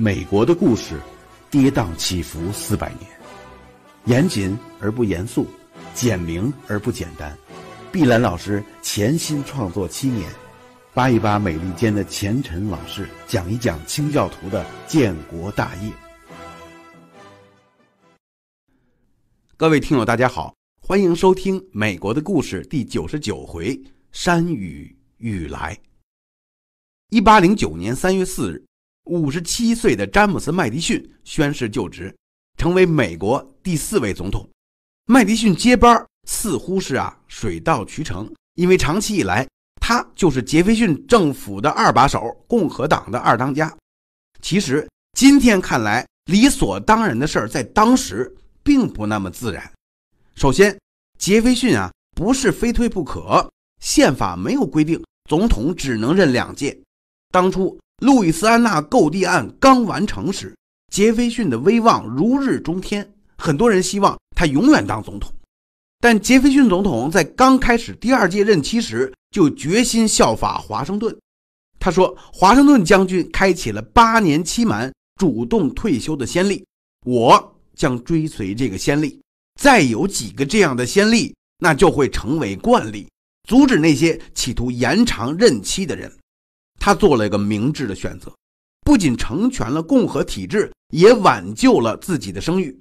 美国的故事，跌宕起伏四百年，严谨而不严肃，简明而不简单。碧兰老师潜心创作七年，扒一扒美利坚的前尘往事，讲一讲清教徒的建国大业。各位听友，大家好，欢迎收听《美国的故事》第九十九回《山雨欲来》。一八零九年三月四日。五十七岁的詹姆斯·麦迪逊宣誓就职，成为美国第四位总统。麦迪逊接班儿似乎是啊水到渠成，因为长期以来他就是杰斐逊政府的二把手，共和党的二当家。其实今天看来理所当然的事儿，在当时并不那么自然。首先，杰斐逊啊不是非推不可，宪法没有规定总统只能任两届。当初。路易斯安那购地案刚完成时，杰斐逊的威望如日中天，很多人希望他永远当总统。但杰斐逊总统在刚开始第二届任期时，就决心效法华盛顿。他说：“华盛顿将军开启了八年期满主动退休的先例，我将追随这个先例。再有几个这样的先例，那就会成为惯例，阻止那些企图延长任期的人。”他做了一个明智的选择，不仅成全了共和体制，也挽救了自己的声誉。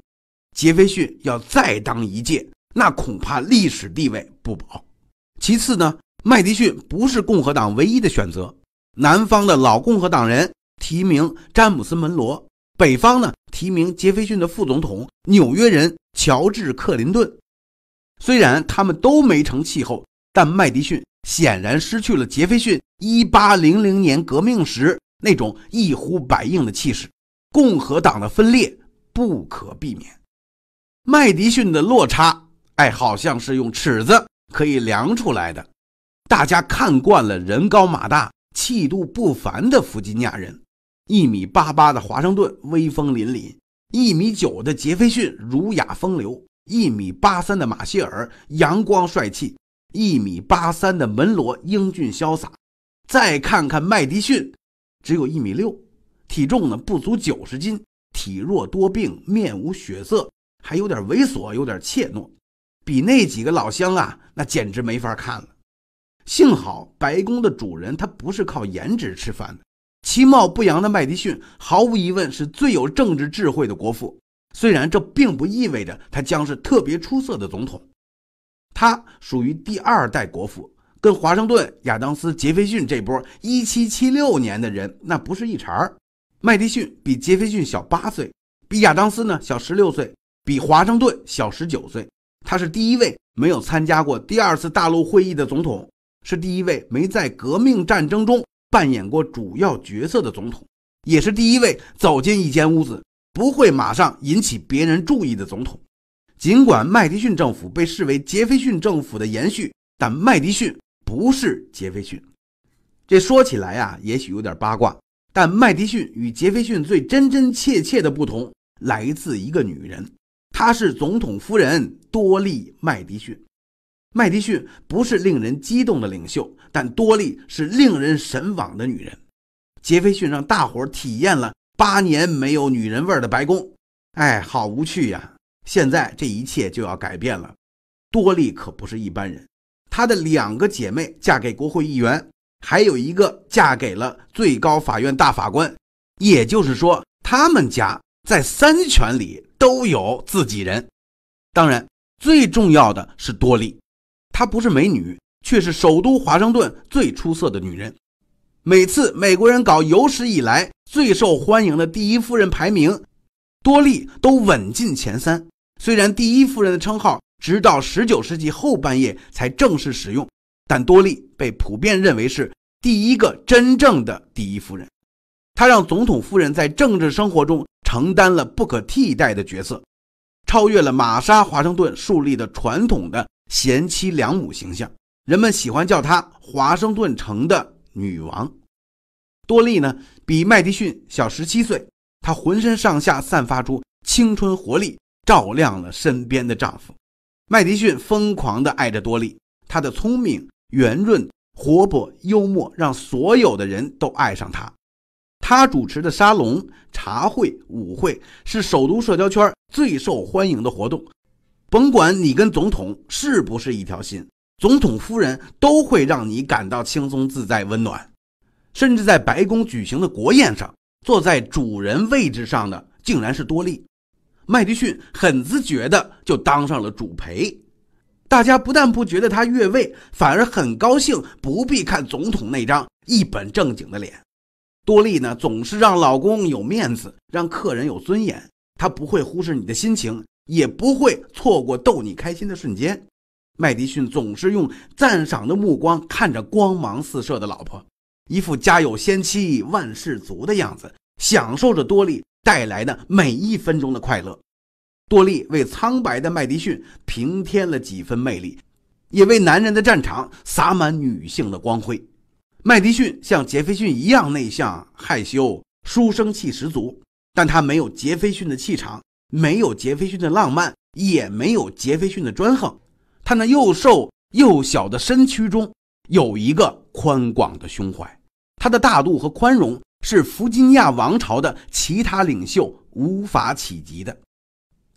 杰斐逊要再当一届，那恐怕历史地位不保。其次呢，麦迪逊不是共和党唯一的选择，南方的老共和党人提名詹姆斯·门罗，北方呢提名杰斐逊的副总统、纽约人乔治·克林顿。虽然他们都没成气候，但麦迪逊。显然失去了杰斐逊1800年革命时那种一呼百应的气势，共和党的分裂不可避免。麦迪逊的落差，哎，好像是用尺子可以量出来的。大家看惯了人高马大气度不凡的弗吉尼亚人，一米八八的华盛顿威风凛凛，一米九的杰斐逊儒雅风流，一米八三的马歇尔阳光帅气。一米八三的门罗英俊潇洒，再看看麦迪逊，只有一米六，体重呢不足九十斤，体弱多病，面无血色，还有点猥琐，有点怯懦，比那几个老乡啊，那简直没法看了。幸好白宫的主人他不是靠颜值吃饭的，其貌不扬的麦迪逊毫无疑问是最有政治智慧的国父，虽然这并不意味着他将是特别出色的总统。他属于第二代国父，跟华盛顿、亚当斯、杰斐逊这波一七七六年的人，那不是一茬儿。麦迪逊比杰斐逊小八岁，比亚当斯呢小十六岁，比华盛顿小十九岁。他是第一位没有参加过第二次大陆会议的总统，是第一位没在革命战争中扮演过主要角色的总统，也是第一位走进一间屋子不会马上引起别人注意的总统。尽管麦迪逊政府被视为杰斐逊政府的延续，但麦迪逊不是杰斐逊。这说起来呀，也许有点八卦。但麦迪逊与杰斐逊最真真切切的不同来自一个女人，她是总统夫人多莉·麦迪逊。麦迪逊不是令人激动的领袖，但多莉是令人神往的女人。杰斐逊让大伙儿体验了八年没有女人味的白宫，哎，好无趣呀。现在这一切就要改变了。多莉可不是一般人，她的两个姐妹嫁给国会议员，还有一个嫁给了最高法院大法官。也就是说，他们家在三权里都有自己人。当然，最重要的是多莉，她不是美女，却是首都华盛顿最出色的女人。每次美国人搞有史以来最受欢迎的第一夫人排名，多莉都稳进前三。虽然“第一夫人的”称号直到19世纪后半叶才正式使用，但多莉被普遍认为是第一个真正的第一夫人。她让总统夫人在政治生活中承担了不可替代的角色，超越了玛莎·华盛顿树立的传统的贤妻良母形象。人们喜欢叫她“华盛顿城的女王”。多莉呢，比麦迪逊小17岁，她浑身上下散发出青春活力。照亮了身边的丈夫，麦迪逊疯狂地爱着多莉，她的聪明、圆润、活泼、幽默，让所有的人都爱上她。她主持的沙龙、茶会、舞会是首都社交圈最受欢迎的活动。甭管你跟总统是不是一条心，总统夫人都会让你感到轻松自在、温暖。甚至在白宫举行的国宴上，坐在主人位置上的竟然是多利。麦迪逊很自觉地就当上了主陪，大家不但不觉得他越位，反而很高兴不必看总统那张一本正经的脸。多利呢，总是让老公有面子，让客人有尊严。她不会忽视你的心情，也不会错过逗你开心的瞬间。麦迪逊总是用赞赏的目光看着光芒四射的老婆，一副家有仙妻万事足的样子，享受着多利。带来的每一分钟的快乐，多利为苍白的麦迪逊平添了几分魅力，也为男人的战场洒满女性的光辉。麦迪逊像杰斐逊一样内向、害羞、书生气十足，但他没有杰斐逊的气场，没有杰斐逊的浪漫，也没有杰斐逊的专横。他那又瘦又小的身躯中有一个宽广的胸怀，他的大度和宽容。是弗吉尼亚王朝的其他领袖无法企及的。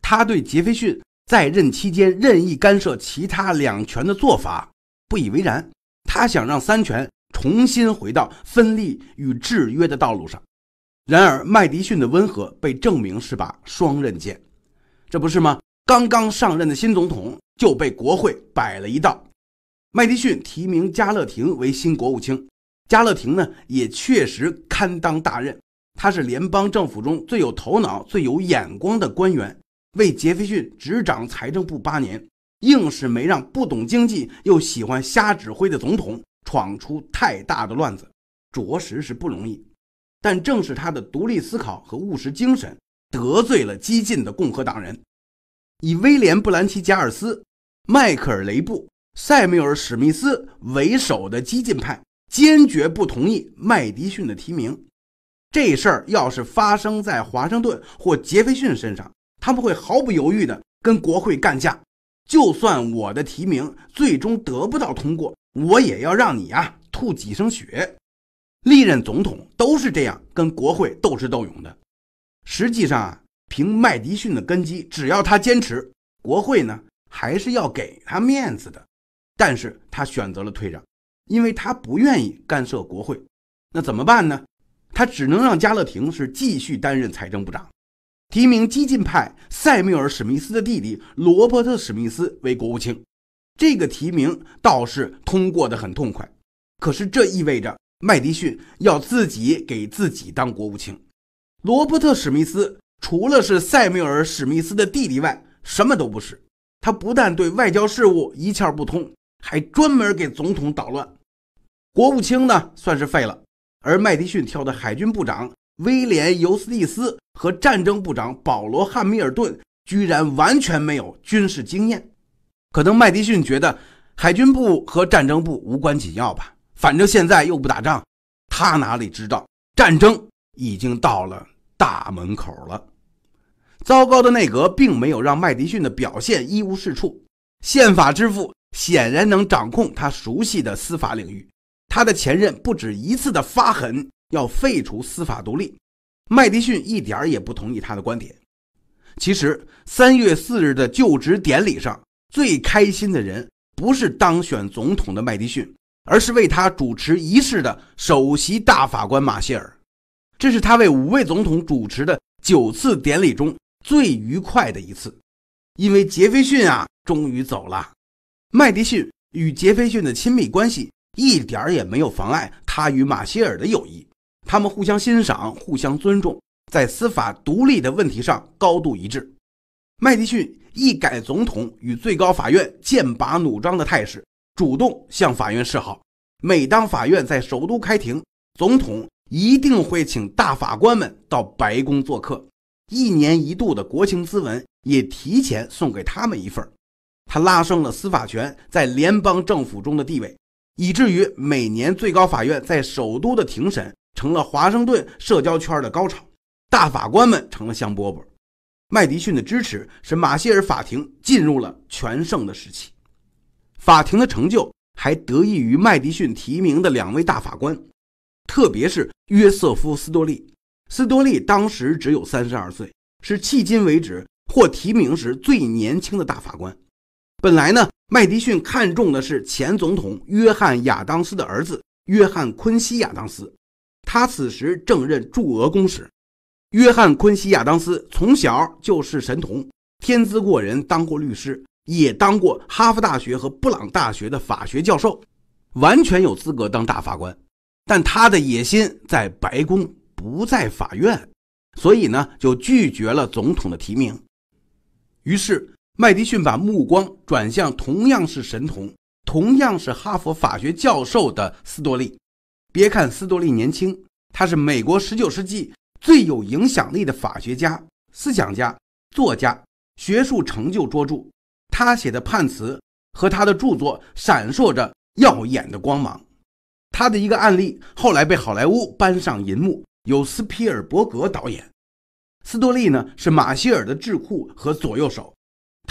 他对杰斐逊在任期间任意干涉其他两权的做法不以为然。他想让三权重新回到分立与制约的道路上。然而，麦迪逊的温和被证明是把双刃剑，这不是吗？刚刚上任的新总统就被国会摆了一道。麦迪逊提名加勒廷为新国务卿。加勒廷呢，也确实堪当大任。他是联邦政府中最有头脑、最有眼光的官员，为杰斐逊执掌财政部八年，硬是没让不懂经济又喜欢瞎指挥的总统闯出太大的乱子，着实是不容易。但正是他的独立思考和务实精神，得罪了激进的共和党人，以威廉·布兰奇·加尔斯、迈克尔·雷布、塞缪尔·史密斯为首的激进派。坚决不同意麦迪逊的提名，这事儿要是发生在华盛顿或杰斐逊身上，他们会毫不犹豫的跟国会干架。就算我的提名最终得不到通过，我也要让你啊吐几声血。历任总统都是这样跟国会斗智斗勇的。实际上啊，凭麦迪逊的根基，只要他坚持，国会呢还是要给他面子的。但是他选择了退让。因为他不愿意干涉国会，那怎么办呢？他只能让加勒廷是继续担任财政部长，提名激进派塞缪尔·史密斯的弟弟罗伯特·史密斯为国务卿。这个提名倒是通过得很痛快，可是这意味着麦迪逊要自己给自己当国务卿。罗伯特·史密斯除了是塞缪尔·史密斯的弟弟外，什么都不是。他不但对外交事务一窍不通，还专门给总统捣乱。国务卿呢算是废了，而麦迪逊挑的海军部长威廉尤斯蒂斯和战争部长保罗汉密尔顿居然完全没有军事经验，可能麦迪逊觉得海军部和战争部无关紧要吧，反正现在又不打仗，他哪里知道战争已经到了大门口了？糟糕的内阁并没有让麦迪逊的表现一无是处，宪法之父显然能掌控他熟悉的司法领域。他的前任不止一次的发狠要废除司法独立，麦迪逊一点儿也不同意他的观点。其实，三月四日的就职典礼上，最开心的人不是当选总统的麦迪逊，而是为他主持仪式的首席大法官马歇尔。这是他为五位总统主持的九次典礼中最愉快的一次，因为杰斐逊啊，终于走了。麦迪逊与杰斐逊的亲密关系。一点儿也没有妨碍他与马歇尔的友谊，他们互相欣赏，互相尊重，在司法独立的问题上高度一致。麦迪逊一改总统与最高法院剑拔弩张的态势，主动向法院示好。每当法院在首都开庭，总统一定会请大法官们到白宫做客，一年一度的国情咨文也提前送给他们一份儿。他拉升了司法权在联邦政府中的地位。以至于每年最高法院在首都的庭审成了华盛顿社交圈的高潮，大法官们成了香饽饽。麦迪逊的支持使马歇尔法庭进入了全盛的时期。法庭的成就还得益于麦迪逊提名的两位大法官，特别是约瑟夫·斯多利。斯多利当时只有三十二岁，是迄今为止获提名时最年轻的大法官。本来呢，麦迪逊看中的是前总统约翰亚当斯的儿子约翰昆西亚当斯，他此时正任驻俄公使。约翰昆西亚当斯从小就是神童，天资过人，当过律师，也当过哈佛大学和布朗大学的法学教授，完全有资格当大法官。但他的野心在白宫，不在法院，所以呢，就拒绝了总统的提名。于是。麦迪逊把目光转向同样是神童、同样是哈佛法学教授的斯多利。别看斯多利年轻，他是美国19世纪最有影响力的法学家、思想家、作家，学术成就卓著。他写的判词和他的著作闪烁着耀眼的光芒。他的一个案例后来被好莱坞搬上银幕，由斯皮尔伯格导演。斯多利呢，是马歇尔的智库和左右手。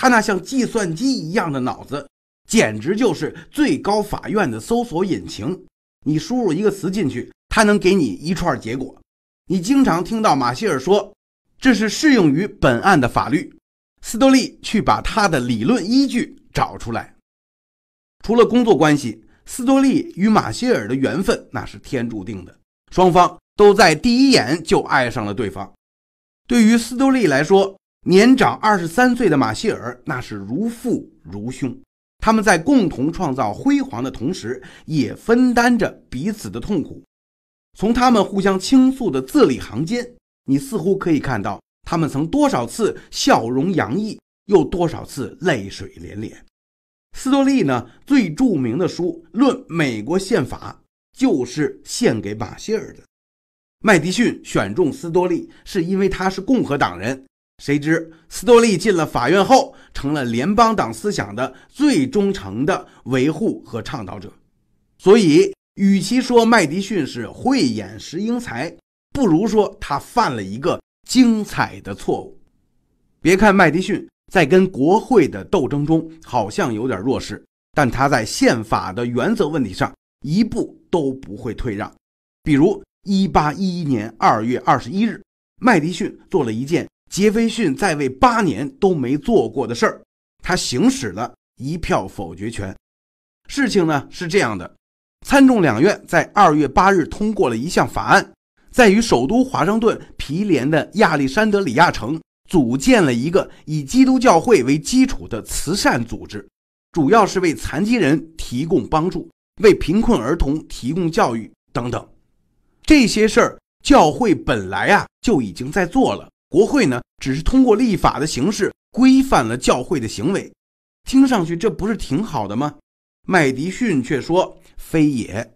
他那像计算机一样的脑子，简直就是最高法院的搜索引擎。你输入一个词进去，他能给你一串结果。你经常听到马歇尔说：“这是适用于本案的法律。”斯多利去把他的理论依据找出来。除了工作关系，斯多利与马歇尔的缘分那是天注定的，双方都在第一眼就爱上了对方。对于斯多利来说，年长二十三岁的马歇尔，那是如父如兄。他们在共同创造辉煌的同时，也分担着彼此的痛苦。从他们互相倾诉的字里行间，你似乎可以看到他们曾多少次笑容洋溢，又多少次泪水连连。斯多利呢？最著名的书《论美国宪法》就是献给马歇尔的。麦迪逊选中斯多利，是因为他是共和党人。谁知斯多利进了法院后，成了联邦党思想的最忠诚的维护和倡导者。所以，与其说麦迪逊是慧眼识英才，不如说他犯了一个精彩的错误。别看麦迪逊在跟国会的斗争中好像有点弱势，但他在宪法的原则问题上一步都不会退让。比如，1811年2月21日，麦迪逊做了一件。杰斐逊在位八年都没做过的事儿，他行使了一票否决权。事情呢是这样的：参众两院在二月八日通过了一项法案，在与首都华盛顿毗连的亚历山德里亚城组建了一个以基督教会为基础的慈善组织，主要是为残疾人提供帮助，为贫困儿童提供教育等等。这些事儿，教会本来啊就已经在做了。国会呢，只是通过立法的形式规范了教会的行为，听上去这不是挺好的吗？麦迪逊却说非也。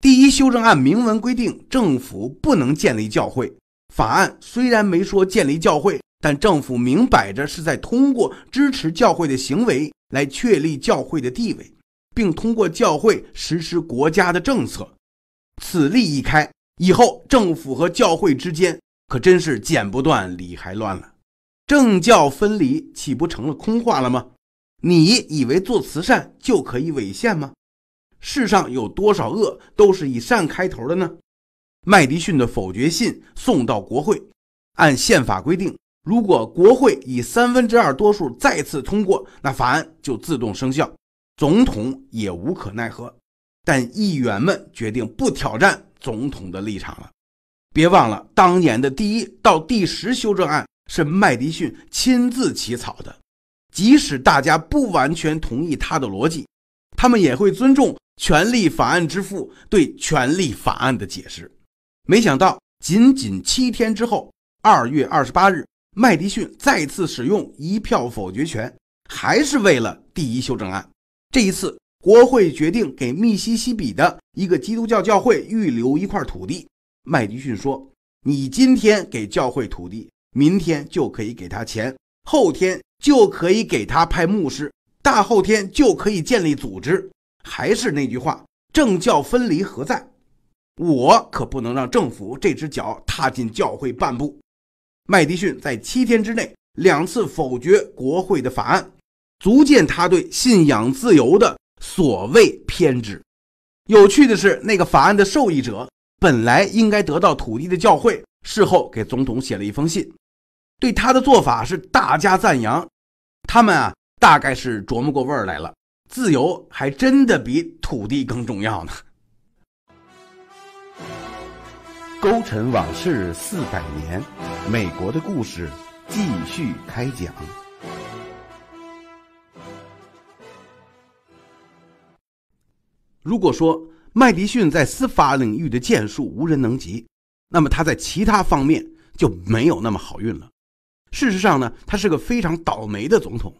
第一修正案明文规定，政府不能建立教会。法案虽然没说建立教会，但政府明摆着是在通过支持教会的行为来确立教会的地位，并通过教会实施国家的政策。此例一开，以后政府和教会之间。可真是剪不断，理还乱了。政教分离岂不成了空话了吗？你以为做慈善就可以违宪吗？世上有多少恶都是以善开头的呢？麦迪逊的否决信送到国会，按宪法规定，如果国会以三分之二多数再次通过，那法案就自动生效，总统也无可奈何。但议员们决定不挑战总统的立场了。别忘了，当年的第一到第十修正案是麦迪逊亲自起草的。即使大家不完全同意他的逻辑，他们也会尊重《权利法案之父》对《权利法案》的解释。没想到，仅仅七天之后，二月二十八日，麦迪逊再次使用一票否决权，还是为了第一修正案。这一次，国会决定给密西西比的一个基督教教会预留一块土地。麦迪逊说：“你今天给教会土地，明天就可以给他钱，后天就可以给他派牧师，大后天就可以建立组织。还是那句话，政教分离何在？我可不能让政府这只脚踏进教会半步。”麦迪逊在七天之内两次否决国会的法案，足见他对信仰自由的所谓偏执。有趣的是，那个法案的受益者。本来应该得到土地的教诲，事后给总统写了一封信，对他的做法是大加赞扬。他们啊，大概是琢磨过味儿来了，自由还真的比土地更重要呢。勾陈往事四百年，美国的故事继续开讲。如果说。麦迪逊在司法领域的建树无人能及，那么他在其他方面就没有那么好运了。事实上呢，他是个非常倒霉的总统，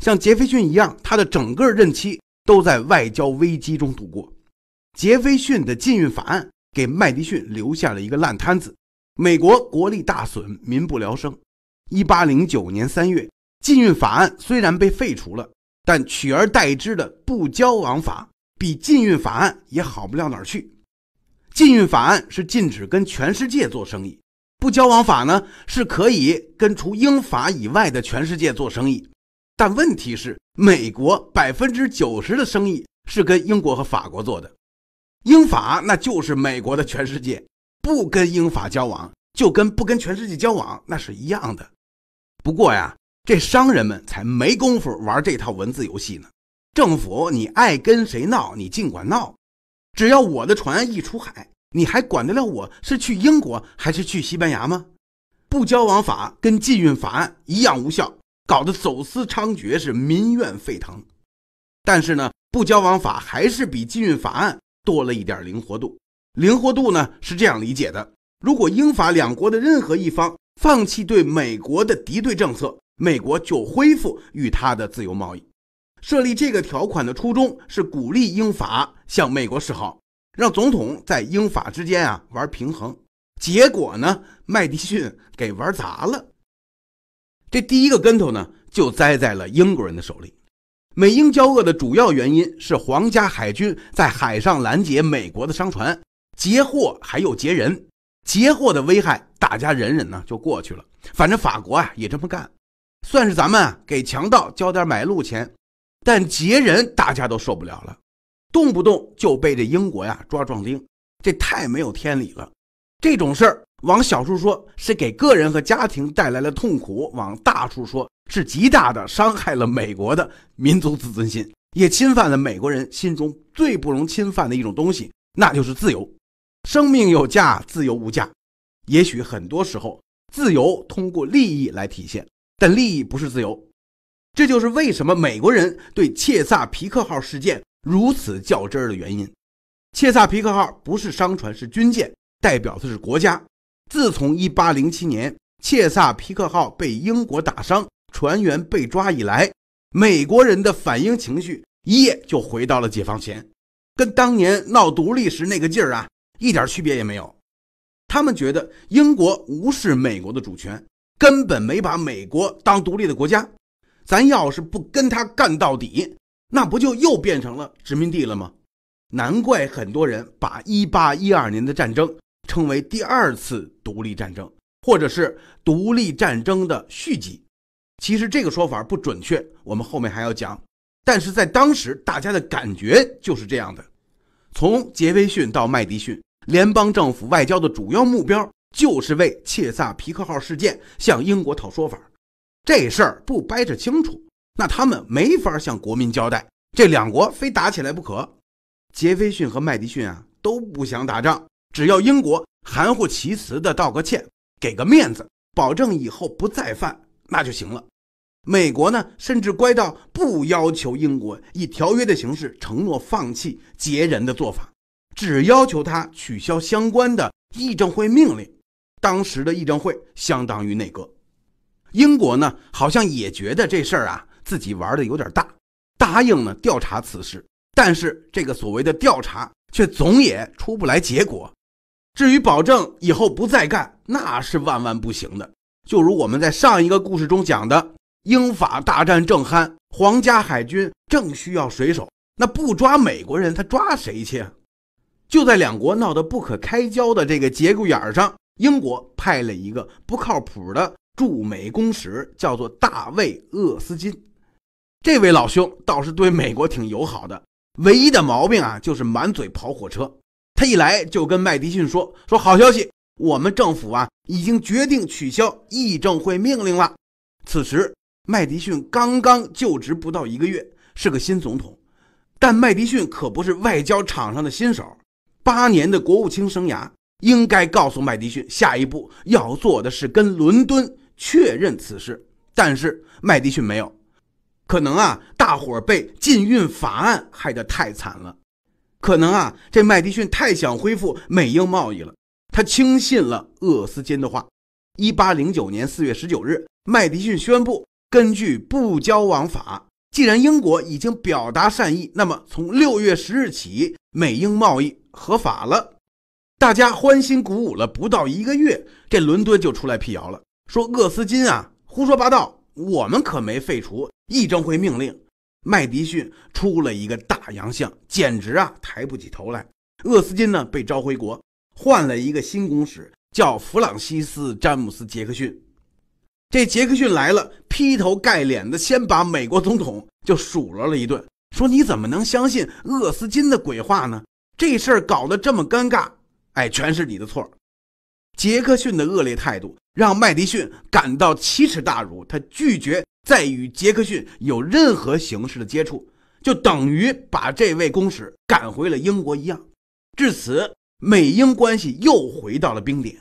像杰斐逊一样，他的整个任期都在外交危机中度过。杰斐逊的禁运法案给麦迪逊留下了一个烂摊子，美国国力大损，民不聊生。1809年3月，禁运法案虽然被废除了，但取而代之的不交往法。比禁运法案也好不了哪儿去。禁运法案是禁止跟全世界做生意，不交往法呢是可以跟除英法以外的全世界做生意。但问题是，美国百分之九十的生意是跟英国和法国做的，英法那就是美国的全世界。不跟英法交往，就跟不跟全世界交往那是一样的。不过呀，这商人们才没工夫玩这套文字游戏呢。政府，你爱跟谁闹，你尽管闹。只要我的船一出海，你还管得了我是去英国还是去西班牙吗？不交往法跟禁运法案一样无效，搞得走私猖獗，是民怨沸腾。但是呢，不交往法还是比禁运法案多了一点灵活度。灵活度呢是这样理解的：如果英法两国的任何一方放弃对美国的敌对政策，美国就恢复与他的自由贸易。设立这个条款的初衷是鼓励英法向美国示好，让总统在英法之间啊玩平衡。结果呢，麦迪逊给玩砸了。这第一个跟头呢就栽在了英国人的手里。美英交恶的主要原因是皇家海军在海上拦截美国的商船，劫货还有劫人。劫货的危害大家忍忍呢就过去了，反正法国啊也这么干，算是咱们给强盗交点买路钱。但劫人，大家都受不了了，动不动就被这英国呀抓壮丁，这太没有天理了。这种事儿，往小处说，是给个人和家庭带来了痛苦；往大处说，是极大的伤害了美国的民族自尊心，也侵犯了美国人心中最不容侵犯的一种东西，那就是自由。生命有价，自由无价。也许很多时候，自由通过利益来体现，但利益不是自由。这就是为什么美国人对切萨皮克号事件如此较真儿的原因。切萨皮克号不是商船，是军舰，代表的是国家。自从一八零七年切萨皮克号被英国打伤，船员被抓以来，美国人的反应情绪一夜就回到了解放前，跟当年闹独立时那个劲儿啊，一点区别也没有。他们觉得英国无视美国的主权，根本没把美国当独立的国家。咱要是不跟他干到底，那不就又变成了殖民地了吗？难怪很多人把一八一二年的战争称为第二次独立战争，或者是独立战争的续集。其实这个说法不准确，我们后面还要讲。但是在当时，大家的感觉就是这样的。从杰斐逊到麦迪逊，联邦政府外交的主要目标就是为切萨皮克号事件向英国讨说法。这事儿不掰扯清楚，那他们没法向国民交代。这两国非打起来不可。杰斐逊和麦迪逊啊都不想打仗，只要英国含糊其辞的道个歉，给个面子，保证以后不再犯，那就行了。美国呢，甚至乖到不要求英国以条约的形式承诺放弃劫人的做法，只要求他取消相关的议政会命令。当时的议政会相当于内阁。英国呢，好像也觉得这事儿啊，自己玩的有点大，答应呢调查此事，但是这个所谓的调查却总也出不来结果。至于保证以后不再干，那是万万不行的。就如我们在上一个故事中讲的，英法大战正酣，皇家海军正需要水手，那不抓美国人，他抓谁去？就在两国闹得不可开交的这个节骨眼儿上，英国派了一个不靠谱的。驻美公使叫做大卫·厄斯金，这位老兄倒是对美国挺友好的，唯一的毛病啊就是满嘴跑火车。他一来就跟麦迪逊说：“说好消息，我们政府啊已经决定取消议政会命令了。”此时麦迪逊刚刚就职不到一个月，是个新总统，但麦迪逊可不是外交场上的新手，八年的国务卿生涯应该告诉麦迪逊，下一步要做的是跟伦敦。确认此事，但是麦迪逊没有。可能啊，大伙儿被禁运法案害得太惨了。可能啊，这麦迪逊太想恢复美英贸易了，他轻信了厄斯金的话。一八零九年四月十九日，麦迪逊宣布，根据不交往法，既然英国已经表达善意，那么从六月十日起，美英贸易合法了。大家欢欣鼓舞了不到一个月，这伦敦就出来辟谣了。说厄斯金啊，胡说八道！我们可没废除议政会命令。麦迪逊出了一个大洋相，简直啊，抬不起头来。厄斯金呢，被召回国，换了一个新公使，叫弗朗西斯·詹姆斯·杰克逊。这杰克逊来了，劈头盖脸的，先把美国总统就数落了一顿，说你怎么能相信厄斯金的鬼话呢？这事儿搞得这么尴尬，哎，全是你的错。杰克逊的恶劣态度让麦迪逊感到奇耻大辱，他拒绝再与杰克逊有任何形式的接触，就等于把这位公使赶回了英国一样。至此，美英关系又回到了冰点。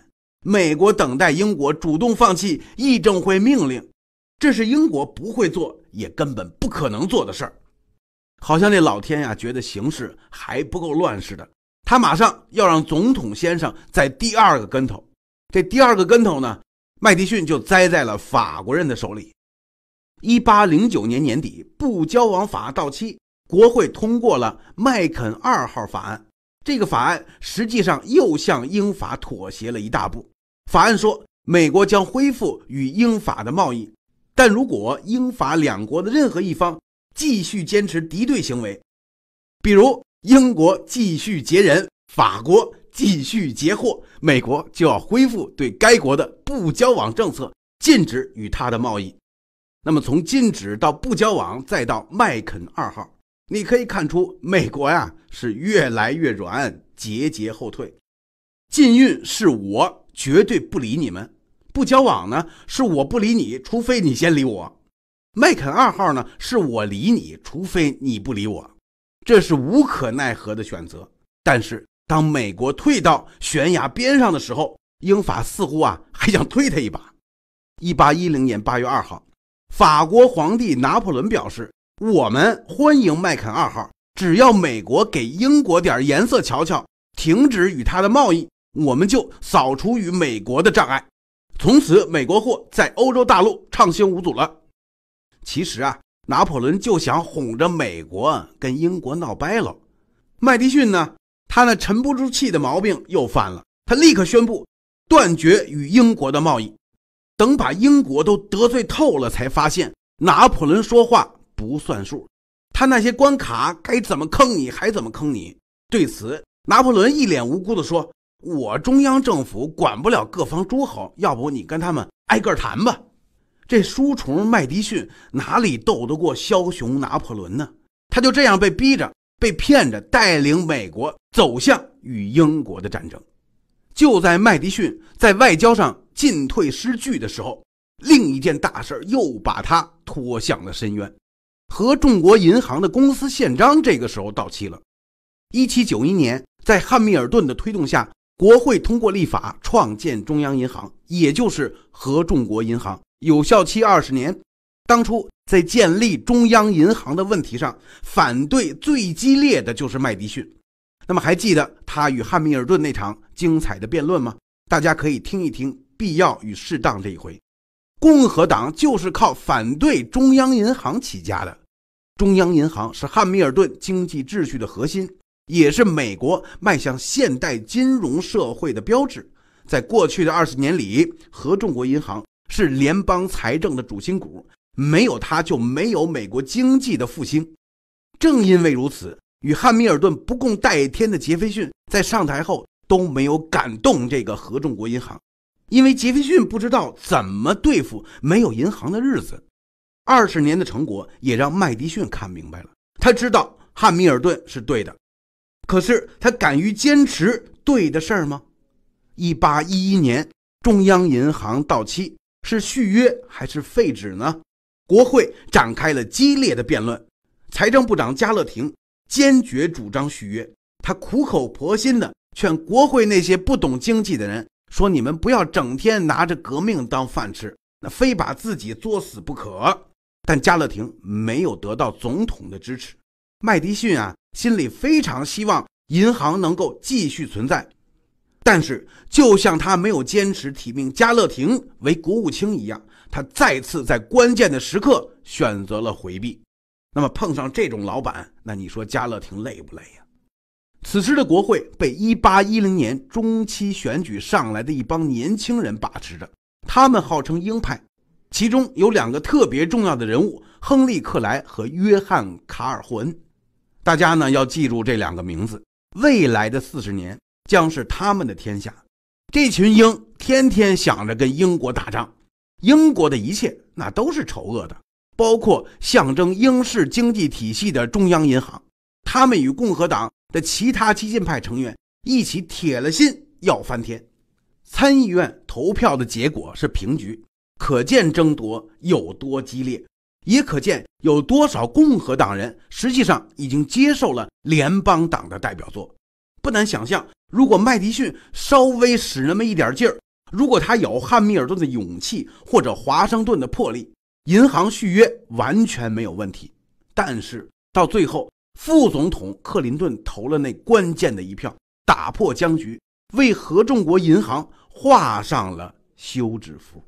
美国等待英国主动放弃议政会命令，这是英国不会做，也根本不可能做的事儿。好像这老天呀，觉得形势还不够乱似的，他马上要让总统先生在第二个跟头。这第二个跟头呢，麦迪逊就栽在了法国人的手里。一八零九年年底，不交往法到期，国会通过了麦肯二号法案。这个法案实际上又向英法妥协了一大步。法案说，美国将恢复与英法的贸易，但如果英法两国的任何一方继续坚持敌对行为，比如英国继续劫人，法国。继续截货，美国就要恢复对该国的不交往政策，禁止与他的贸易。那么，从禁止到不交往，再到麦肯二号，你可以看出，美国呀是越来越软，节节后退。禁运是我绝对不理你们，不交往呢是我不理你，除非你先理我。麦肯二号呢是我理你，除非你不理我。这是无可奈何的选择，但是。当美国退到悬崖边上的时候，英法似乎啊还想推他一把。一八一零年八月二号，法国皇帝拿破仑表示：“我们欢迎麦肯二号，只要美国给英国点颜色瞧瞧，停止与他的贸易，我们就扫除与美国的障碍。从此，美国货在欧洲大陆畅行无阻了。”其实啊，拿破仑就想哄着美国跟英国闹掰了。麦迪逊呢？他那沉不住气的毛病又犯了，他立刻宣布断绝与英国的贸易。等把英国都得罪透了，才发现拿破仑说话不算数。他那些关卡该怎么坑你还怎么坑你。对此，拿破仑一脸无辜地说：“我中央政府管不了各方诸侯，要不你跟他们挨个谈吧。”这书虫麦迪逊哪里斗得过枭雄拿破仑呢？他就这样被逼着。被骗着带领美国走向与英国的战争，就在麦迪逊在外交上进退失据的时候，另一件大事又把他拖向了深渊。合众国银行的公司宪章这个时候到期了。一七九一年，在汉密尔顿的推动下，国会通过立法创建中央银行，也就是合众国银行，有效期二十年。当初在建立中央银行的问题上，反对最激烈的就是麦迪逊。那么，还记得他与汉密尔顿那场精彩的辩论吗？大家可以听一听《必要与适当》这一回。共和党就是靠反对中央银行起家的。中央银行是汉密尔顿经济秩序的核心，也是美国迈向现代金融社会的标志。在过去的二十年里，合众国银行是联邦财政的主心骨。没有他，就没有美国经济的复兴。正因为如此，与汉密尔顿不共戴天的杰斐逊在上台后都没有敢动这个合众国银行，因为杰斐逊不知道怎么对付没有银行的日子。二十年的成果也让麦迪逊看明白了，他知道汉密尔顿是对的，可是他敢于坚持对的事儿吗？一八一一年，中央银行到期，是续约还是废止呢？国会展开了激烈的辩论，财政部长加勒廷坚决主张续约，他苦口婆心的劝国会那些不懂经济的人说：“你们不要整天拿着革命当饭吃，那非把自己作死不可。”但加勒廷没有得到总统的支持。麦迪逊啊，心里非常希望银行能够继续存在，但是就像他没有坚持提名加勒廷为国务卿一样。他再次在关键的时刻选择了回避，那么碰上这种老板，那你说加勒廷累不累呀？此时的国会被1810年中期选举上来的一帮年轻人把持着，他们号称鹰派，其中有两个特别重要的人物：亨利·克莱和约翰·卡尔·霍恩。大家呢要记住这两个名字，未来的四十年将是他们的天下。这群鹰天天想着跟英国打仗。英国的一切那都是丑恶的，包括象征英式经济体系的中央银行。他们与共和党的其他激进派成员一起，铁了心要翻天。参议院投票的结果是平局，可见争夺有多激烈，也可见有多少共和党人实际上已经接受了联邦党的代表作。不难想象，如果麦迪逊稍微使那么一点劲儿。如果他有汉密尔顿的勇气或者华盛顿的魄力，银行续约完全没有问题。但是到最后，副总统克林顿投了那关键的一票，打破僵局，为合众国银行画上了休止符。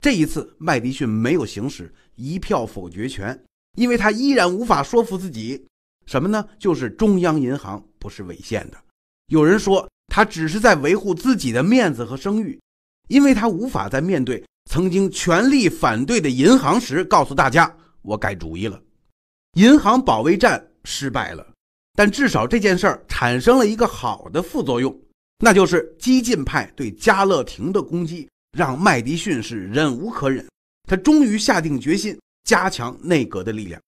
这一次，麦迪逊没有行使一票否决权，因为他依然无法说服自己，什么呢？就是中央银行不是违宪的。有人说他只是在维护自己的面子和声誉。因为他无法在面对曾经全力反对的银行时告诉大家我改主意了，银行保卫战失败了，但至少这件事儿产生了一个好的副作用，那就是激进派对加勒廷的攻击让麦迪逊是忍无可忍，他终于下定决心加强内阁的力量。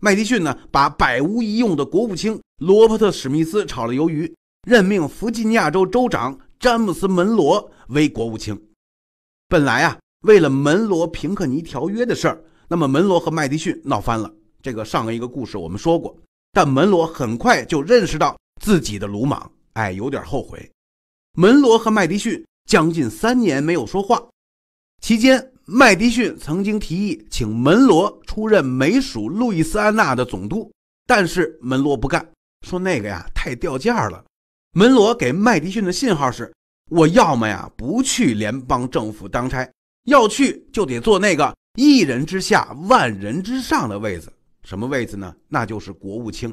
麦迪逊呢，把百无一用的国务卿罗伯特史密斯炒了鱿鱼，任命弗吉尼亚州州长。詹姆斯·门罗为国务卿。本来啊，为了门罗平克尼条约的事儿，那么门罗和麦迪逊闹翻了。这个上一个故事我们说过，但门罗很快就认识到自己的鲁莽，哎，有点后悔。门罗和麦迪逊将近三年没有说话，期间麦迪逊曾经提议请门罗出任美属路易斯安那的总督，但是门罗不干，说那个呀太掉价了。门罗给麦迪逊的信号是：我要么呀不去联邦政府当差，要去就得坐那个一人之下、万人之上的位子。什么位子呢？那就是国务卿。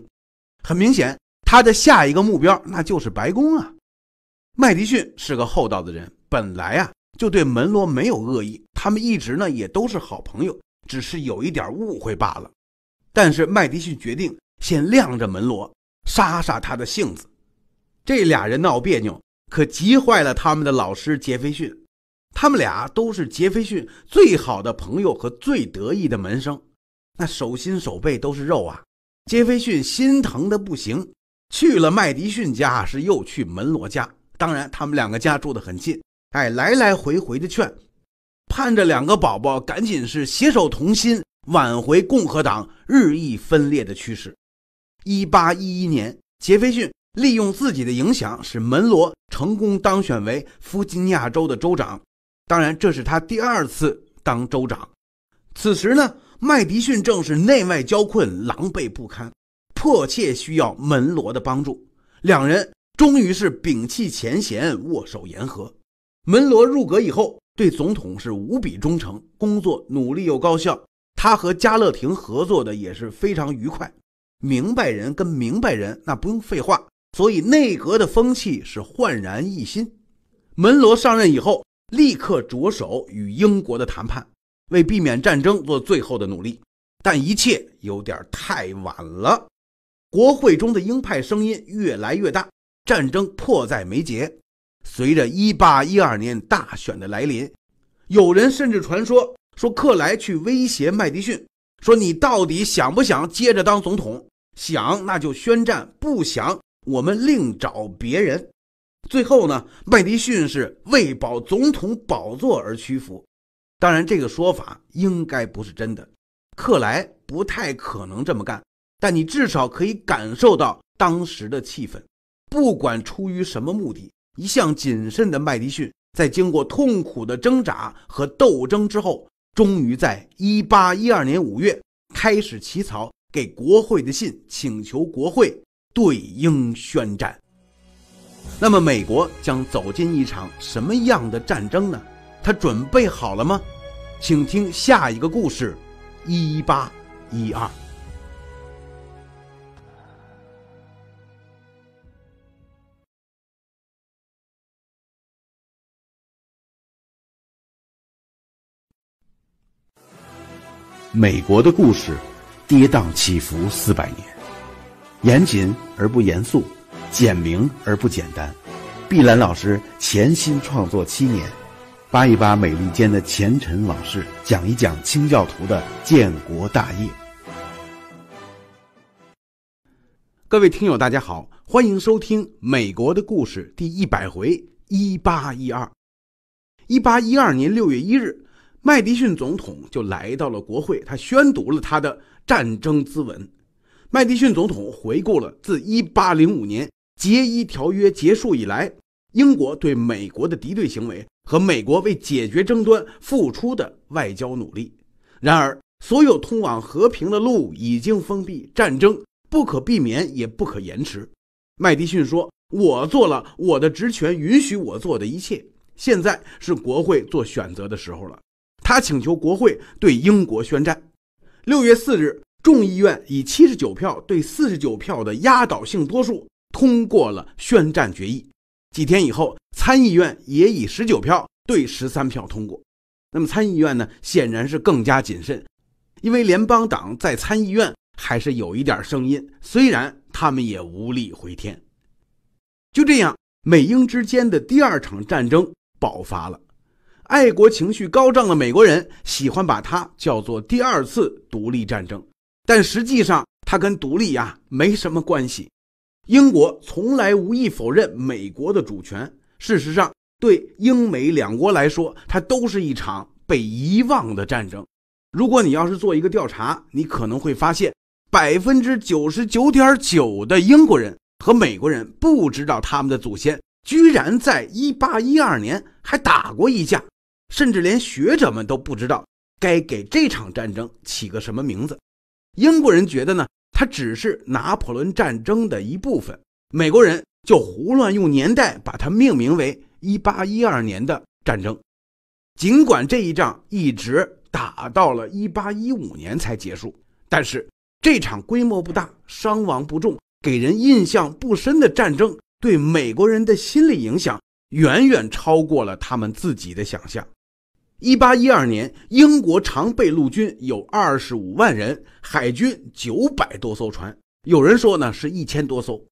很明显，他的下一个目标那就是白宫啊。麦迪逊是个厚道的人，本来啊就对门罗没有恶意，他们一直呢也都是好朋友，只是有一点误会罢了。但是麦迪逊决定先晾着门罗，杀杀他的性子。这俩人闹别扭，可急坏了他们的老师杰斐逊。他们俩都是杰斐逊最好的朋友和最得意的门生，那手心手背都是肉啊！杰斐逊心疼的不行，去了麦迪逊家，是又去门罗家。当然，他们两个家住的很近，哎，来来回回的劝，盼着两个宝宝赶紧是携手同心，挽回共和党日益分裂的趋势。一八一一年，杰斐逊。利用自己的影响，使门罗成功当选为弗吉尼亚州的州长。当然，这是他第二次当州长。此时呢，麦迪逊正是内外交困、狼狈不堪，迫切需要门罗的帮助。两人终于是摒弃前嫌，握手言和。门罗入阁以后，对总统是无比忠诚，工作努力又高效。他和加勒廷合作的也是非常愉快，明白人跟明白人，那不用废话。所以内阁的风气是焕然一新。门罗上任以后，立刻着手与英国的谈判，为避免战争做最后的努力。但一切有点太晚了。国会中的鹰派声音越来越大，战争迫在眉睫。随着1812年大选的来临，有人甚至传说说，克莱去威胁麦迪逊，说：“你到底想不想接着当总统？想，那就宣战；不想。”我们另找别人。最后呢，麦迪逊是为保总统宝座而屈服。当然，这个说法应该不是真的。克莱不太可能这么干，但你至少可以感受到当时的气氛。不管出于什么目的，一向谨慎的麦迪逊在经过痛苦的挣扎和斗争之后，终于在1812年5月开始起草给国会的信，请求国会。对英宣战，那么美国将走进一场什么样的战争呢？他准备好了吗？请听下一个故事：一八一二。美国的故事，跌宕起伏四百年。严谨而不严肃，简明而不简单。碧兰老师潜心创作七年，扒一扒美利坚的前尘往事，讲一讲清教徒的建国大业。各位听友，大家好，欢迎收听《美国的故事》第一百回：一八一二。一八一二年六月一日，麦迪逊总统就来到了国会，他宣读了他的战争咨文。麦迪逊总统回顾了自1805年《杰伊条约》结束以来，英国对美国的敌对行为和美国为解决争端付出的外交努力。然而，所有通往和平的路已经封闭，战争不可避免，也不可延迟。麦迪逊说：“我做了我的职权允许我做的一切，现在是国会做选择的时候了。”他请求国会对英国宣战。6月4日。众议院以七十九票对四十九票的压倒性多数通过了宣战决议。几天以后，参议院也以十九票对十三票通过。那么参议院呢，显然是更加谨慎，因为联邦党在参议院还是有一点声音，虽然他们也无力回天。就这样，美英之间的第二场战争爆发了。爱国情绪高涨的美国人喜欢把它叫做第二次独立战争。但实际上，它跟独立呀没什么关系。英国从来无意否认美国的主权。事实上，对英美两国来说，它都是一场被遗忘的战争。如果你要是做一个调查，你可能会发现，百分之九十九点九的英国人和美国人不知道他们的祖先居然在一八一二年还打过一架，甚至连学者们都不知道该给这场战争起个什么名字。英国人觉得呢，它只是拿破仑战争的一部分。美国人就胡乱用年代把它命名为1812年的战争。尽管这一仗一直打到了1815年才结束，但是这场规模不大、伤亡不重、给人印象不深的战争，对美国人的心理影响远远超过了他们自己的想象。一八一二年，英国常备陆军有二十五万人，海军九百多艘船，有人说呢是一千多艘。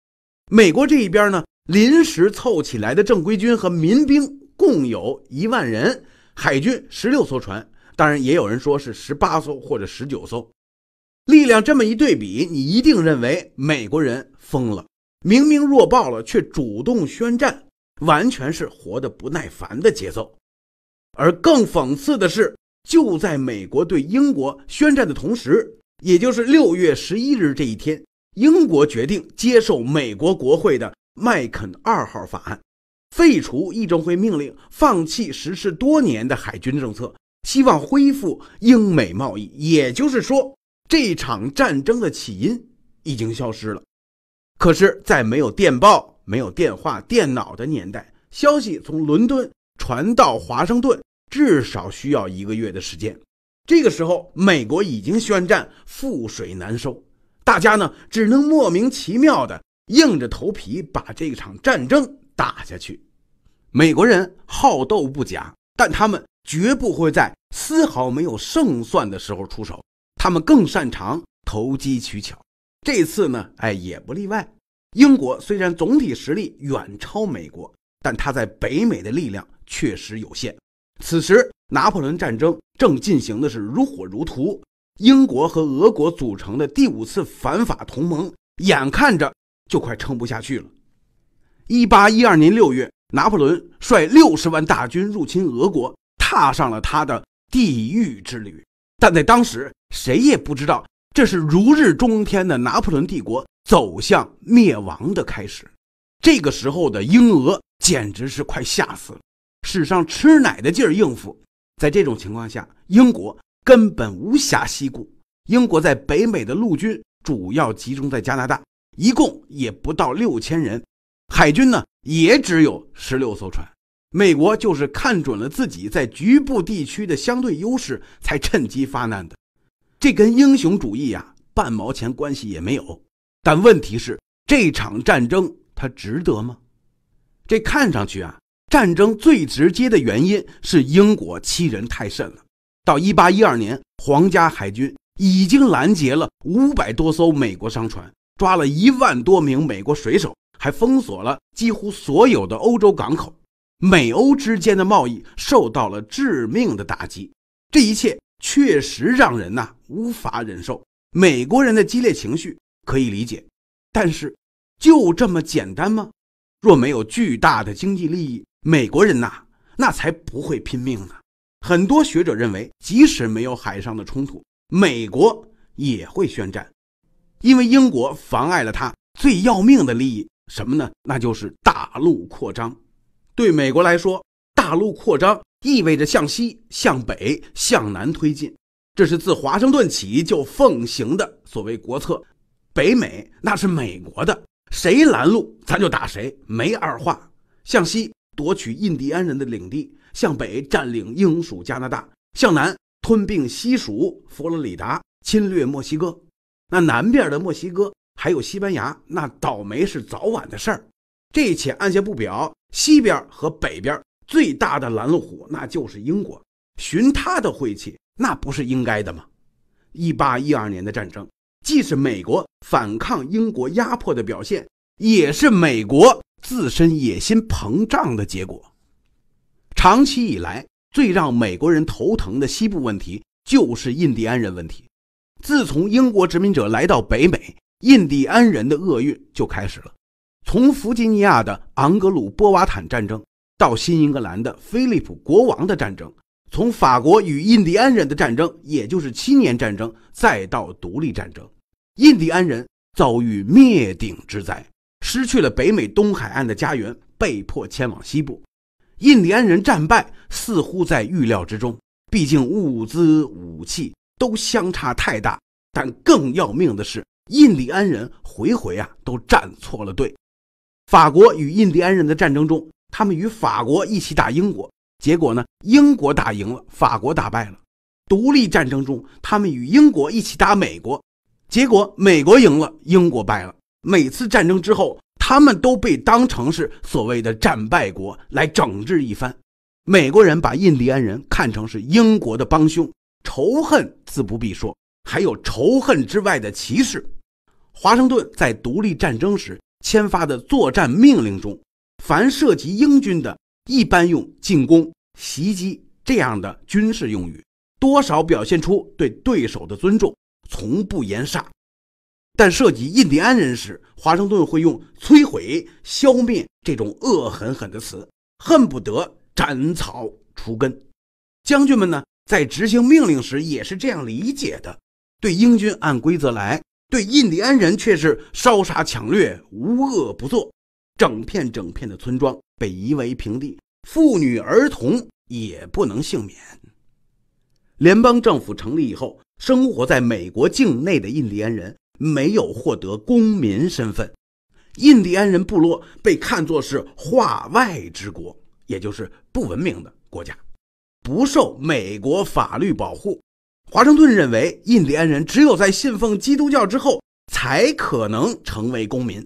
美国这一边呢，临时凑起来的正规军和民兵共有一万人，海军十六艘船，当然也有人说是十八艘或者十九艘。力量这么一对比，你一定认为美国人疯了，明明弱爆了，却主动宣战，完全是活得不耐烦的节奏。而更讽刺的是，就在美国对英国宣战的同时，也就是六月十一日这一天，英国决定接受美国国会的麦肯二号法案，废除议政会命令，放弃实施多年的海军政策，希望恢复英美贸易。也就是说，这场战争的起因已经消失了。可是，在没有电报、没有电话、电脑的年代，消息从伦敦传到华盛顿。至少需要一个月的时间。这个时候，美国已经宣战，覆水难收，大家呢只能莫名其妙的硬着头皮把这场战争打下去。美国人好斗不假，但他们绝不会在丝毫没有胜算的时候出手。他们更擅长投机取巧，这次呢，哎，也不例外。英国虽然总体实力远超美国，但他在北美的力量确实有限。此时，拿破仑战争正进行的是如火如荼，英国和俄国组成的第五次反法同盟，眼看着就快撑不下去了。1812年6月，拿破仑率60万大军入侵俄国，踏上了他的地狱之旅。但在当时，谁也不知道这是如日中天的拿破仑帝国走向灭亡的开始。这个时候的英俄简直是快吓死了。史上吃奶的劲儿应付，在这种情况下，英国根本无暇西顾。英国在北美的陆军主要集中在加拿大，一共也不到六千人；海军呢，也只有十六艘船。美国就是看准了自己在局部地区的相对优势，才趁机发难的。这跟英雄主义啊半毛钱关系也没有。但问题是，这场战争它值得吗？这看上去啊。战争最直接的原因是英国欺人太甚了。到一八一二年，皇家海军已经拦截了五百多艘美国商船，抓了一万多名美国水手，还封锁了几乎所有的欧洲港口，美欧之间的贸易受到了致命的打击。这一切确实让人呐无法忍受。美国人的激烈情绪可以理解，但是就这么简单吗？若没有巨大的经济利益，美国人呐，那才不会拼命呢。很多学者认为，即使没有海上的冲突，美国也会宣战，因为英国妨碍了他最要命的利益，什么呢？那就是大陆扩张。对美国来说，大陆扩张意味着向西、向北、向南推进，这是自华盛顿起就奉行的所谓国策。北美那是美国的，谁拦路，咱就打谁，没二话。向西。夺取印第安人的领地，向北占领英属加拿大，向南吞并西属佛罗里达，侵略墨西哥。那南边的墨西哥还有西班牙，那倒霉是早晚的事儿。这一切按下不表。西边和北边最大的拦路虎，那就是英国，寻他的晦气，那不是应该的吗？一八一二年的战争，既是美国反抗英国压迫的表现。也是美国自身野心膨胀的结果。长期以来，最让美国人头疼的西部问题就是印第安人问题。自从英国殖民者来到北美，印第安人的厄运就开始了。从弗吉尼亚的昂格鲁波瓦坦战争，到新英格兰的菲利普国王的战争，从法国与印第安人的战争，也就是七年战争，再到独立战争，印第安人遭遇灭顶之灾。失去了北美东海岸的家园，被迫迁往西部。印第安人战败似乎在预料之中，毕竟物资武器都相差太大。但更要命的是，印第安人回回啊都站错了队。法国与印第安人的战争中，他们与法国一起打英国，结果呢，英国打赢了，法国打败了。独立战争中，他们与英国一起打美国，结果美国赢了，英国败了。每次战争之后，他们都被当成是所谓的战败国来整治一番。美国人把印第安人看成是英国的帮凶，仇恨自不必说，还有仇恨之外的歧视。华盛顿在独立战争时签发的作战命令中，凡涉及英军的，一般用“进攻”“袭击”这样的军事用语，多少表现出对对手的尊重，从不言杀。但涉及印第安人时，华盛顿会用“摧毁”“消灭”这种恶狠狠的词，恨不得斩草除根。将军们呢，在执行命令时也是这样理解的：对英军按规则来，对印第安人却是烧杀抢掠，无恶不作。整片整片的村庄被夷为平地，妇女儿童也不能幸免。联邦政府成立以后，生活在美国境内的印第安人。没有获得公民身份，印第安人部落被看作是化外之国，也就是不文明的国家，不受美国法律保护。华盛顿认为，印第安人只有在信奉基督教之后，才可能成为公民。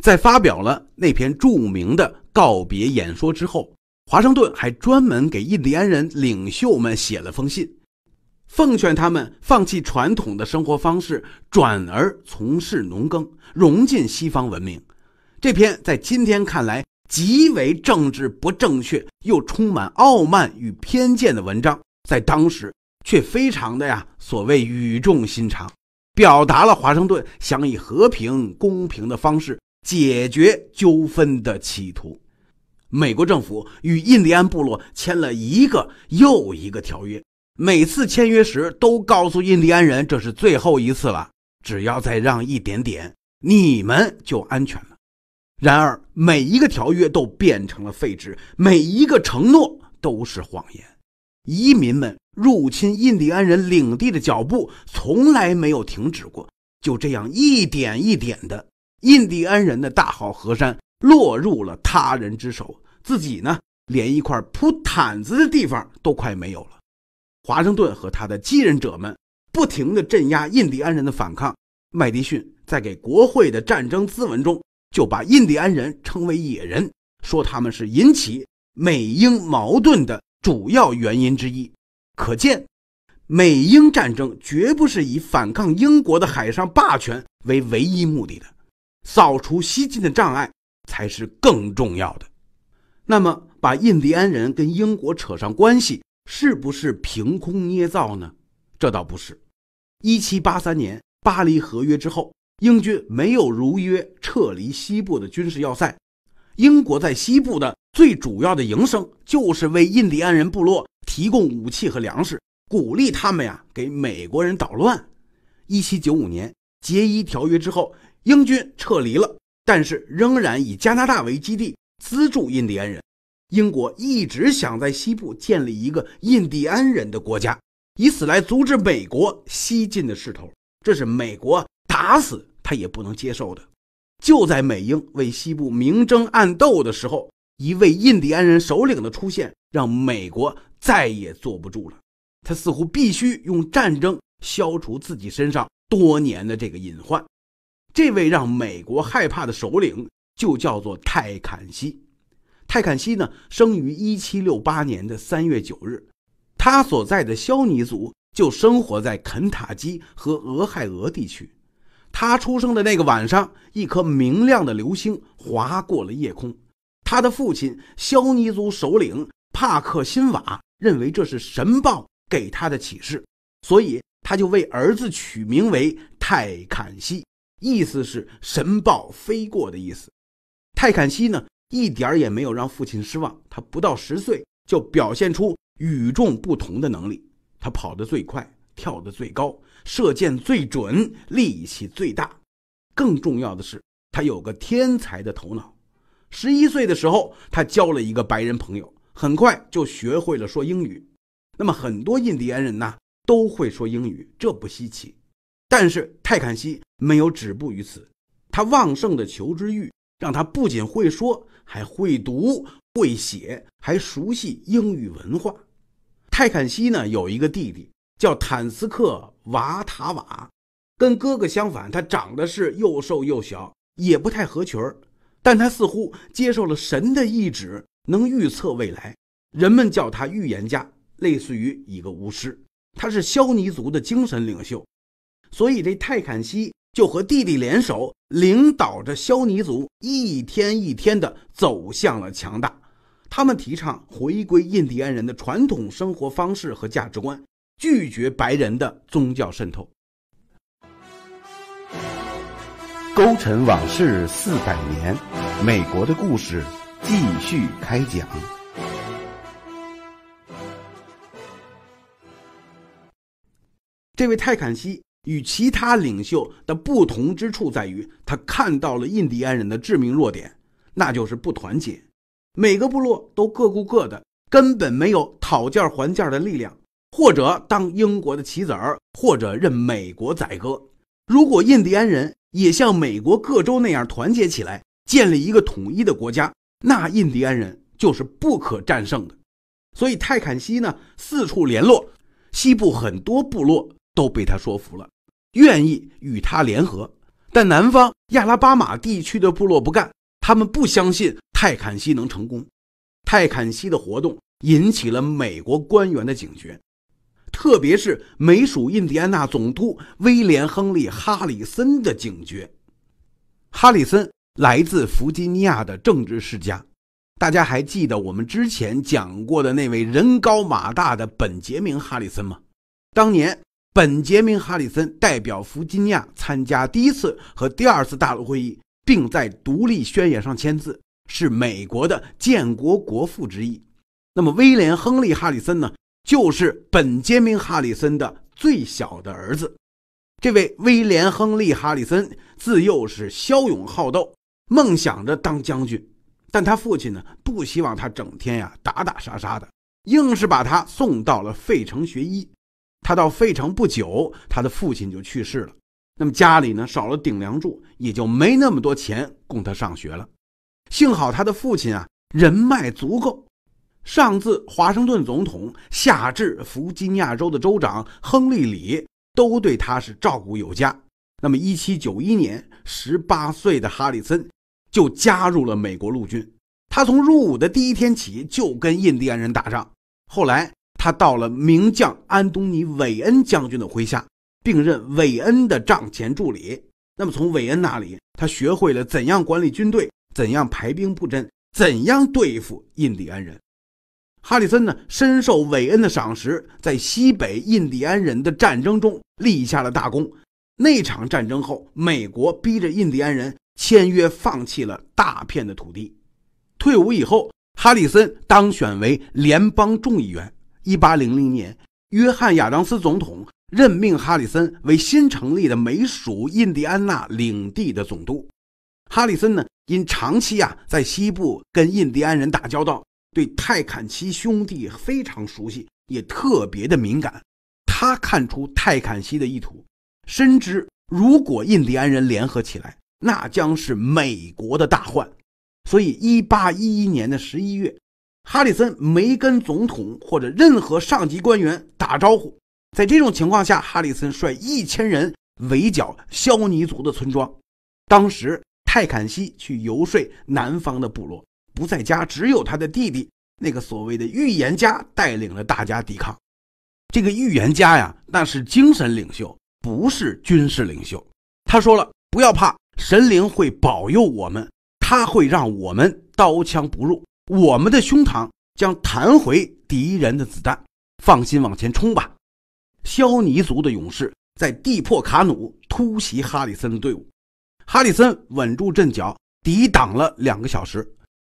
在发表了那篇著名的告别演说之后，华盛顿还专门给印第安人领袖们写了封信。奉劝他们放弃传统的生活方式，转而从事农耕，融进西方文明。这篇在今天看来极为政治不正确，又充满傲慢与偏见的文章，在当时却非常的呀，所谓语重心长，表达了华盛顿想以和平、公平的方式解决纠纷的企图。美国政府与印第安部落签了一个又一个条约。每次签约时，都告诉印第安人这是最后一次了。只要再让一点点，你们就安全了。然而，每一个条约都变成了废纸，每一个承诺都是谎言。移民们入侵印第安人领地的脚步从来没有停止过。就这样一点一点的，印第安人的大好河山落入了他人之手，自己呢，连一块铺毯子的地方都快没有了。华盛顿和他的继任者们不停地镇压印第安人的反抗。麦迪逊在给国会的战争咨文中就把印第安人称为野人，说他们是引起美英矛盾的主要原因之一。可见，美英战争绝不是以反抗英国的海上霸权为唯一目的的，扫除西进的障碍才是更重要的。那么，把印第安人跟英国扯上关系？是不是凭空捏造呢？这倒不是。1783年巴黎合约之后，英军没有如约撤离西部的军事要塞。英国在西部的最主要的营生就是为印第安人部落提供武器和粮食，鼓励他们呀给美国人捣乱。1795年《杰伊条约》之后，英军撤离了，但是仍然以加拿大为基地资助印第安人。英国一直想在西部建立一个印第安人的国家，以此来阻止美国西进的势头。这是美国打死他也不能接受的。就在美英为西部明争暗斗的时候，一位印第安人首领的出现让美国再也坐不住了。他似乎必须用战争消除自己身上多年的这个隐患。这位让美国害怕的首领就叫做泰坎西。泰坎西呢，生于一七六八年的三月九日，他所在的肖尼族就生活在肯塔基和俄亥俄地区。他出生的那个晚上，一颗明亮的流星划过了夜空。他的父亲肖尼族首领帕克辛瓦认为这是神报给他的启示，所以他就为儿子取名为泰坎西，意思是神报飞过的意思。泰坎西呢？一点儿也没有让父亲失望。他不到十岁就表现出与众不同的能力。他跑得最快，跳得最高，射箭最准，力气最大。更重要的是，他有个天才的头脑。十一岁的时候，他交了一个白人朋友，很快就学会了说英语。那么很多印第安人呢都会说英语，这不稀奇。但是泰坦西没有止步于此。他旺盛的求知欲让他不仅会说。还会读会写，还熟悉英语文化。泰坎西呢有一个弟弟叫坦斯克瓦塔瓦，跟哥哥相反，他长得是又瘦又小，也不太合群儿。但他似乎接受了神的意志，能预测未来，人们叫他预言家，类似于一个巫师。他是肖尼族的精神领袖，所以这泰坎西。就和弟弟联手，领导着肖尼族一天一天的走向了强大。他们提倡回归印第安人的传统生活方式和价值观，拒绝白人的宗教渗透。勾陈往事四百年，美国的故事继续开讲。这位泰坦西。与其他领袖的不同之处在于，他看到了印第安人的致命弱点，那就是不团结。每个部落都各顾各的，根本没有讨价还价的力量，或者当英国的棋子儿，或者任美国宰割。如果印第安人也像美国各州那样团结起来，建立一个统一的国家，那印第安人就是不可战胜的。所以，泰坦西呢四处联络西部很多部落。都被他说服了，愿意与他联合，但南方亚拉巴马地区的部落不干，他们不相信泰坎西能成功。泰坎西的活动引起了美国官员的警觉，特别是美属印第安纳总督威廉·亨利·哈里森的警觉。哈里森来自弗吉尼亚的政治世家，大家还记得我们之前讲过的那位人高马大的本杰明·哈里森吗？当年。本杰明·哈里森代表弗吉尼亚参加第一次和第二次大陆会议，并在《独立宣言》上签字，是美国的建国国父之一。那么，威廉·亨利·哈里森呢？就是本杰明·哈里森的最小的儿子。这位威廉·亨利·哈里森自幼是骁勇好斗，梦想着当将军，但他父亲呢，不希望他整天呀打打杀杀的，硬是把他送到了费城学医。他到费城不久，他的父亲就去世了。那么家里呢少了顶梁柱，也就没那么多钱供他上学了。幸好他的父亲啊人脉足够，上自华盛顿总统，下至弗吉尼亚州的州长亨利里，都对他是照顾有加。那么1791年，18岁的哈里森就加入了美国陆军。他从入伍的第一天起就跟印第安人打仗。后来。他到了名将安东尼·韦恩将军的麾下，并任韦恩的帐前助理。那么，从韦恩那里，他学会了怎样管理军队，怎样排兵布阵，怎样对付印第安人。哈里森呢，深受韦恩的赏识，在西北印第安人的战争中立下了大功。那场战争后，美国逼着印第安人签约，放弃了大片的土地。退伍以后，哈里森当选为联邦众议员。一八零零年，约翰·亚当斯总统任命哈里森为新成立的美属印第安纳领地的总督。哈里森呢，因长期啊在西部跟印第安人打交道，对泰坦奇兄弟非常熟悉，也特别的敏感。他看出泰坦西的意图，深知如果印第安人联合起来，那将是美国的大患。所以，一八一一年的十一月。哈里森没跟总统或者任何上级官员打招呼。在这种情况下，哈里森率一千人围剿肖尼族的村庄。当时泰坎西去游说南方的部落不在家，只有他的弟弟那个所谓的预言家带领着大家抵抗。这个预言家呀，那是精神领袖，不是军事领袖。他说了：“不要怕，神灵会保佑我们，他会让我们刀枪不入。”我们的胸膛将弹回敌人的子弹，放心往前冲吧！肖尼族的勇士在蒂破卡努突袭哈里森的队伍，哈里森稳住阵脚，抵挡了两个小时。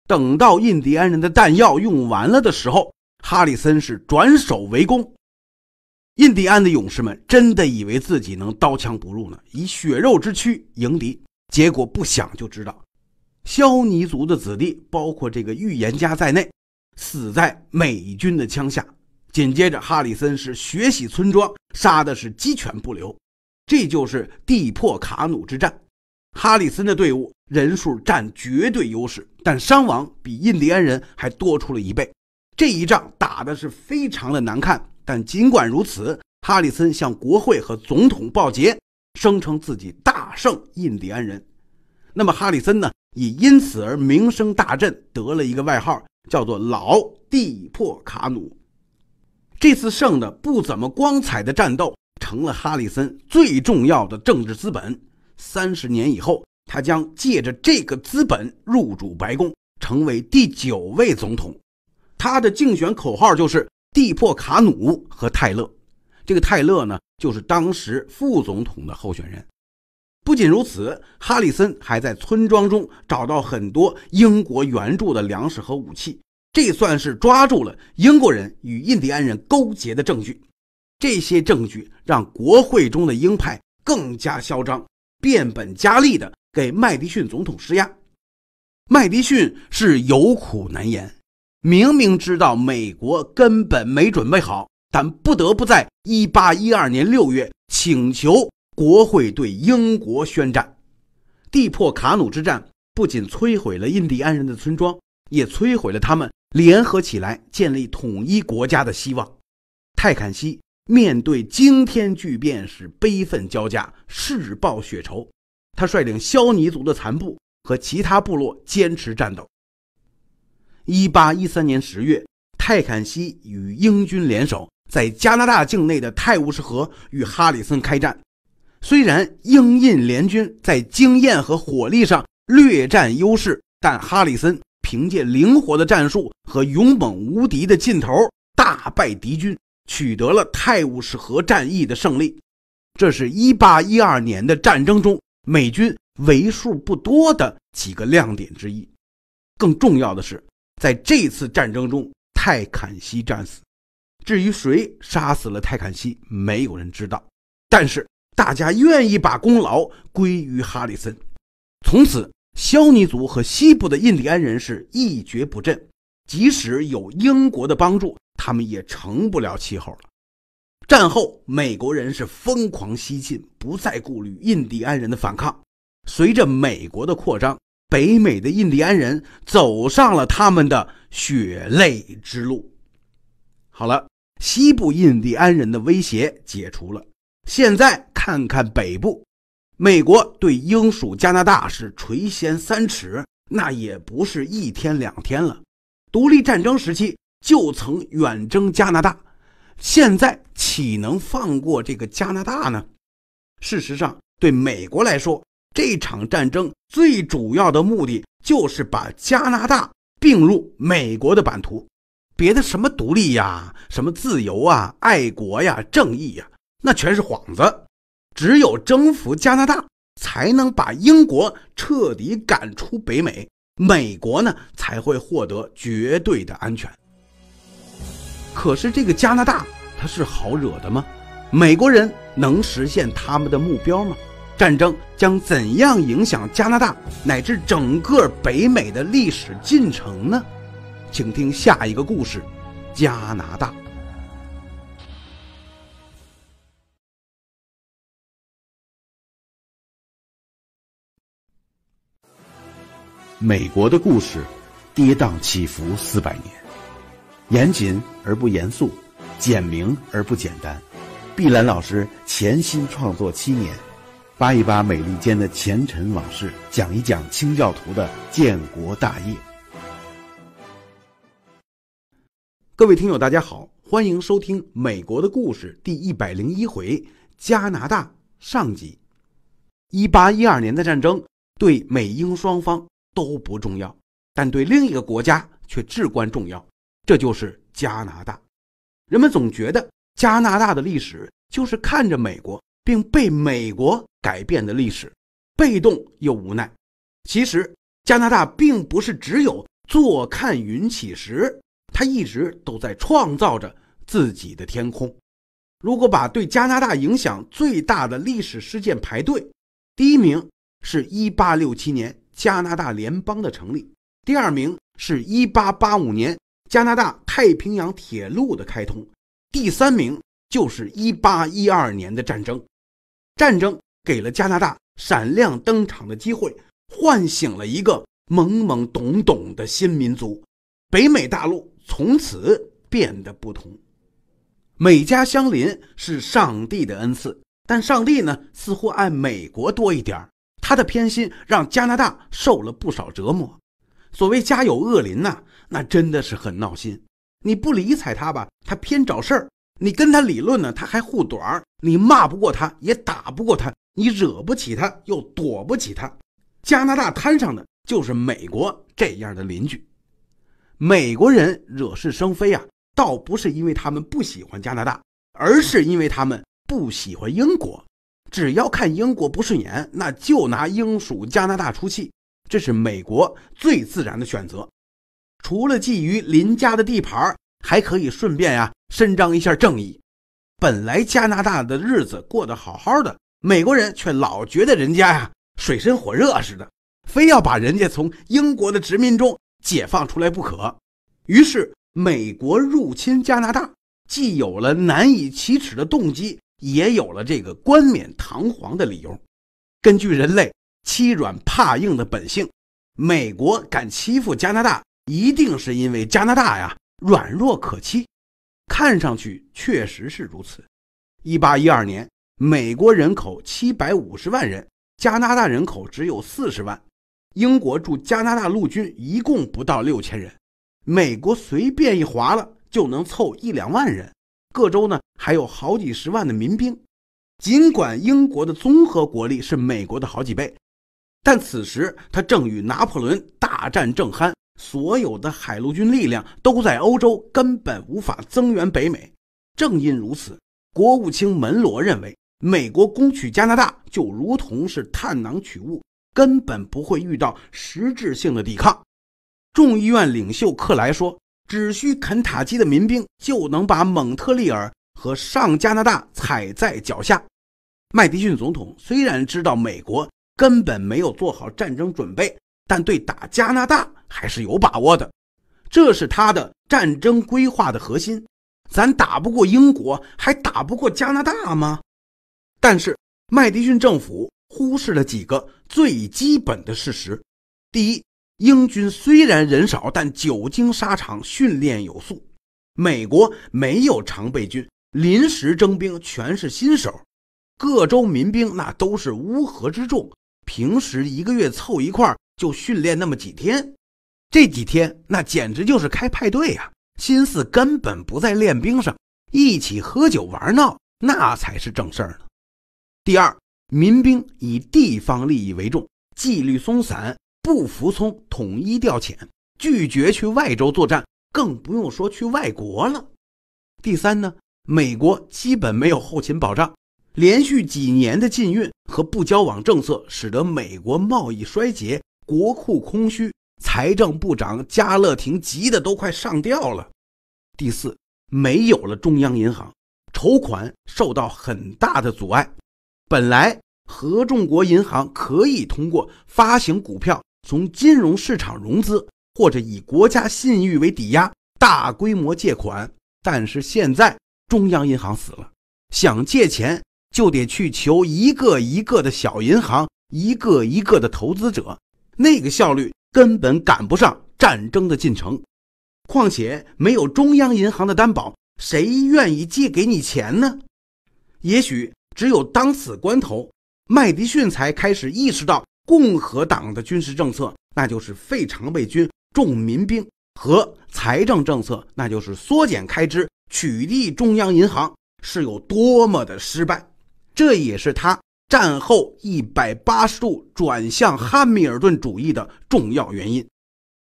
等到印第安人的弹药用完了的时候，哈里森是转守为攻。印第安的勇士们真的以为自己能刀枪不入呢，以血肉之躯迎敌，结果不想就知道。肖尼族的子弟，包括这个预言家在内，死在美军的枪下。紧接着，哈里森是血洗村庄，杀的是鸡犬不留。这就是蒂破卡努之战。哈里森的队伍人数占绝对优势，但伤亡比印第安人还多出了一倍。这一仗打的是非常的难看，但尽管如此，哈里森向国会和总统报捷，声称自己大胜印第安人。那么，哈里森呢？也因此而名声大振，得了一个外号，叫做“老地破卡努”。这次胜的不怎么光彩的战斗，成了哈里森最重要的政治资本。三十年以后，他将借着这个资本入主白宫，成为第九位总统。他的竞选口号就是“地破卡努和泰勒”。这个泰勒呢，就是当时副总统的候选人。不仅如此，哈里森还在村庄中找到很多英国援助的粮食和武器，这算是抓住了英国人与印第安人勾结的证据。这些证据让国会中的鹰派更加嚣张，变本加厉的给麦迪逊总统施压。麦迪逊是有苦难言，明明知道美国根本没准备好，但不得不在1812年6月请求。国会对英国宣战，蒂破卡努之战不仅摧毁了印第安人的村庄，也摧毁了他们联合起来建立统一国家的希望。泰坦西面对惊天巨变时悲愤交加，誓报血仇。他率领肖尼族的残部和其他部落坚持战斗。一八一三年十月，泰坦西与英军联手，在加拿大境内的泰晤士河与哈里森开战。虽然英印联军在经验和火力上略占优势，但哈里森凭借灵活的战术和勇猛无敌的劲头，大败敌军，取得了泰晤士河战役的胜利。这是一八一二年的战争中美军为数不多的几个亮点之一。更重要的是，在这次战争中，泰坎西战死。至于谁杀死了泰坎西，没有人知道。但是。大家愿意把功劳归于哈里森。从此，肖尼族和西部的印第安人是一蹶不振。即使有英国的帮助，他们也成不了气候了。战后，美国人是疯狂西进，不再顾虑印第安人的反抗。随着美国的扩张，北美的印第安人走上了他们的血泪之路。好了，西部印第安人的威胁解除了。现在看看北部，美国对英属加拿大是垂涎三尺，那也不是一天两天了。独立战争时期就曾远征加拿大，现在岂能放过这个加拿大呢？事实上，对美国来说，这场战争最主要的目的就是把加拿大并入美国的版图，别的什么独立呀、什么自由啊、爱国呀、正义呀。那全是幌子，只有征服加拿大，才能把英国彻底赶出北美，美国呢才会获得绝对的安全。可是这个加拿大他是好惹的吗？美国人能实现他们的目标吗？战争将怎样影响加拿大乃至整个北美的历史进程呢？请听下一个故事：加拿大。美国的故事，跌宕起伏四百年，严谨而不严肃，简明而不简单。碧兰老师潜心创作七年，扒一扒美利坚的前尘往事，讲一讲清教徒的建国大业。各位听友，大家好，欢迎收听《美国的故事》第一百零一回，加拿大上集，一八一二年的战争对美英双方。都不重要，但对另一个国家却至关重要。这就是加拿大。人们总觉得加拿大的历史就是看着美国，并被美国改变的历史，被动又无奈。其实，加拿大并不是只有坐看云起时，它一直都在创造着自己的天空。如果把对加拿大影响最大的历史事件排队，第一名是一八六七年。加拿大联邦的成立，第二名是一八八五年加拿大太平洋铁路的开通，第三名就是一八一二年的战争。战争给了加拿大闪亮登场的机会，唤醒了一个懵懵懂懂的新民族。北美大陆从此变得不同。美加相邻是上帝的恩赐，但上帝呢，似乎爱美国多一点儿。他的偏心让加拿大受了不少折磨。所谓家有恶邻呐，那真的是很闹心。你不理睬他吧，他偏找事儿；你跟他理论呢，他还护短儿；你骂不过他，也打不过他；你惹不起他，又躲不起他。加拿大摊上的就是美国这样的邻居。美国人惹是生非啊，倒不是因为他们不喜欢加拿大，而是因为他们不喜欢英国。只要看英国不顺眼，那就拿英属加拿大出气，这是美国最自然的选择。除了觊觎邻家的地盘，还可以顺便呀伸张一下正义。本来加拿大的日子过得好好的，美国人却老觉得人家呀水深火热似的，非要把人家从英国的殖民中解放出来不可。于是，美国入侵加拿大，既有了难以启齿的动机。也有了这个冠冕堂皇的理由。根据人类欺软怕硬的本性，美国敢欺负加拿大，一定是因为加拿大呀软弱可欺。看上去确实是如此。一八一二年，美国人口七百五十万人，加拿大人口只有四十万，英国驻加拿大陆军一共不到六千人，美国随便一划了就能凑一两万人。各州呢还有好几十万的民兵，尽管英国的综合国力是美国的好几倍，但此时他正与拿破仑大战正酣，所有的海陆军力量都在欧洲，根本无法增援北美。正因如此，国务卿门罗认为，美国攻取加拿大就如同是探囊取物，根本不会遇到实质性的抵抗。众议院领袖克莱说。只需肯塔基的民兵就能把蒙特利尔和上加拿大踩在脚下。麦迪逊总统虽然知道美国根本没有做好战争准备，但对打加拿大还是有把握的。这是他的战争规划的核心。咱打不过英国，还打不过加拿大吗？但是麦迪逊政府忽视了几个最基本的事实：第一，英军虽然人少，但久经沙场，训练有素。美国没有常备军，临时征兵全是新手，各州民兵那都是乌合之众，平时一个月凑一块儿就训练那么几天，这几天那简直就是开派对啊！心思根本不在练兵上，一起喝酒玩闹那才是正事儿呢。第二，民兵以地方利益为重，纪律松散。不服从统一调遣，拒绝去外州作战，更不用说去外国了。第三呢，美国基本没有后勤保障，连续几年的禁运和不交往政策，使得美国贸易衰竭，国库空虚，财政部长加勒廷急得都快上吊了。第四，没有了中央银行，筹款受到很大的阻碍。本来合众国银行可以通过发行股票。从金融市场融资，或者以国家信誉为抵押大规模借款，但是现在中央银行死了，想借钱就得去求一个一个的小银行，一个一个的投资者，那个效率根本赶不上战争的进程。况且没有中央银行的担保，谁愿意借给你钱呢？也许只有当此关头，麦迪逊才开始意识到。共和党的军事政策，那就是废常备军、重民兵；和财政政策，那就是缩减开支、取缔中央银行，是有多么的失败。这也是他战后一百八十度转向汉密尔顿主义的重要原因。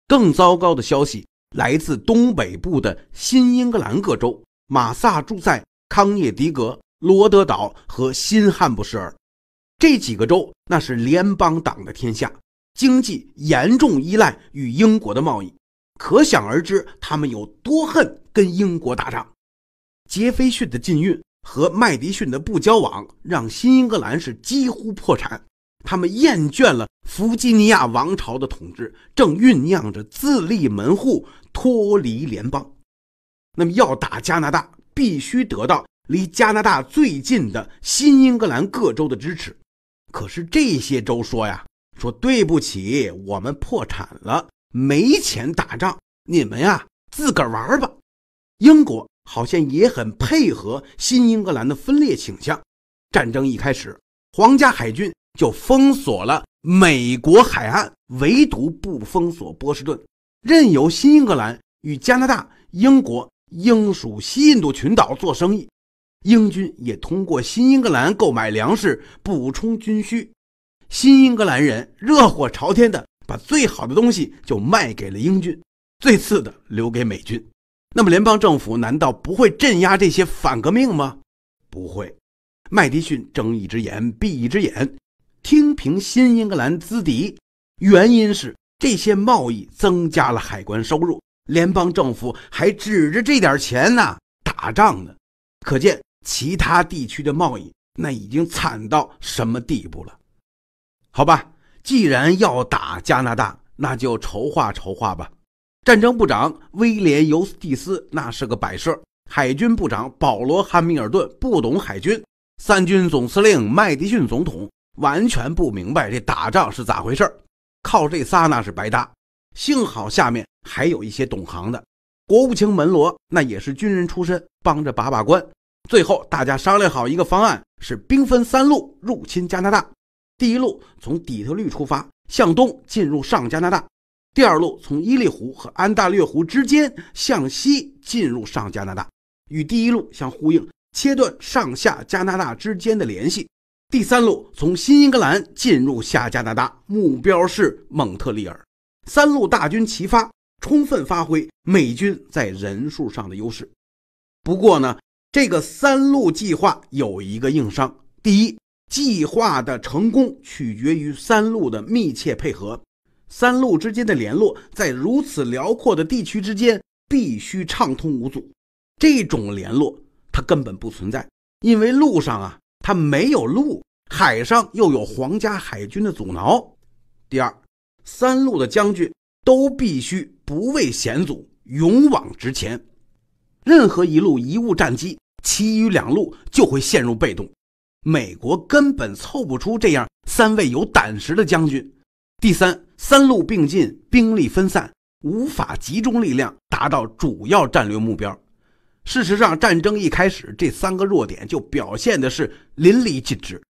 更糟糕的消息来自东北部的新英格兰各州：马萨诸塞、康涅狄格、罗德岛和新汉布什尔。这几个州那是联邦党的天下，经济严重依赖与英国的贸易，可想而知他们有多恨跟英国打仗。杰斐逊的禁运和麦迪逊的不交往，让新英格兰是几乎破产。他们厌倦了弗吉尼亚王朝的统治，正酝酿着自立门户，脱离联邦。那么要打加拿大，必须得到离加拿大最近的新英格兰各州的支持。可是这些州说呀，说对不起，我们破产了，没钱打仗，你们呀自个儿玩吧。英国好像也很配合新英格兰的分裂倾向。战争一开始，皇家海军就封锁了美国海岸，唯独不封锁波士顿，任由新英格兰与加拿大、英国、英属西印度群岛做生意。英军也通过新英格兰购买粮食，补充军需。新英格兰人热火朝天的把最好的东西就卖给了英军，最次的留给美军。那么联邦政府难道不会镇压这些反革命吗？不会。麦迪逊睁一只眼闭一只眼，听凭新英格兰资敌。原因是这些贸易增加了海关收入，联邦政府还指着这点钱呢打仗呢。可见。其他地区的贸易那已经惨到什么地步了？好吧，既然要打加拿大，那就筹划筹划吧。战争部长威廉·尤斯蒂斯那是个摆设，海军部长保罗·汉密尔顿不懂海军，三军总司令麦迪逊总统完全不明白这打仗是咋回事儿，靠这仨那是白搭。幸好下面还有一些懂行的，国务卿门罗那也是军人出身，帮着把把关。最后，大家商量好一个方案，是兵分三路入侵加拿大。第一路从底特律出发，向东进入上加拿大；第二路从伊利湖和安大略湖之间向西进入上加拿大，与第一路相呼应，切断上下加拿大之间的联系；第三路从新英格兰进入下加拿大，目标是蒙特利尔。三路大军齐发，充分发挥美军在人数上的优势。不过呢。这个三路计划有一个硬伤：第一，计划的成功取决于三路的密切配合，三路之间的联络在如此辽阔的地区之间必须畅通无阻。这种联络它根本不存在，因为路上啊，它没有路；海上又有皇家海军的阻挠。第二，三路的将军都必须不畏险阻，勇往直前，任何一路贻误战机。其余两路就会陷入被动，美国根本凑不出这样三位有胆识的将军。第三，三路并进，兵力分散，无法集中力量达到主要战略目标。事实上，战争一开始，这三个弱点就表现的是淋漓尽致。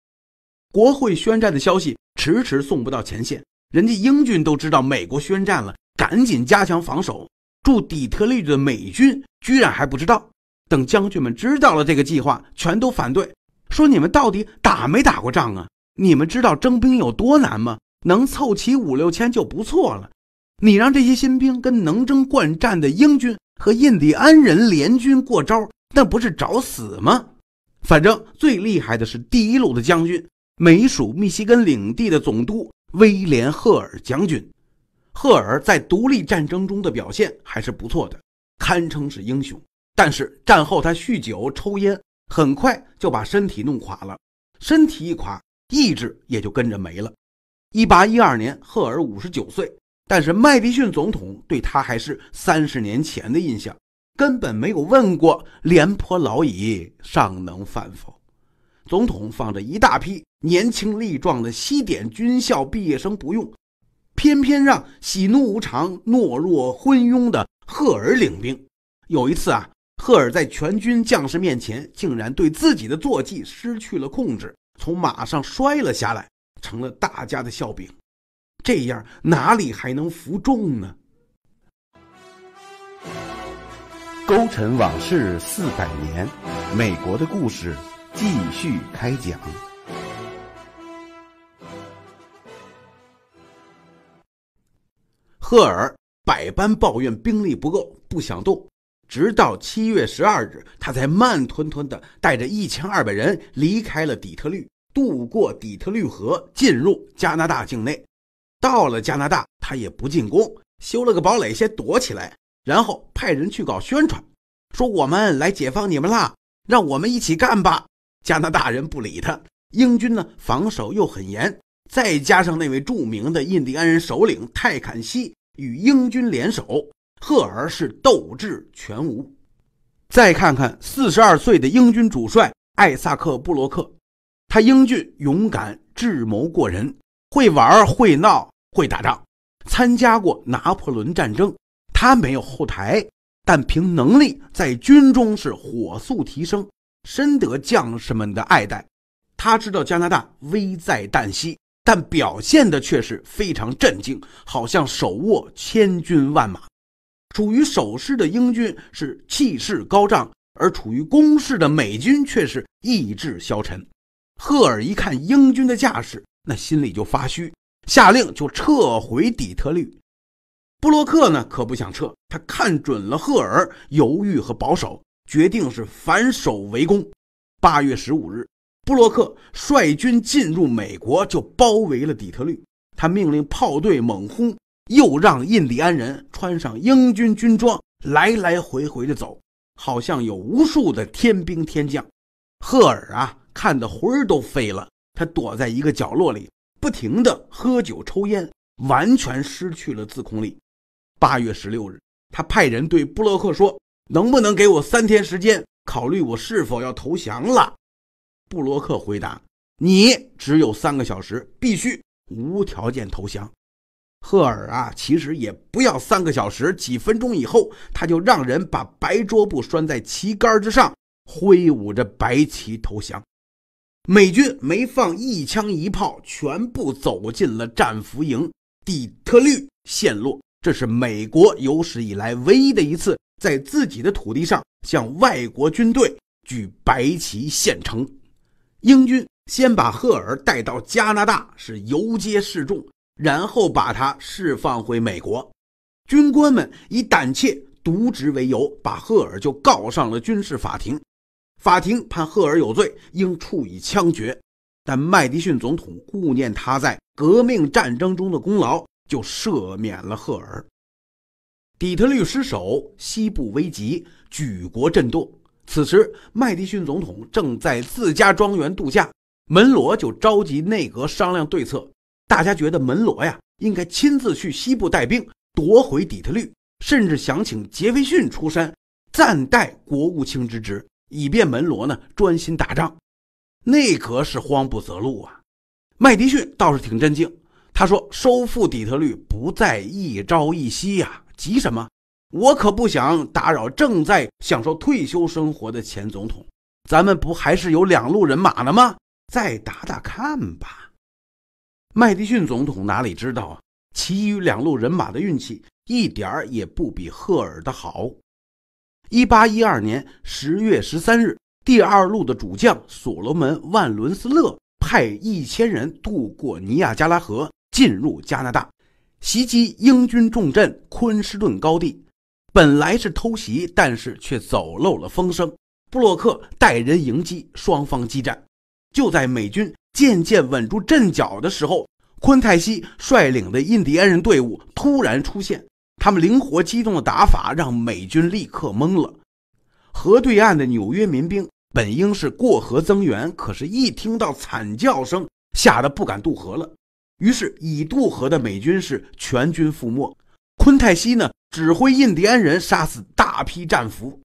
国会宣战的消息迟迟送不到前线，人家英军都知道美国宣战了，赶紧加强防守。驻底特律的美军居然还不知道。等将军们知道了这个计划，全都反对，说：“你们到底打没打过仗啊？你们知道征兵有多难吗？能凑齐五六千就不错了。你让这些新兵跟能征惯战的英军和印第安人联军过招，那不是找死吗？”反正最厉害的是第一路的将军，美属密西根领地的总督威廉·赫尔将军。赫尔在独立战争中的表现还是不错的，堪称是英雄。但是战后他酗酒抽烟，很快就把身体弄垮了。身体一垮，意志也就跟着没了。一八一二年，赫尔五十九岁，但是麦迪逊总统对他还是三十年前的印象，根本没有问过“廉颇老矣，尚能饭否”。总统放着一大批年轻力壮的西点军校毕业生不用，偏偏让喜怒无常、懦弱昏庸的赫尔领兵。有一次啊。赫尔在全军将士面前，竟然对自己的坐骑失去了控制，从马上摔了下来，成了大家的笑柄。这样哪里还能服众呢？勾陈往事四百年，美国的故事继续开讲。赫尔百般抱怨兵力不够，不想动。直到七月十二日，他才慢吞吞地带着一千二百人离开了底特律，渡过底特律河，进入加拿大境内。到了加拿大，他也不进攻，修了个堡垒，先躲起来，然后派人去搞宣传，说我们来解放你们啦，让我们一起干吧。加拿大人不理他，英军呢防守又很严，再加上那位著名的印第安人首领泰坦西与英军联手。赫尔是斗志全无。再看看四十二岁的英军主帅艾萨克·布洛克，他英俊、勇敢、智谋过人，会玩、会闹、会打仗。参加过拿破仑战争，他没有后台，但凭能力在军中是火速提升，深得将士们的爱戴。他知道加拿大危在旦夕，但表现的却是非常镇静，好像手握千军万马。处于守势的英军是气势高涨，而处于攻势的美军却是意志消沉。赫尔一看英军的架势，那心里就发虚，下令就撤回底特律。布洛克呢，可不想撤，他看准了赫尔犹豫和保守，决定是反守为攻。八月十五日，布洛克率军进入美国，就包围了底特律。他命令炮队猛轰。又让印第安人穿上英军军装，来来回回的走，好像有无数的天兵天将。赫尔啊，看得魂儿都飞了。他躲在一个角落里，不停的喝酒抽烟，完全失去了自控力。八月十六日，他派人对布洛克说：“能不能给我三天时间考虑我是否要投降了？”布洛克回答：“你只有三个小时，必须无条件投降。”赫尔啊，其实也不要三个小时，几分钟以后，他就让人把白桌布拴在旗杆之上，挥舞着白旗投降。美军没放一枪一炮，全部走进了战俘营。底特律陷落，这是美国有史以来唯一的一次在自己的土地上向外国军队举白旗献城。英军先把赫尔带到加拿大，是游街示众。然后把他释放回美国，军官们以胆怯渎职为由，把赫尔就告上了军事法庭。法庭判赫尔有罪，应处以枪决。但麦迪逊总统顾念他在革命战争中的功劳，就赦免了赫尔。底特律失守，西部危急，举国震动。此时，麦迪逊总统正在自家庄园度假，门罗就召集内阁商量对策。大家觉得门罗呀，应该亲自去西部带兵夺回底特律，甚至想请杰斐逊出山暂代国务卿之职，以便门罗呢专心打仗。内阁是慌不择路啊，麦迪逊倒是挺镇静，他说：“收复底特律不在一朝一夕呀，急什么？我可不想打扰正在享受退休生活的前总统。咱们不还是有两路人马呢吗？再打打看吧。”麦迪逊总统哪里知道啊？其余两路人马的运气一点儿也不比赫尔的好。一八一二年十月十三日，第二路的主将所罗门·万伦斯勒派一千人渡过尼亚加拉河，进入加拿大，袭击英军重镇昆士顿高地。本来是偷袭，但是却走漏了风声。布洛克带人迎击，双方激战。就在美军。渐渐稳住阵脚的时候，昆泰西率领的印第安人队伍突然出现。他们灵活机动的打法让美军立刻懵了。河对岸的纽约民兵本应是过河增援，可是一听到惨叫声，吓得不敢渡河了。于是，已渡河的美军是全军覆没。昆泰西呢，指挥印第安人杀死大批战俘。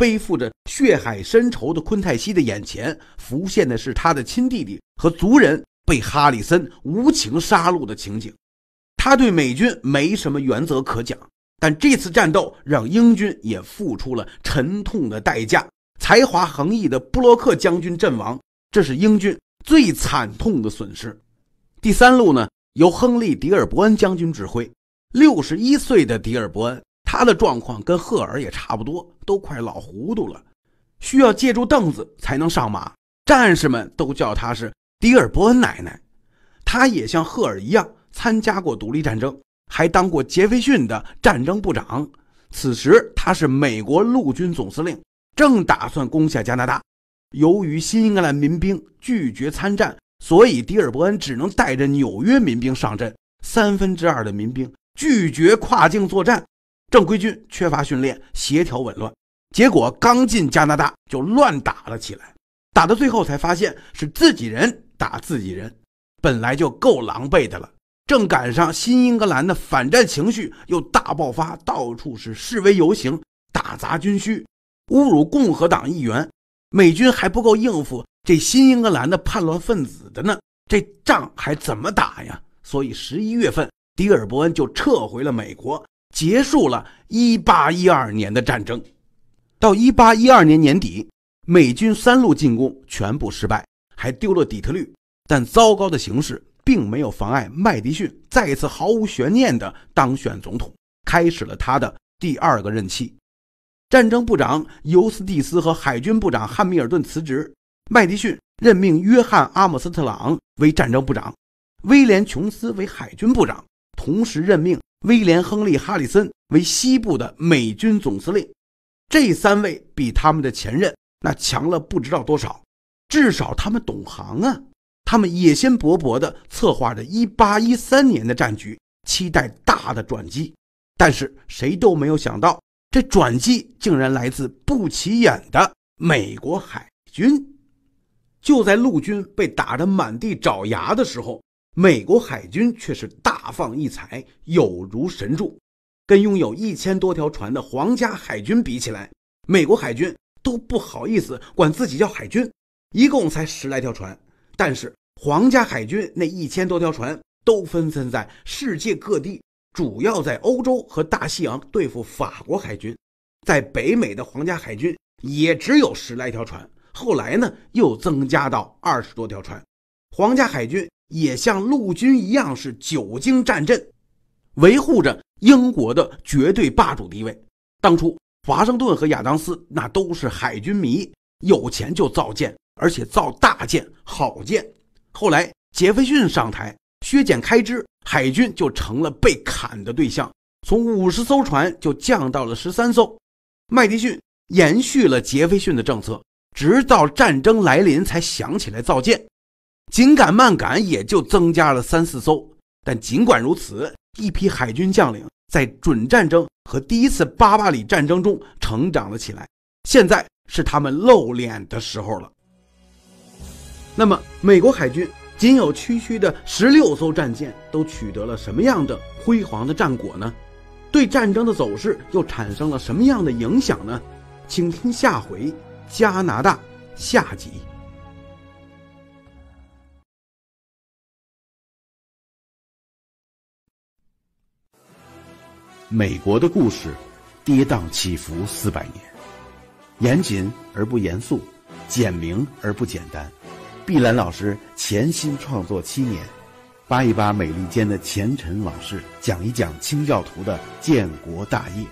背负着血海深仇的昆泰西的眼前浮现的是他的亲弟弟和族人被哈里森无情杀戮的情景。他对美军没什么原则可讲，但这次战斗让英军也付出了沉痛的代价。才华横溢的布洛克将军阵亡，这是英军最惨痛的损失。第三路呢，由亨利·迪尔伯恩将军指挥，六十一岁的迪尔伯恩。他的状况跟赫尔也差不多，都快老糊涂了，需要借助凳子才能上马。战士们都叫他是迪尔伯恩奶奶。他也像赫尔一样参加过独立战争，还当过杰斐逊的战争部长。此时他是美国陆军总司令，正打算攻下加拿大。由于新英格兰民兵拒绝参战，所以迪尔伯恩只能带着纽约民兵上阵。三分之二的民兵拒绝跨境作战。正规军缺乏训练，协调紊乱，结果刚进加拿大就乱打了起来。打到最后才发现是自己人打自己人，本来就够狼狈的了。正赶上新英格兰的反战情绪又大爆发，到处是示威游行、打砸军需、侮辱共和党议员，美军还不够应付这新英格兰的叛乱分子的呢。这仗还怎么打呀？所以十一月份，迪尔伯恩就撤回了美国。结束了一八一二年的战争，到一八一二年年底，美军三路进攻全部失败，还丢了底特律。但糟糕的形势并没有妨碍麦迪逊再一次毫无悬念地当选总统，开始了他的第二个任期。战争部长尤斯蒂斯和海军部长汉密尔顿辞职，麦迪逊任命约翰阿姆斯特朗为战争部长，威廉琼斯为海军部长，同时任命。威廉·亨利·哈里森为西部的美军总司令，这三位比他们的前任那强了不知道多少，至少他们懂行啊！他们野心勃勃地策划着1813年的战局，期待大的转机。但是谁都没有想到，这转机竟然来自不起眼的美国海军。就在陆军被打得满地找牙的时候。美国海军却是大放异彩，有如神助。跟拥有一千多条船的皇家海军比起来，美国海军都不好意思管自己叫海军，一共才十来条船。但是皇家海军那一千多条船都分散在世界各地，主要在欧洲和大西洋对付法国海军。在北美的皇家海军也只有十来条船，后来呢又增加到二十多条船。皇家海军。也像陆军一样是久经战阵，维护着英国的绝对霸主地位。当初华盛顿和亚当斯那都是海军迷，有钱就造舰，而且造大舰、好舰。后来杰斐逊上台削减开支，海军就成了被砍的对象，从五十艘船就降到了十三艘。麦迪逊延续了杰斐逊的政策，直到战争来临才想起来造舰。紧赶慢赶，也就增加了三四艘。但尽管如此，一批海军将领在准战争和第一次巴巴里战争中成长了起来。现在是他们露脸的时候了。那么，美国海军仅有区区的十六艘战舰都取得了什么样的辉煌的战果呢？对战争的走势又产生了什么样的影响呢？请听下回《加拿大》下集。美国的故事，跌宕起伏四百年，严谨而不严肃，简明而不简单。碧兰老师潜心创作七年，扒一扒美利坚的前尘往事，讲一讲清教徒的建国大业。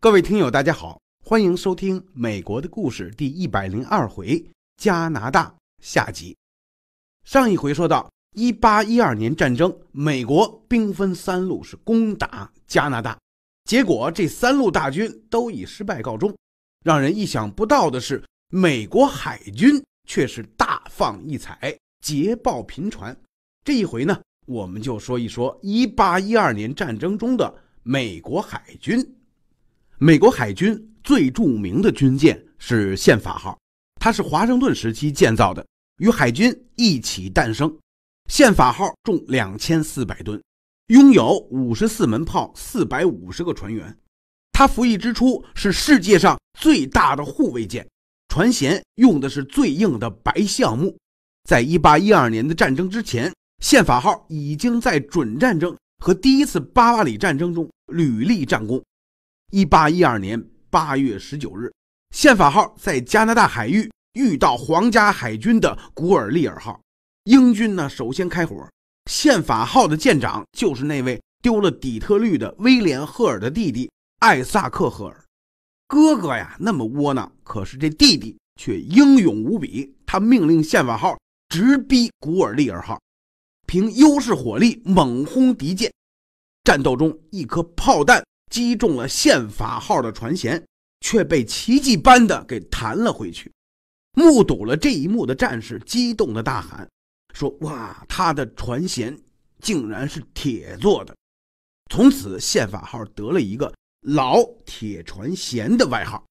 各位听友，大家好，欢迎收听《美国的故事》第一百零二回，加拿大下集。上一回说到。一八一二年战争，美国兵分三路是攻打加拿大，结果这三路大军都以失败告终。让人意想不到的是，美国海军却是大放异彩，捷报频传。这一回呢，我们就说一说一八一二年战争中的美国海军。美国海军最著名的军舰是宪法号，它是华盛顿时期建造的，与海军一起诞生。宪法号重两千四百吨，拥有五十四门炮、四百五十个船员。它服役之初是世界上最大的护卫舰，船舷用的是最硬的白橡木。在一八一二年的战争之前，宪法号已经在准战争和第一次巴巴里战争中屡立战功。一八一二年八月十九日，宪法号在加拿大海域遇到皇家海军的古尔利尔号。英军呢，首先开火。宪法号的舰长就是那位丢了底特律的威廉·赫尔的弟弟艾萨克·赫尔。哥哥呀，那么窝囊，可是这弟弟却英勇无比。他命令宪法号直逼古尔利尔号，凭优势火力猛轰敌舰。战斗中，一颗炮弹击中了宪法号的船舷，却被奇迹般的给弹了回去。目睹了这一幕的战士激动的大喊。说哇，他的船舷竟然是铁做的！从此，宪法号得了一个“老铁船舷”的外号。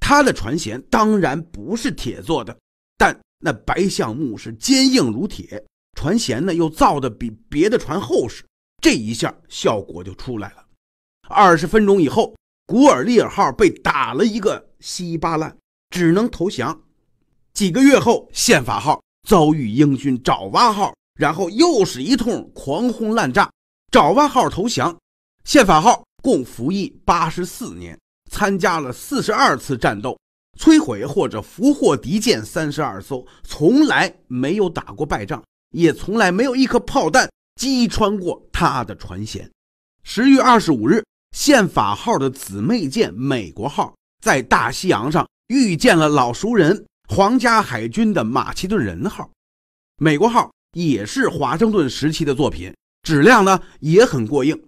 他的船舷当然不是铁做的，但那白橡木是坚硬如铁，船舷呢又造的比别的船厚实，这一下效果就出来了。二十分钟以后，古尔利尔号被打了一个稀巴烂，只能投降。几个月后，宪法号。遭遇英军“爪哇号”，然后又是一通狂轰滥炸，“爪哇号”投降，“宪法号”共服役八十四年，参加了四十二次战斗，摧毁或者俘获敌舰三十二艘，从来没有打过败仗，也从来没有一颗炮弹击穿过他的船舷。十月二十五日，“宪法号”的姊妹舰“美国号”在大西洋上遇见了老熟人。皇家海军的马其顿人号，美国号也是华盛顿时期的作品，质量呢也很过硬。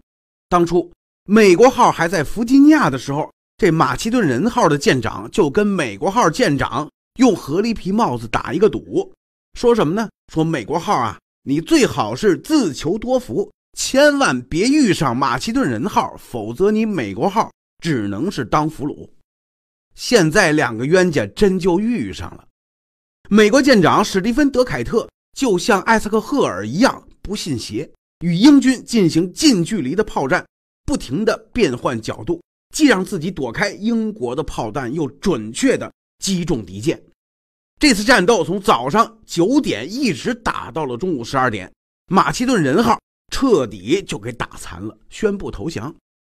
当初美国号还在弗吉尼亚的时候，这马其顿人号的舰长就跟美国号舰长用河狸皮帽子打一个赌，说什么呢？说美国号啊，你最好是自求多福，千万别遇上马其顿人号，否则你美国号只能是当俘虏。现在两个冤家真就遇上了。美国舰长史蒂芬·德凯特就像艾斯克赫尔一样不信邪，与英军进行近距离的炮战，不停的变换角度，既让自己躲开英国的炮弹，又准确的击中敌舰。这次战斗从早上九点一直打到了中午十二点，马其顿人号彻底就给打残了，宣布投降。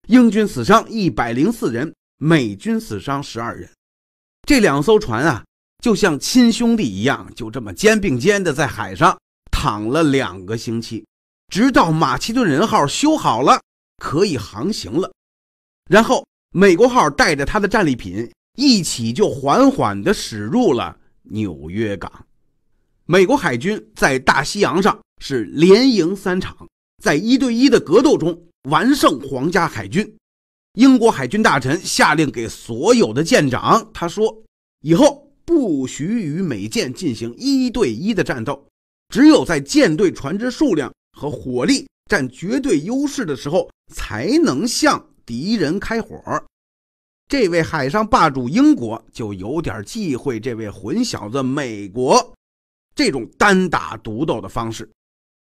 英军死伤一百零四人。美军死伤十二人，这两艘船啊，就像亲兄弟一样，就这么肩并肩的在海上躺了两个星期，直到马其顿人号修好了，可以航行了，然后美国号带着他的战利品一起就缓缓的驶入了纽约港。美国海军在大西洋上是连赢三场，在一对一的格斗中完胜皇家海军。英国海军大臣下令给所有的舰长，他说：“以后不许与美舰进行一对一的战斗，只有在舰队船只数量和火力占绝对优势的时候，才能向敌人开火。”这位海上霸主英国就有点忌讳这位混小子美国这种单打独斗的方式。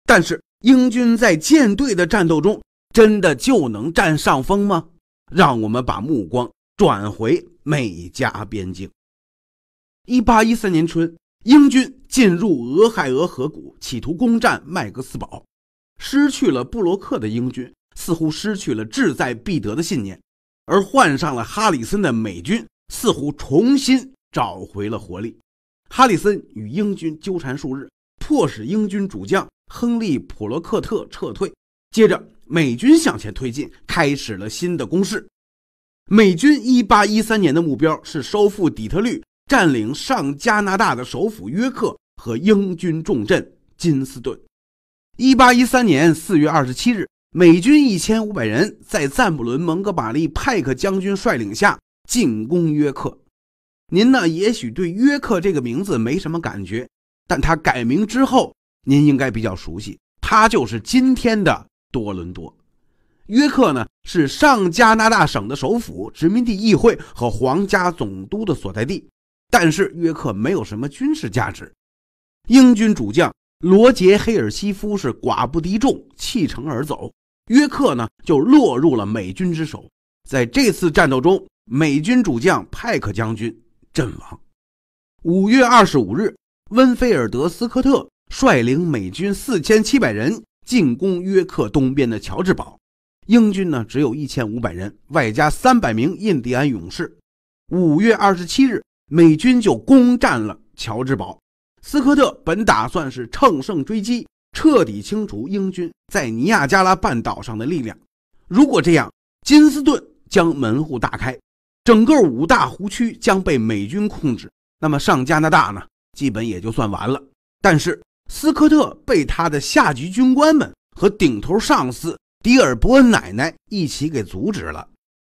但是，英军在舰队的战斗中真的就能占上风吗？让我们把目光转回美加边境。一八一三年春，英军进入俄亥俄河谷，企图攻占麦格斯堡。失去了布罗克的英军似乎失去了志在必得的信念，而换上了哈里森的美军似乎重新找回了活力。哈里森与英军纠缠数日，迫使英军主将亨利·普罗克特撤退。接着，美军向前推进，开始了新的攻势。美军1813年的目标是收复底特律，占领上加拿大的首府约克和英军重镇金斯顿。1813年4月27日，美军1500人在赞布伦·蒙哥马利·派克将军率领下进攻约克。您呢，也许对约克这个名字没什么感觉，但它改名之后，您应该比较熟悉，它就是今天的。多伦多、约克呢，是上加拿大省的首府，殖民地议会和皇家总督的所在地。但是约克没有什么军事价值。英军主将罗杰·黑尔西夫是寡不敌众，弃城而走。约克呢，就落入了美军之手。在这次战斗中，美军主将派克将军阵亡。五月二十五日，温菲尔德·斯科特率领美军四千七百人。进攻约克东边的乔治堡，英军呢只有一千五百人，外加三百名印第安勇士。五月二十七日，美军就攻占了乔治堡。斯科特本打算是乘胜追击，彻底清除英军在尼亚加拉半岛上的力量。如果这样，金斯顿将门户大开，整个五大湖区将被美军控制。那么上加拿大呢，基本也就算完了。但是，斯科特被他的下级军官们和顶头上司迪尔伯恩奶奶一起给阻止了。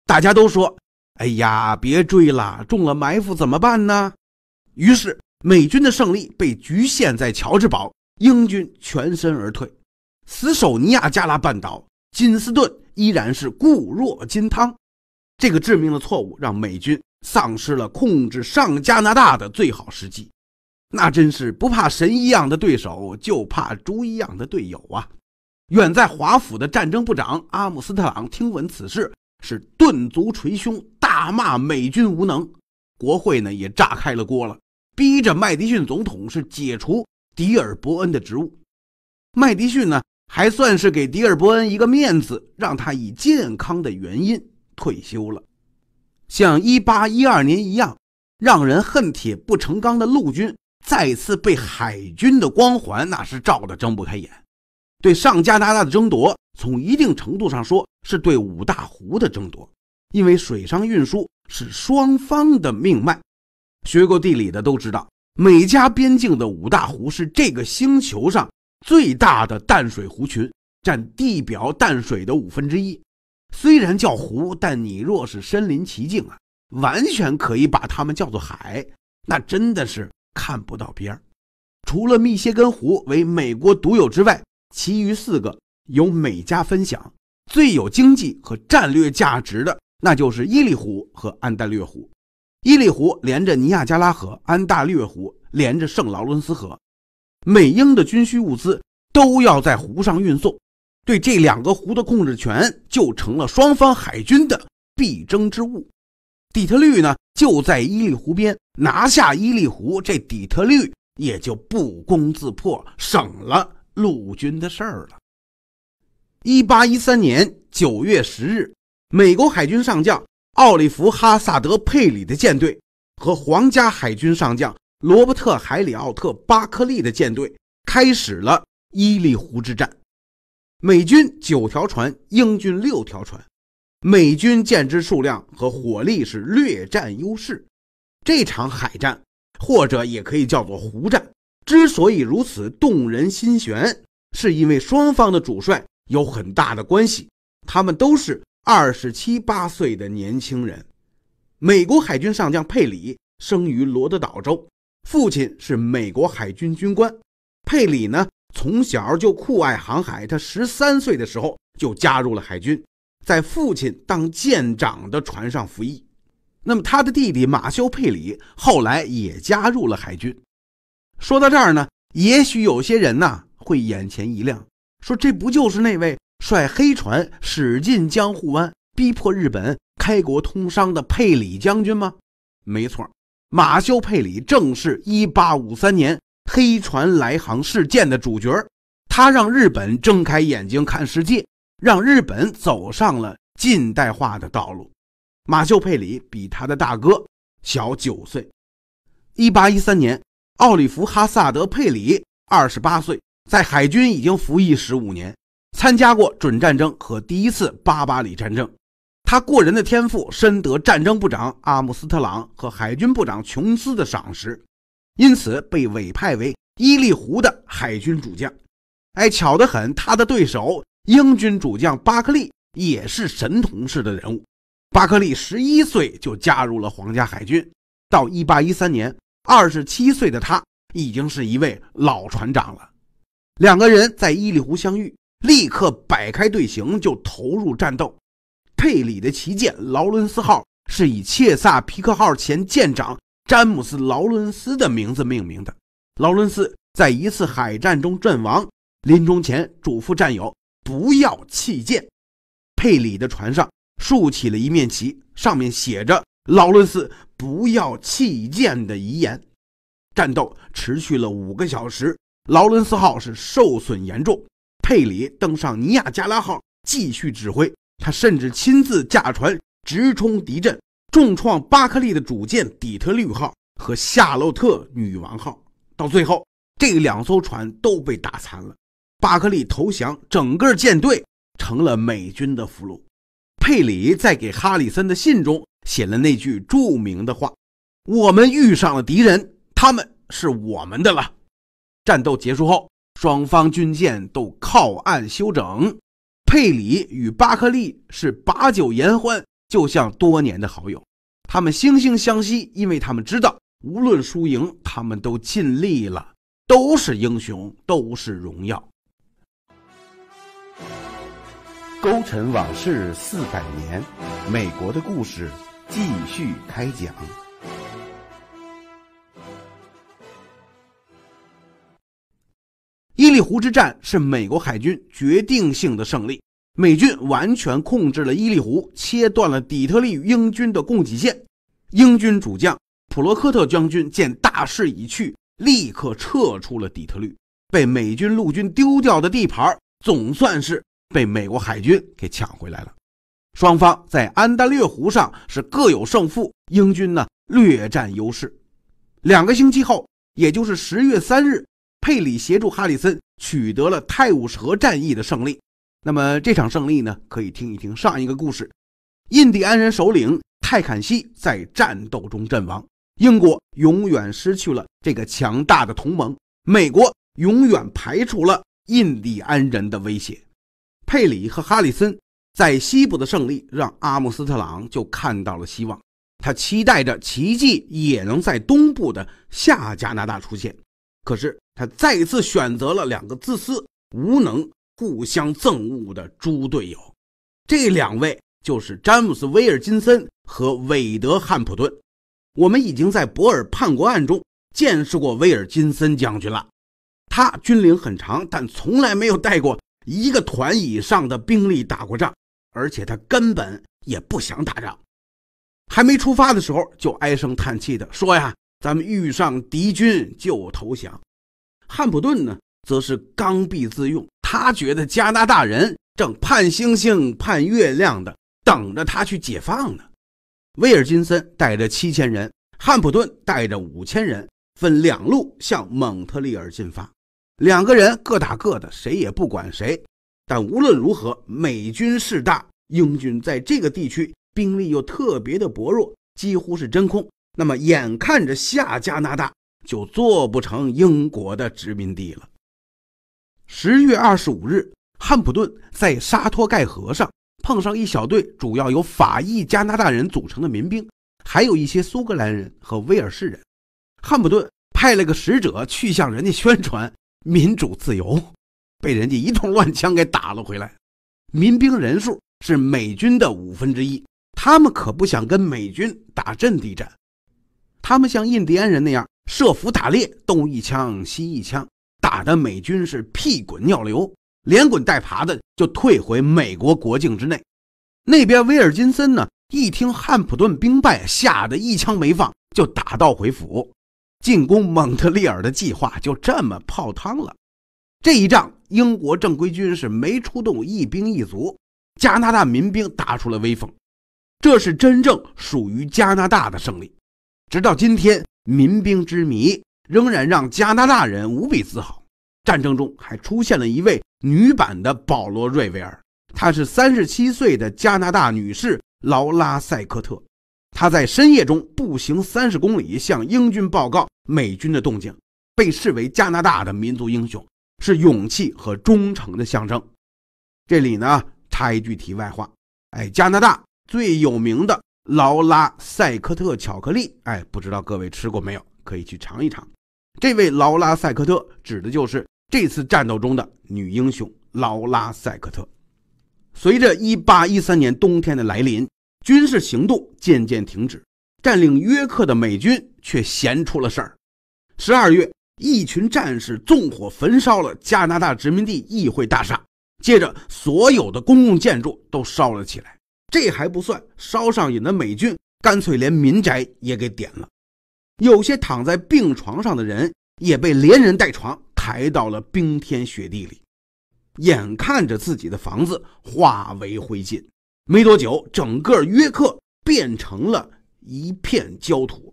大家都说：“哎呀，别追了，中了埋伏怎么办呢？”于是美军的胜利被局限在乔治堡，英军全身而退，死守尼亚加拉半岛。金斯顿依然是固若金汤。这个致命的错误让美军丧失了控制上加拿大的最好时机。那真是不怕神一样的对手，就怕猪一样的队友啊！远在华府的战争部长阿姆斯特朗听闻此事，是顿足捶胸，大骂美军无能。国会呢也炸开了锅了，逼着麦迪逊总统是解除迪尔伯恩的职务。麦迪逊呢还算是给迪尔伯恩一个面子，让他以健康的原因退休了。像一八一二年一样，让人恨铁不成钢的陆军。再次被海军的光环那是照得睁不开眼。对上加拿大的争夺，从一定程度上说，是对五大湖的争夺，因为水上运输是双方的命脉。学过地理的都知道，美加边境的五大湖是这个星球上最大的淡水湖群，占地表淡水的五分之一。虽然叫湖，但你若是身临其境啊，完全可以把它们叫做海。那真的是。看不到边儿。除了密歇根湖为美国独有之外，其余四个由美加分享。最有经济和战略价值的，那就是伊利湖和安大略湖。伊利湖连着尼亚加拉河，安大略湖连着圣劳伦斯河。美英的军需物资都要在湖上运送，对这两个湖的控制权就成了双方海军的必争之物。底特律呢，就在伊利湖边。拿下伊利湖，这底特律也就不攻自破，省了陆军的事儿了。1813年9月10日，美国海军上将奥利弗·哈萨德·佩里的舰队和皇家海军上将罗伯特·海里奥特·巴克利的舰队开始了伊利湖之战。美军九条船，英军六条船，美军舰只数量和火力是略占优势。这场海战，或者也可以叫做“胡战”，之所以如此动人心弦，是因为双方的主帅有很大的关系。他们都是二十七八岁的年轻人。美国海军上将佩里生于罗德岛州，父亲是美国海军军官。佩里呢，从小就酷爱航海，他十三岁的时候就加入了海军，在父亲当舰长的船上服役。那么，他的弟弟马修·佩里后来也加入了海军。说到这儿呢，也许有些人呢会眼前一亮，说这不就是那位率黑船驶进江户湾，逼迫日本开国通商的佩里将军吗？没错，马修·佩里正是1853年黑船来航事件的主角，他让日本睁开眼睛看世界，让日本走上了近代化的道路。马修·佩里比他的大哥小九岁。1813年，奥利弗·哈萨德·佩里28岁，在海军已经服役15年，参加过准战争和第一次巴巴里战争。他过人的天赋深得战争部长阿姆斯特朗和海军部长琼斯的赏识，因此被委派为伊利湖的海军主将。哎，巧得很，他的对手英军主将巴克利也是神童式的人物。巴克利十一岁就加入了皇家海军，到一八一三年二十七岁的他已经是一位老船长了。两个人在伊利湖相遇，立刻摆开队形就投入战斗。佩里的旗舰劳伦斯号是以切萨皮克号前舰长詹姆斯·劳伦斯的名字命名的。劳伦斯在一次海战中阵亡，临终前嘱咐战友不要弃舰。佩里的船上。竖起了一面旗，上面写着“劳伦斯不要弃舰”的遗言。战斗持续了五个小时，劳伦斯号是受损严重。佩里登上尼亚加拉号继续指挥，他甚至亲自驾船直冲敌阵，重创巴克利的主舰底特律号和夏洛特女王号。到最后，这两艘船都被打残了，巴克利投降，整个舰队成了美军的俘虏。佩里在给哈里森的信中写了那句著名的话：“我们遇上了敌人，他们是我们的了。”战斗结束后，双方军舰都靠岸休整。佩里与巴克利是把酒言欢，就像多年的好友。他们惺惺相惜，因为他们知道，无论输赢，他们都尽力了，都是英雄，都是荣耀。勾陈往事四百年，美国的故事继续开讲。伊利湖之战是美国海军决定性的胜利，美军完全控制了伊利湖，切断了底特律英军的供给线。英军主将普罗科特将军见大势已去，立刻撤出了底特律。被美军陆军丢掉的地盘，总算是。被美国海军给抢回来了，双方在安大略湖上是各有胜负，英军呢略占优势。两个星期后，也就是十月三日，佩里协助哈里森取得了泰晤士河战役的胜利。那么这场胜利呢，可以听一听上一个故事：印第安人首领泰坦西在战斗中阵亡，英国永远失去了这个强大的同盟，美国永远排除了印第安人的威胁。佩里和哈里森在西部的胜利让阿姆斯特朗就看到了希望，他期待着奇迹也能在东部的下加拿大出现。可是他再一次选择了两个自私、无能、互相憎恶的猪队友，这两位就是詹姆斯·威尔金森和韦德·汉普顿。我们已经在博尔叛国案中见识过威尔金森将军了，他军龄很长，但从来没有带过。一个团以上的兵力打过仗，而且他根本也不想打仗。还没出发的时候，就唉声叹气的说呀：“咱们遇上敌军就投降。”汉普顿呢，则是刚愎自用，他觉得加拿大人正盼星星盼月亮的等着他去解放呢。威尔金森带着七千人，汉普顿带着五千人，分两路向蒙特利尔进发。两个人各打各的，谁也不管谁。但无论如何，美军势大，英军在这个地区兵力又特别的薄弱，几乎是真空。那么，眼看着下加拿大就做不成英国的殖民地了。十月二十五日，汉普顿在沙托盖河上碰上一小队主要由法裔加拿大人组成的民兵，还有一些苏格兰人和威尔士人。汉普顿派了个使者去向人家宣传。民主自由被人家一通乱枪给打了回来。民兵人数是美军的五分之一，他们可不想跟美军打阵地战，他们像印第安人那样设伏打猎，东一枪西一枪，打得美军是屁滚尿流，连滚带爬的就退回美国国境之内。那边威尔金森呢，一听汉普顿兵败，吓得一枪没放，就打道回府。进攻蒙特利尔的计划就这么泡汤了。这一仗，英国正规军是没出动一兵一卒，加拿大民兵打出了威风。这是真正属于加拿大的胜利。直到今天，民兵之谜仍然让加拿大人无比自豪。战争中还出现了一位女版的保罗·瑞维尔，她是三十七岁的加拿大女士劳拉·塞克特。他在深夜中步行三十公里向英军报告美军的动静，被视为加拿大的民族英雄，是勇气和忠诚的象征。这里呢，插一句题外话，哎，加拿大最有名的劳拉·塞克特巧克力，哎，不知道各位吃过没有？可以去尝一尝。这位劳拉·塞克特指的就是这次战斗中的女英雄劳拉·塞克特。随着1813年冬天的来临。军事行动渐渐停止，占领约克的美军却闲出了事儿。十二月，一群战士纵火焚烧了加拿大殖民地议会大厦，接着所有的公共建筑都烧了起来。这还不算，烧上瘾的美军干脆连民宅也给点了。有些躺在病床上的人也被连人带床抬到了冰天雪地里，眼看着自己的房子化为灰烬。没多久，整个约克变成了一片焦土。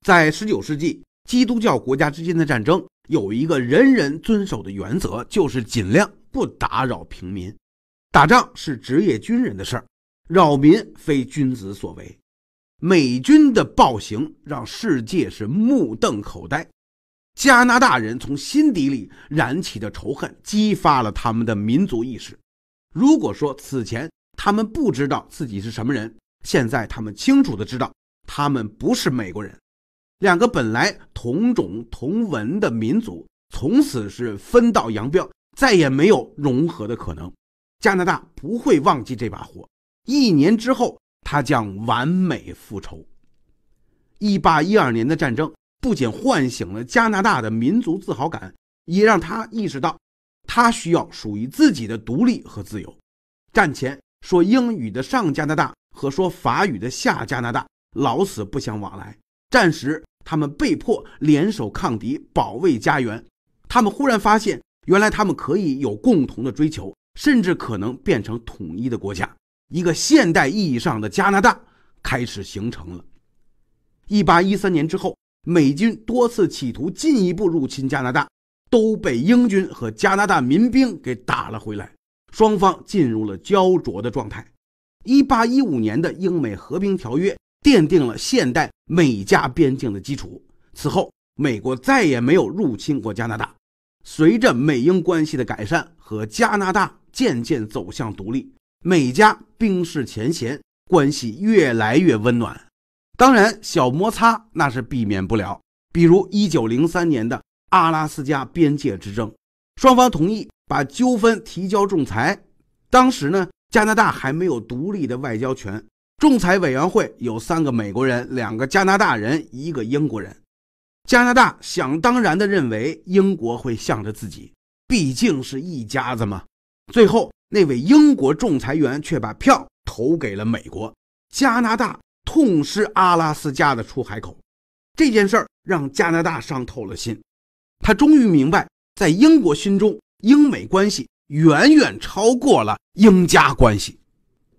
在19世纪，基督教国家之间的战争有一个人人遵守的原则，就是尽量不打扰平民。打仗是职业军人的事儿，扰民非君子所为。美军的暴行让世界是目瞪口呆。加拿大人从心底里燃起的仇恨，激发了他们的民族意识。如果说此前，他们不知道自己是什么人，现在他们清楚的知道，他们不是美国人。两个本来同种同文的民族，从此是分道扬镳，再也没有融合的可能。加拿大不会忘记这把火，一年之后，他将完美复仇。一八一二年的战争不仅唤醒了加拿大的民族自豪感，也让他意识到，他需要属于自己的独立和自由。战前。说英语的上加拿大和说法语的下加拿大老死不相往来。战时，他们被迫联手抗敌，保卫家园。他们忽然发现，原来他们可以有共同的追求，甚至可能变成统一的国家。一个现代意义上的加拿大开始形成了。一八一三年之后，美军多次企图进一步入侵加拿大，都被英军和加拿大民兵给打了回来。双方进入了焦灼的状态。一八一五年的英美和平条约奠定了现代美加边境的基础。此后，美国再也没有入侵过加拿大。随着美英关系的改善和加拿大渐渐走向独立，美加冰释前嫌，关系越来越温暖。当然，小摩擦那是避免不了，比如一九零三年的阿拉斯加边界之争，双方同意。把纠纷提交仲裁，当时呢，加拿大还没有独立的外交权。仲裁委员会有三个美国人，两个加拿大人，一个英国人。加拿大想当然的认为英国会向着自己，毕竟是一家子嘛。最后那位英国仲裁员却把票投给了美国，加拿大痛失阿拉斯加的出海口，这件事儿让加拿大伤透了心。他终于明白，在英国心中。英美关系远远超过了英加关系。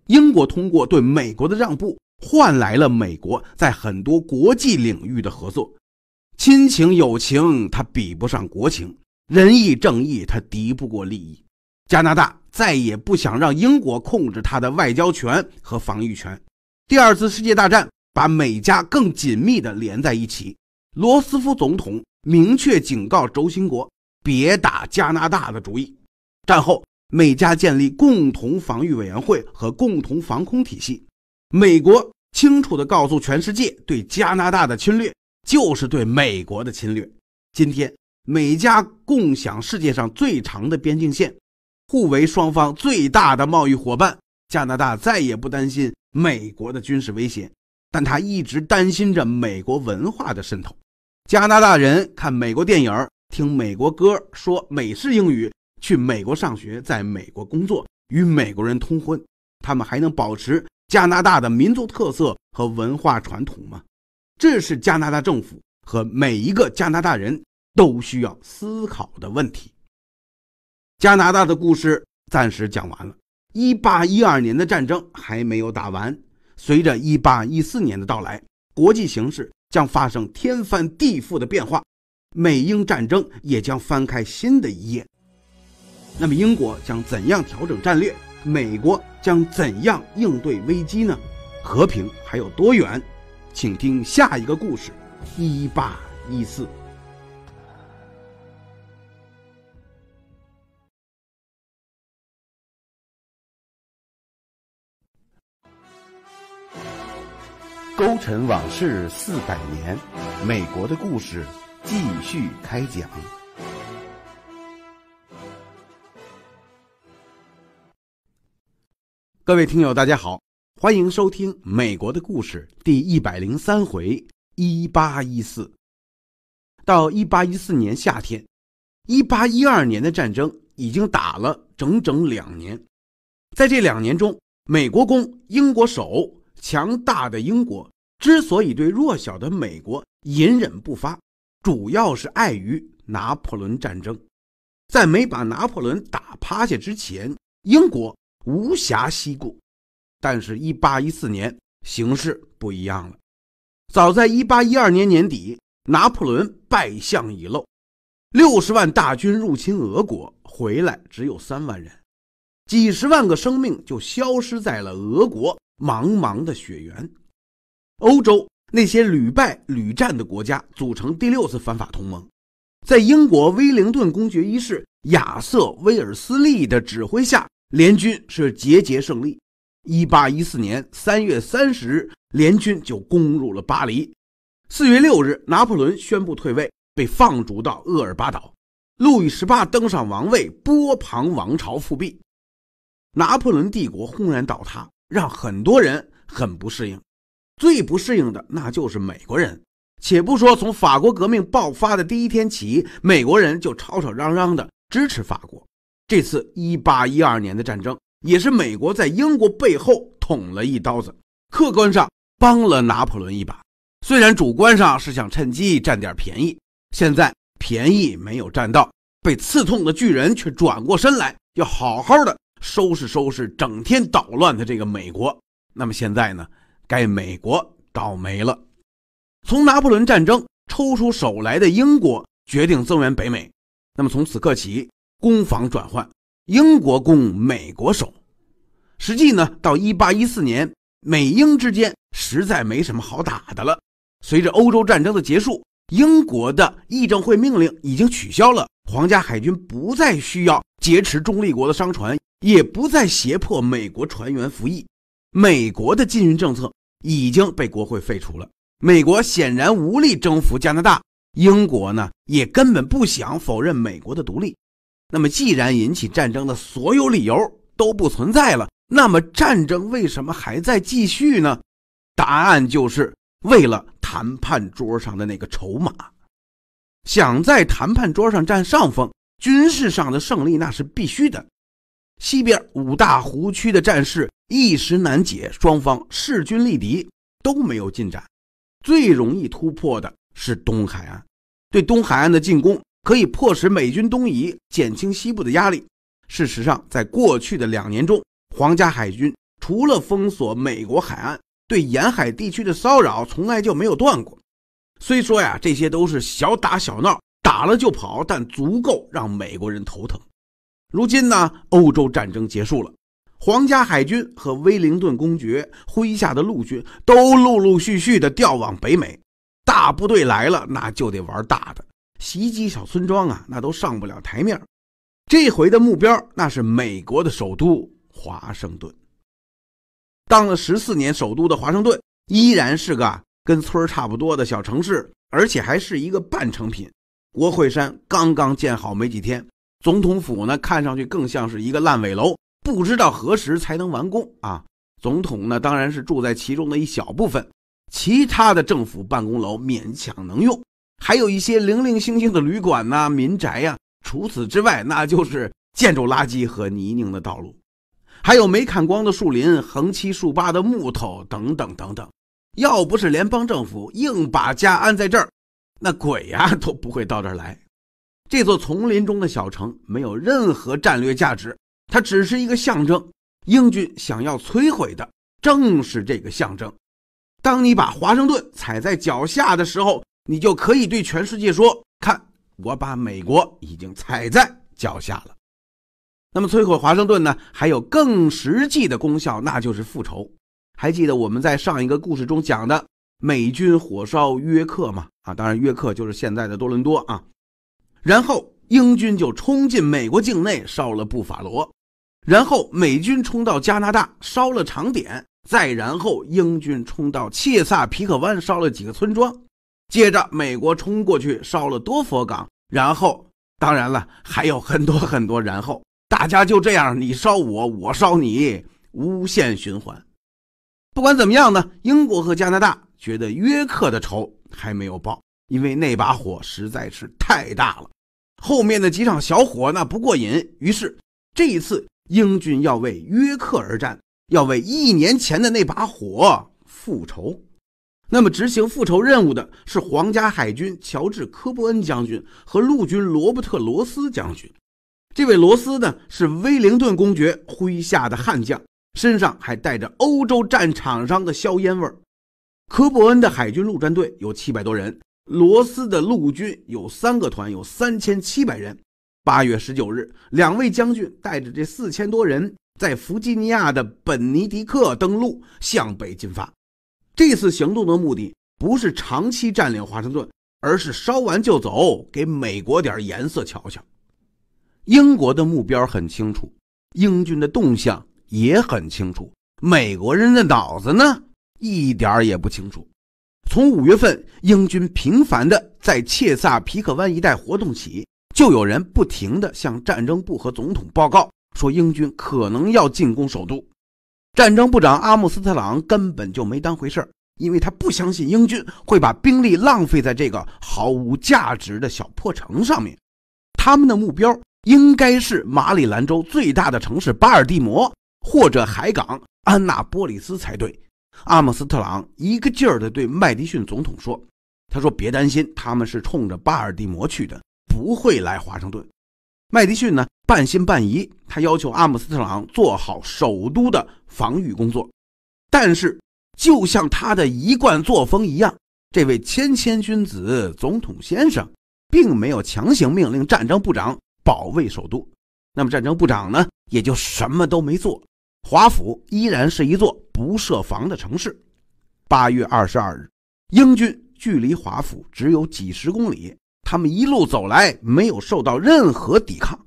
英国通过对美国的让步，换来了美国在很多国际领域的合作。亲情友情，它比不上国情；仁义正义，它敌不过利益。加拿大再也不想让英国控制它的外交权和防御权。第二次世界大战把美加更紧密地连在一起。罗斯福总统明确警告轴心国。别打加拿大的主意。战后，美加建立共同防御委员会和共同防空体系。美国清楚地告诉全世界，对加拿大的侵略就是对美国的侵略。今天，美加共享世界上最长的边境线，互为双方最大的贸易伙伴。加拿大再也不担心美国的军事威胁，但他一直担心着美国文化的渗透。加拿大人看美国电影儿。听美国歌，说美式英语，去美国上学，在美国工作，与美国人通婚，他们还能保持加拿大的民族特色和文化传统吗？这是加拿大政府和每一个加拿大人都需要思考的问题。加拿大的故事暂时讲完了，一八一二年的战争还没有打完，随着一八一四年的到来，国际形势将发生天翻地覆的变化。美英战争也将翻开新的一页。那么，英国将怎样调整战略？美国将怎样应对危机呢？和平还有多远？请听下一个故事：一八一四。勾陈往事四百年，美国的故事。继续开讲，各位听友，大家好，欢迎收听《美国的故事》第一百零三回，一八一四到一八一四年夏天，一八一二年的战争已经打了整整两年，在这两年中，美国攻，英国守，强大的英国之所以对弱小的美国隐忍不发。主要是碍于拿破仑战争，在没把拿破仑打趴下之前，英国无暇西顾。但是，一八一四年形势不一样了。早在一八一二年年底，拿破仑败相已露，六十万大军入侵俄国，回来只有三万人，几十万个生命就消失在了俄国茫茫的雪原。欧洲。那些屡败屡战的国家组成第六次反法同盟，在英国威灵顿公爵一世亚瑟·威尔斯利的指挥下，联军是节节胜利。一八一四年三月三十日，联军就攻入了巴黎。四月六日，拿破仑宣布退位，被放逐到厄尔巴岛。路易十八登上王位，波旁王朝复辟，拿破仑帝国轰然倒塌，让很多人很不适应。最不适应的那就是美国人，且不说从法国革命爆发的第一天起，美国人就吵吵嚷嚷的支持法国。这次一八一二年的战争也是美国在英国背后捅了一刀子，客观上帮了拿破仑一把，虽然主观上是想趁机占点便宜，现在便宜没有占到，被刺痛的巨人却转过身来，要好好的收拾收拾整天捣乱的这个美国。那么现在呢？该美国倒霉了。从拿破仑战争抽出手来的英国决定增援北美，那么从此刻起，攻防转换，英国攻，美国守。实际呢，到一八一四年，美英之间实在没什么好打的了。随着欧洲战争的结束，英国的议政会命令已经取消了，皇家海军不再需要劫持中立国的商船，也不再胁迫美国船员服役。美国的禁运政策已经被国会废除了，美国显然无力征服加拿大，英国呢也根本不想否认美国的独立。那么，既然引起战争的所有理由都不存在了，那么战争为什么还在继续呢？答案就是为了谈判桌上的那个筹码，想在谈判桌上占上风，军事上的胜利那是必须的。西边五大湖区的战事一时难解，双方势均力敌，都没有进展。最容易突破的是东海岸，对东海岸的进攻可以迫使美军东移，减轻西部的压力。事实上，在过去的两年中，皇家海军除了封锁美国海岸，对沿海地区的骚扰从来就没有断过。虽说呀，这些都是小打小闹，打了就跑，但足够让美国人头疼。如今呢，欧洲战争结束了，皇家海军和威灵顿公爵麾下的陆军都陆陆续续的调往北美。大部队来了，那就得玩大的，袭击小村庄啊，那都上不了台面。这回的目标，那是美国的首都华盛顿。当了十四年首都的华盛顿，依然是个跟村差不多的小城市，而且还是一个半成品。国会山刚刚建好没几天。总统府呢，看上去更像是一个烂尾楼，不知道何时才能完工啊！总统呢，当然是住在其中的一小部分，其他的政府办公楼勉强能用，还有一些零零星星的旅馆呐、民宅呀。除此之外，那就是建筑垃圾和泥泞的道路，还有没砍光的树林、横七竖八的木头等等等等。要不是联邦政府硬把家安在这儿，那鬼呀都不会到这儿来。这座丛林中的小城没有任何战略价值，它只是一个象征。英军想要摧毁的正是这个象征。当你把华盛顿踩在脚下的时候，你就可以对全世界说：“看，我把美国已经踩在脚下了。”那么摧毁华盛顿呢？还有更实际的功效，那就是复仇。还记得我们在上一个故事中讲的美军火烧约克吗？啊，当然，约克就是现在的多伦多啊。然后英军就冲进美国境内烧了布法罗，然后美军冲到加拿大烧了长点，再然后英军冲到切萨皮克湾烧了几个村庄，接着美国冲过去烧了多佛港，然后当然了还有很多很多，然后大家就这样你烧我，我烧你，无限循环。不管怎么样呢，英国和加拿大觉得约克的仇还没有报。因为那把火实在是太大了，后面的几场小火那不过瘾，于是这一次英军要为约克而战，要为一年前的那把火复仇。那么执行复仇任务的是皇家海军乔治科布恩将军和陆军罗伯特罗斯将军。这位罗斯呢是威灵顿公爵麾下的悍将，身上还带着欧洲战场上的硝烟味儿。科布恩的海军陆战队有七百多人。罗斯的陆军有三个团，有三千七百人。八月十九日，两位将军带着这四千多人在弗吉尼亚的本尼迪克登陆，向北进发。这次行动的目的不是长期占领华盛顿，而是烧完就走，给美国点颜色瞧瞧。英国的目标很清楚，英军的动向也很清楚，美国人的脑子呢，一点儿也不清楚。从五月份英军频繁的在切萨皮克湾一带活动起，就有人不停地向战争部和总统报告，说英军可能要进攻首都。战争部长阿姆斯特朗根本就没当回事，因为他不相信英军会把兵力浪费在这个毫无价值的小破城上面。他们的目标应该是马里兰州最大的城市巴尔的摩，或者海港安纳波利斯才对。阿姆斯特朗一个劲儿地对麦迪逊总统说：“他说别担心，他们是冲着巴尔的摩去的，不会来华盛顿。”麦迪逊呢半信半疑，他要求阿姆斯特朗做好首都的防御工作。但是，就像他的一贯作风一样，这位谦谦君子总统先生并没有强行命令战争部长保卫首都。那么，战争部长呢，也就什么都没做。华府依然是一座不设防的城市。八月二十二日，英军距离华府只有几十公里，他们一路走来没有受到任何抵抗。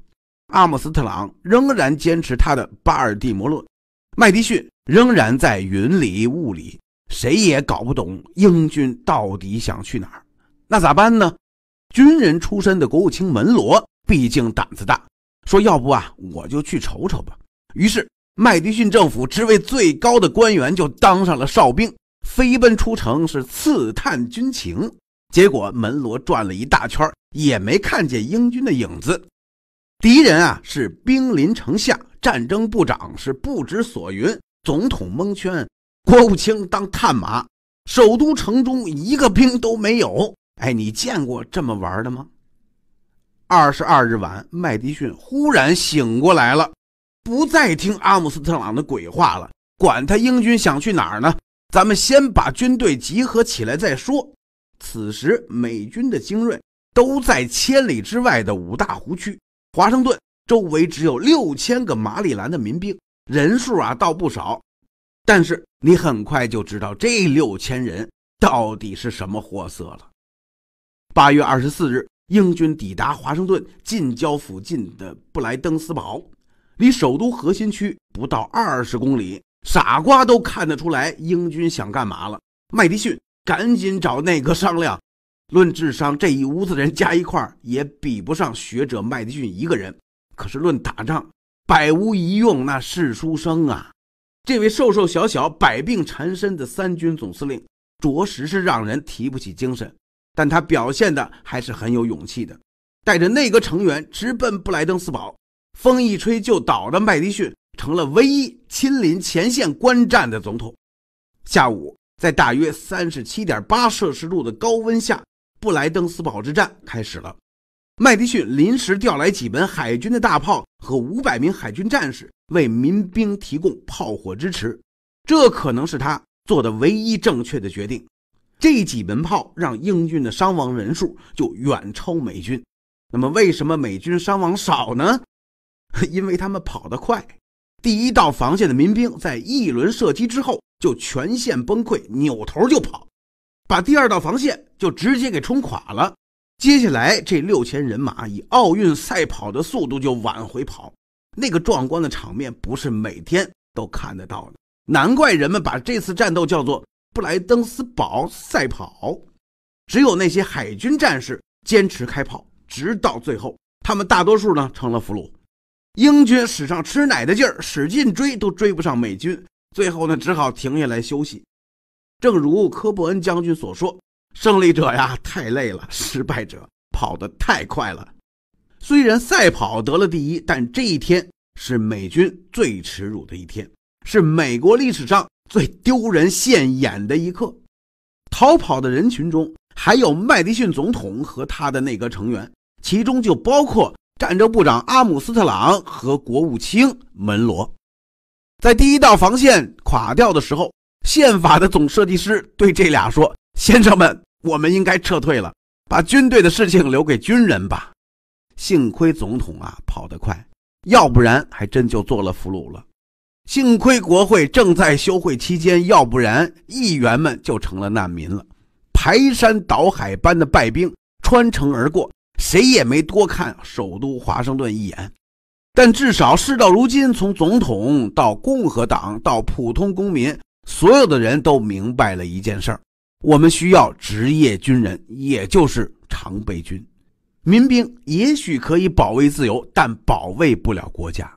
阿姆斯特朗仍然坚持他的巴尔的摩论，麦迪逊仍然在云里雾里，谁也搞不懂英军到底想去哪儿。那咋办呢？军人出身的国务卿门罗毕竟胆子大，说要不啊，我就去瞅瞅吧。于是。麦迪逊政府职位最高的官员就当上了哨兵，飞奔出城是刺探军情，结果门罗转了一大圈也没看见英军的影子。敌人啊是兵临城下，战争部长是不知所云，总统蒙圈，国务卿当探马，首都城中一个兵都没有。哎，你见过这么玩的吗？二十二日晚，麦迪逊忽然醒过来了。不再听阿姆斯特朗的鬼话了，管他英军想去哪儿呢？咱们先把军队集合起来再说。此时，美军的精锐都在千里之外的五大湖区，华盛顿周围只有六千个马里兰的民兵，人数啊倒不少，但是你很快就知道这六千人到底是什么货色了。八月二十四日，英军抵达华盛顿近郊附近的布莱登斯堡。离首都核心区不到二十公里，傻瓜都看得出来，英军想干嘛了？麦迪逊赶紧找内阁商量。论智商，这一屋子人加一块儿也比不上学者麦迪逊一个人。可是论打仗，百无一用那是书生啊。这位瘦瘦小小、百病缠身的三军总司令，着实是让人提不起精神。但他表现的还是很有勇气的，带着内阁成员直奔布莱登斯堡。风一吹就倒的麦迪逊成了唯一亲临前线观战的总统。下午，在大约三十七点八摄氏度的高温下，布莱登斯堡之战开始了。麦迪逊临时调来几门海军的大炮和五百名海军战士，为民兵提供炮火支持。这可能是他做的唯一正确的决定。这几门炮让英军的伤亡人数就远超美军。那么，为什么美军伤亡少呢？因为他们跑得快，第一道防线的民兵在一轮射击之后就全线崩溃，扭头就跑，把第二道防线就直接给冲垮了。接下来，这六千人马以奥运赛跑的速度就往回跑。那个壮观的场面不是每天都看得到的，难怪人们把这次战斗叫做“布莱登斯堡赛跑”。只有那些海军战士坚持开炮，直到最后，他们大多数呢成了俘虏。英军使上吃奶的劲儿，使劲追都追不上美军，最后呢只好停下来休息。正如科布恩将军所说：“胜利者呀，太累了；失败者跑得太快了。”虽然赛跑得了第一，但这一天是美军最耻辱的一天，是美国历史上最丢人现眼的一刻。逃跑的人群中还有麦迪逊总统和他的内阁成员，其中就包括。战争部长阿姆斯特朗和国务卿门罗，在第一道防线垮掉的时候，宪法的总设计师对这俩说：“先生们，我们应该撤退了，把军队的事情留给军人吧。”幸亏总统啊跑得快，要不然还真就做了俘虏了。幸亏国会正在休会期间，要不然议员们就成了难民了。排山倒海般的败兵穿城而过。谁也没多看首都华盛顿一眼，但至少事到如今，从总统到共和党到普通公民，所有的人都明白了一件事儿：我们需要职业军人，也就是常备军。民兵也许可以保卫自由，但保卫不了国家。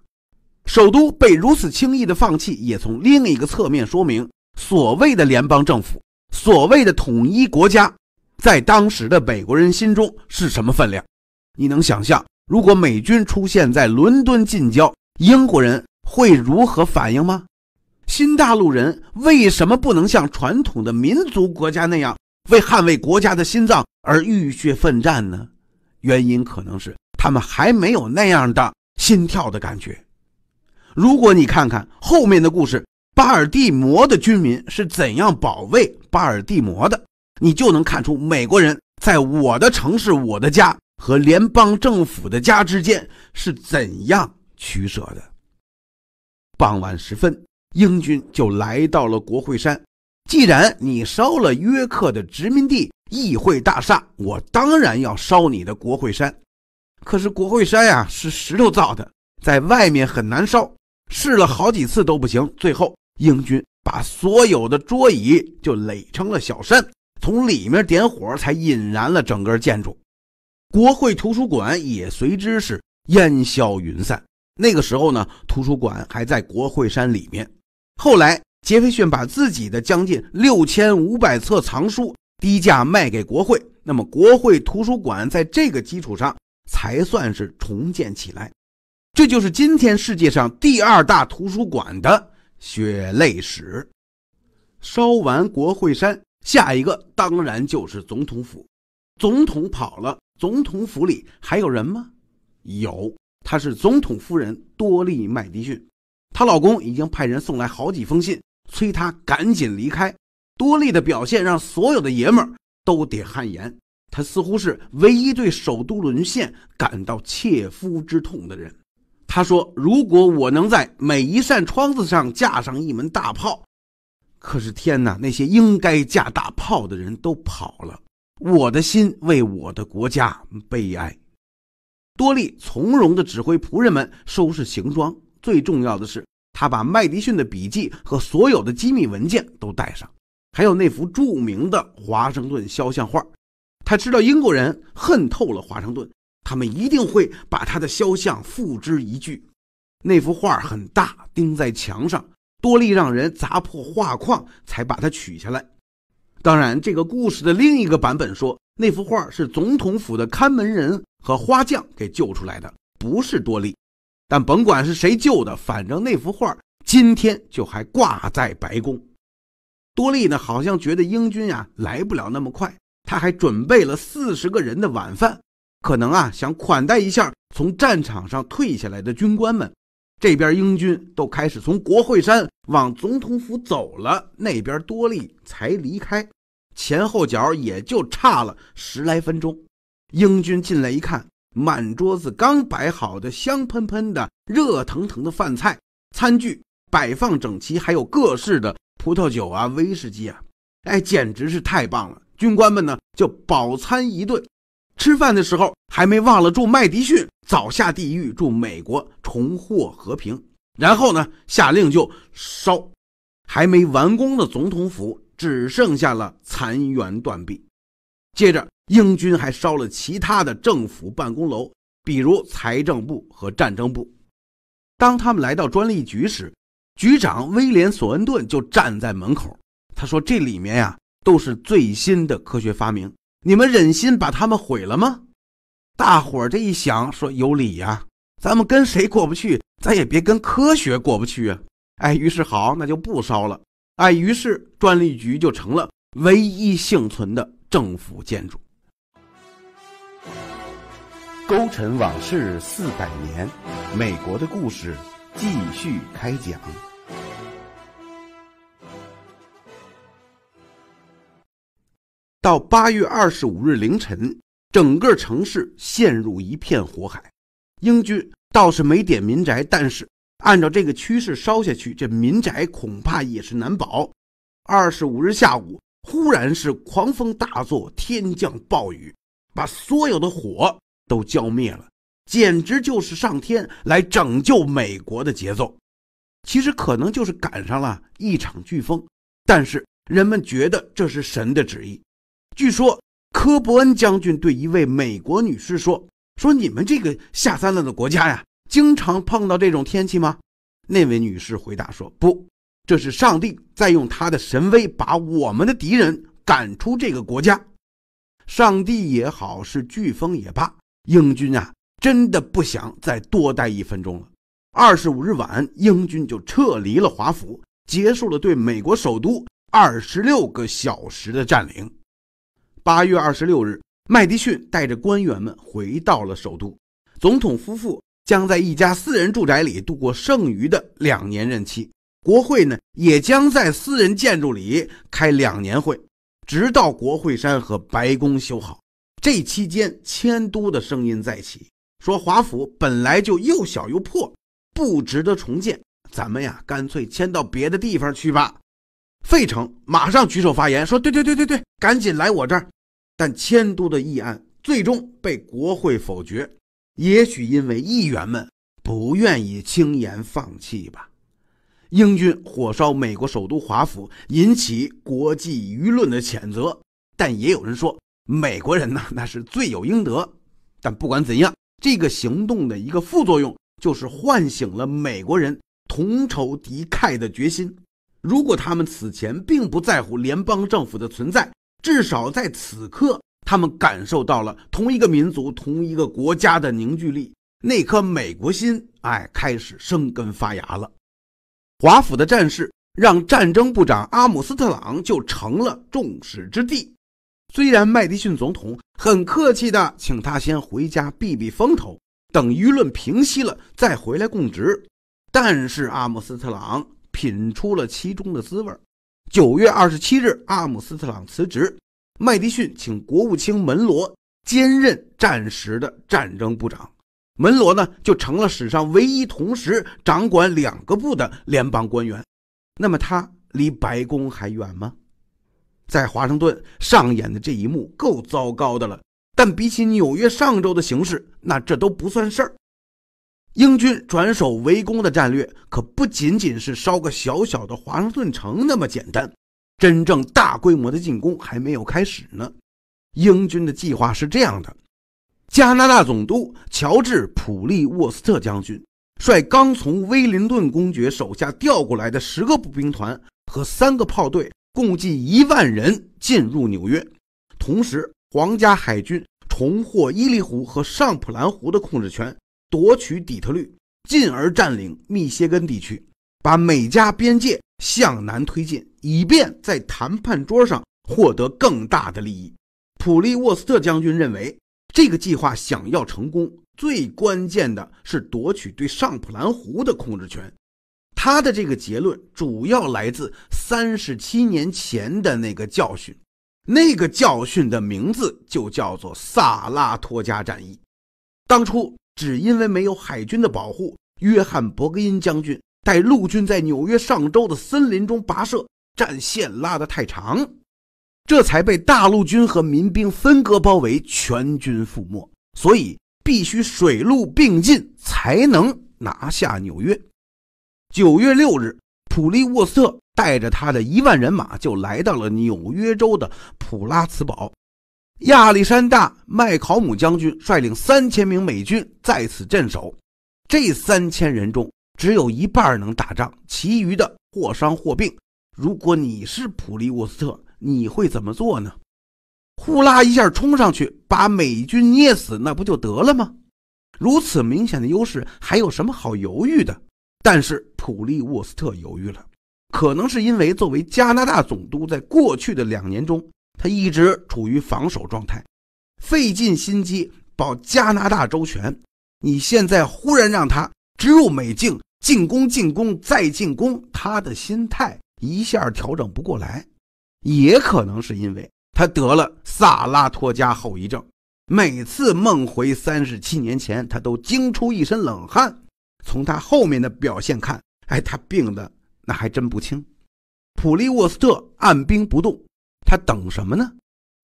首都被如此轻易的放弃，也从另一个侧面说明，所谓的联邦政府，所谓的统一国家。在当时的美国人心中是什么分量？你能想象，如果美军出现在伦敦近郊，英国人会如何反应吗？新大陆人为什么不能像传统的民族国家那样，为捍卫国家的心脏而浴血奋战呢？原因可能是他们还没有那样的心跳的感觉。如果你看看后面的故事，巴尔的摩的军民是怎样保卫巴尔的摩的。你就能看出美国人在我的城市、我的家和联邦政府的家之间是怎样取舍的。傍晚时分，英军就来到了国会山。既然你烧了约克的殖民地议会大厦，我当然要烧你的国会山。可是国会山呀是石头造的，在外面很难烧，试了好几次都不行。最后，英军把所有的桌椅就垒成了小山。从里面点火，才引燃了整个建筑，国会图书馆也随之是烟消云散。那个时候呢，图书馆还在国会山里面。后来，杰斐逊把自己的将近六千五百册藏书低价卖给国会，那么国会图书馆在这个基础上才算是重建起来。这就是今天世界上第二大图书馆的血泪史。烧完国会山。下一个当然就是总统府，总统跑了，总统府里还有人吗？有，她是总统夫人多利·麦迪逊，她老公已经派人送来好几封信，催她赶紧离开。多利的表现让所有的爷们儿都得汗颜，她似乎是唯一对首都沦陷感到切肤之痛的人。她说：“如果我能在每一扇窗子上架上一门大炮。”可是天哪！那些应该架大炮的人都跑了，我的心为我的国家悲哀。多利从容地指挥仆人们收拾行装，最重要的是，他把麦迪逊的笔记和所有的机密文件都带上，还有那幅著名的华盛顿肖像画。他知道英国人恨透了华盛顿，他们一定会把他的肖像付之一炬。那幅画很大，钉在墙上。多利让人砸破画框，才把它取下来。当然，这个故事的另一个版本说，那幅画是总统府的看门人和花匠给救出来的，不是多利。但甭管是谁救的，反正那幅画今天就还挂在白宫。多利呢，好像觉得英军呀来不了那么快，他还准备了四十个人的晚饭，可能啊想款待一下从战场上退下来的军官们。这边英军都开始从国会山往总统府走了，那边多利才离开，前后脚也就差了十来分钟。英军进来一看，满桌子刚摆好的香喷喷的、热腾腾的饭菜，餐具摆放整齐，还有各式的葡萄酒啊、威士忌啊，哎，简直是太棒了！军官们呢就饱餐一顿。吃饭的时候还没忘了祝麦迪逊早下地狱，祝美国重获和平。然后呢，下令就烧，还没完工的总统府只剩下了残垣断壁。接着，英军还烧了其他的政府办公楼，比如财政部和战争部。当他们来到专利局时，局长威廉·索恩顿就站在门口。他说：“这里面呀，都是最新的科学发明。”你们忍心把他们毁了吗？大伙儿这一想，说有理呀，咱们跟谁过不去，咱也别跟科学过不去啊！哎，于是好，那就不烧了。哎，于是专利局就成了唯一幸存的政府建筑。勾陈往事四百年，美国的故事继续开讲。到八月二十五日凌晨，整个城市陷入一片火海。英军倒是没点民宅，但是按照这个趋势烧下去，这民宅恐怕也是难保。二十五日下午，忽然是狂风大作，天降暴雨，把所有的火都浇灭了，简直就是上天来拯救美国的节奏。其实可能就是赶上了一场飓风，但是人们觉得这是神的旨意。据说科伯恩将军对一位美国女士说：“说你们这个下三滥的国家呀，经常碰到这种天气吗？”那位女士回答说：“不，这是上帝在用他的神威把我们的敌人赶出这个国家。上帝也好，是飓风也罢，英军啊，真的不想再多待一分钟了。二十五日晚，英军就撤离了华府，结束了对美国首都二十六个小时的占领。”八月二十六日，麦迪逊带着官员们回到了首都。总统夫妇将在一家私人住宅里度过剩余的两年任期。国会呢，也将在私人建筑里开两年会，直到国会山和白宫修好。这期间，迁都的声音再起，说华府本来就又小又破，不值得重建。咱们呀，干脆迁到别的地方去吧。费城马上举手发言，说：“对对对对对，赶紧来我这儿。”但迁都的议案最终被国会否决，也许因为议员们不愿意轻言放弃吧。英军火烧美国首都华府，引起国际舆论的谴责，但也有人说美国人呢，那是罪有应得。但不管怎样，这个行动的一个副作用就是唤醒了美国人同仇敌忾的决心。如果他们此前并不在乎联邦政府的存在，至少在此刻，他们感受到了同一个民族、同一个国家的凝聚力。那颗美国心，哎，开始生根发芽了。华府的战事让战争部长阿姆斯特朗就成了众矢之的。虽然麦迪逊总统很客气的请他先回家避避风头，等舆论平息了再回来供职，但是阿姆斯特朗。品出了其中的滋味。九月二十七日，阿姆斯特朗辞职，麦迪逊请国务卿门罗兼任战时的战争部长，门罗呢就成了史上唯一同时掌管两个部的联邦官员。那么他离白宫还远吗？在华盛顿上演的这一幕够糟糕的了，但比起纽约上周的形势，那这都不算事儿。英军转守为攻的战略，可不仅仅是烧个小小的华盛顿城那么简单。真正大规模的进攻还没有开始呢。英军的计划是这样的：加拿大总督乔治·普利沃斯特将军率刚从威灵顿公爵手下调过来的十个步兵团和三个炮队，共计一万人进入纽约。同时，皇家海军重获伊利湖和上普兰湖的控制权。夺取底特律，进而占领密歇根地区，把美加边界向南推进，以便在谈判桌上获得更大的利益。普利沃斯特将军认为，这个计划想要成功，最关键的是夺取对上普兰湖的控制权。他的这个结论主要来自三十七年前的那个教训，那个教训的名字就叫做萨拉托加战役。当初。只因为没有海军的保护，约翰·伯格因将军带陆军在纽约上州的森林中跋涉，战线拉得太长，这才被大陆军和民兵分割包围，全军覆没。所以必须水陆并进，才能拿下纽约。九月六日，普利沃特带着他的一万人马就来到了纽约州的普拉茨堡。亚历山大·麦考姆将军率领三千名美军在此镇守，这三千人中只有一半能打仗，其余的或伤或病。如果你是普利沃斯特，你会怎么做呢？呼啦一下冲上去把美军捏死，那不就得了吗？如此明显的优势，还有什么好犹豫的？但是普利沃斯特犹豫了，可能是因为作为加拿大总督，在过去的两年中。他一直处于防守状态，费尽心机保加拿大周全。你现在忽然让他直入美境进攻、进攻再进攻，他的心态一下调整不过来。也可能是因为他得了萨拉托加后遗症，每次梦回三十七年前，他都惊出一身冷汗。从他后面的表现看，哎，他病的那还真不轻。普利沃斯特按兵不动。他等什么呢？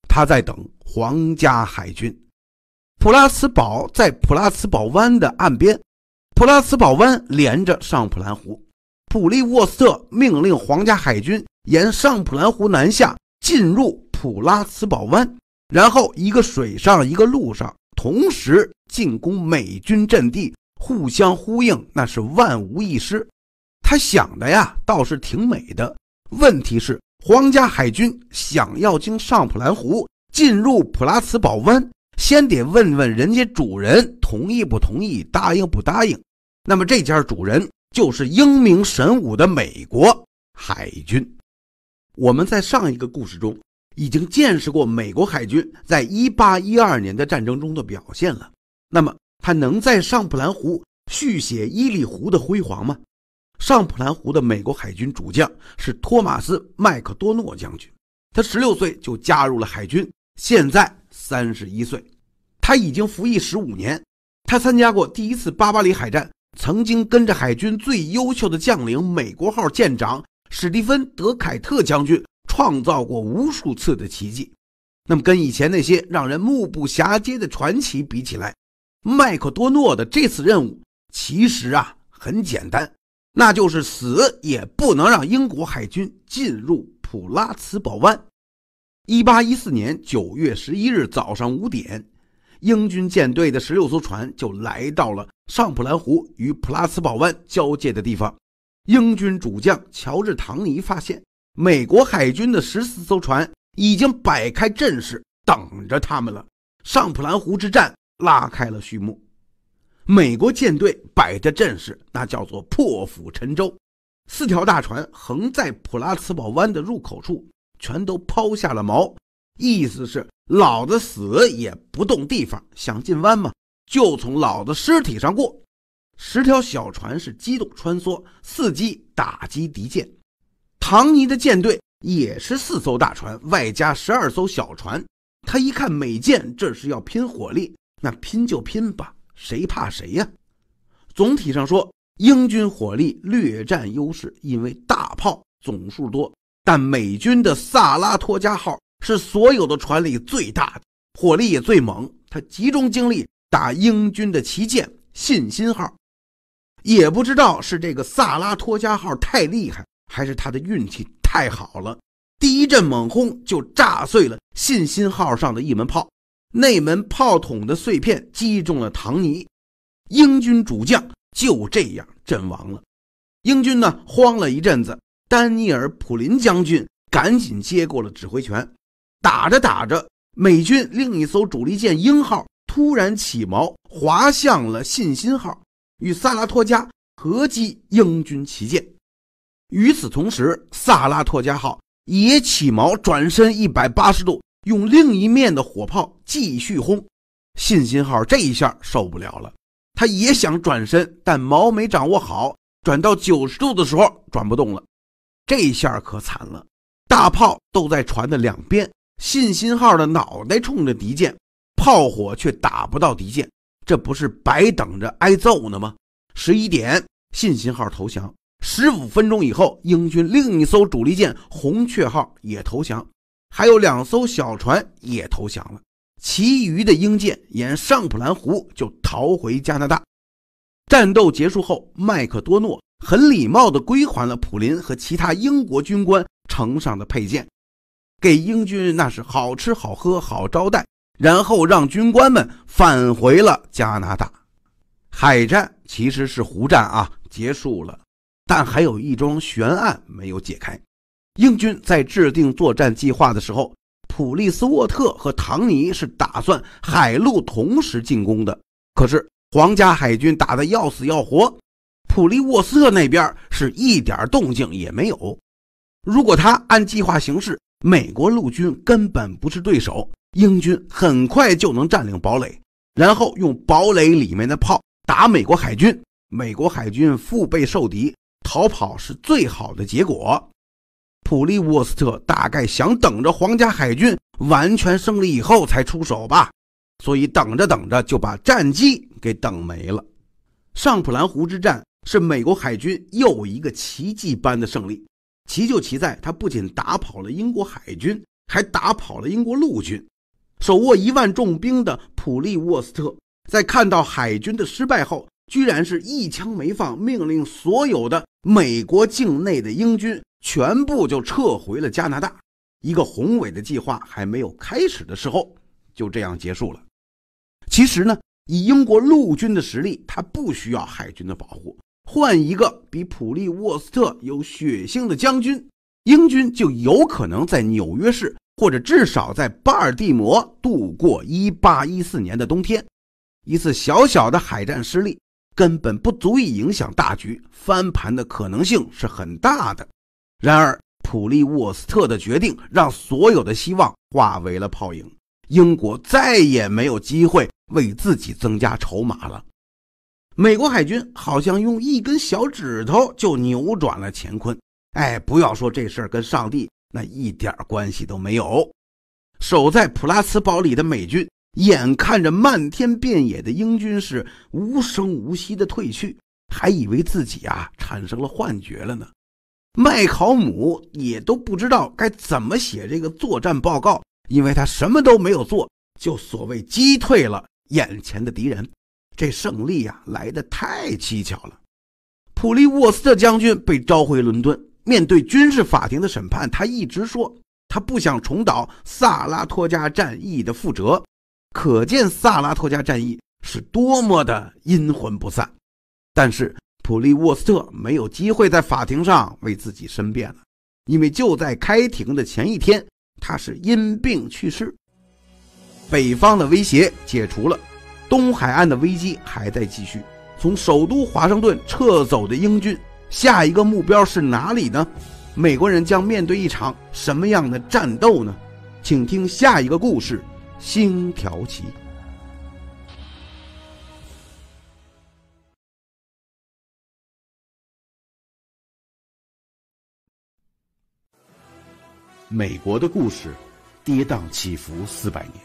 他在等皇家海军。普拉茨堡在普拉茨堡湾的岸边，普拉茨堡湾连着上普兰湖。普利沃斯特命令皇家海军沿上普兰湖南下，进入普拉茨堡湾，然后一个水上，一个路上，同时进攻美军阵地，互相呼应，那是万无一失。他想的呀，倒是挺美的。问题是。皇家海军想要经上普兰湖进入普拉茨堡湾，先得问问人家主人同意不同意、答应不答应。那么这家主人就是英明神武的美国海军。我们在上一个故事中已经见识过美国海军在一八一二年的战争中的表现了。那么他能在上普兰湖续写伊利湖的辉煌吗？上普兰湖的美国海军主将是托马斯·麦克多诺将军，他十六岁就加入了海军，现在三十一岁，他已经服役十五年。他参加过第一次巴巴里海战，曾经跟着海军最优秀的将领美国号舰长史蒂芬·德凯特将军创造过无数次的奇迹。那么，跟以前那些让人目不暇接的传奇比起来，麦克多诺的这次任务其实啊很简单。那就是死也不能让英国海军进入普拉茨堡湾。一八一四年九月十一日早上五点，英军舰队的十六艘船就来到了上普兰湖与普拉茨堡湾交界的地方。英军主将乔治·唐尼发现，美国海军的十四艘船已经摆开阵势，等着他们了。上普兰湖之战拉开了序幕。美国舰队摆的阵势，那叫做破釜沉舟。四条大船横在普拉茨堡湾的入口处，全都抛下了锚，意思是老子死也不动地方。想进湾吗？就从老子尸体上过。十条小船是机动穿梭，伺机打击敌舰。唐尼的舰队也是四艘大船外加十二艘小船。他一看美舰，这是要拼火力，那拼就拼吧。谁怕谁呀？总体上说，英军火力略占优势，因为大炮总数多。但美军的萨拉托加号是所有的船里最大的，火力也最猛。他集中精力打英军的旗舰“信心号”，也不知道是这个萨拉托加号太厉害，还是他的运气太好了。第一阵猛轰就炸碎了“信心号”上的一门炮。内门炮筒的碎片击中了唐尼，英军主将就这样阵亡了。英军呢慌了一阵子，丹尼尔·普林将军赶紧接过了指挥权。打着打着，美军另一艘主力舰“鹰号”突然起锚，滑向了“信心号”，与“萨拉托加”合击英军旗舰。与此同时，“萨拉托加号”也起锚，转身一百八十度。用另一面的火炮继续轰，信心号这一下受不了了，他也想转身，但毛没掌握好，转到九十度的时候转不动了。这下可惨了，大炮都在船的两边，信心号的脑袋冲着敌舰，炮火却打不到敌舰，这不是白等着挨揍呢吗？十一点，信心号投降。十五分钟以后，英军另一艘主力舰红雀号也投降。还有两艘小船也投降了，其余的英舰沿上普兰湖就逃回加拿大。战斗结束后，麦克多诺很礼貌地归还了普林和其他英国军官呈上的佩剑，给英军那是好吃好喝好招待，然后让军官们返回了加拿大。海战其实是湖战啊，结束了，但还有一桩悬案没有解开。英军在制定作战计划的时候，普利斯沃特和唐尼是打算海陆同时进攻的。可是皇家海军打得要死要活，普利沃斯特那边是一点动静也没有。如果他按计划行事，美国陆军根本不是对手，英军很快就能占领堡垒，然后用堡垒里面的炮打美国海军。美国海军腹背受敌，逃跑是最好的结果。普利沃斯特大概想等着皇家海军完全胜利以后才出手吧，所以等着等着就把战机给等没了。上普兰湖之战是美国海军又一个奇迹般的胜利，奇就奇在他不仅打跑了英国海军，还打跑了英国陆军。手握一万重兵的普利沃斯特在看到海军的失败后，居然是一枪没放，命令所有的美国境内的英军。全部就撤回了加拿大。一个宏伟的计划还没有开始的时候，就这样结束了。其实呢，以英国陆军的实力，他不需要海军的保护。换一个比普利沃斯特有血性的将军，英军就有可能在纽约市，或者至少在巴尔的摩度过1814年的冬天。一次小小的海战失利，根本不足以影响大局，翻盘的可能性是很大的。然而，普利沃斯特的决定让所有的希望化为了泡影。英国再也没有机会为自己增加筹码了。美国海军好像用一根小指头就扭转了乾坤。哎，不要说这事儿跟上帝那一点关系都没有。守在普拉茨堡里的美军，眼看着漫天遍野的英军是无声无息的退去，还以为自己啊产生了幻觉了呢。麦考姆也都不知道该怎么写这个作战报告，因为他什么都没有做，就所谓击退了眼前的敌人。这胜利呀，来的太蹊跷了。普利沃斯特将军被召回伦敦，面对军事法庭的审判，他一直说他不想重蹈萨拉托加战役的覆辙。可见萨拉托加战役是多么的阴魂不散。但是，普利沃斯特没有机会在法庭上为自己申辩了，因为就在开庭的前一天，他是因病去世。北方的威胁解除了，东海岸的危机还在继续。从首都华盛顿撤走的英军，下一个目标是哪里呢？美国人将面对一场什么样的战斗呢？请听下一个故事：星条旗。美国的故事，跌宕起伏四百年，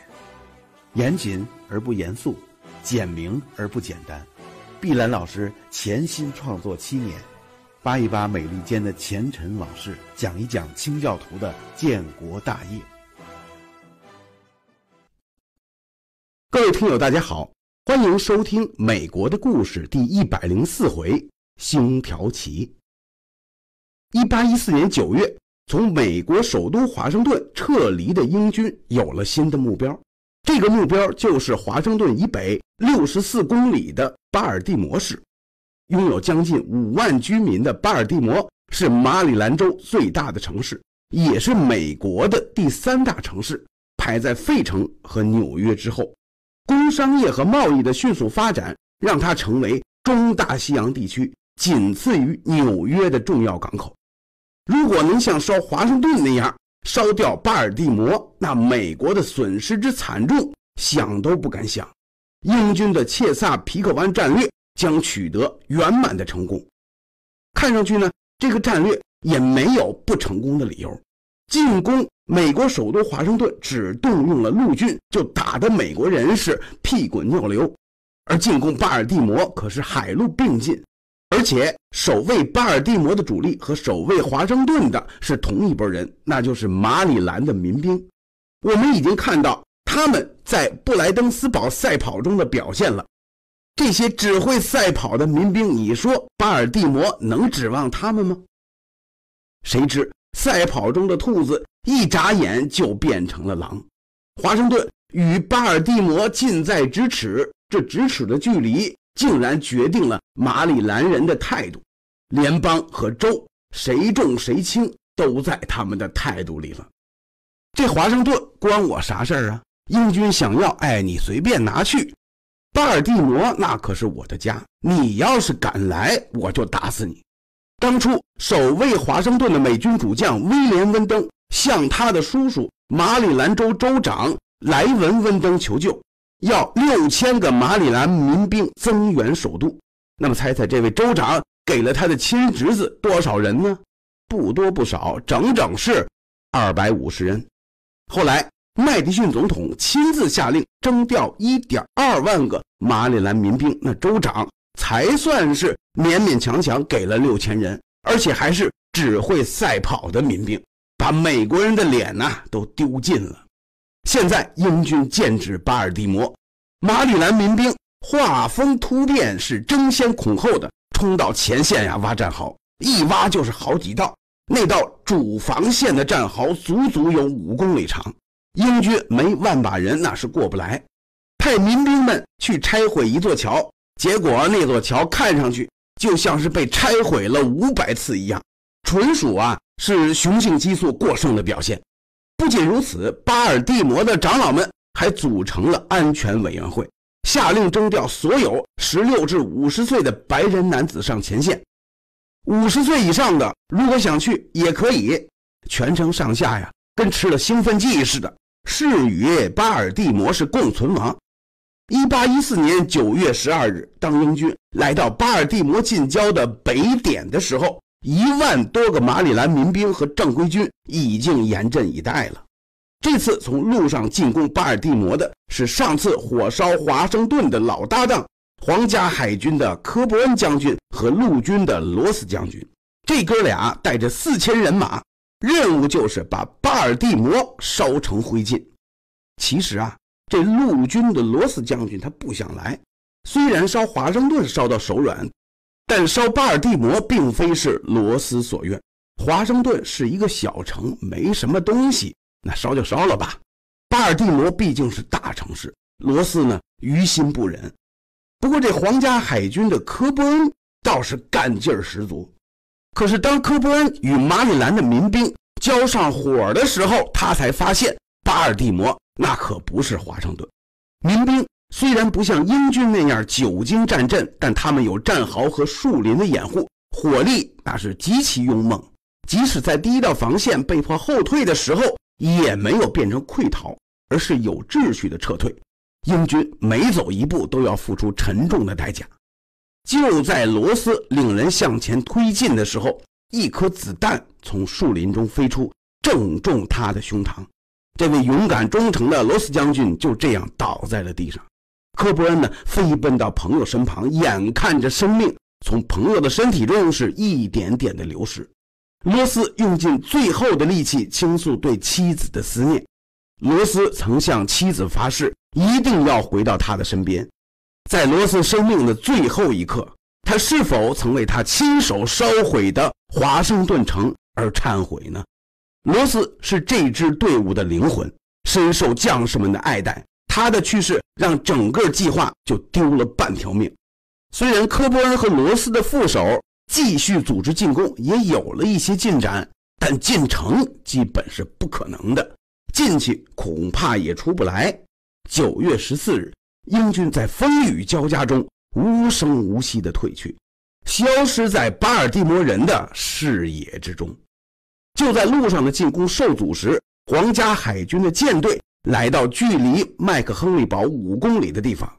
严谨而不严肃，简明而不简单。碧兰老师潜心创作七年，扒一扒美利坚的前尘往事，讲一讲清教徒的建国大业。各位听友，大家好，欢迎收听《美国的故事》第一百零四回《星条旗》。一八一四年九月。从美国首都华盛顿撤离的英军有了新的目标，这个目标就是华盛顿以北六十四公里的巴尔的摩市。拥有将近五万居民的巴尔的摩是马里兰州最大的城市，也是美国的第三大城市，排在费城和纽约之后。工商业和贸易的迅速发展，让它成为中大西洋地区仅次于纽约的重要港口。如果能像烧华盛顿那样烧掉巴尔的摩，那美国的损失之惨重，想都不敢想。英军的切萨皮克湾战略将取得圆满的成功。看上去呢，这个战略也没有不成功的理由。进攻美国首都华盛顿，只动用了陆军，就打得美国人是屁滚尿流；而进攻巴尔的摩，可是海陆并进。而且，守卫巴尔的摩的主力和守卫华盛顿的是同一拨人，那就是马里兰的民兵。我们已经看到他们在布莱登斯堡赛跑中的表现了。这些只会赛跑的民兵，你说巴尔的摩能指望他们吗？谁知赛跑中的兔子一眨眼就变成了狼。华盛顿与巴尔的摩近在咫尺，这咫尺的距离。竟然决定了马里兰人的态度，联邦和州谁重谁轻都在他们的态度里了。这华盛顿关我啥事儿啊？英军想要，哎，你随便拿去。巴尔的摩那可是我的家，你要是敢来，我就打死你。当初守卫华盛顿的美军主将威廉·温登向他的叔叔马里兰州州长莱文·温登求救。要六千个马里兰民兵增援首都，那么猜猜这位州长给了他的亲侄子多少人呢？不多不少，整整是二百五十人。后来麦迪逊总统亲自下令征调一点二万个马里兰民兵，那州长才算是勉勉强强给了六千人，而且还是只会赛跑的民兵，把美国人的脸呐都丢尽了。现在英军剑指巴尔的摩，马里兰民兵画风突变，是争先恐后的冲到前线呀，挖战壕，一挖就是好几道。那道主防线的战壕足足有五公里长，英军没万把人那是过不来。派民兵们去拆毁一座桥，结果那座桥看上去就像是被拆毁了五百次一样，纯属啊是雄性激素过剩的表现。不仅如此，巴尔的摩的长老们还组成了安全委员会，下令征调所有十六至五十岁的白人男子上前线，五十岁以上的如果想去也可以。全城上下呀，跟吃了兴奋剂似的，誓与巴尔的摩是共存亡。一八一四年九月十二日，当英军来到巴尔的摩近郊的北点的时候。一万多个马里兰民兵和正规军已经严阵以待了。这次从陆上进攻巴尔的摩的是上次火烧华盛顿的老搭档——皇家海军的科伯恩将军和陆军的罗斯将军。这哥俩带着四千人马，任务就是把巴尔的摩烧成灰烬。其实啊，这陆军的罗斯将军他不想来，虽然烧华盛顿烧到手软。但烧巴尔的摩并非是罗斯所愿。华盛顿是一个小城，没什么东西，那烧就烧了吧。巴尔的摩毕竟是大城市，罗斯呢于心不忍。不过这皇家海军的科波恩倒是干劲儿十足。可是当科波恩与马里兰的民兵交上火的时候，他才发现巴尔的摩那可不是华盛顿。民兵。虽然不像英军那样久经战阵，但他们有战壕和树林的掩护，火力那是极其勇猛。即使在第一道防线被迫后退的时候，也没有变成溃逃，而是有秩序的撤退。英军每走一步都要付出沉重的代价。就在罗斯领人向前推进的时候，一颗子弹从树林中飞出，正中他的胸膛。这位勇敢忠诚的罗斯将军就这样倒在了地上。科伯恩呢，飞奔到朋友身旁，眼看着生命从朋友的身体中是一点点的流失。罗斯用尽最后的力气倾诉对妻子的思念。罗斯曾向妻子发誓，一定要回到她的身边。在罗斯生命的最后一刻，他是否曾为他亲手烧毁的华盛顿城而忏悔呢？罗斯是这支队伍的灵魂，深受将士们的爱戴。他的去世让整个计划就丢了半条命。虽然科波恩和罗斯的副手继续组织进攻，也有了一些进展，但进城基本是不可能的，进去恐怕也出不来。九月十四日，英军在风雨交加中无声无息地退去，消失在巴尔的摩人的视野之中。就在路上的进攻受阻时，皇家海军的舰队。来到距离麦克亨利堡五公里的地方，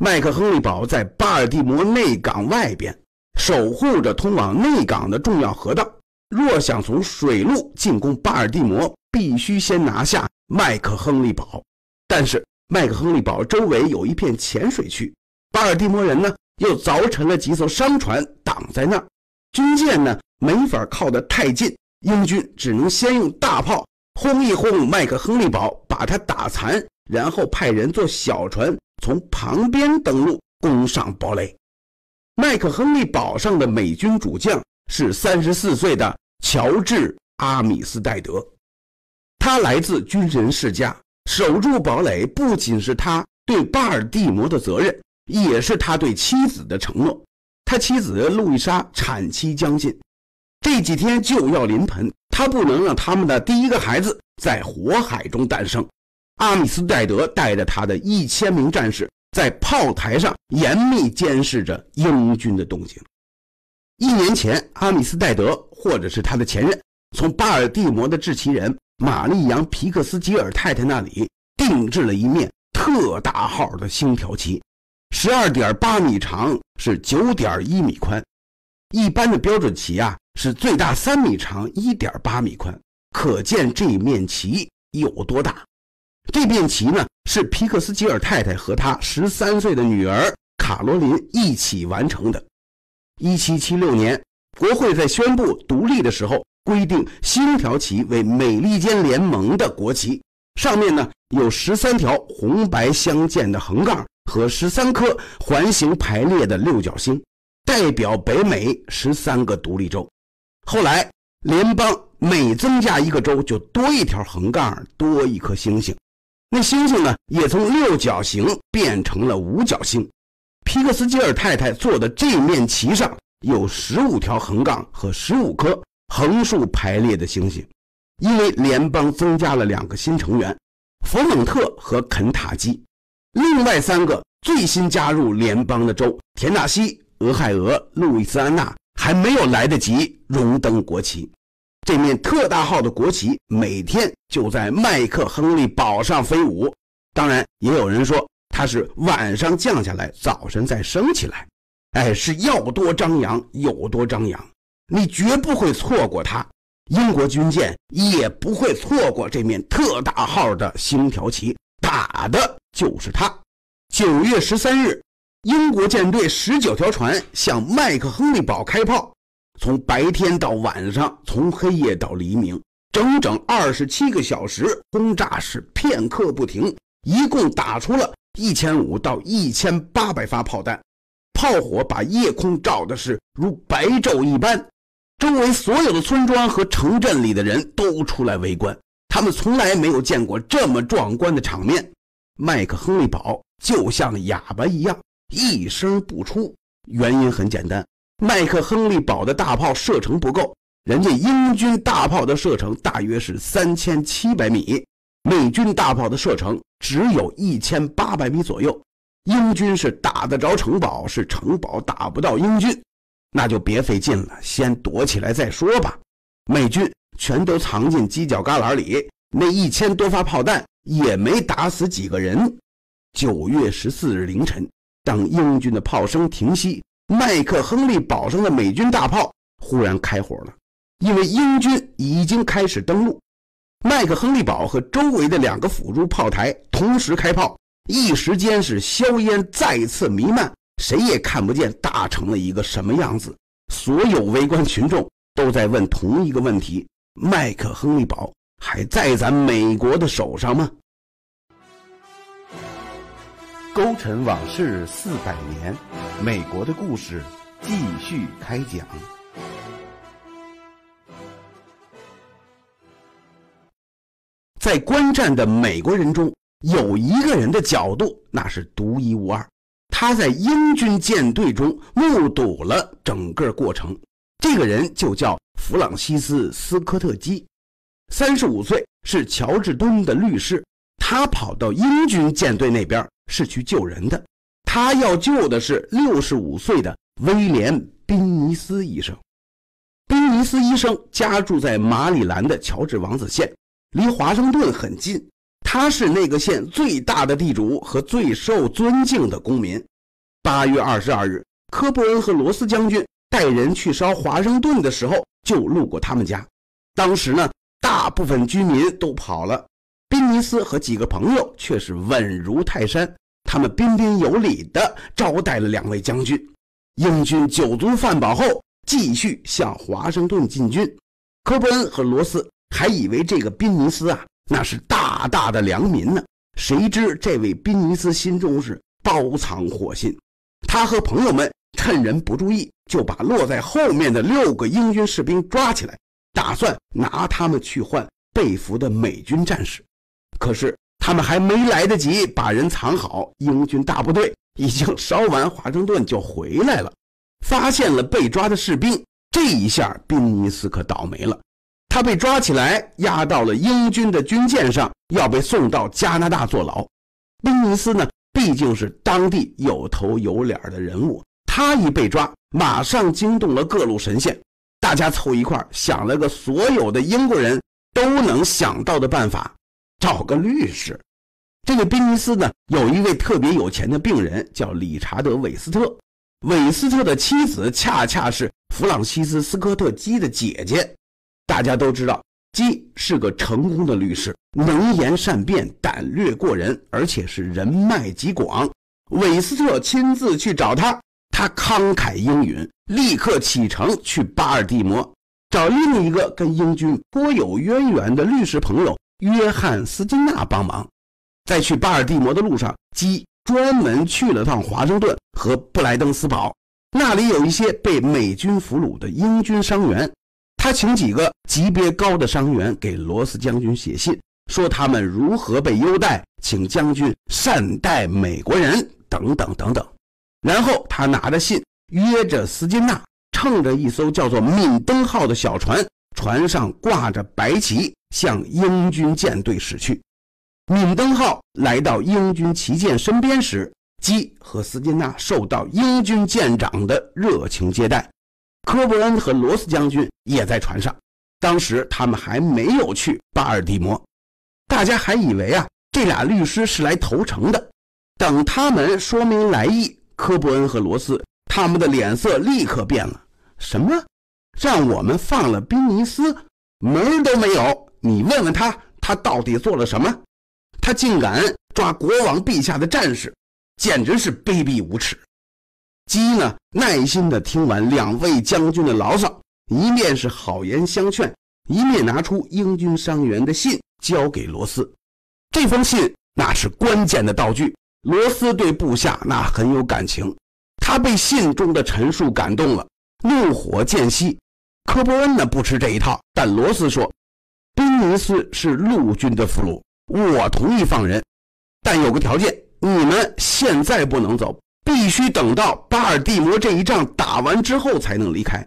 麦克亨利堡在巴尔的摩内港外边，守护着通往内港的重要河道。若想从水路进攻巴尔的摩，必须先拿下麦克亨利堡。但是麦克亨利堡周围有一片浅水区，巴尔的摩人呢又凿沉了几艘商船挡在那儿，军舰呢没法靠得太近，英军只能先用大炮。轰一轰，麦克亨利堡，把他打残，然后派人坐小船从旁边登陆，攻上堡垒。麦克亨利堡上的美军主将是三十四岁的乔治·阿米斯戴德，他来自军人世家，守住堡垒不仅是他对巴尔的摩的责任，也是他对妻子的承诺。他妻子路易莎产期将近。这几天就要临盆，他不能让他们的第一个孩子在火海中诞生。阿米斯戴德带着他的一千名战士在炮台上严密监视着英军的动静。一年前，阿米斯戴德或者是他的前任，从巴尔的摩的制旗人玛丽扬皮克斯吉尔太太那里定制了一面特大号的星条旗，十二点八米长，是九点一米宽。一般的标准旗啊。是最大三米长，一点八米宽，可见这面旗有多大。这面旗呢，是皮克斯吉尔太太和她十三岁的女儿卡罗琳一起完成的。一七七六年，国会在宣布独立的时候，规定星条旗为美利坚联盟的国旗。上面呢有十三条红白相间的横杠和十三颗环形排列的六角星，代表北美十三个独立州。后来，联邦每增加一个州，就多一条横杠，多一颗星星。那星星呢，也从六角形变成了五角星。皮克斯基尔太太坐的这面旗上有十五条横杠和十五颗横竖排列的星星，因为联邦增加了两个新成员——佛蒙特和肯塔基。另外三个最新加入联邦的州：田纳西、俄亥俄、路易斯安那。还没有来得及荣登国旗，这面特大号的国旗每天就在麦克亨利堡上飞舞。当然，也有人说它是晚上降下来，早晨再升起来。哎，是要多张扬有多张扬，你绝不会错过它。英国军舰也不会错过这面特大号的星条旗，打的就是它。九月十三日。英国舰队十九条船向麦克亨利堡开炮，从白天到晚上，从黑夜到黎明，整整二十七个小时轰炸是片刻不停，一共打出了一千五到一千八百发炮弹，炮火把夜空照的是如白昼一般，周围所有的村庄和城镇里的人都出来围观，他们从来没有见过这么壮观的场面。麦克亨利堡就像哑巴一样。一声不出，原因很简单。麦克亨利堡的大炮射程不够，人家英军大炮的射程大约是三千七百米，美军大炮的射程只有一千八百米左右。英军是打得着城堡，是城堡打不到英军，那就别费劲了，先躲起来再说吧。美军全都藏进犄角旮旯里，那一千多发炮弹也没打死几个人。九月十四日凌晨。当英军的炮声停息，麦克亨利堡上的美军大炮忽然开火了，因为英军已经开始登陆。麦克亨利堡和周围的两个辅助炮台同时开炮，一时间是硝烟再次弥漫，谁也看不见打成了一个什么样子。所有围观群众都在问同一个问题：麦克亨利堡还在咱美国的手上吗？勾陈往事四百年，美国的故事继续开讲。在观战的美国人中有一个人的角度那是独一无二，他在英军舰队中目睹了整个过程。这个人就叫弗朗西斯·斯科特·基，三十五岁，是乔治敦的律师。他跑到英军舰队那边。是去救人的，他要救的是六十五岁的威廉·宾尼斯医生。宾尼斯医生家住在马里兰的乔治王子县，离华盛顿很近。他是那个县最大的地主和最受尊敬的公民。八月二十二日，科布恩和罗斯将军带人去烧华盛顿的时候，就路过他们家。当时呢，大部分居民都跑了。宾尼斯和几个朋友却是稳如泰山，他们彬彬有礼地招待了两位将军。英军酒足饭饱后，继续向华盛顿进军。科布恩和罗斯还以为这个宾尼斯啊，那是大大的良民呢。谁知这位宾尼斯心中是包藏祸心，他和朋友们趁人不注意，就把落在后面的六个英军士兵抓起来，打算拿他们去换被俘的美军战士。可是他们还没来得及把人藏好，英军大部队已经烧完华盛顿就回来了，发现了被抓的士兵。这一下，宾尼斯可倒霉了，他被抓起来，押到了英军的军舰上，要被送到加拿大坐牢。宾尼斯呢，毕竟是当地有头有脸的人物，他一被抓，马上惊动了各路神仙，大家凑一块想了个所有的英国人都能想到的办法。找个律师。这个宾尼斯呢，有一位特别有钱的病人，叫理查德·韦斯特。韦斯特的妻子恰恰是弗朗西斯·斯科特·基的姐姐。大家都知道，基是个成功的律师，能言善辩，胆略过人，而且是人脉极广。韦斯特亲自去找他，他慷慨应允，立刻启程去巴尔的摩，找另一个跟英军颇有渊源的律师朋友。约翰·斯金纳帮忙，在去巴尔的摩的路上，基专门去了趟华盛顿和布莱登斯堡，那里有一些被美军俘虏的英军伤员。他请几个级别高的伤员给罗斯将军写信，说他们如何被优待，请将军善待美国人，等等等等。然后他拿着信约着斯金纳，乘着一艘叫做“敏登号”的小船，船上挂着白旗。向英军舰队驶去。敏登号来到英军旗舰身边时，基和斯金纳受到英军舰长的热情接待。科伯恩和罗斯将军也在船上，当时他们还没有去巴尔的摩。大家还以为啊，这俩律师是来投诚的。等他们说明来意，科伯恩和罗斯他们的脸色立刻变了。什么？让我们放了宾尼斯？门儿都没有！你问问他，他到底做了什么？他竟敢抓国王陛下的战士，简直是卑鄙无耻！鸡呢耐心的听完两位将军的牢骚，一面是好言相劝，一面拿出英军伤员的信交给罗斯。这封信那是关键的道具。罗斯对部下那很有感情，他被信中的陈述感动了，怒火渐息。科伯恩呢不吃这一套，但罗斯说。宾尼斯是陆军的俘虏，我同意放人，但有个条件：你们现在不能走，必须等到巴尔的摩这一仗打完之后才能离开，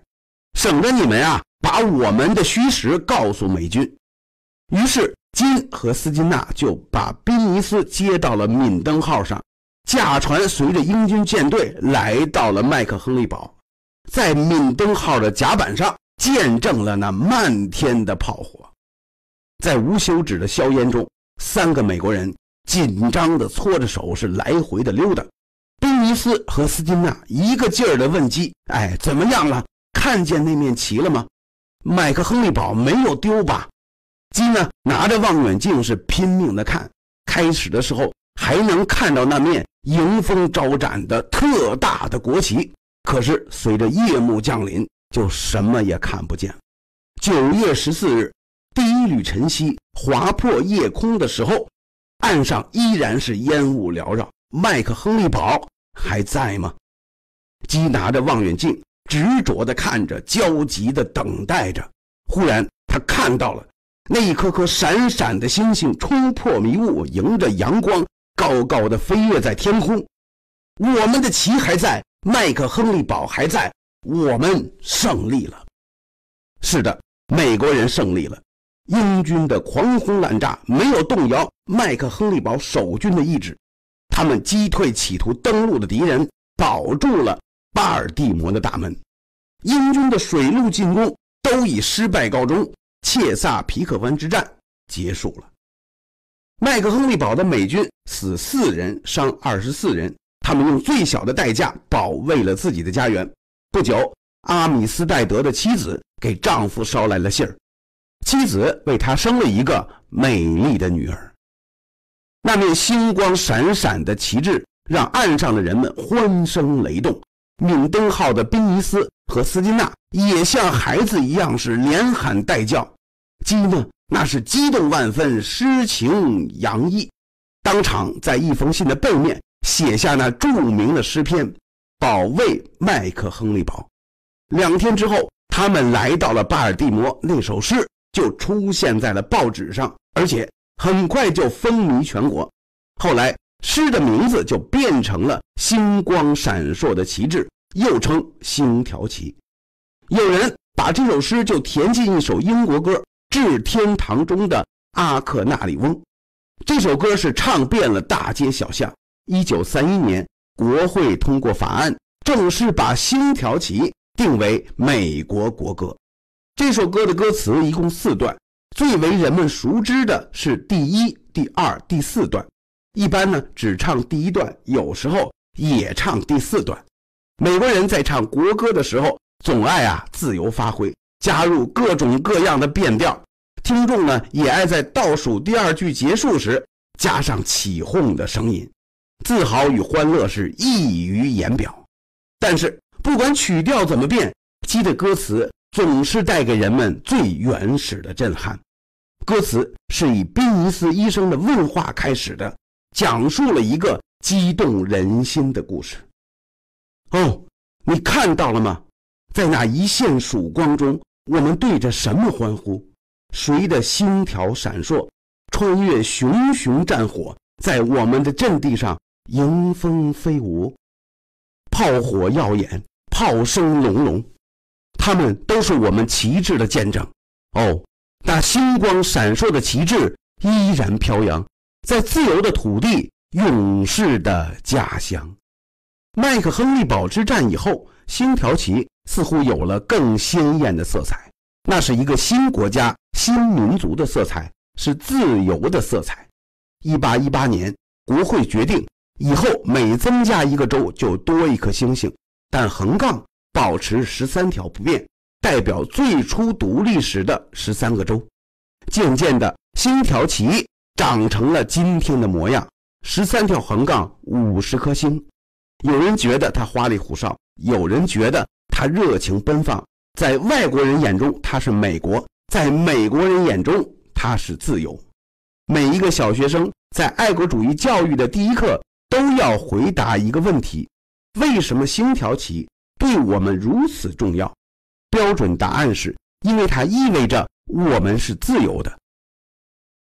省得你们啊把我们的虚实告诉美军。于是金和斯金纳就把宾尼斯接到了敏登号上，驾船随着英军舰队来到了麦克亨利堡，在敏登号的甲板上见证了那漫天的炮火。在无休止的硝烟中，三个美国人紧张的搓着手，是来回的溜达。宾尼斯和斯金纳一个劲儿的问基：“哎，怎么样了？看见那面旗了吗？”麦克亨利堡没有丢吧？基呢拿着望远镜是拼命的看。开始的时候还能看到那面迎风招展的特大的国旗，可是随着夜幕降临，就什么也看不见。九月十四日。第一缕晨曦划破夜空的时候，岸上依然是烟雾缭绕。麦克亨利堡还在吗？基拿着望远镜，执着地看着，焦急地等待着。忽然，他看到了那一颗颗闪闪的星星冲破迷雾，迎着阳光，高高的飞跃在天空。我们的旗还在，麦克亨利堡还在，我们胜利了。是的，美国人胜利了。英军的狂轰滥炸没有动摇麦克亨利堡守军的意志，他们击退企图登陆的敌人，保住了巴尔的摩的大门。英军的水陆进攻都以失败告终，切萨皮克湾之战结束了。麦克亨利堡的美军死四人，伤二十四人，他们用最小的代价保卫了自己的家园。不久，阿米斯戴德的妻子给丈夫捎来了信儿。妻子为他生了一个美丽的女儿。那面星光闪闪的旗帜让岸上的人们欢声雷动。敏登号的宾尼斯和斯金纳也像孩子一样是连喊带叫。基呢那是激动万分，诗情洋溢，当场在一封信的背面写下那著名的诗篇《保卫麦克亨利堡》。两天之后，他们来到了巴尔的摩。那首诗。就出现在了报纸上，而且很快就风靡全国。后来，诗的名字就变成了“星光闪烁的旗帜”，又称“星条旗”。有人把这首诗就填进一首英国歌《致天堂》中的阿克纳里翁。这首歌是唱遍了大街小巷。一九三一年，国会通过法案，正式把《星条旗》定为美国国歌。这首歌的歌词一共四段，最为人们熟知的是第一、第二、第四段。一般呢只唱第一段，有时候也唱第四段。美国人在唱国歌的时候，总爱啊自由发挥，加入各种各样的变调。听众呢也爱在倒数第二句结束时加上起哄的声音，自豪与欢乐是溢于言表。但是不管曲调怎么变，鸡的歌词。总是带给人们最原始的震撼。歌词是以宾尼斯医生的问话开始的，讲述了一个激动人心的故事。哦，你看到了吗？在那一线曙光中，我们对着什么欢呼？谁的心跳闪烁？穿越熊熊战火，在我们的阵地上迎风飞舞，炮火耀眼，炮声隆隆。他们都是我们旗帜的见证，哦，那星光闪烁的旗帜依然飘扬在自由的土地、勇士的家乡。麦克亨利堡之战以后，星条旗似乎有了更鲜艳的色彩，那是一个新国家、新民族的色彩，是自由的色彩。一八一八年，国会决定以后每增加一个州就多一颗星星，但横杠。保持十三条不变，代表最初独立时的十三个州。渐渐的，星条旗长成了今天的模样：十三条横杠，五十颗星。有人觉得它花里胡哨，有人觉得它热情奔放。在外国人眼中，它是美国；在美国人眼中，它是自由。每一个小学生在爱国主义教育的第一课都要回答一个问题：为什么星条旗？对我们如此重要，标准答案是，因为它意味着我们是自由的。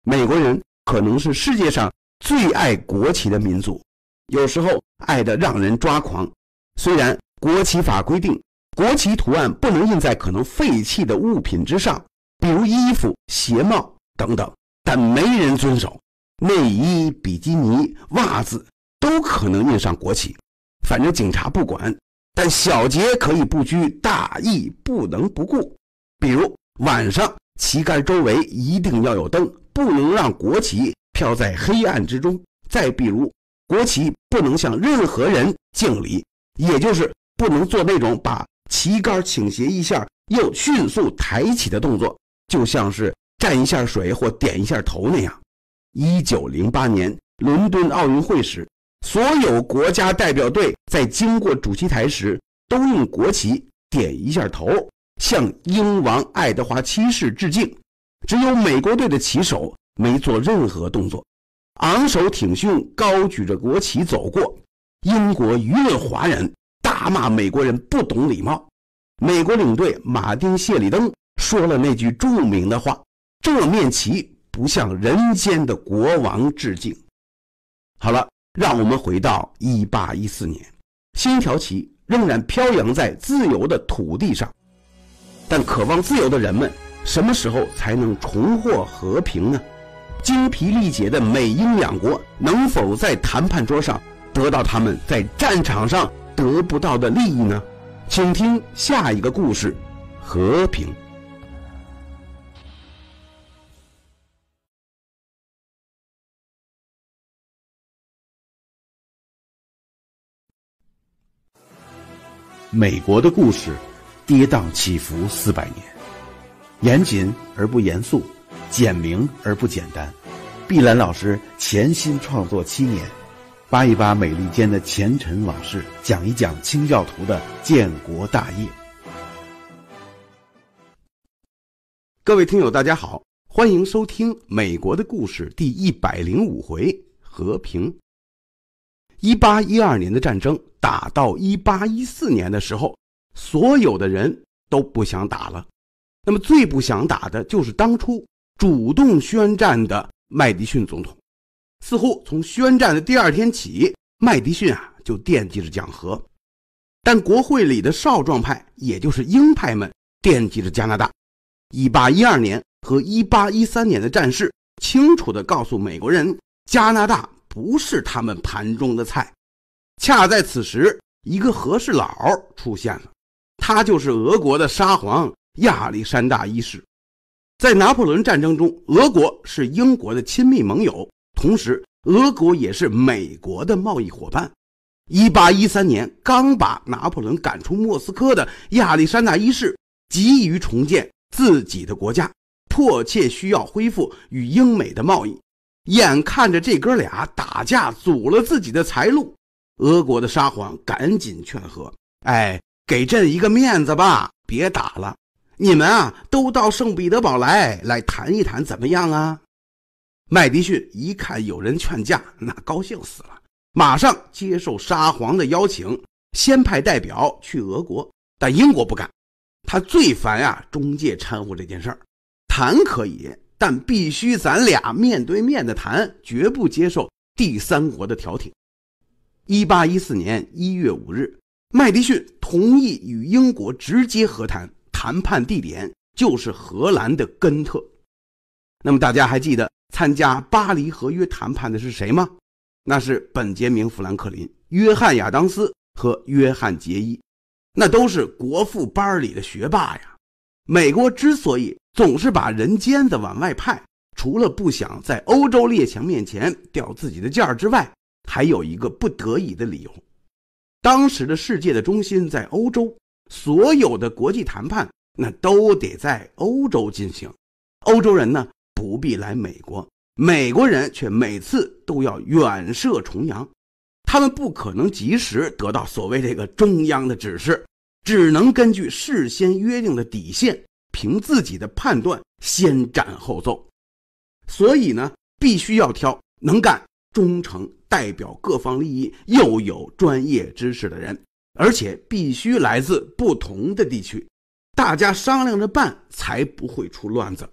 美国人可能是世界上最爱国旗的民族，有时候爱得让人抓狂。虽然国旗法规定，国旗图案不能印在可能废弃的物品之上，比如衣服、鞋帽等等，但没人遵守。内衣、比基尼、袜子都可能印上国旗，反正警察不管。但小节可以不拘，大义不能不顾。比如晚上旗杆周围一定要有灯，不能让国旗飘在黑暗之中。再比如，国旗不能向任何人敬礼，也就是不能做那种把旗杆倾斜一下又迅速抬起的动作，就像是蘸一下水或点一下头那样。1908年伦敦奥运会时。所有国家代表队在经过主席台时，都用国旗点一下头，向英王爱德华七世致敬。只有美国队的旗手没做任何动作，昂首挺胸，高举着国旗走过。英国舆论哗然，大骂美国人不懂礼貌。美国领队马丁·谢里登说了那句著名的话：“这面旗不向人间的国王致敬。”好了。让我们回到一八一四年，新条旗仍然飘扬在自由的土地上，但渴望自由的人们什么时候才能重获和平呢？精疲力竭的美英两国能否在谈判桌上得到他们在战场上得不到的利益呢？请听下一个故事：和平。美国的故事，跌宕起伏四百年，严谨而不严肃，简明而不简单。碧兰老师潜心创作七年，扒一扒美利坚的前尘往事，讲一讲清教徒的建国大业。各位听友，大家好，欢迎收听《美国的故事》第一百零五回和平。一八一二年的战争打到一八一四年的时候，所有的人都不想打了。那么最不想打的就是当初主动宣战的麦迪逊总统。似乎从宣战的第二天起，麦迪逊啊就惦记着讲和。但国会里的少壮派，也就是鹰派们，惦记着加拿大。一八一二年和一八一三年的战事清楚地告诉美国人，加拿大。不是他们盘中的菜。恰在此时，一个和事佬出现了，他就是俄国的沙皇亚历山大一世。在拿破仑战争中，俄国是英国的亲密盟友，同时俄国也是美国的贸易伙伴。1813年，刚把拿破仑赶出莫斯科的亚历山大一世急于重建自己的国家，迫切需要恢复与英美的贸易。眼看着这哥俩打架，阻了自己的财路，俄国的沙皇赶紧劝和。哎，给朕一个面子吧，别打了，你们啊，都到圣彼得堡来，来谈一谈，怎么样啊？麦迪逊一看有人劝架，那高兴死了，马上接受沙皇的邀请，先派代表去俄国。但英国不干，他最烦啊中介掺和这件事儿，谈可以。但必须咱俩面对面的谈，绝不接受第三国的调停。一八一四年一月五日，麦迪逊同意与英国直接和谈，谈判地点就是荷兰的根特。那么大家还记得参加巴黎合约谈判的是谁吗？那是本杰明·富兰克林、约翰·亚当斯和约翰·杰伊，那都是国父班里的学霸呀。美国之所以……总是把人尖子往外派，除了不想在欧洲列强面前掉自己的价儿之外，还有一个不得已的理由：当时的世界的中心在欧洲，所有的国际谈判那都得在欧洲进行。欧洲人呢不必来美国，美国人却每次都要远涉重洋，他们不可能及时得到所谓这个中央的指示，只能根据事先约定的底线。凭自己的判断，先斩后奏。所以呢，必须要挑能干、忠诚、代表各方利益又有专业知识的人，而且必须来自不同的地区，大家商量着办才不会出乱子。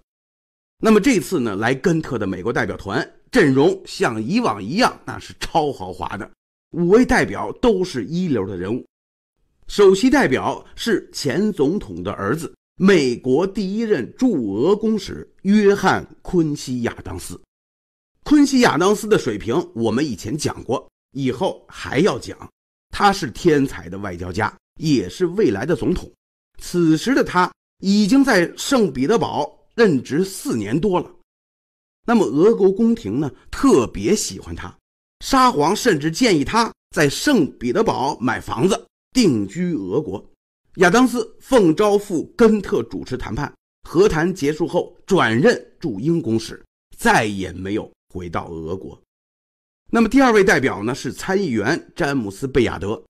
那么这次呢，来根特的美国代表团阵容像以往一样，那是超豪华的，五位代表都是一流的人物。首席代表是前总统的儿子。美国第一任驻俄公使约翰·昆西亚当斯，昆西亚当斯的水平我们以前讲过，以后还要讲。他是天才的外交家，也是未来的总统。此时的他已经在圣彼得堡任职四年多了，那么俄国宫廷呢特别喜欢他，沙皇甚至建议他在圣彼得堡买房子定居俄国。亚当斯奉召赴根特主持谈判，和谈结束后转任驻英公使，再也没有回到俄国。那么第二位代表呢？是参议员詹姆斯·贝亚德，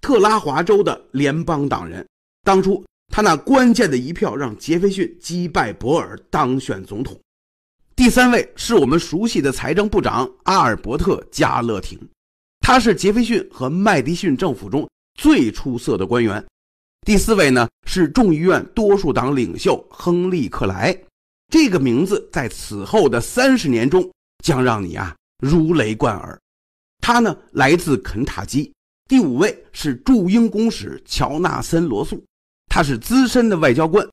特拉华州的联邦党人。当初他那关键的一票让杰斐逊击败博尔当选总统。第三位是我们熟悉的财政部长阿尔伯特·加勒廷，他是杰斐逊和麦迪逊政府中最出色的官员。第四位呢是众议院多数党领袖亨利·克莱，这个名字在此后的三十年中将让你啊如雷贯耳。他呢来自肯塔基。第五位是驻英公使乔纳森·罗素，他是资深的外交官，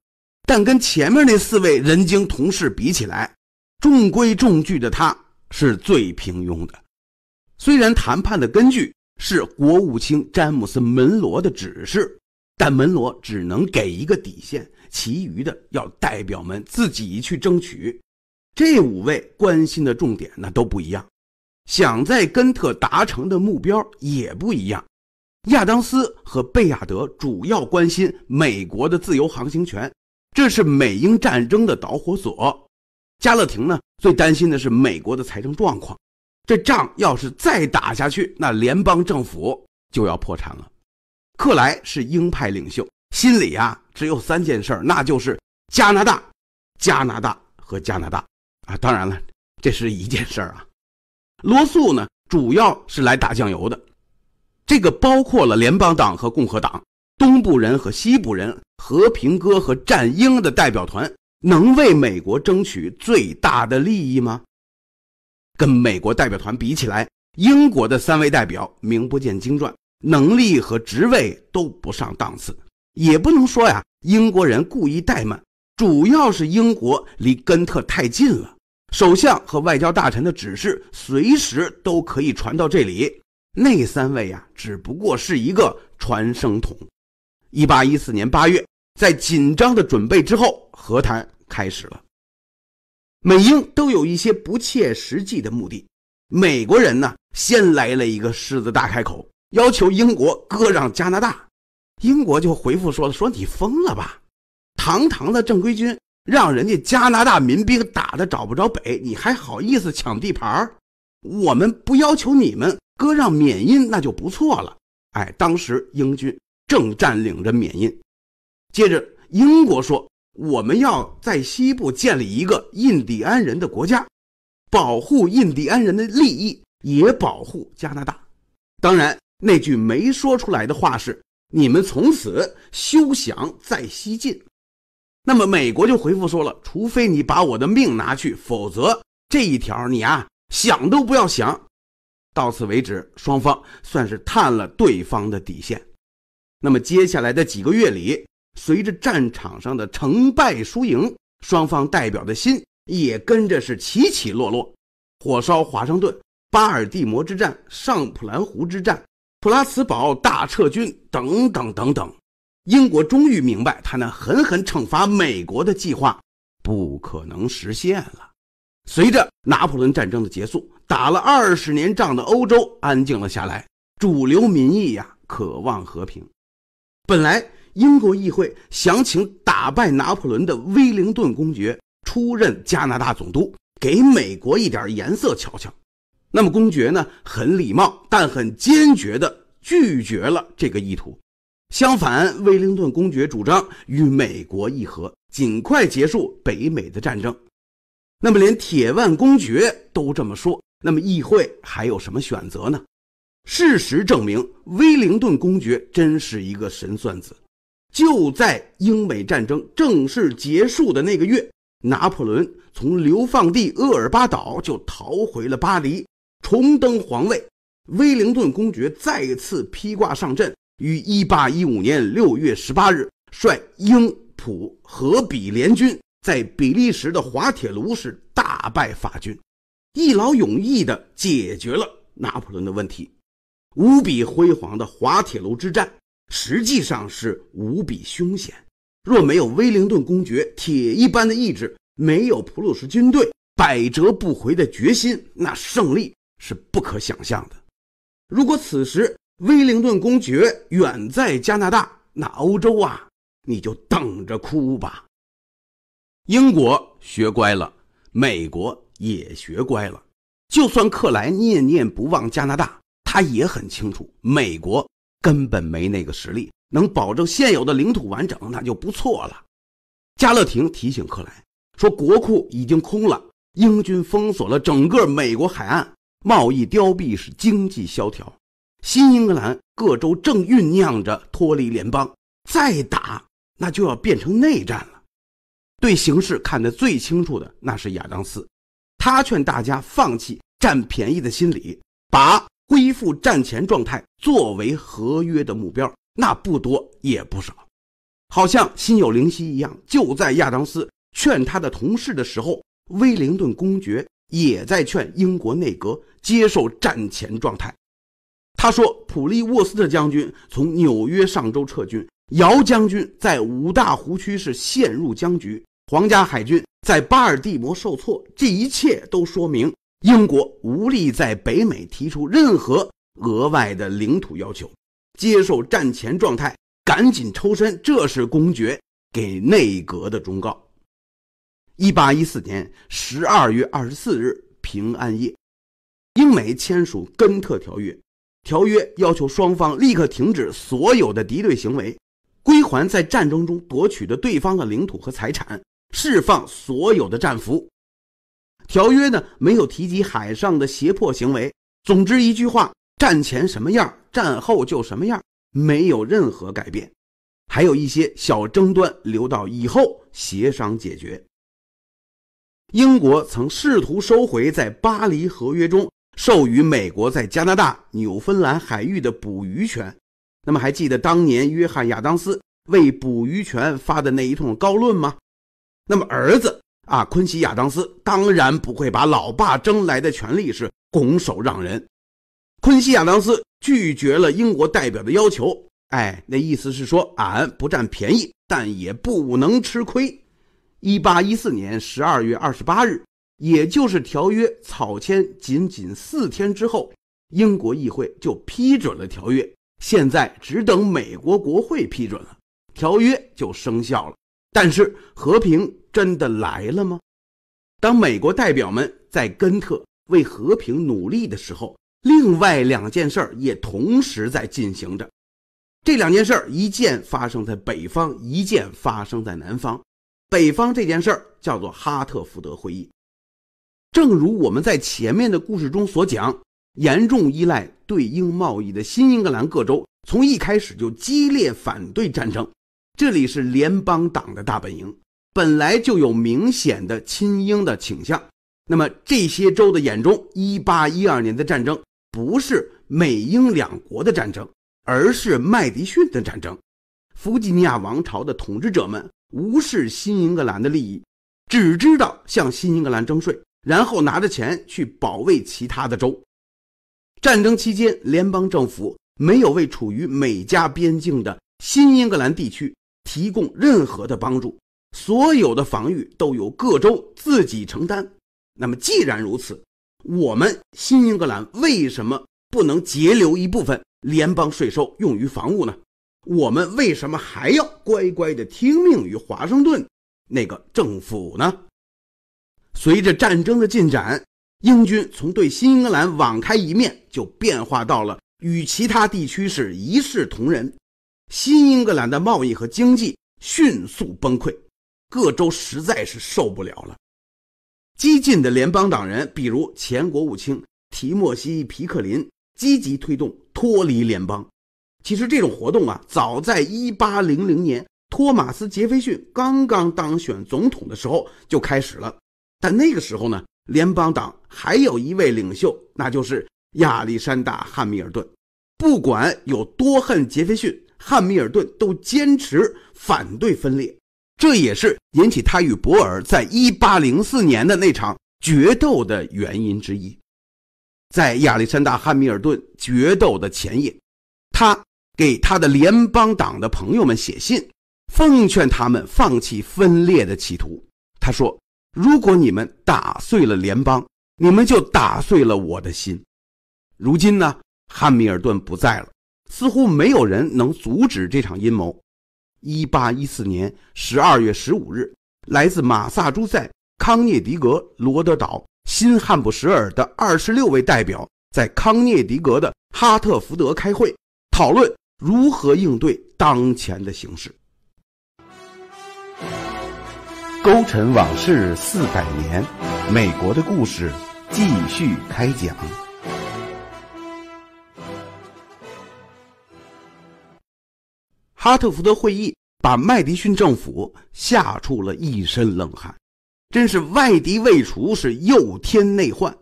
但跟前面那四位人精同事比起来，中规中矩的他是最平庸的。虽然谈判的根据是国务卿詹姆斯·门罗的指示。但门罗只能给一个底线，其余的要代表们自己去争取。这五位关心的重点那都不一样，想在根特达成的目标也不一样。亚当斯和贝亚德主要关心美国的自由航行权，这是美英战争的导火索。加勒廷呢最担心的是美国的财政状况，这仗要是再打下去，那联邦政府就要破产了。克莱是鹰派领袖，心里啊只有三件事那就是加拿大、加拿大和加拿大啊。当然了，这是一件事啊。罗素呢，主要是来打酱油的。这个包括了联邦党和共和党、东部人和西部人、和平鸽和战鹰的代表团，能为美国争取最大的利益吗？跟美国代表团比起来，英国的三位代表名不见经传。能力和职位都不上档次，也不能说呀。英国人故意怠慢，主要是英国离根特太近了，首相和外交大臣的指示随时都可以传到这里。那三位呀，只不过是一个传声筒。1814年8月，在紧张的准备之后，和谈开始了。美英都有一些不切实际的目的。美国人呢，先来了一个狮子大开口。要求英国割让加拿大，英国就回复说说你疯了吧！堂堂的正规军，让人家加拿大民兵打的找不着北，你还好意思抢地盘儿？我们不要求你们割让缅因，那就不错了。”哎，当时英军正占领着缅因。接着，英国说：“我们要在西部建立一个印第安人的国家，保护印第安人的利益，也保护加拿大。”当然。那句没说出来的话是：你们从此休想再西进。那么美国就回复说了：除非你把我的命拿去，否则这一条你啊想都不要想。到此为止，双方算是探了对方的底线。那么接下来的几个月里，随着战场上的成败输赢，双方代表的心也跟着是起起落落。火烧华盛顿，巴尔的摩之战，上普兰湖之战。普拉茨堡大撤军等等等等，英国终于明白，他那狠狠惩罚美国的计划不可能实现了。随着拿破仑战争的结束，打了二十年仗的欧洲安静了下来，主流民意呀渴望和平。本来英国议会想请打败拿破仑的威灵顿公爵出任加拿大总督，给美国一点颜色瞧瞧。那么公爵呢？很礼貌，但很坚决地拒绝了这个意图。相反，威灵顿公爵主张与美国议和，尽快结束北美的战争。那么，连铁腕公爵都这么说，那么议会还有什么选择呢？事实证明，威灵顿公爵真是一个神算子。就在英美战争正式结束的那个月，拿破仑从流放地厄尔巴岛就逃回了巴黎。重登皇位，威灵顿公爵再次披挂上阵。于1815年6月18日，率英、普、荷、比联军在比利时的滑铁卢市大败法军，一劳永逸地解决了拿破仑的问题。无比辉煌的滑铁卢之战，实际上是无比凶险。若没有威灵顿公爵铁一般的意志，没有普鲁士军队百折不回的决心，那胜利。是不可想象的。如果此时威灵顿公爵远在加拿大，那欧洲啊，你就等着哭吧。英国学乖了，美国也学乖了。就算克莱念念不忘加拿大，他也很清楚，美国根本没那个实力能保证现有的领土完整，那就不错了。加勒廷提醒克莱说：“国库已经空了，英军封锁了整个美国海岸。”贸易凋敝，是经济萧条。新英格兰各州正酝酿着脱离联邦，再打那就要变成内战了。对形势看得最清楚的那是亚当斯，他劝大家放弃占便宜的心理，把恢复战前状态作为合约的目标。那不多也不少，好像心有灵犀一样。就在亚当斯劝他的同事的时候，威灵顿公爵。也在劝英国内阁接受战前状态。他说：“普利沃斯特将军从纽约上周撤军，姚将军在五大湖区是陷入僵局，皇家海军在巴尔的摩受挫，这一切都说明英国无力在北美提出任何额外的领土要求。接受战前状态，赶紧抽身。”这是公爵给内阁的忠告。一八一四年十二月二十四日，平安夜，英美签署《根特条约》。条约要求双方立刻停止所有的敌对行为，归还在战争中夺取的对方的领土和财产，释放所有的战俘。条约呢，没有提及海上的胁迫行为。总之一句话，战前什么样，战后就什么样，没有任何改变。还有一些小争端留到以后协商解决。英国曾试图收回在《巴黎合约》中授予美国在加拿大纽芬兰海域的捕鱼权。那么，还记得当年约翰·亚当斯为捕鱼权发的那一通高论吗？那么，儿子啊，昆西·亚当斯当然不会把老爸争来的权利是拱手让人。昆西·亚当斯拒绝了英国代表的要求。哎，那意思是说，俺不占便宜，但也不能吃亏。一八一四年十二月二十八日，也就是条约草签仅仅四天之后，英国议会就批准了条约。现在只等美国国会批准了，条约就生效了。但是和平真的来了吗？当美国代表们在根特为和平努力的时候，另外两件事儿也同时在进行着。这两件事儿，一件发生在北方，一件发生在南方。北方这件事儿叫做哈特福德会议，正如我们在前面的故事中所讲，严重依赖对英贸易的新英格兰各州从一开始就激烈反对战争，这里是联邦党的大本营，本来就有明显的亲英的倾向。那么这些州的眼中，一八一二年的战争不是美英两国的战争，而是麦迪逊的战争，弗吉尼亚王朝的统治者们。无视新英格兰的利益，只知道向新英格兰征税，然后拿着钱去保卫其他的州。战争期间，联邦政府没有为处于美加边境的新英格兰地区提供任何的帮助，所有的防御都由各州自己承担。那么，既然如此，我们新英格兰为什么不能截留一部分联邦税收用于防务呢？我们为什么还要？乖乖地听命于华盛顿那个政府呢？随着战争的进展，英军从对新英格兰网开一面，就变化到了与其他地区是一视同仁。新英格兰的贸易和经济迅速崩溃，各州实在是受不了了。激进的联邦党人，比如前国务卿提莫西·皮克林，积极推动脱离联邦。其实这种活动啊，早在1800年托马斯·杰斐逊刚刚当选总统的时候就开始了。但那个时候呢，联邦党还有一位领袖，那就是亚历山大·汉密尔顿。不管有多恨杰斐逊，汉密尔顿都坚持反对分裂，这也是引起他与博尔在1804年的那场决斗的原因之一。在亚历山大·汉密尔顿决斗的前夜，他。给他的联邦党的朋友们写信，奉劝他们放弃分裂的企图。他说：“如果你们打碎了联邦，你们就打碎了我的心。”如今呢，汉密尔顿不在了，似乎没有人能阻止这场阴谋。一八一四年十二月十五日，来自马萨诸塞、康涅狄格、罗德岛、新汉布什尔的二十六位代表在康涅狄格的哈特福德开会，讨论。如何应对当前的形势？勾陈往事四百年，美国的故事继续开讲。哈特福德会议把麦迪逊政府吓出了一身冷汗，真是外敌未除，是又添内患。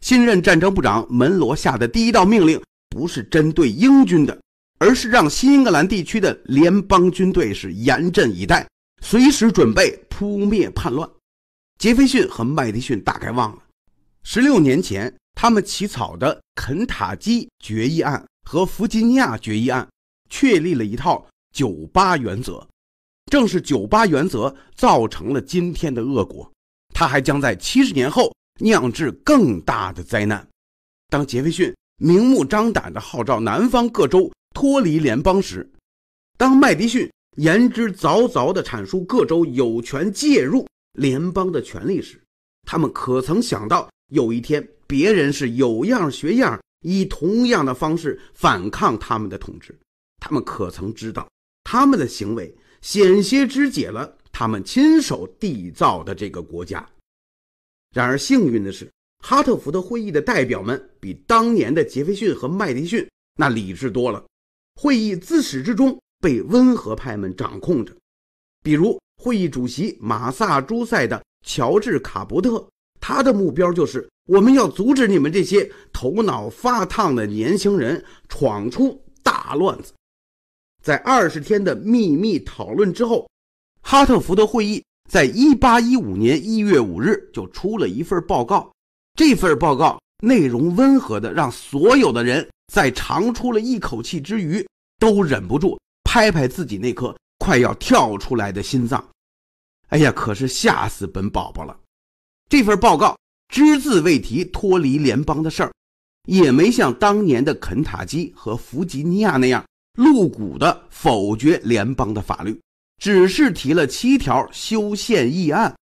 新任战争部长门罗下的第一道命令，不是针对英军的。而是让新英格兰地区的联邦军队是严阵以待，随时准备扑灭叛乱。杰斐逊和麦迪逊大概忘了，十六年前他们起草的《肯塔基决议案》和《弗吉尼亚决议案》，确立了一套“九八”原则。正是“九八”原则造成了今天的恶果，它还将在七十年后酿制更大的灾难。当杰斐逊明目张胆地号召南方各州，脱离联邦时，当麦迪逊言之凿凿的阐述各州有权介入联邦的权利时，他们可曾想到有一天别人是有样学样，以同样的方式反抗他们的统治？他们可曾知道他们的行为险些肢解了他们亲手缔造的这个国家？然而幸运的是，哈特福德会议的代表们比当年的杰斐逊和麦迪逊那理智多了。会议自始至终被温和派们掌控着，比如会议主席马萨诸塞的乔治·卡伯特，他的目标就是我们要阻止你们这些头脑发烫的年轻人闯出大乱子。在二十天的秘密讨论之后，哈特福德会议在一八一五年一月五日就出了一份报告。这份报告内容温和的，让所有的人。在长出了一口气之余，都忍不住拍拍自己那颗快要跳出来的心脏。哎呀，可是吓死本宝宝了！这份报告只字未提脱离联邦的事儿，也没像当年的肯塔基和弗吉尼亚那样露骨的否决联邦的法律，只是提了七条修宪议案，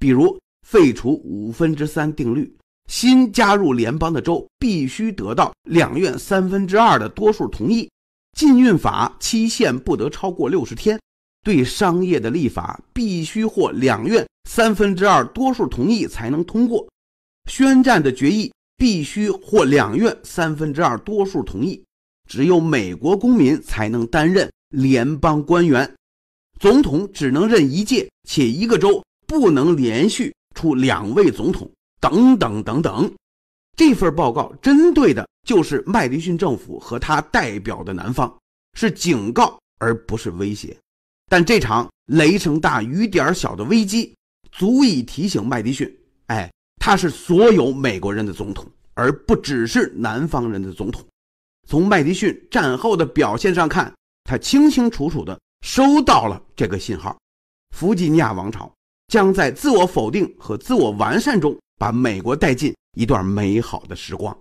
比如废除五分之三定律。新加入联邦的州必须得到两院三分之二的多数同意，禁运法期限不得超过六十天，对商业的立法必须获两院三分之二多数同意才能通过，宣战的决议必须获两院三分之二多数同意，只有美国公民才能担任联邦官员，总统只能任一届，且一个州不能连续出两位总统。等等等等，这份报告针对的就是麦迪逊政府和他代表的南方，是警告而不是威胁。但这场雷声大雨点儿小的危机，足以提醒麦迪逊：哎，他是所有美国人的总统，而不只是南方人的总统。从麦迪逊战后的表现上看，他清清楚楚地收到了这个信号：弗吉尼亚王朝将在自我否定和自我完善中。把美国带进一段美好的时光。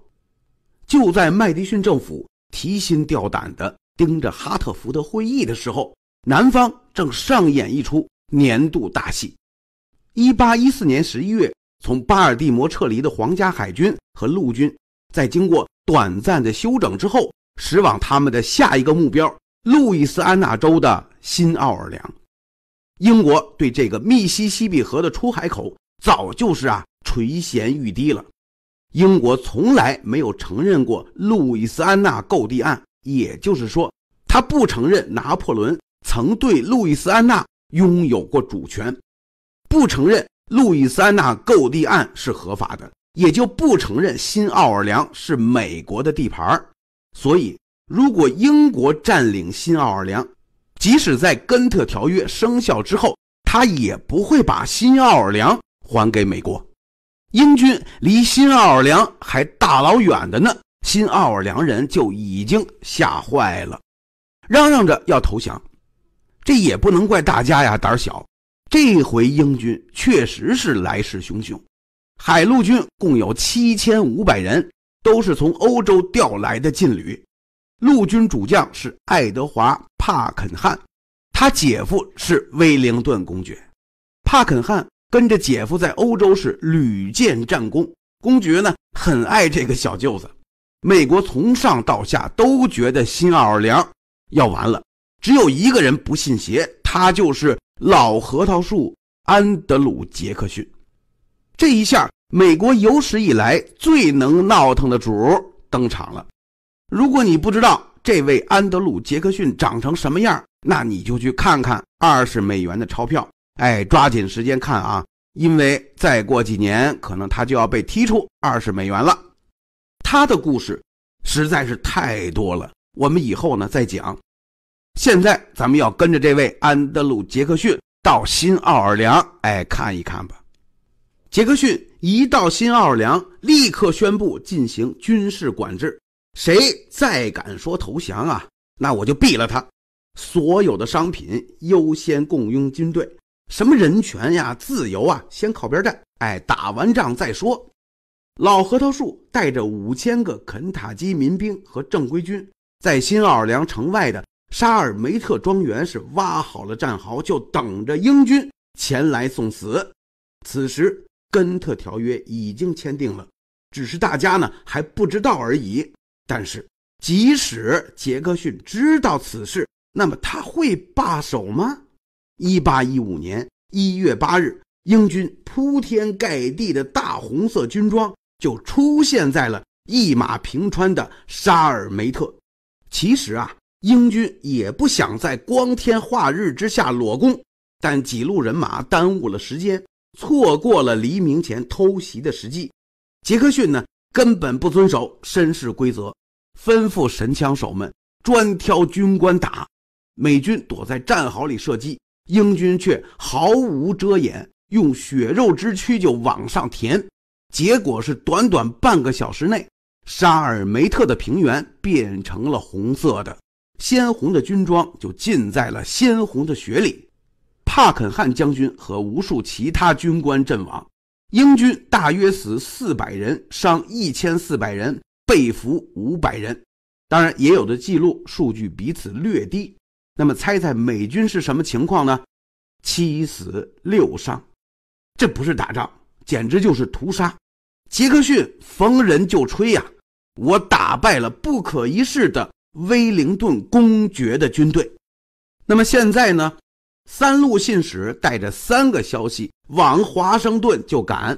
就在麦迪逊政府提心吊胆地盯着哈特福德会议的时候，南方正上演一出年度大戏。一八一四年十一月，从巴尔的摩撤离的皇家海军和陆军，在经过短暂的休整之后，驶往他们的下一个目标——路易斯安那州的新奥尔良。英国对这个密西西比河的出海口早就是啊。垂涎欲滴了。英国从来没有承认过路易斯安那购地案，也就是说，他不承认拿破仑曾对路易斯安那拥有过主权，不承认路易斯安那购地案是合法的，也就不承认新奥尔良是美国的地盘儿。所以，如果英国占领新奥尔良，即使在根特条约生效之后，他也不会把新奥尔良还给美国。英军离新奥尔良还大老远的呢，新奥尔良人就已经吓坏了，嚷嚷着要投降。这也不能怪大家呀，胆儿小。这回英军确实是来势汹汹，海陆军共有七千五百人，都是从欧洲调来的劲旅。陆军主将是爱德华·帕肯汉，他姐夫是威灵顿公爵。帕肯汉。跟着姐夫在欧洲是屡建战功，公爵呢很爱这个小舅子。美国从上到下都觉得新奥尔良要完了，只有一个人不信邪，他就是老核桃树安德鲁·杰克逊。这一下，美国有史以来最能闹腾的主登场了。如果你不知道这位安德鲁·杰克逊长成什么样，那你就去看看二十美元的钞票。哎，抓紧时间看啊！因为再过几年，可能他就要被踢出二十美元了。他的故事实在是太多了，我们以后呢再讲。现在咱们要跟着这位安德鲁·杰克逊到新奥尔良，哎，看一看吧。杰克逊一到新奥尔良，立刻宣布进行军事管制，谁再敢说投降啊，那我就毙了他。所有的商品优先供应军队。什么人权呀、自由啊，先靠边站，哎，打完仗再说。老核桃树带着五千个肯塔基民兵和正规军，在新奥尔良城外的沙尔梅特庄园是挖好了战壕，就等着英军前来送死。此时《根特条约》已经签订了，只是大家呢还不知道而已。但是，即使杰克逊知道此事，那么他会罢手吗？一八一五年一月八日，英军铺天盖地的大红色军装就出现在了一马平川的沙尔梅特。其实啊，英军也不想在光天化日之下裸攻，但几路人马耽误了时间，错过了黎明前偷袭的时机。杰克逊呢，根本不遵守绅士规则，吩咐神枪手们专挑军官打，美军躲在战壕里射击。英军却毫无遮掩，用血肉之躯就往上填，结果是短短半个小时内，沙尔梅特的平原变成了红色的，鲜红的军装就浸在了鲜红的血里。帕肯汉将军和无数其他军官阵亡，英军大约死四百人，伤一千四百人，被俘五百人。当然，也有的记录数据彼此略低。那么猜猜美军是什么情况呢？七死六伤，这不是打仗，简直就是屠杀。杰克逊逢人就吹呀，我打败了不可一世的威灵顿公爵的军队。那么现在呢？三路信使带着三个消息往华盛顿就赶。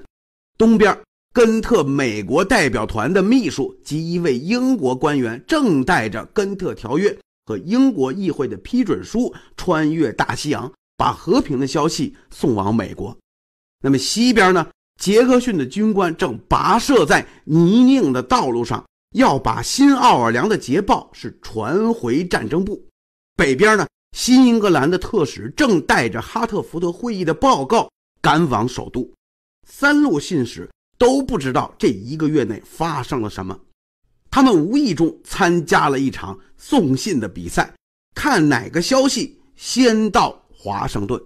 东边根特美国代表团的秘书及一位英国官员正带着根特条约。和英国议会的批准书穿越大西洋，把和平的消息送往美国。那么西边呢？杰克逊的军官正跋涉在泥泞的道路上，要把新奥尔良的捷报是传回战争部。北边呢？新英格兰的特使正带着哈特福德会议的报告赶往首都。三路信使都不知道这一个月内发生了什么，他们无意中参加了一场。送信的比赛，看哪个消息先到华盛顿。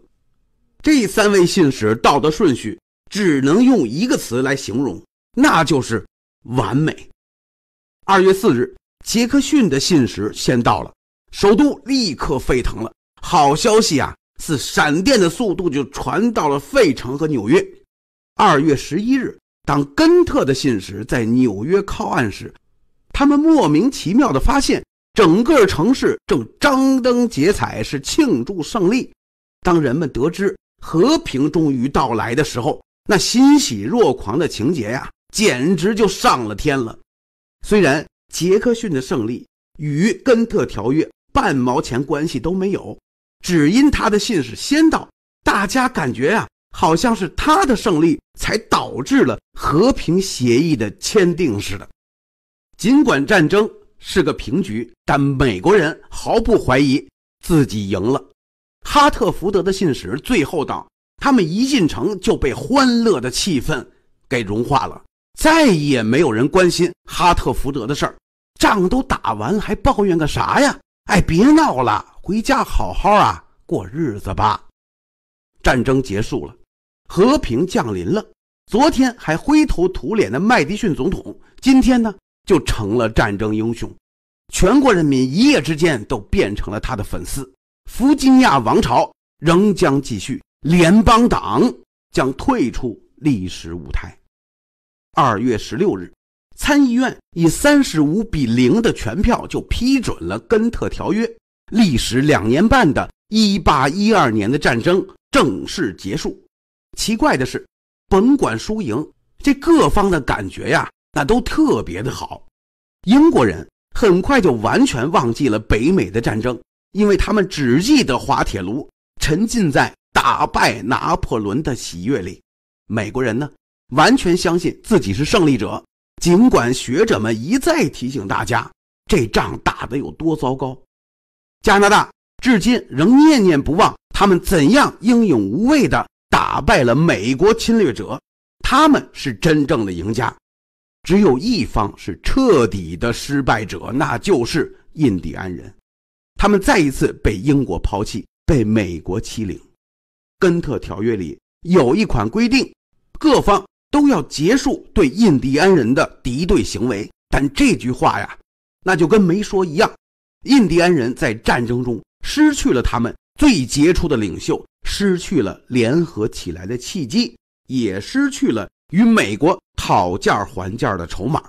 这三位信使到的顺序，只能用一个词来形容，那就是完美。二月四日，杰克逊的信使先到了，首都立刻沸腾了。好消息啊，似闪电的速度就传到了费城和纽约。二月十一日，当根特的信使在纽约靠岸时，他们莫名其妙地发现。整个城市正张灯结彩，是庆祝胜利。当人们得知和平终于到来的时候，那欣喜若狂的情节呀，简直就上了天了。虽然杰克逊的胜利与《根特条约》半毛钱关系都没有，只因他的信是先到，大家感觉呀，好像是他的胜利才导致了和平协议的签订似的。尽管战争。是个平局，但美国人毫不怀疑自己赢了。哈特福德的信使最后道：“他们一进城就被欢乐的气氛给融化了，再也没有人关心哈特福德的事儿。仗都打完，还抱怨个啥呀？哎，别闹了，回家好好啊过日子吧。战争结束了，和平降临了。昨天还灰头土脸的麦迪逊总统，今天呢？”就成了战争英雄，全国人民一夜之间都变成了他的粉丝。弗吉尼亚王朝仍将继续，联邦党将退出历史舞台。二月十六日，参议院以三十五比零的全票就批准了《根特条约》，历时两年半的1812年的战争正式结束。奇怪的是，甭管输赢，这各方的感觉呀。那都特别的好，英国人很快就完全忘记了北美的战争，因为他们只记得滑铁卢，沉浸在打败拿破仑的喜悦里。美国人呢，完全相信自己是胜利者，尽管学者们一再提醒大家，这仗打得有多糟糕。加拿大至今仍念念不忘，他们怎样英勇无畏地打败了美国侵略者，他们是真正的赢家。只有一方是彻底的失败者，那就是印第安人，他们再一次被英国抛弃，被美国欺凌。《根特条约》里有一款规定，各方都要结束对印第安人的敌对行为，但这句话呀，那就跟没说一样。印第安人在战争中失去了他们最杰出的领袖，失去了联合起来的契机，也失去了。与美国讨价还价的筹码，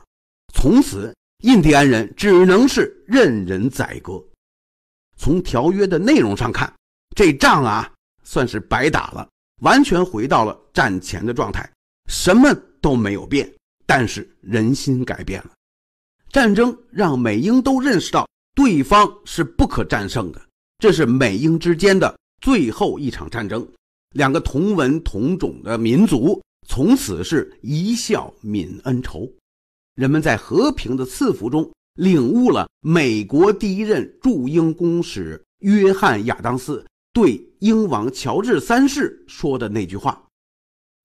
从此印第安人只能是任人宰割。从条约的内容上看，这仗啊算是白打了，完全回到了战前的状态，什么都没有变。但是人心改变了，战争让美英都认识到对方是不可战胜的，这是美英之间的最后一场战争，两个同文同种的民族。从此是一笑泯恩仇，人们在和平的赐福中领悟了美国第一任驻英公使约翰·亚当斯对英王乔治三世说的那句话：“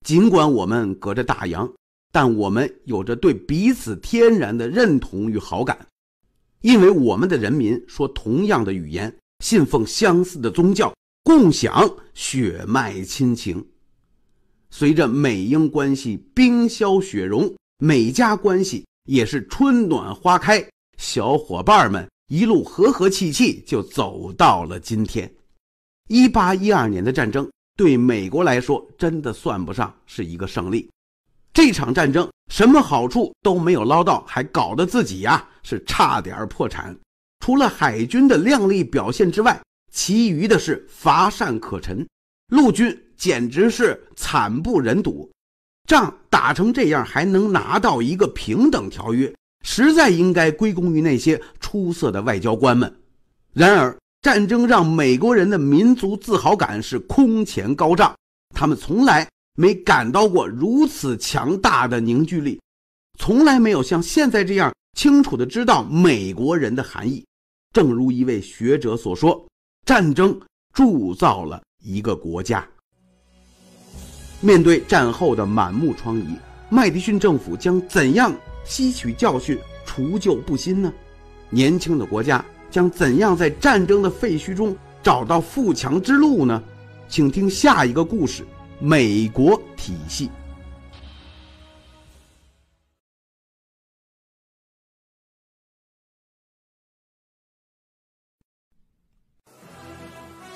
尽管我们隔着大洋，但我们有着对彼此天然的认同与好感，因为我们的人民说同样的语言，信奉相似的宗教，共享血脉亲情。”随着美英关系冰消雪融，美加关系也是春暖花开。小伙伴们一路和和气气，就走到了今天。一八一二年的战争对美国来说，真的算不上是一个胜利。这场战争什么好处都没有捞到，还搞得自己呀是差点破产。除了海军的亮丽表现之外，其余的是乏善可陈。陆军。简直是惨不忍睹，仗打成这样还能拿到一个平等条约，实在应该归功于那些出色的外交官们。然而，战争让美国人的民族自豪感是空前高涨，他们从来没感到过如此强大的凝聚力，从来没有像现在这样清楚地知道美国人的含义。正如一位学者所说：“战争铸造了一个国家。”面对战后的满目疮痍，麦迪逊政府将怎样吸取教训、除旧布新呢？年轻的国家将怎样在战争的废墟中找到富强之路呢？请听下一个故事：美国体系。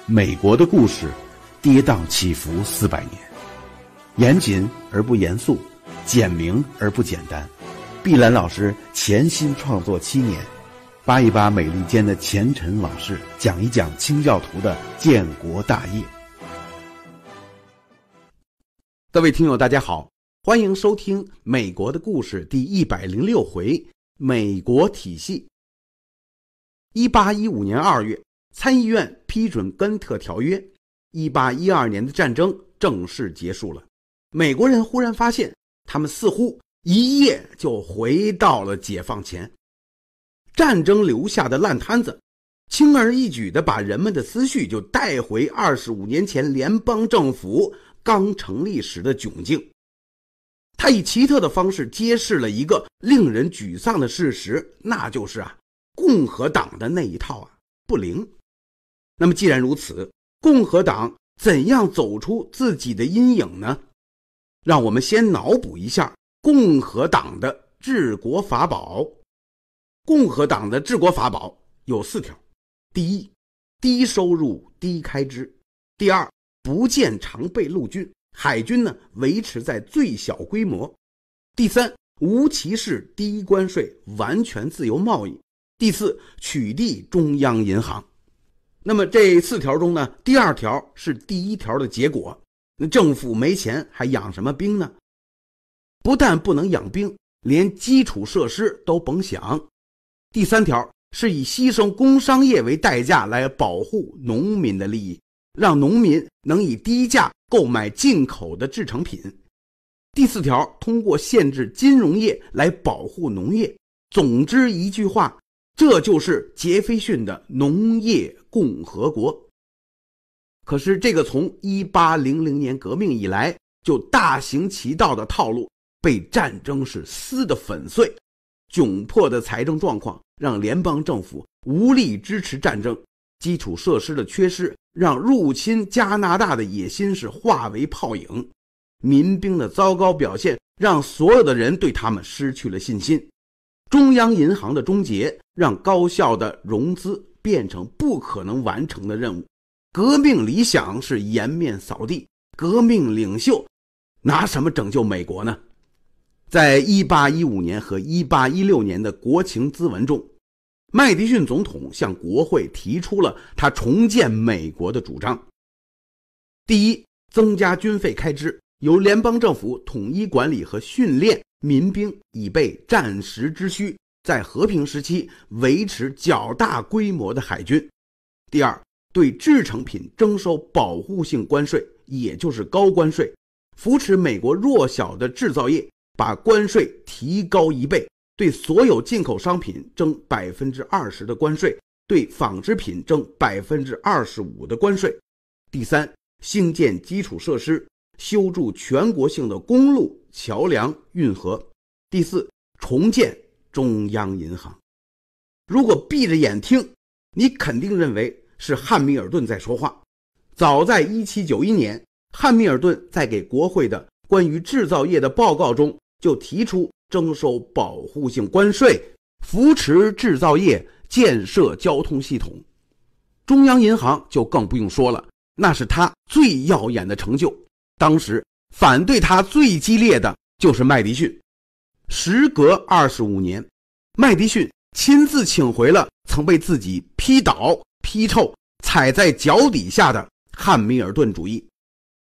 美国的故事，跌宕起伏四百年。严谨而不严肃，简明而不简单。碧兰老师潜心创作七年，扒一扒美利坚的前尘往事，讲一讲清教徒的建国大业。各位听友，大家好，欢迎收听《美国的故事》第一百零六回《美国体系》。一八一五年二月，参议院批准《根特条约》，一八一二年的战争正式结束了。美国人忽然发现，他们似乎一夜就回到了解放前，战争留下的烂摊子，轻而易举的把人们的思绪就带回二十五年前联邦政府刚成立时的窘境。他以奇特的方式揭示了一个令人沮丧的事实，那就是啊，共和党的那一套啊不灵。那么既然如此，共和党怎样走出自己的阴影呢？让我们先脑补一下共和党的治国法宝。共和党的治国法宝有四条：第一，低收入低开支；第二，不建常备陆军海军呢，维持在最小规模；第三，无歧视低关税，完全自由贸易；第四，取缔中央银行。那么这四条中呢，第二条是第一条的结果。那政府没钱还养什么兵呢？不但不能养兵，连基础设施都甭想。第三条是以牺牲工商业为代价来保护农民的利益，让农民能以低价购买进口的制成品。第四条通过限制金融业来保护农业。总之一句话，这就是杰斐逊的农业共和国。可是，这个从1800年革命以来就大行其道的套路，被战争是撕得粉碎。窘迫的财政状况让联邦政府无力支持战争，基础设施的缺失让入侵加拿大的野心是化为泡影，民兵的糟糕表现让所有的人对他们失去了信心，中央银行的终结让高效的融资变成不可能完成的任务。革命理想是颜面扫地，革命领袖拿什么拯救美国呢？在1815年和1816年的国情咨文中，麦迪逊总统向国会提出了他重建美国的主张：第一，增加军费开支，由联邦政府统一管理和训练民兵，以备战时之需；在和平时期维持较大规模的海军。第二。对制成品征收保护性关税，也就是高关税，扶持美国弱小的制造业。把关税提高一倍，对所有进口商品征百分之二十的关税，对纺织品征百分之二十五的关税。第三，兴建基础设施，修筑全国性的公路、桥梁、运河。第四，重建中央银行。如果闭着眼听，你肯定认为。是汉密尔顿在说话。早在1791年，汉密尔顿在给国会的关于制造业的报告中就提出征收保护性关税，扶持制造业，建设交通系统。中央银行就更不用说了，那是他最耀眼的成就。当时反对他最激烈的，就是麦迪逊。时隔二十五年，麦迪逊亲自请回了曾被自己批倒。批臭踩在脚底下的汉密尔顿主义，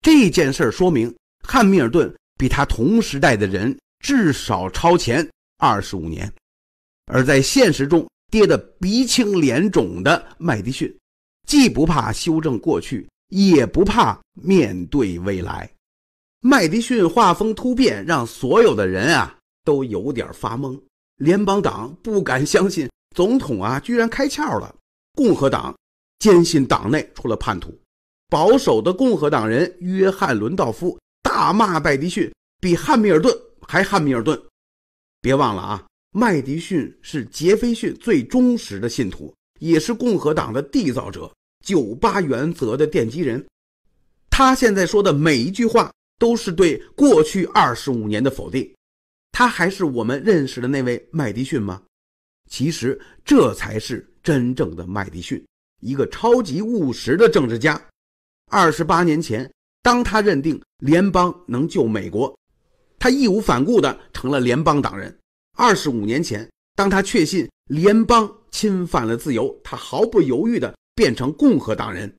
这件事儿说明汉密尔顿比他同时代的人至少超前二十五年。而在现实中跌得鼻青脸肿的麦迪逊，既不怕修正过去，也不怕面对未来。麦迪逊画风突变，让所有的人啊都有点发懵。联邦党不敢相信，总统啊居然开窍了。共和党坚信党内出了叛徒。保守的共和党人约翰·伦道夫大骂麦迪逊比汉密尔顿还汉密尔顿。别忘了啊，麦迪逊是杰斐逊最忠实的信徒，也是共和党的缔造者，九八原则的奠基人。他现在说的每一句话都是对过去二十五年的否定。他还是我们认识的那位麦迪逊吗？其实这才是真正的麦迪逊，一个超级务实的政治家。二十八年前，当他认定联邦能救美国，他义无反顾地成了联邦党人；二十五年前，当他确信联邦侵犯了自由，他毫不犹豫地变成共和党人。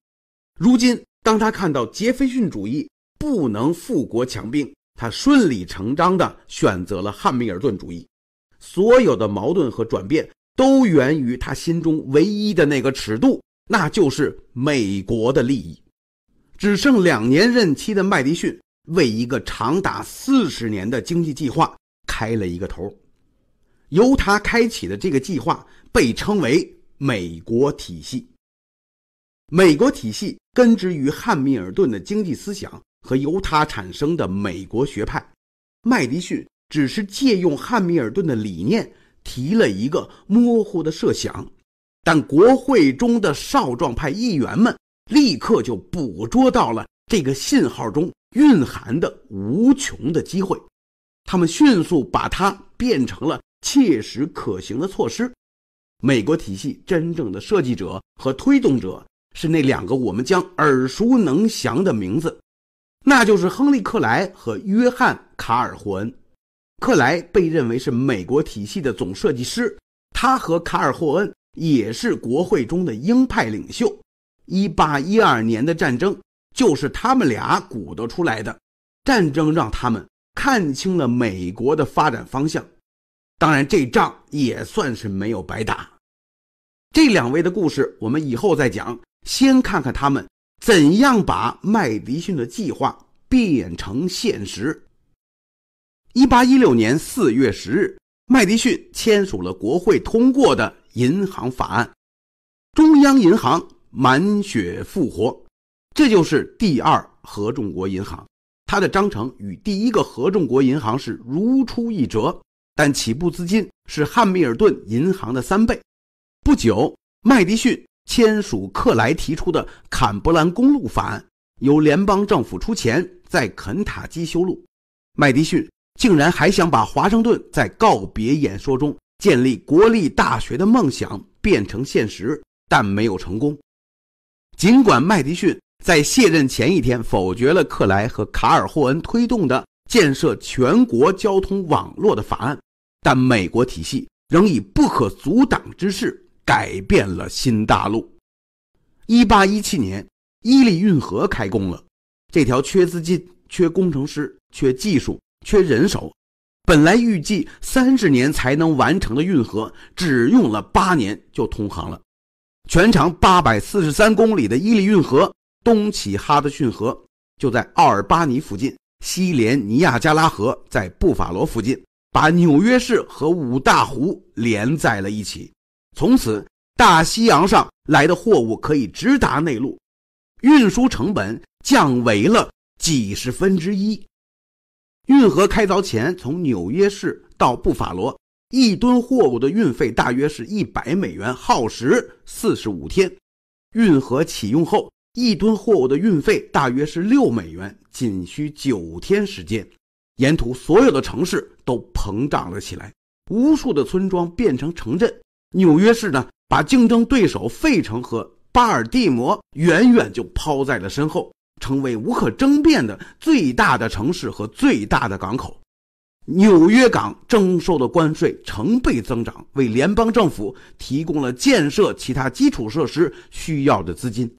如今，当他看到杰斐逊主义不能富国强兵，他顺理成章地选择了汉密尔顿主义。所有的矛盾和转变都源于他心中唯一的那个尺度，那就是美国的利益。只剩两年任期的麦迪逊为一个长达四十年的经济计划开了一个头，由他开启的这个计划被称为“美国体系”。美国体系根植于汉密尔顿的经济思想和由他产生的美国学派，麦迪逊。只是借用汉密尔顿的理念提了一个模糊的设想，但国会中的少壮派议员们立刻就捕捉到了这个信号中蕴含的无穷的机会，他们迅速把它变成了切实可行的措施。美国体系真正的设计者和推动者是那两个我们将耳熟能详的名字，那就是亨利·克莱和约翰·卡尔霍恩。克莱被认为是美国体系的总设计师，他和卡尔霍恩也是国会中的鹰派领袖。一八一二年的战争就是他们俩鼓捣出来的。战争让他们看清了美国的发展方向。当然，这仗也算是没有白打。这两位的故事我们以后再讲，先看看他们怎样把麦迪逊的计划变成现实。一八一六年四月十日，麦迪逊签署了国会通过的银行法案，中央银行满血复活，这就是第二合众国银行，它的章程与第一个合众国银行是如出一辙，但起步资金是汉密尔顿银行的三倍。不久，麦迪逊签署克莱提出的坎伯兰公路法案，由联邦政府出钱在肯塔基修路，麦迪逊。竟然还想把华盛顿在告别演说中建立国立大学的梦想变成现实，但没有成功。尽管麦迪逊在卸任前一天否决了克莱和卡尔霍恩推动的建设全国交通网络的法案，但美国体系仍以不可阻挡之势改变了新大陆。一八一七年，伊利运河开工了，这条缺资金、缺工程师、缺技术。缺人手，本来预计三十年才能完成的运河，只用了八年就通航了。全长八百四十三公里的伊利运河，东起哈德逊河，就在奥尔巴尼附近，西连尼亚加拉河，在布法罗附近，把纽约市和五大湖连在了一起。从此，大西洋上来的货物可以直达内陆，运输成本降为了几十分之一。运河开凿前，从纽约市到布法罗，一吨货物的运费大约是一百美元，耗时四十五天。运河启用后，一吨货物的运费大约是六美元，仅需九天时间。沿途所有的城市都膨胀了起来，无数的村庄变成城镇。纽约市呢，把竞争对手费城和巴尔的摩远远就抛在了身后。成为无可争辩的最大的城市和最大的港口，纽约港征收的关税成倍增长，为联邦政府提供了建设其他基础设施需要的资金。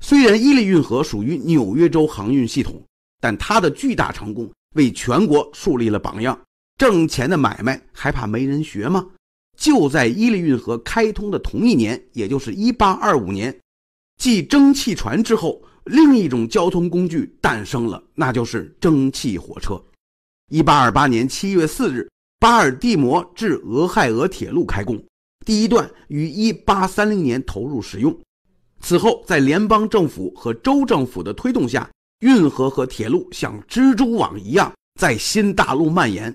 虽然伊利运河属于纽约州航运系统，但它的巨大成功为全国树立了榜样。挣钱的买卖还怕没人学吗？就在伊利运河开通的同一年，也就是1825年，继蒸汽船之后。另一种交通工具诞生了，那就是蒸汽火车。一八二八年七月四日，巴尔的摩至俄亥俄铁路开工，第一段于一八三零年投入使用。此后，在联邦政府和州政府的推动下，运河和铁路像蜘蛛网一样在新大陆蔓延。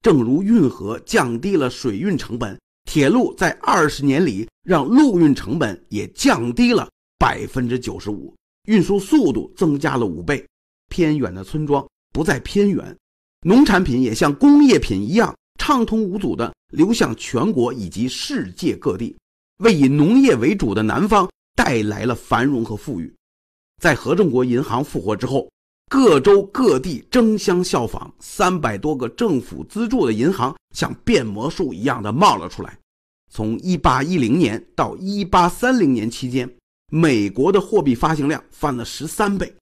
正如运河降低了水运成本，铁路在二十年里让陆运成本也降低了百分之九十五。运输速度增加了五倍，偏远的村庄不再偏远，农产品也像工业品一样畅通无阻地流向全国以及世界各地，为以农业为主的南方带来了繁荣和富裕。在合众国银行复活之后，各州各地争相效仿，三百多个政府资助的银行像变魔术一样的冒了出来。从一八一零年到一八三零年期间。美国的货币发行量翻了十三倍。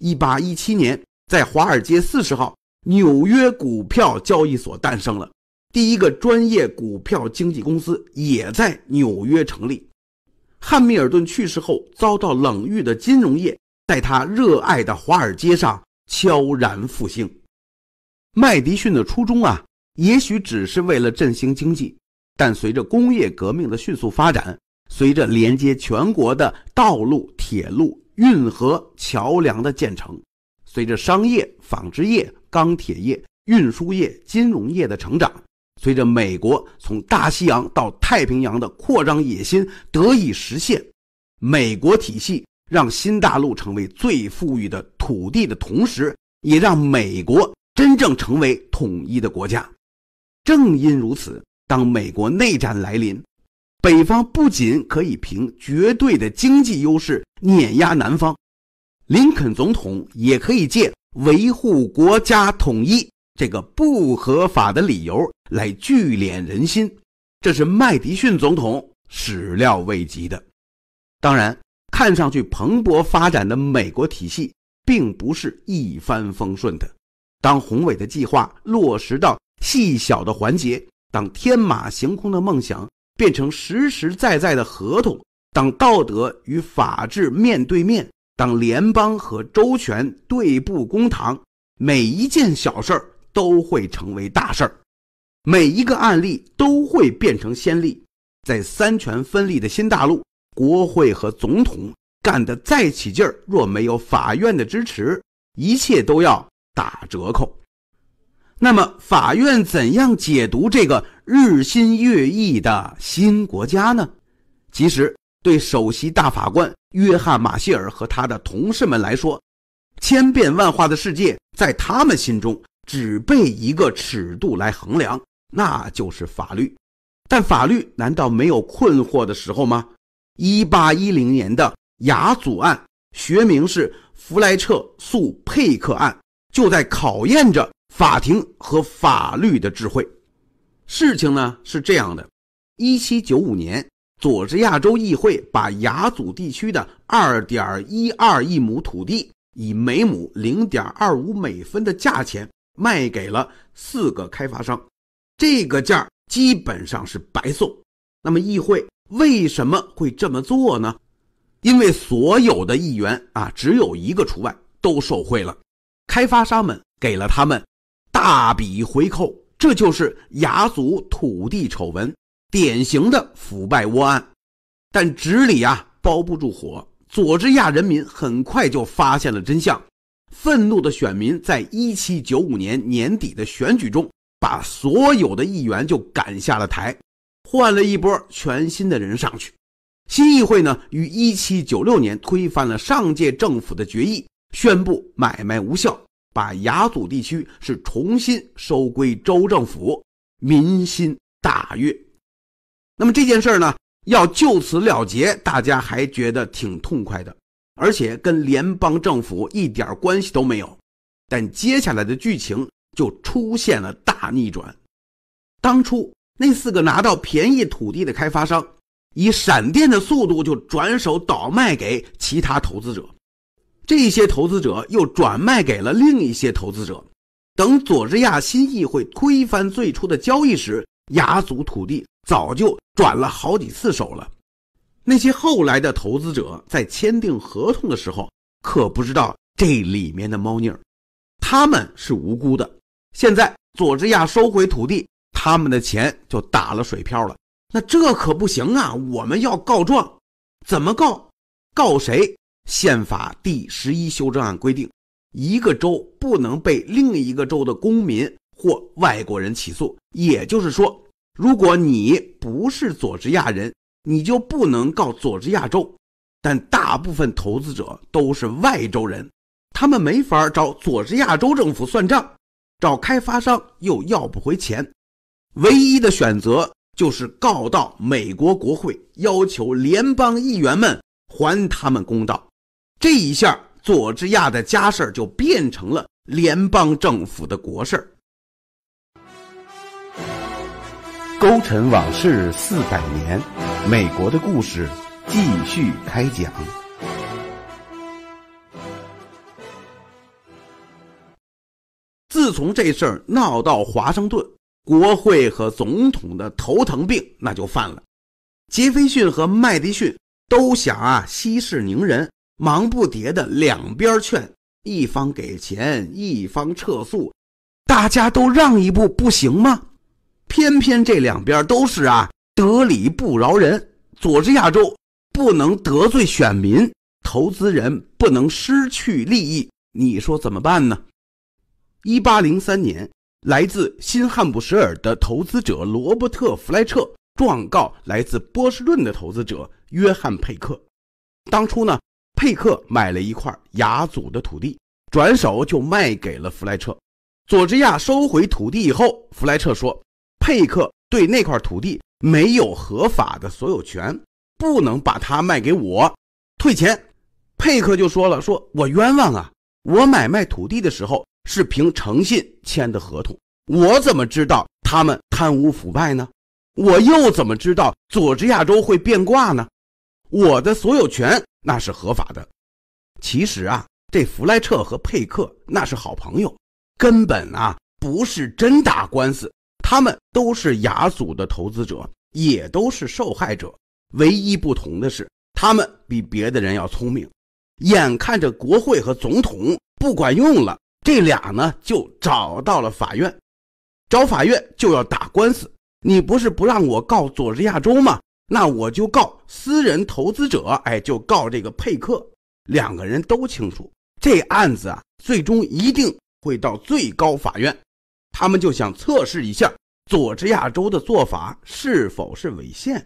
一八一七年，在华尔街四十号，纽约股票交易所诞生了，第一个专业股票经纪公司也在纽约成立。汉密尔顿去世后遭到冷遇的金融业，在他热爱的华尔街上悄然复兴。麦迪逊的初衷啊，也许只是为了振兴经济，但随着工业革命的迅速发展。随着连接全国的道路、铁路、运河、桥梁的建成，随着商业、纺织业、钢铁业、运输业、金融业的成长，随着美国从大西洋到太平洋的扩张野心得以实现，美国体系让新大陆成为最富裕的土地的同时，也让美国真正成为统一的国家。正因如此，当美国内战来临。北方不仅可以凭绝对的经济优势碾压南方，林肯总统也可以借维护国家统一这个不合法的理由来聚敛人心，这是麦迪逊总统始料未及的。当然，看上去蓬勃发展的美国体系并不是一帆风顺的。当宏伟的计划落实到细小的环节，当天马行空的梦想。变成实实在在的合同。当道德与法治面对面，当联邦和州权对簿公堂，每一件小事儿都会成为大事儿，每一个案例都会变成先例。在三权分立的新大陆，国会和总统干得再起劲儿，若没有法院的支持，一切都要打折扣。那么，法院怎样解读这个？日新月异的新国家呢？其实，对首席大法官约翰·马歇尔和他的同事们来说，千变万化的世界在他们心中只被一个尺度来衡量，那就是法律。但法律难道没有困惑的时候吗？一八一零年的雅祖案，学名是弗莱彻诉佩克案，就在考验着法庭和法律的智慧。事情呢是这样的：，一七九五年，佐治亚州议会把雅祖地区的二点一二亿亩土地以每亩零点二五美分的价钱卖给了四个开发商，这个价基本上是白送。那么议会为什么会这么做呢？因为所有的议员啊，只有一个除外，都受贿了，开发商们给了他们大笔回扣。这就是雅族土地丑闻，典型的腐败窝案。但纸里啊包不住火，佐治亚人民很快就发现了真相。愤怒的选民在一七九五年年底的选举中，把所有的议员就赶下了台，换了一波全新的人上去。新议会呢，于一七九六年推翻了上届政府的决议，宣布买卖无效。把雅祖地区是重新收归州政府，民心大悦。那么这件事呢，要就此了结，大家还觉得挺痛快的，而且跟联邦政府一点关系都没有。但接下来的剧情就出现了大逆转。当初那四个拿到便宜土地的开发商，以闪电的速度就转手倒卖给其他投资者。这些投资者又转卖给了另一些投资者，等佐治亚新议会推翻最初的交易时，雅祖土地早就转了好几次手了。那些后来的投资者在签订合同的时候可不知道这里面的猫腻儿，他们是无辜的。现在佐治亚收回土地，他们的钱就打了水漂了。那这可不行啊！我们要告状，怎么告？告谁？宪法第十一修正案规定，一个州不能被另一个州的公民或外国人起诉。也就是说，如果你不是佐治亚人，你就不能告佐治亚州。但大部分投资者都是外州人，他们没法找佐治亚州政府算账，找开发商又要不回钱。唯一的选择就是告到美国国会，要求联邦议员们还他们公道。这一下，佐治亚的家事儿就变成了联邦政府的国事儿。勾陈往事四百年，美国的故事继续开讲。自从这事儿闹到华盛顿，国会和总统的头疼病那就犯了。杰斐逊和麦迪逊都想啊，息事宁人。忙不迭的两边劝，一方给钱，一方撤诉，大家都让一步不行吗？偏偏这两边都是啊，得理不饶人。佐治亚州不能得罪选民，投资人不能失去利益，你说怎么办呢？一八零三年，来自新汉普什尔的投资者罗伯特·弗莱彻状告来自波士顿的投资者约翰·佩克，当初呢。佩克买了一块雅祖的土地，转手就卖给了弗莱彻。佐治亚收回土地以后，弗莱彻说：“佩克对那块土地没有合法的所有权，不能把它卖给我，退钱。”佩克就说了：“说我冤枉啊！我买卖土地的时候是凭诚信签的合同，我怎么知道他们贪污腐败呢？我又怎么知道佐治亚州会变卦呢？我的所有权。”那是合法的。其实啊，这弗莱彻和佩克那是好朋友，根本啊不是真打官司。他们都是雅祖的投资者，也都是受害者。唯一不同的是，他们比别的人要聪明。眼看着国会和总统不管用了，这俩呢就找到了法院，找法院就要打官司。你不是不让我告佐治亚州吗？那我就告私人投资者，哎，就告这个佩克，两个人都清楚这案子啊，最终一定会到最高法院。他们就想测试一下佐治亚州的做法是否是违宪。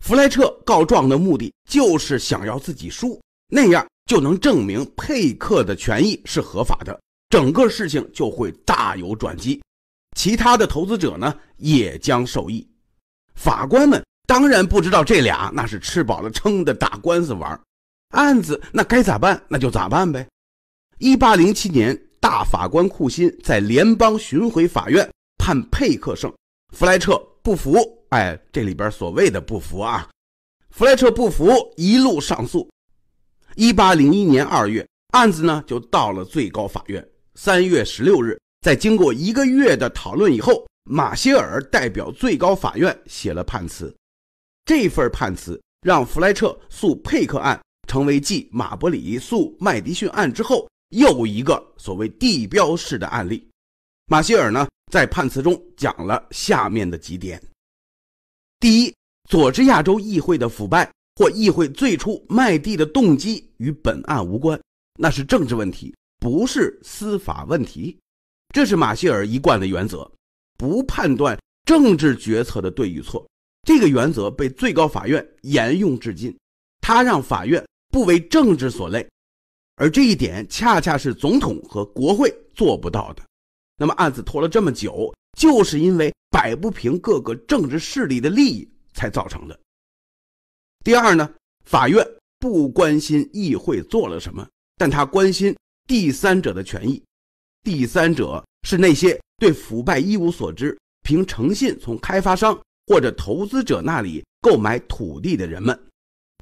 弗莱彻告状的目的就是想要自己输，那样就能证明佩克的权益是合法的，整个事情就会大有转机，其他的投资者呢也将受益。法官们。当然不知道这俩那是吃饱了撑的打官司玩，案子那该咋办那就咋办呗。一八零七年，大法官库欣在联邦巡回法院判佩克胜，弗莱彻不服。哎，这里边所谓的不服啊，弗莱彻不服，一路上诉。一八零一年二月，案子呢就到了最高法院。三月十六日，在经过一个月的讨论以后，马歇尔代表最高法院写了判词。这份判词让弗莱彻诉佩克案成为继马伯里诉麦迪逊案之后又一个所谓地标式的案例。马歇尔呢，在判词中讲了下面的几点：第一，佐治亚州议会的腐败或议会最初卖地的动机与本案无关，那是政治问题，不是司法问题。这是马歇尔一贯的原则，不判断政治决策的对与错。这个原则被最高法院沿用至今，它让法院不为政治所累，而这一点恰恰是总统和国会做不到的。那么案子拖了这么久，就是因为摆不平各个政治势力的利益才造成的。第二呢，法院不关心议会做了什么，但他关心第三者的权益。第三者是那些对腐败一无所知，凭诚信从开发商。或者投资者那里购买土地的人们，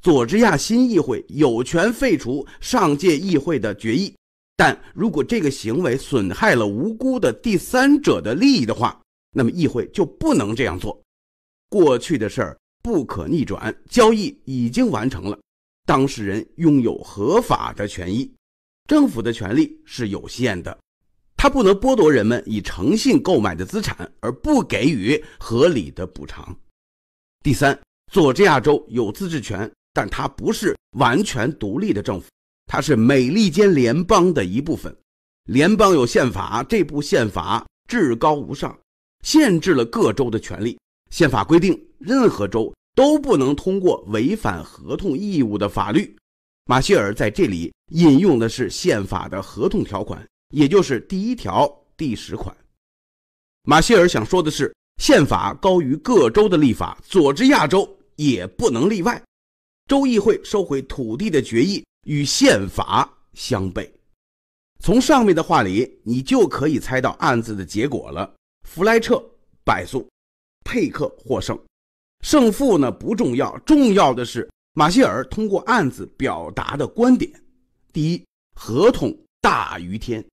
佐治亚新议会有权废除上届议会的决议，但如果这个行为损害了无辜的第三者的利益的话，那么议会就不能这样做。过去的事儿不可逆转，交易已经完成了，当事人拥有合法的权益，政府的权利是有限的。他不能剥夺人们以诚信购买的资产而不给予合理的补偿。第三，佐治亚州有自治权，但它不是完全独立的政府，它是美利坚联邦的一部分。联邦有宪法，这部宪法至高无上，限制了各州的权利。宪法规定，任何州都不能通过违反合同义务的法律。马歇尔在这里引用的是宪法的合同条款。也就是第一条第十款，马歇尔想说的是，宪法高于各州的立法，佐治亚州也不能例外。州议会收回土地的决议与宪法相悖。从上面的话里，你就可以猜到案子的结果了。弗莱彻败诉，佩克获胜。胜负呢不重要，重要的是马歇尔通过案子表达的观点：第一，合同大于天。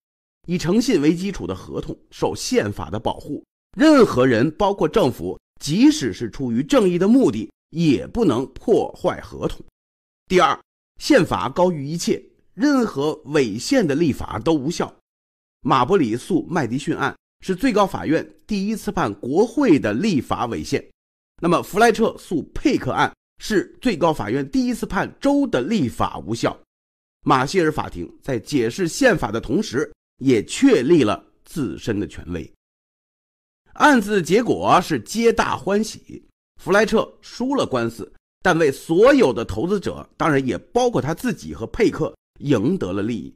以诚信为基础的合同受宪法的保护，任何人，包括政府，即使是出于正义的目的，也不能破坏合同。第二，宪法高于一切，任何违宪的立法都无效。马伯里诉麦迪逊案是最高法院第一次判国会的立法违宪，那么弗莱彻诉佩克案是最高法院第一次判州的立法无效。马歇尔法庭在解释宪法的同时。也确立了自身的权威。案子结果是皆大欢喜，弗莱彻输了官司，但为所有的投资者，当然也包括他自己和佩克，赢得了利益。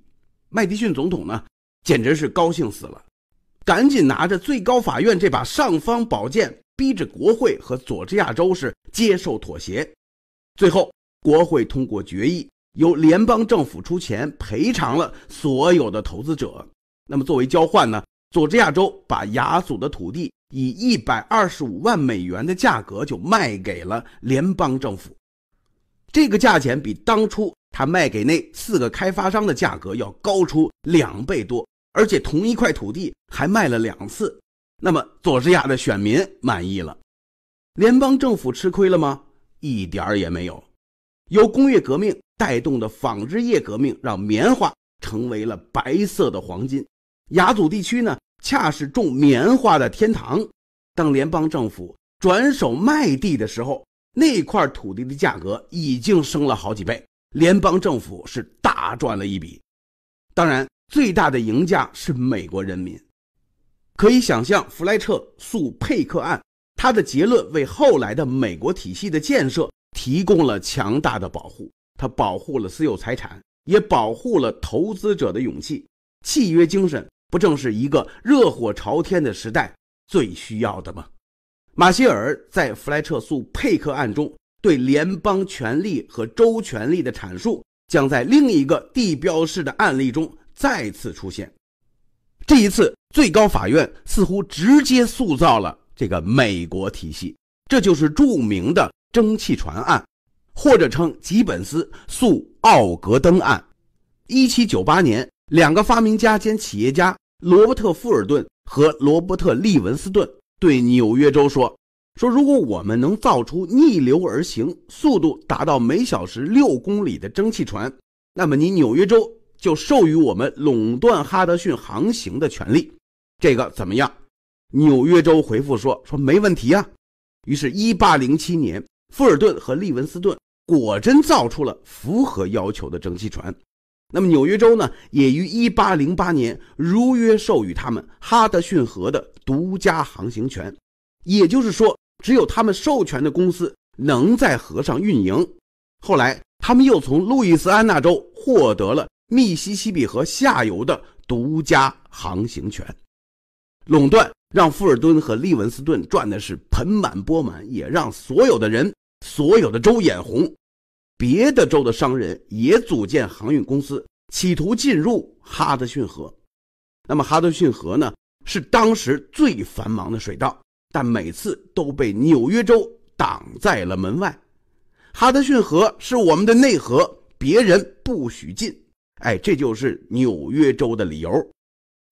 麦迪逊总统呢，简直是高兴死了，赶紧拿着最高法院这把尚方宝剑，逼着国会和佐治亚州是接受妥协。最后，国会通过决议，由联邦政府出钱赔偿了所有的投资者。那么，作为交换呢？佐治亚州把雅祖的土地以一百二十五万美元的价格就卖给了联邦政府，这个价钱比当初他卖给那四个开发商的价格要高出两倍多，而且同一块土地还卖了两次。那么，佐治亚的选民满意了，联邦政府吃亏了吗？一点儿也没有。由工业革命带动的纺织业革命，让棉花成为了白色的黄金。雅祖地区呢，恰是种棉花的天堂。当联邦政府转手卖地的时候，那块土地的价格已经升了好几倍，联邦政府是大赚了一笔。当然，最大的赢家是美国人民。可以想象，弗莱彻诉佩克案，他的结论为后来的美国体系的建设提供了强大的保护。他保护了私有财产，也保护了投资者的勇气、契约精神。不正是一个热火朝天的时代最需要的吗？马歇尔在弗莱彻诉佩克案中对联邦权力和州权力的阐述，将在另一个地标式的案例中再次出现。这一次，最高法院似乎直接塑造了这个美国体系，这就是著名的蒸汽船案，或者称吉本斯诉奥格登案，一七九八年。两个发明家兼企业家罗伯特·富尔顿和罗伯特·利文斯顿对纽约州说：“说如果我们能造出逆流而行、速度达到每小时六公里的蒸汽船，那么你纽约州就授予我们垄断哈德逊航行的权利，这个怎么样？”纽约州回复说：“说没问题啊。”于是，1807年，富尔顿和利文斯顿果真造出了符合要求的蒸汽船。那么纽约州呢，也于1808年如约授予他们哈德逊河的独家航行权，也就是说，只有他们授权的公司能在河上运营。后来，他们又从路易斯安那州获得了密西西比河下游的独家航行权，垄断让富尔顿和利文斯顿赚的是盆满钵满，也让所有的人、所有的州眼红。别的州的商人也组建航运公司，企图进入哈德逊河。那么哈德逊河呢，是当时最繁忙的水道，但每次都被纽约州挡在了门外。哈德逊河是我们的内河，别人不许进。哎，这就是纽约州的理由。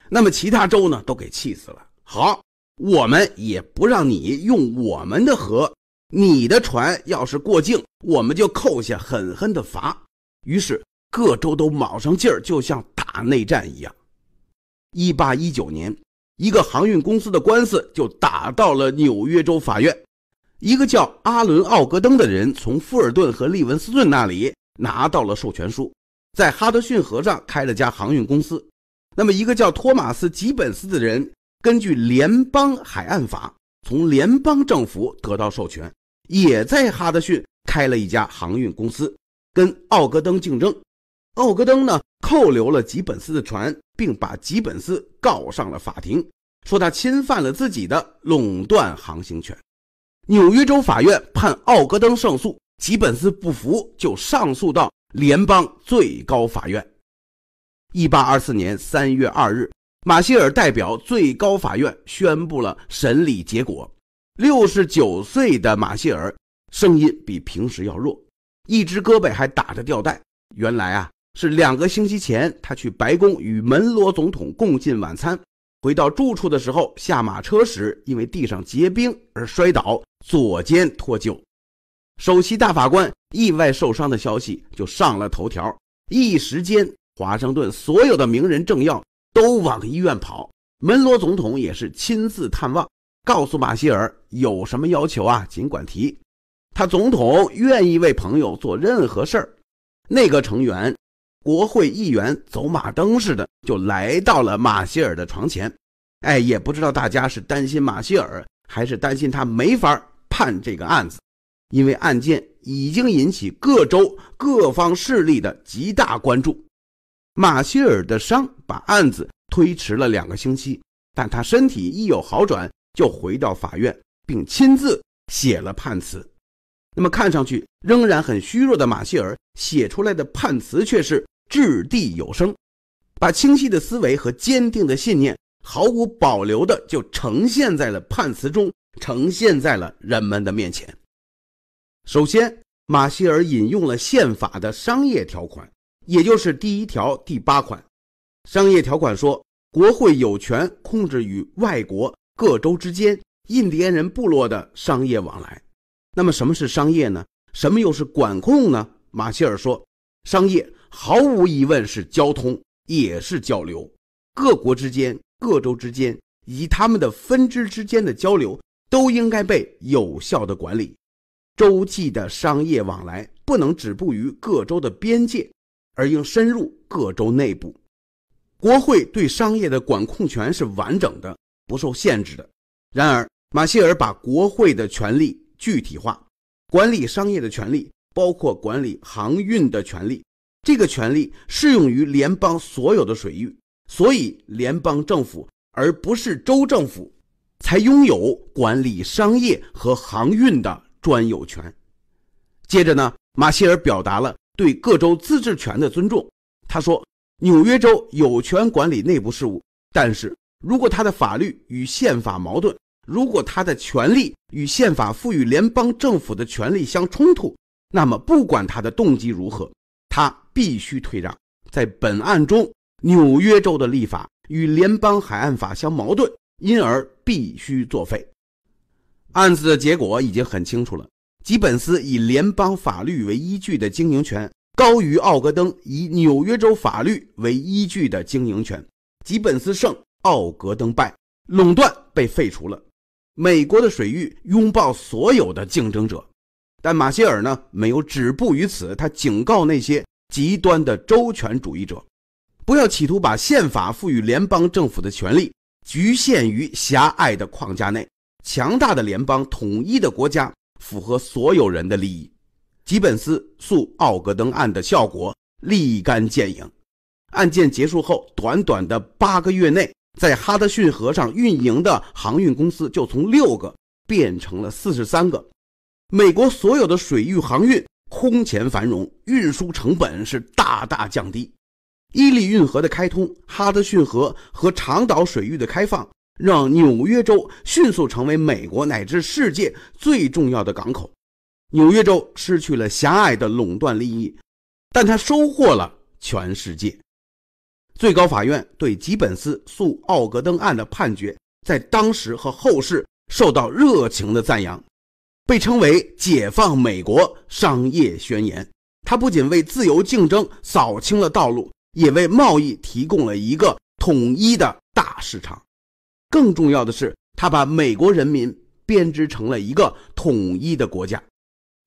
那么其他州呢，都给气死了。好，我们也不让你用我们的河。你的船要是过境，我们就扣下，狠狠的罚。于是各州都卯上劲儿，就像打内战一样。一八一九年，一个航运公司的官司就打到了纽约州法院。一个叫阿伦·奥格登的人从富尔顿和利文斯顿那里拿到了授权书，在哈德逊河上开了家航运公司。那么，一个叫托马斯·吉本斯的人根据联邦海岸法，从联邦政府得到授权。也在哈德逊开了一家航运公司，跟奥戈登竞争。奥戈登呢扣留了吉本斯的船，并把吉本斯告上了法庭，说他侵犯了自己的垄断航行权。纽约州法院判奥戈登胜诉，吉本斯不服就上诉到联邦最高法院。一八二四年三月二日，马歇尔代表最高法院宣布了审理结果。六十九岁的马歇尔声音比平时要弱，一只胳膊还打着吊带。原来啊，是两个星期前他去白宫与门罗总统共进晚餐，回到住处的时候下马车时，因为地上结冰而摔倒，左肩脱臼。首席大法官意外受伤的消息就上了头条，一时间华盛顿所有的名人政要都往医院跑，门罗总统也是亲自探望。告诉马歇尔有什么要求啊？尽管提，他总统愿意为朋友做任何事儿。内阁成员、国会议员走马灯似的就来到了马歇尔的床前。哎，也不知道大家是担心马歇尔，还是担心他没法判这个案子，因为案件已经引起各州各方势力的极大关注。马歇尔的伤把案子推迟了两个星期，但他身体一有好转。就回到法院，并亲自写了判词。那么，看上去仍然很虚弱的马歇尔写出来的判词却是掷地有声，把清晰的思维和坚定的信念毫无保留地就呈现在了判词中，呈现在了人们的面前。首先，马歇尔引用了宪法的商业条款，也就是第一条第八款。商业条款说，国会有权控制与外国。各州之间、印第安人部落的商业往来，那么什么是商业呢？什么又是管控呢？马歇尔说，商业毫无疑问是交通，也是交流。各国之间、各州之间以及他们的分支之间的交流，都应该被有效的管理。洲际的商业往来不能止步于各州的边界，而应深入各州内部。国会对商业的管控权是完整的。不受限制的。然而，马歇尔把国会的权力具体化，管理商业的权利，包括管理航运的权利。这个权利适用于联邦所有的水域，所以联邦政府而不是州政府才拥有管理商业和航运的专有权。接着呢，马歇尔表达了对各州自治权的尊重。他说：“纽约州有权管理内部事务，但是。”如果他的法律与宪法矛盾，如果他的权利与宪法赋予联邦政府的权利相冲突，那么不管他的动机如何，他必须退让。在本案中，纽约州的立法与联邦海岸法相矛盾，因而必须作废。案子的结果已经很清楚了：吉本斯以联邦法律为依据的经营权高于奥格登以纽约州法律为依据的经营权，吉本斯胜。奥格登拜垄断被废除了，美国的水域拥抱所有的竞争者，但马歇尔呢没有止步于此，他警告那些极端的州权主义者，不要企图把宪法赋予联邦政府的权利局限于狭隘的框架内。强大的联邦统一的国家符合所有人的利益。吉本斯诉奥格登案的效果立竿见影，案件结束后短短的八个月内。在哈德逊河上运营的航运公司就从六个变成了四十三个，美国所有的水域航运空前繁荣，运输成本是大大降低。伊利运河的开通，哈德逊河和长岛水域的开放，让纽约州迅速成为美国乃至世界最重要的港口。纽约州失去了狭隘的垄断利益，但它收获了全世界。最高法院对吉本斯诉奥格登案的判决，在当时和后世受到热情的赞扬，被称为“解放美国商业宣言”。它不仅为自由竞争扫清了道路，也为贸易提供了一个统一的大市场。更重要的是，它把美国人民编织成了一个统一的国家。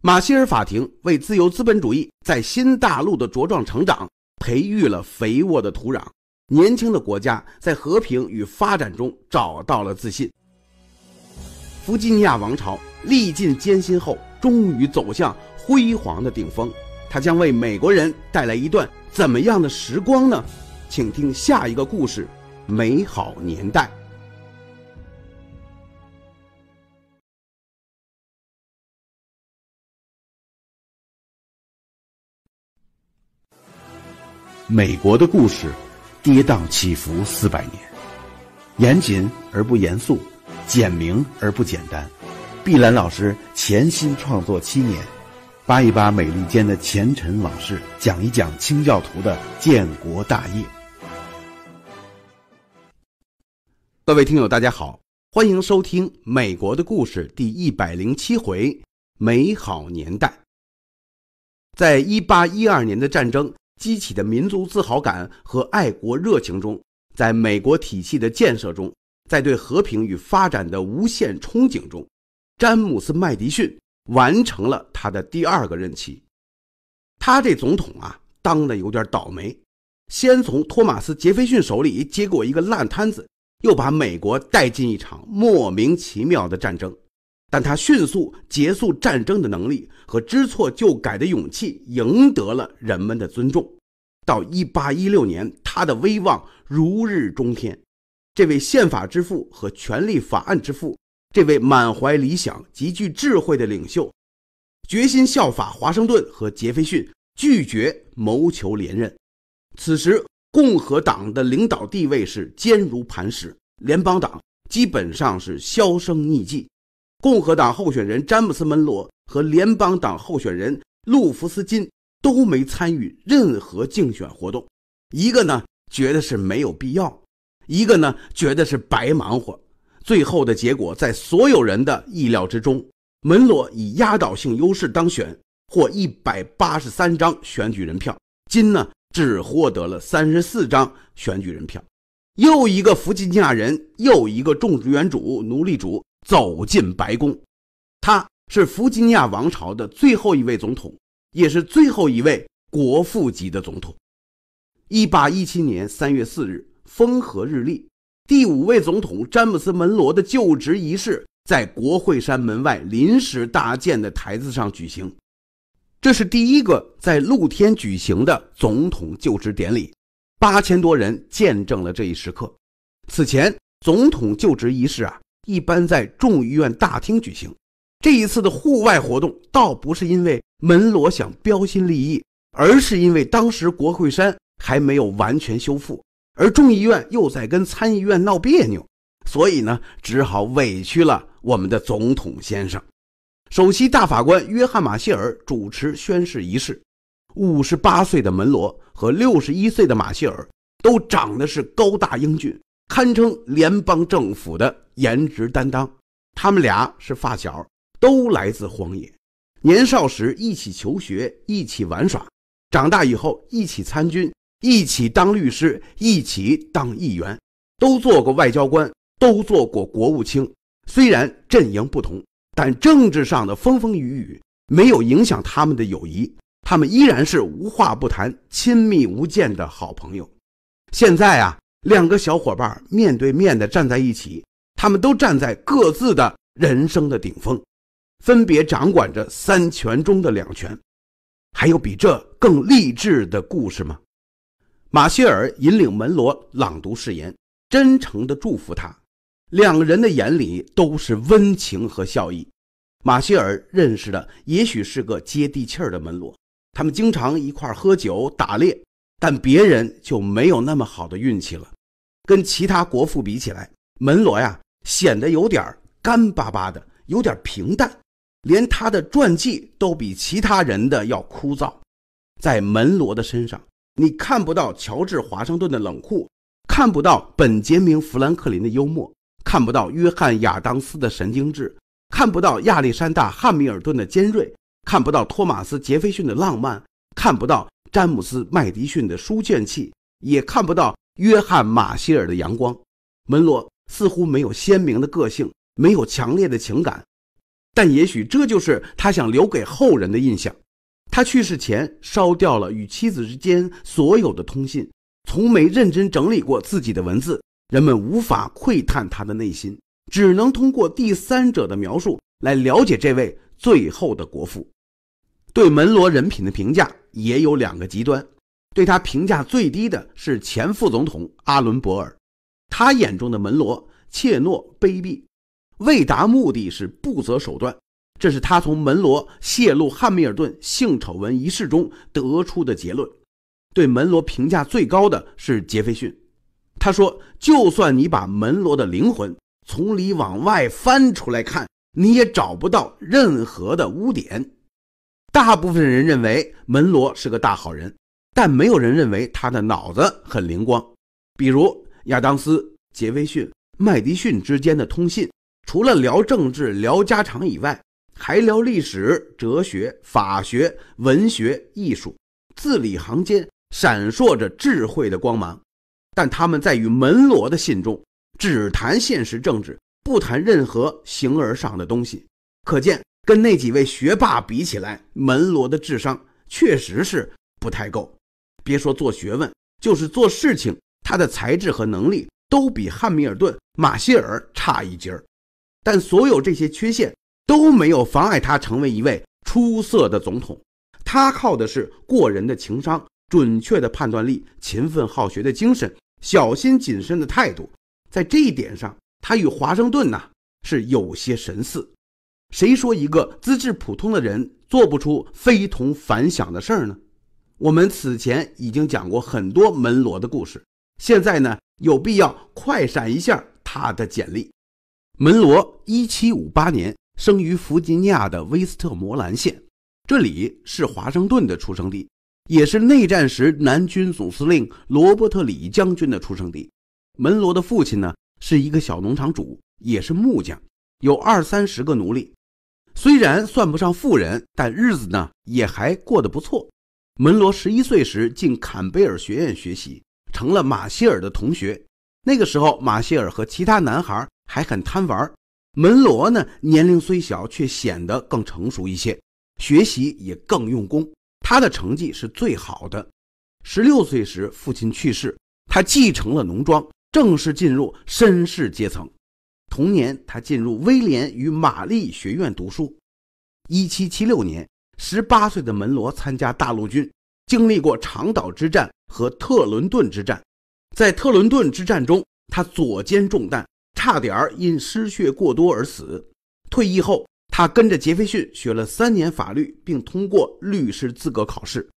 马歇尔法庭为自由资本主义在新大陆的茁壮成长。培育了肥沃的土壤，年轻的国家在和平与发展中找到了自信。弗吉尼亚王朝历尽艰辛后，终于走向辉煌的顶峰。它将为美国人带来一段怎么样的时光呢？请听下一个故事：美好年代。美国的故事，跌宕起伏四百年，严谨而不严肃，简明而不简单。碧兰老师潜心创作七年，扒一扒美利坚的前尘往事，讲一讲清教徒的建国大业。各位听友，大家好，欢迎收听《美国的故事》第一百零七回《美好年代》。在一八一二年的战争。激起的民族自豪感和爱国热情中，在美国体系的建设中，在对和平与发展的无限憧憬中，詹姆斯·麦迪逊完成了他的第二个任期。他这总统啊，当的有点倒霉，先从托马斯·杰斐逊手里接过一个烂摊子，又把美国带进一场莫名其妙的战争。但他迅速结束战争的能力和知错就改的勇气赢得了人们的尊重。到一八一六年，他的威望如日中天。这位宪法之父和权力法案之父，这位满怀理想、极具智慧的领袖，决心效法华盛顿和杰斐逊，拒绝谋求连任。此时，共和党的领导地位是坚如磐石，联邦党基本上是销声匿迹。共和党候选人詹姆斯·门罗和联邦党候选人路福斯金都没参与任何竞选活动，一个呢觉得是没有必要，一个呢觉得是白忙活。最后的结果在所有人的意料之中，门罗以压倒性优势当选，获一百八十三张选举人票；金呢只获得了三十四张选举人票。又一个弗吉尼亚人，又一个种植园主、奴隶主。走进白宫，他是弗吉尼亚王朝的最后一位总统，也是最后一位国父级的总统。一八一七年三月四日，风和日丽，第五位总统詹姆斯·门罗的就职仪式在国会山门外临时搭建的台子上举行，这是第一个在露天举行的总统就职典礼，八千多人见证了这一时刻。此前，总统就职仪式啊。一般在众议院大厅举行。这一次的户外活动倒不是因为门罗想标新立异，而是因为当时国会山还没有完全修复，而众议院又在跟参议院闹别扭，所以呢，只好委屈了我们的总统先生。首席大法官约翰·马歇尔主持宣誓仪式。五十八岁的门罗和六十一岁的马歇尔都长得是高大英俊。堪称联邦政府的颜值担当，他们俩是发小，都来自荒野，年少时一起求学，一起玩耍，长大以后一起参军，一起当律师，一起当议员，都做过外交官，都做过国务卿。虽然阵营不同，但政治上的风风雨雨没有影响他们的友谊，他们依然是无话不谈、亲密无间的好朋友。现在啊。两个小伙伴面对面的站在一起，他们都站在各自的人生的顶峰，分别掌管着三权中的两权。还有比这更励志的故事吗？马歇尔引领门罗朗读誓言，真诚地祝福他。两人的眼里都是温情和笑意。马歇尔认识的也许是个接地气儿的门罗，他们经常一块喝酒打猎，但别人就没有那么好的运气了。跟其他国父比起来，门罗呀显得有点干巴巴的，有点平淡，连他的传记都比其他人的要枯燥。在门罗的身上，你看不到乔治华盛顿的冷酷，看不到本杰明·富兰克林的幽默，看不到约翰·亚当斯的神经质，看不到亚历山大·汉密尔顿的尖锐，看不到托马斯·杰斐逊的浪漫，看不到詹姆斯·麦迪逊的书卷气，也看不到。约翰·马歇尔的阳光，门罗似乎没有鲜明的个性，没有强烈的情感，但也许这就是他想留给后人的印象。他去世前烧掉了与妻子之间所有的通信，从没认真整理过自己的文字，人们无法窥探他的内心，只能通过第三者的描述来了解这位最后的国父。对门罗人品的评价也有两个极端。对他评价最低的是前副总统阿伦博尔，他眼中的门罗怯懦卑鄙，为达目的是不择手段。这是他从门罗泄露汉密尔顿性丑闻一事中得出的结论。对门罗评价最高的是杰斐逊，他说：“就算你把门罗的灵魂从里往外翻出来看，你也找不到任何的污点。”大部分人认为门罗是个大好人。但没有人认为他的脑子很灵光，比如亚当斯、杰斐逊、麦迪逊之间的通信，除了聊政治、聊家常以外，还聊历史、哲学、法学、文学、艺术，字里行间闪烁着智慧的光芒。但他们在与门罗的信中，只谈现实政治，不谈任何形而上的东西。可见，跟那几位学霸比起来，门罗的智商确实是不太够。别说做学问，就是做事情，他的才智和能力都比汉密尔顿、马歇尔差一截儿。但所有这些缺陷都没有妨碍他成为一位出色的总统。他靠的是过人的情商、准确的判断力、勤奋好学的精神、小心谨慎的态度。在这一点上，他与华盛顿呢是有些神似。谁说一个资质普通的人做不出非同凡响的事儿呢？我们此前已经讲过很多门罗的故事，现在呢，有必要快闪一下他的简历。门罗1758年生于弗吉尼亚的威斯特摩兰县，这里是华盛顿的出生地，也是内战时南军总司令罗伯特李将军的出生地。门罗的父亲呢是一个小农场主，也是木匠，有二三十个奴隶，虽然算不上富人，但日子呢也还过得不错。门罗十一岁时进坎贝尔学院学习，成了马歇尔的同学。那个时候，马歇尔和其他男孩还很贪玩，门罗呢，年龄虽小，却显得更成熟一些，学习也更用功。他的成绩是最好的。十六岁时，父亲去世，他继承了农庄，正式进入绅士阶层。同年，他进入威廉与玛丽学院读书。一七七六年。十八岁的门罗参加大陆军，经历过长岛之战和特伦顿之战，在特伦顿之战中，他左肩中弹，差点儿因失血过多而死。退役后，他跟着杰斐逊学了三年法律，并通过律师资格考试。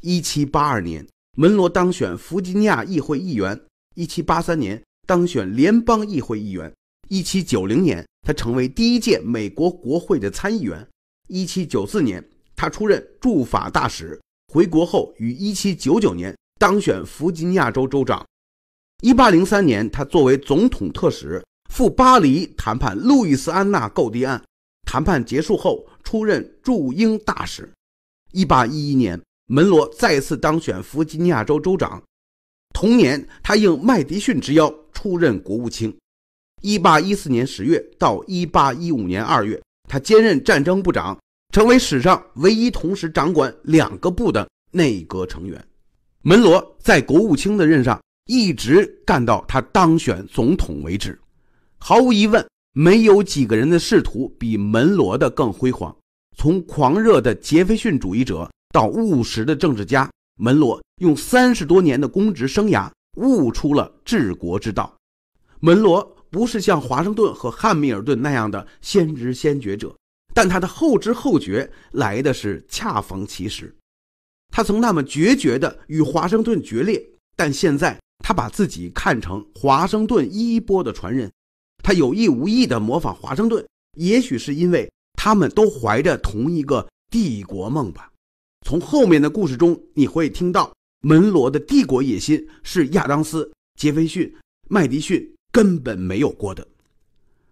一七八二年，门罗当选弗吉尼亚议会议员；一七八三年，当选联邦议会议员；一七九零年，他成为第一届美国国会的参议员；一七九四年。他出任驻法大使，回国后于1799年当选弗吉尼亚州州长。1803年，他作为总统特使赴巴黎谈判路易斯安那购地案。谈判结束后，出任驻英大使。1811年，门罗再次当选弗吉尼亚州州长。同年，他应麦迪逊之邀出任国务卿。1814年10月到1815年2月，他兼任战争部长。成为史上唯一同时掌管两个部的内阁成员，门罗在国务卿的任上一直干到他当选总统为止。毫无疑问，没有几个人的仕途比门罗的更辉煌。从狂热的杰斐逊主义者到务实的政治家，门罗用三十多年的公职生涯悟出了治国之道。门罗不是像华盛顿和汉密尔顿那样的先知先觉者。但他的后知后觉来的是恰逢其时，他曾那么决绝地与华盛顿决裂，但现在他把自己看成华盛顿衣钵的传人，他有意无意地模仿华盛顿，也许是因为他们都怀着同一个帝国梦吧。从后面的故事中，你会听到门罗的帝国野心是亚当斯、杰斐逊、麦迪逊根本没有过的。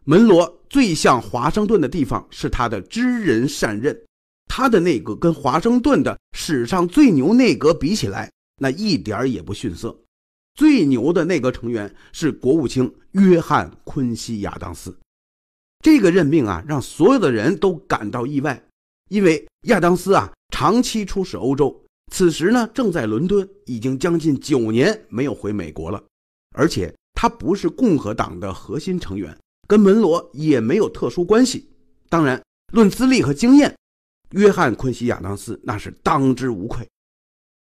门罗。最像华盛顿的地方是他的知人善任，他的内阁跟华盛顿的史上最牛内阁比起来，那一点儿也不逊色。最牛的内阁成员是国务卿约翰·昆西·亚当斯，这个任命啊，让所有的人都感到意外，因为亚当斯啊长期出使欧洲，此时呢正在伦敦，已经将近九年没有回美国了，而且他不是共和党的核心成员。跟门罗也没有特殊关系。当然，论资历和经验，约翰·昆西·亚当斯那是当之无愧。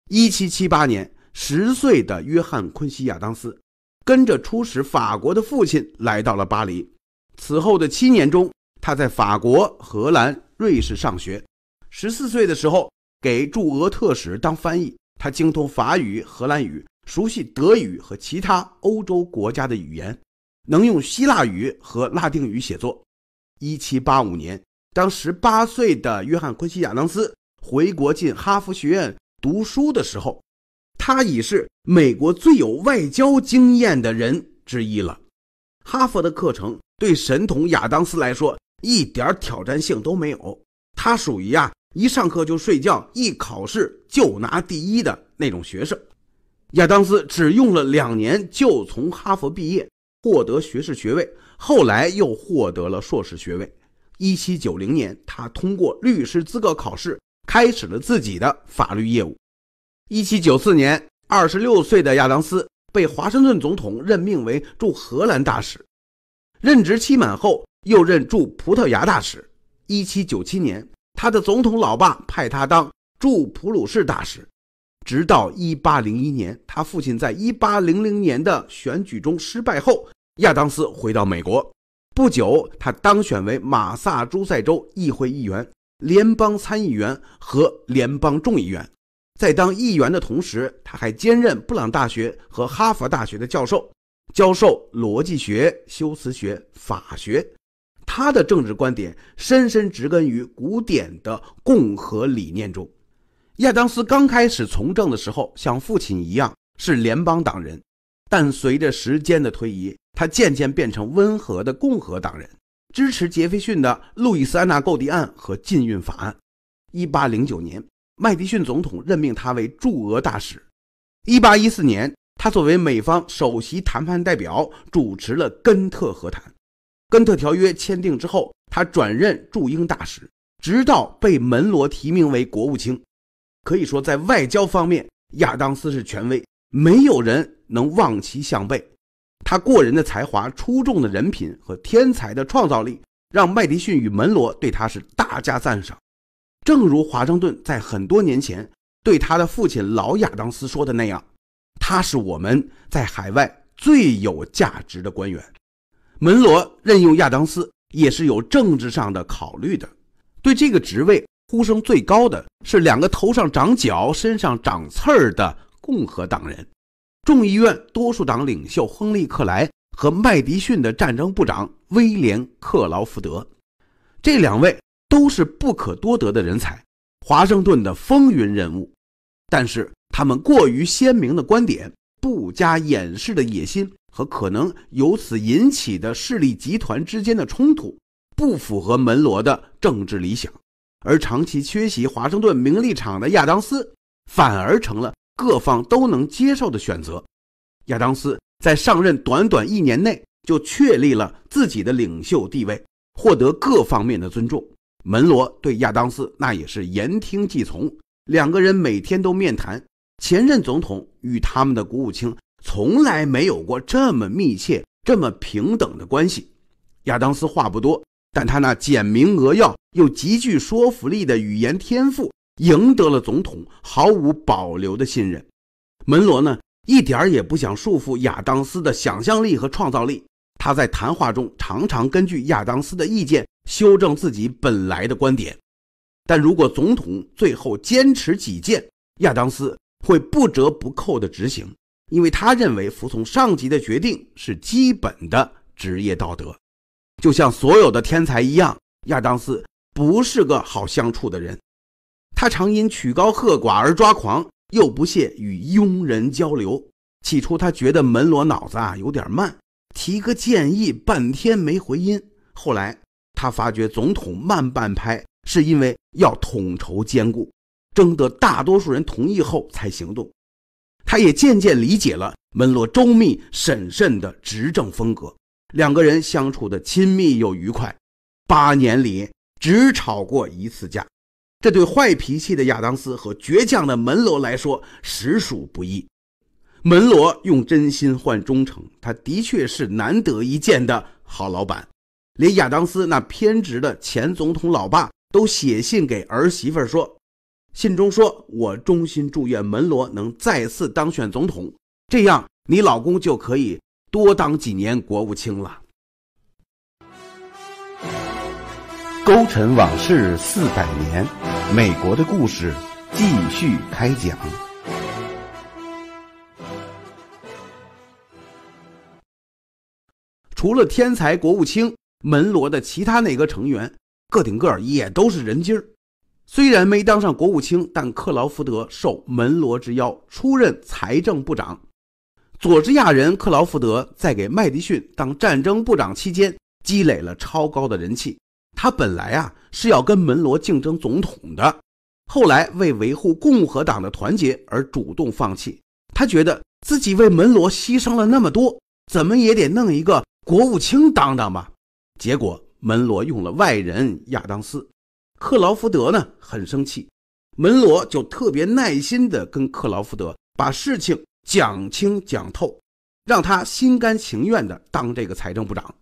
一七七八年，十岁的约翰·昆西·亚当斯跟着出使法国的父亲来到了巴黎。此后的七年中，他在法国、荷兰、瑞士上学。十四岁的时候，给驻俄特使当翻译。他精通法语、荷兰语，熟悉德语和其他欧洲国家的语言。能用希腊语和拉丁语写作。一七八五年，当十八岁的约翰·昆西·亚当斯回国进哈佛学院读书的时候，他已是美国最有外交经验的人之一了。哈佛的课程对神童亚当斯来说一点挑战性都没有，他属于啊，一上课就睡觉，一考试就拿第一的那种学生。亚当斯只用了两年就从哈佛毕业。获得学士学位，后来又获得了硕士学位。一七九零年，他通过律师资格考试，开始了自己的法律业务。一七九四年，二十六岁的亚当斯被华盛顿总统任命为驻荷兰大使，任职期满后又任驻葡萄牙大使。一七九七年，他的总统老爸派他当驻普鲁士大使，直到一八零一年，他父亲在一八零零年的选举中失败后。亚当斯回到美国不久，他当选为马萨诸塞州议会议员、联邦参议员和联邦众议员。在当议员的同时，他还兼任布朗大学和哈佛大学的教授，教授逻辑学、修辞学、法学。他的政治观点深深植根于古典的共和理念中。亚当斯刚开始从政的时候，像父亲一样是联邦党人，但随着时间的推移，他渐渐变成温和的共和党人，支持杰斐逊的路易斯安那购地案和禁运法案。一八零九年，麦迪逊总统任命他为驻俄大使。一八一四年，他作为美方首席谈判代表主持了根特和谈。根特条约签订之后，他转任驻英大使，直到被门罗提名为国务卿。可以说，在外交方面，亚当斯是权威，没有人能望其项背。他过人的才华、出众的人品和天才的创造力，让麦迪逊与门罗对他是大加赞赏。正如华盛顿在很多年前对他的父亲老亚当斯说的那样：“他是我们在海外最有价值的官员。”门罗任用亚当斯也是有政治上的考虑的。对这个职位呼声最高的是两个头上长角、身上长刺儿的共和党人。众议院多数党领袖亨利·克莱和麦迪逊的战争部长威廉·克劳福德，这两位都是不可多得的人才，华盛顿的风云人物。但是，他们过于鲜明的观点、不加掩饰的野心和可能由此引起的势力集团之间的冲突，不符合门罗的政治理想。而长期缺席华盛顿名利场的亚当斯，反而成了。各方都能接受的选择。亚当斯在上任短短一年内就确立了自己的领袖地位，获得各方面的尊重。门罗对亚当斯那也是言听计从，两个人每天都面谈。前任总统与他们的国务卿从来没有过这么密切、这么平等的关系。亚当斯话不多，但他那简明扼要又极具说服力的语言天赋。赢得了总统毫无保留的信任。门罗呢，一点儿也不想束缚亚当斯的想象力和创造力。他在谈话中常常根据亚当斯的意见修正自己本来的观点。但如果总统最后坚持己见，亚当斯会不折不扣地执行，因为他认为服从上级的决定是基本的职业道德。就像所有的天才一样，亚当斯不是个好相处的人。他常因曲高和寡而抓狂，又不屑与庸人交流。起初，他觉得门罗脑子啊有点慢，提个建议半天没回音。后来，他发觉总统慢半拍是因为要统筹兼顾，征得大多数人同意后才行动。他也渐渐理解了门罗周密审慎的执政风格。两个人相处的亲密又愉快，八年里只吵过一次架。这对坏脾气的亚当斯和倔强的门罗来说实属不易。门罗用真心换忠诚，他的确是难得一见的好老板。连亚当斯那偏执的前总统老爸都写信给儿媳妇说，信中说：“我衷心祝愿门罗能再次当选总统，这样你老公就可以多当几年国务卿了。”勾陈往事四百年，美国的故事继续开讲。除了天才国务卿门罗的其他内阁成员，个顶个也都是人精儿。虽然没当上国务卿，但克劳福德受门罗之邀出任财政部长。佐治亚人克劳福德在给麦迪逊当战争部长期间，积累了超高的人气。他本来啊是要跟门罗竞争总统的，后来为维护共和党的团结而主动放弃。他觉得自己为门罗牺牲了那么多，怎么也得弄一个国务卿当当吧。结果门罗用了外人亚当斯，克劳福德呢很生气，门罗就特别耐心地跟克劳福德把事情讲清讲透，让他心甘情愿地当这个财政部长。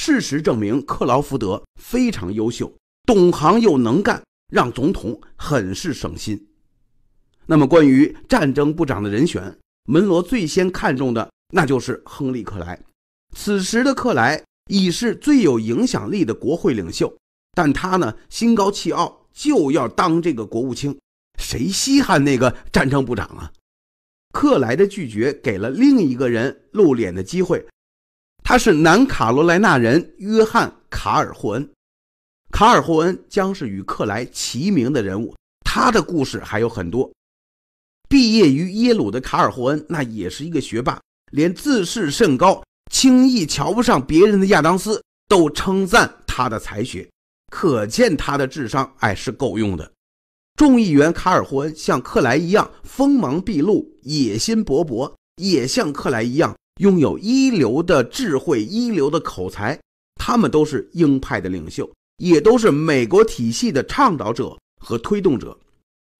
事实证明，克劳福德非常优秀，懂行又能干，让总统很是省心。那么，关于战争部长的人选，门罗最先看中的那就是亨利·克莱。此时的克莱已是最有影响力的国会领袖，但他呢心高气傲，就要当这个国务卿，谁稀罕那个战争部长啊？克莱的拒绝给了另一个人露脸的机会。他是南卡罗来纳人约翰·卡尔霍恩，卡尔霍恩将是与克莱齐名的人物。他的故事还有很多。毕业于耶鲁的卡尔霍恩，那也是一个学霸，连自视甚高、轻易瞧不上别人的亚当斯都称赞他的才学，可见他的智商哎是够用的。众议员卡尔霍恩像克莱一样锋芒毕露、野心勃勃，也像克莱一样。拥有一流的智慧、一流的口才，他们都是鹰派的领袖，也都是美国体系的倡导者和推动者。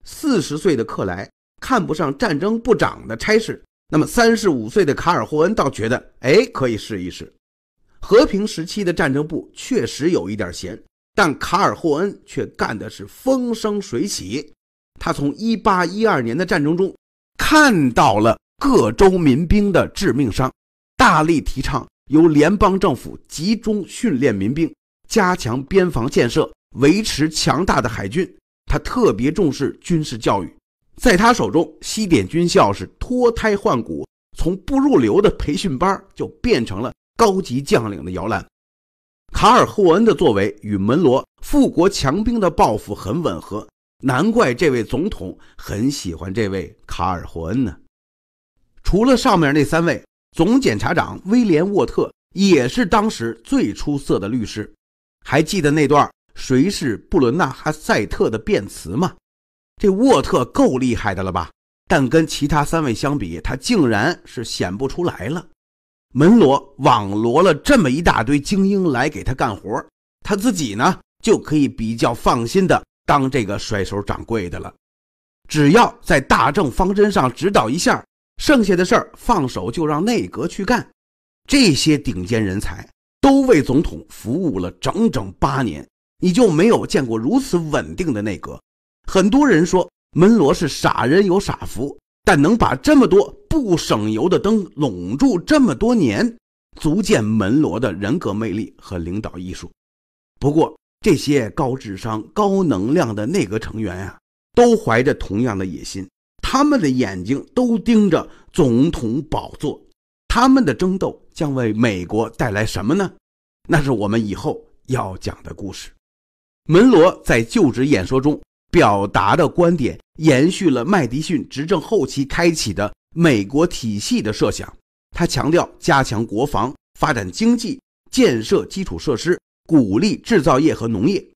四十岁的克莱看不上战争部长的差事，那么三十五岁的卡尔霍恩倒觉得，哎，可以试一试。和平时期的战争部确实有一点闲，但卡尔霍恩却干的是风生水起。他从一八一二年的战争中看到了。各州民兵的致命伤，大力提倡由联邦政府集中训练民兵，加强边防建设，维持强大的海军。他特别重视军事教育，在他手中，西点军校是脱胎换骨，从不入流的培训班就变成了高级将领的摇篮。卡尔霍恩的作为与门罗富国强兵的抱负很吻合，难怪这位总统很喜欢这位卡尔霍恩呢。除了上面那三位，总检察长威廉·沃特也是当时最出色的律师。还记得那段谁是布伦纳哈塞特的辩词吗？这沃特够厉害的了吧？但跟其他三位相比，他竟然是显不出来了。门罗网罗了这么一大堆精英来给他干活，他自己呢就可以比较放心的当这个甩手掌柜的了，只要在大政方针上指导一下。剩下的事儿放手就让内阁去干，这些顶尖人才都为总统服务了整整八年，你就没有见过如此稳定的内阁。很多人说门罗是傻人有傻福，但能把这么多不省油的灯拢住这么多年，足见门罗的人格魅力和领导艺术。不过，这些高智商、高能量的内阁成员呀，都怀着同样的野心。他们的眼睛都盯着总统宝座，他们的争斗将为美国带来什么呢？那是我们以后要讲的故事。门罗在就职演说中表达的观点，延续了麦迪逊执政后期开启的美国体系的设想。他强调加强国防、发展经济、建设基础设施、鼓励制造业和农业。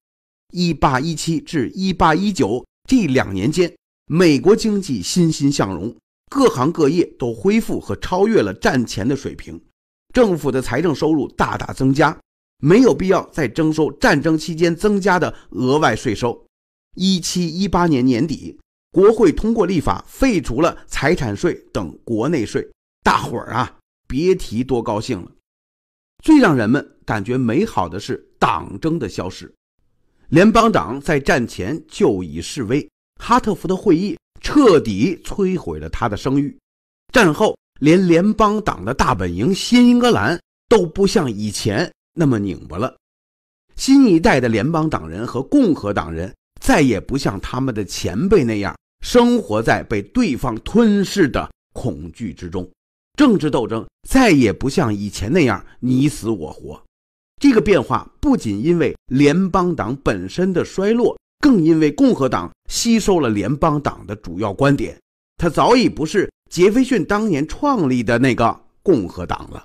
1817至1819这两年间。美国经济欣欣向荣，各行各业都恢复和超越了战前的水平，政府的财政收入大大增加，没有必要再征收战争期间增加的额外税收。一七一八年年底，国会通过立法废除了财产税等国内税，大伙儿啊，别提多高兴了。最让人们感觉美好的是党争的消失，联邦党在战前就已示威。哈特福的会议彻底摧毁了他的声誉。战后，连联邦党的大本营新英格兰都不像以前那么拧巴了。新一代的联邦党人和共和党人再也不像他们的前辈那样生活在被对方吞噬的恐惧之中。政治斗争再也不像以前那样你死我活。这个变化不仅因为联邦党本身的衰落。更因为共和党吸收了联邦党的主要观点，他早已不是杰斐逊当年创立的那个共和党了。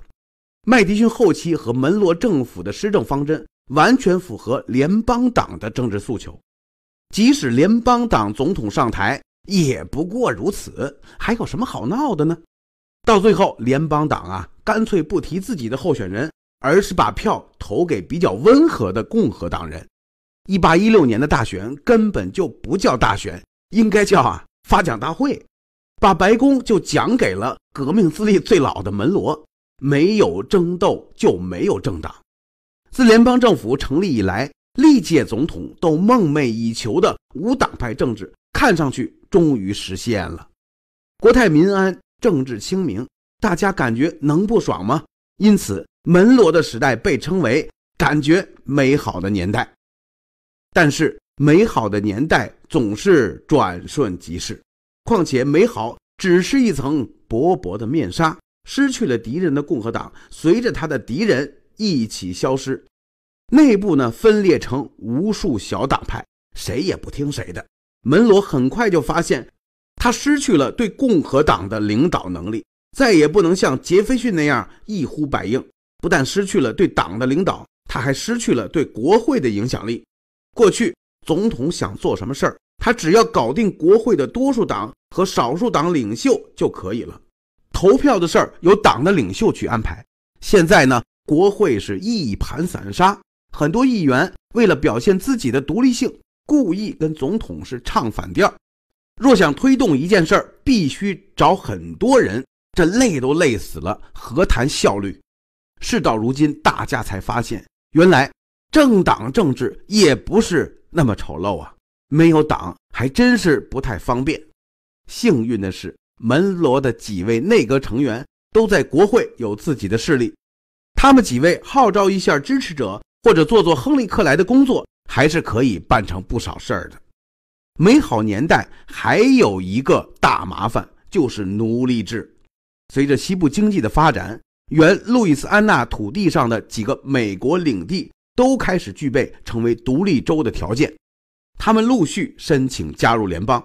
麦迪逊后期和门罗政府的施政方针完全符合联邦党的政治诉求，即使联邦党总统上台也不过如此，还有什么好闹的呢？到最后，联邦党啊，干脆不提自己的候选人，而是把票投给比较温和的共和党人。一八一六年的大选根本就不叫大选，应该叫啊发奖大会，把白宫就奖给了革命资历最老的门罗。没有争斗就没有政党，自联邦政府成立以来，历届总统都梦寐以求的无党派政治，看上去终于实现了，国泰民安，政治清明，大家感觉能不爽吗？因此，门罗的时代被称为“感觉美好的年代”。但是美好的年代总是转瞬即逝，况且美好只是一层薄薄的面纱。失去了敌人的共和党，随着他的敌人一起消失。内部呢分裂成无数小党派，谁也不听谁的。门罗很快就发现，他失去了对共和党的领导能力，再也不能像杰斐逊那样一呼百应。不但失去了对党的领导，他还失去了对国会的影响力。过去，总统想做什么事儿，他只要搞定国会的多数党和少数党领袖就可以了，投票的事儿由党的领袖去安排。现在呢，国会是一盘散沙，很多议员为了表现自己的独立性，故意跟总统是唱反调。若想推动一件事儿，必须找很多人，这累都累死了，何谈效率？事到如今，大家才发现，原来。政党政治也不是那么丑陋啊，没有党还真是不太方便。幸运的是，门罗的几位内阁成员都在国会有自己的势力，他们几位号召一下支持者，或者做做亨利·克莱的工作，还是可以办成不少事儿的。美好年代还有一个大麻烦，就是奴隶制。随着西部经济的发展，原路易斯安那土地上的几个美国领地。都开始具备成为独立州的条件，他们陆续申请加入联邦。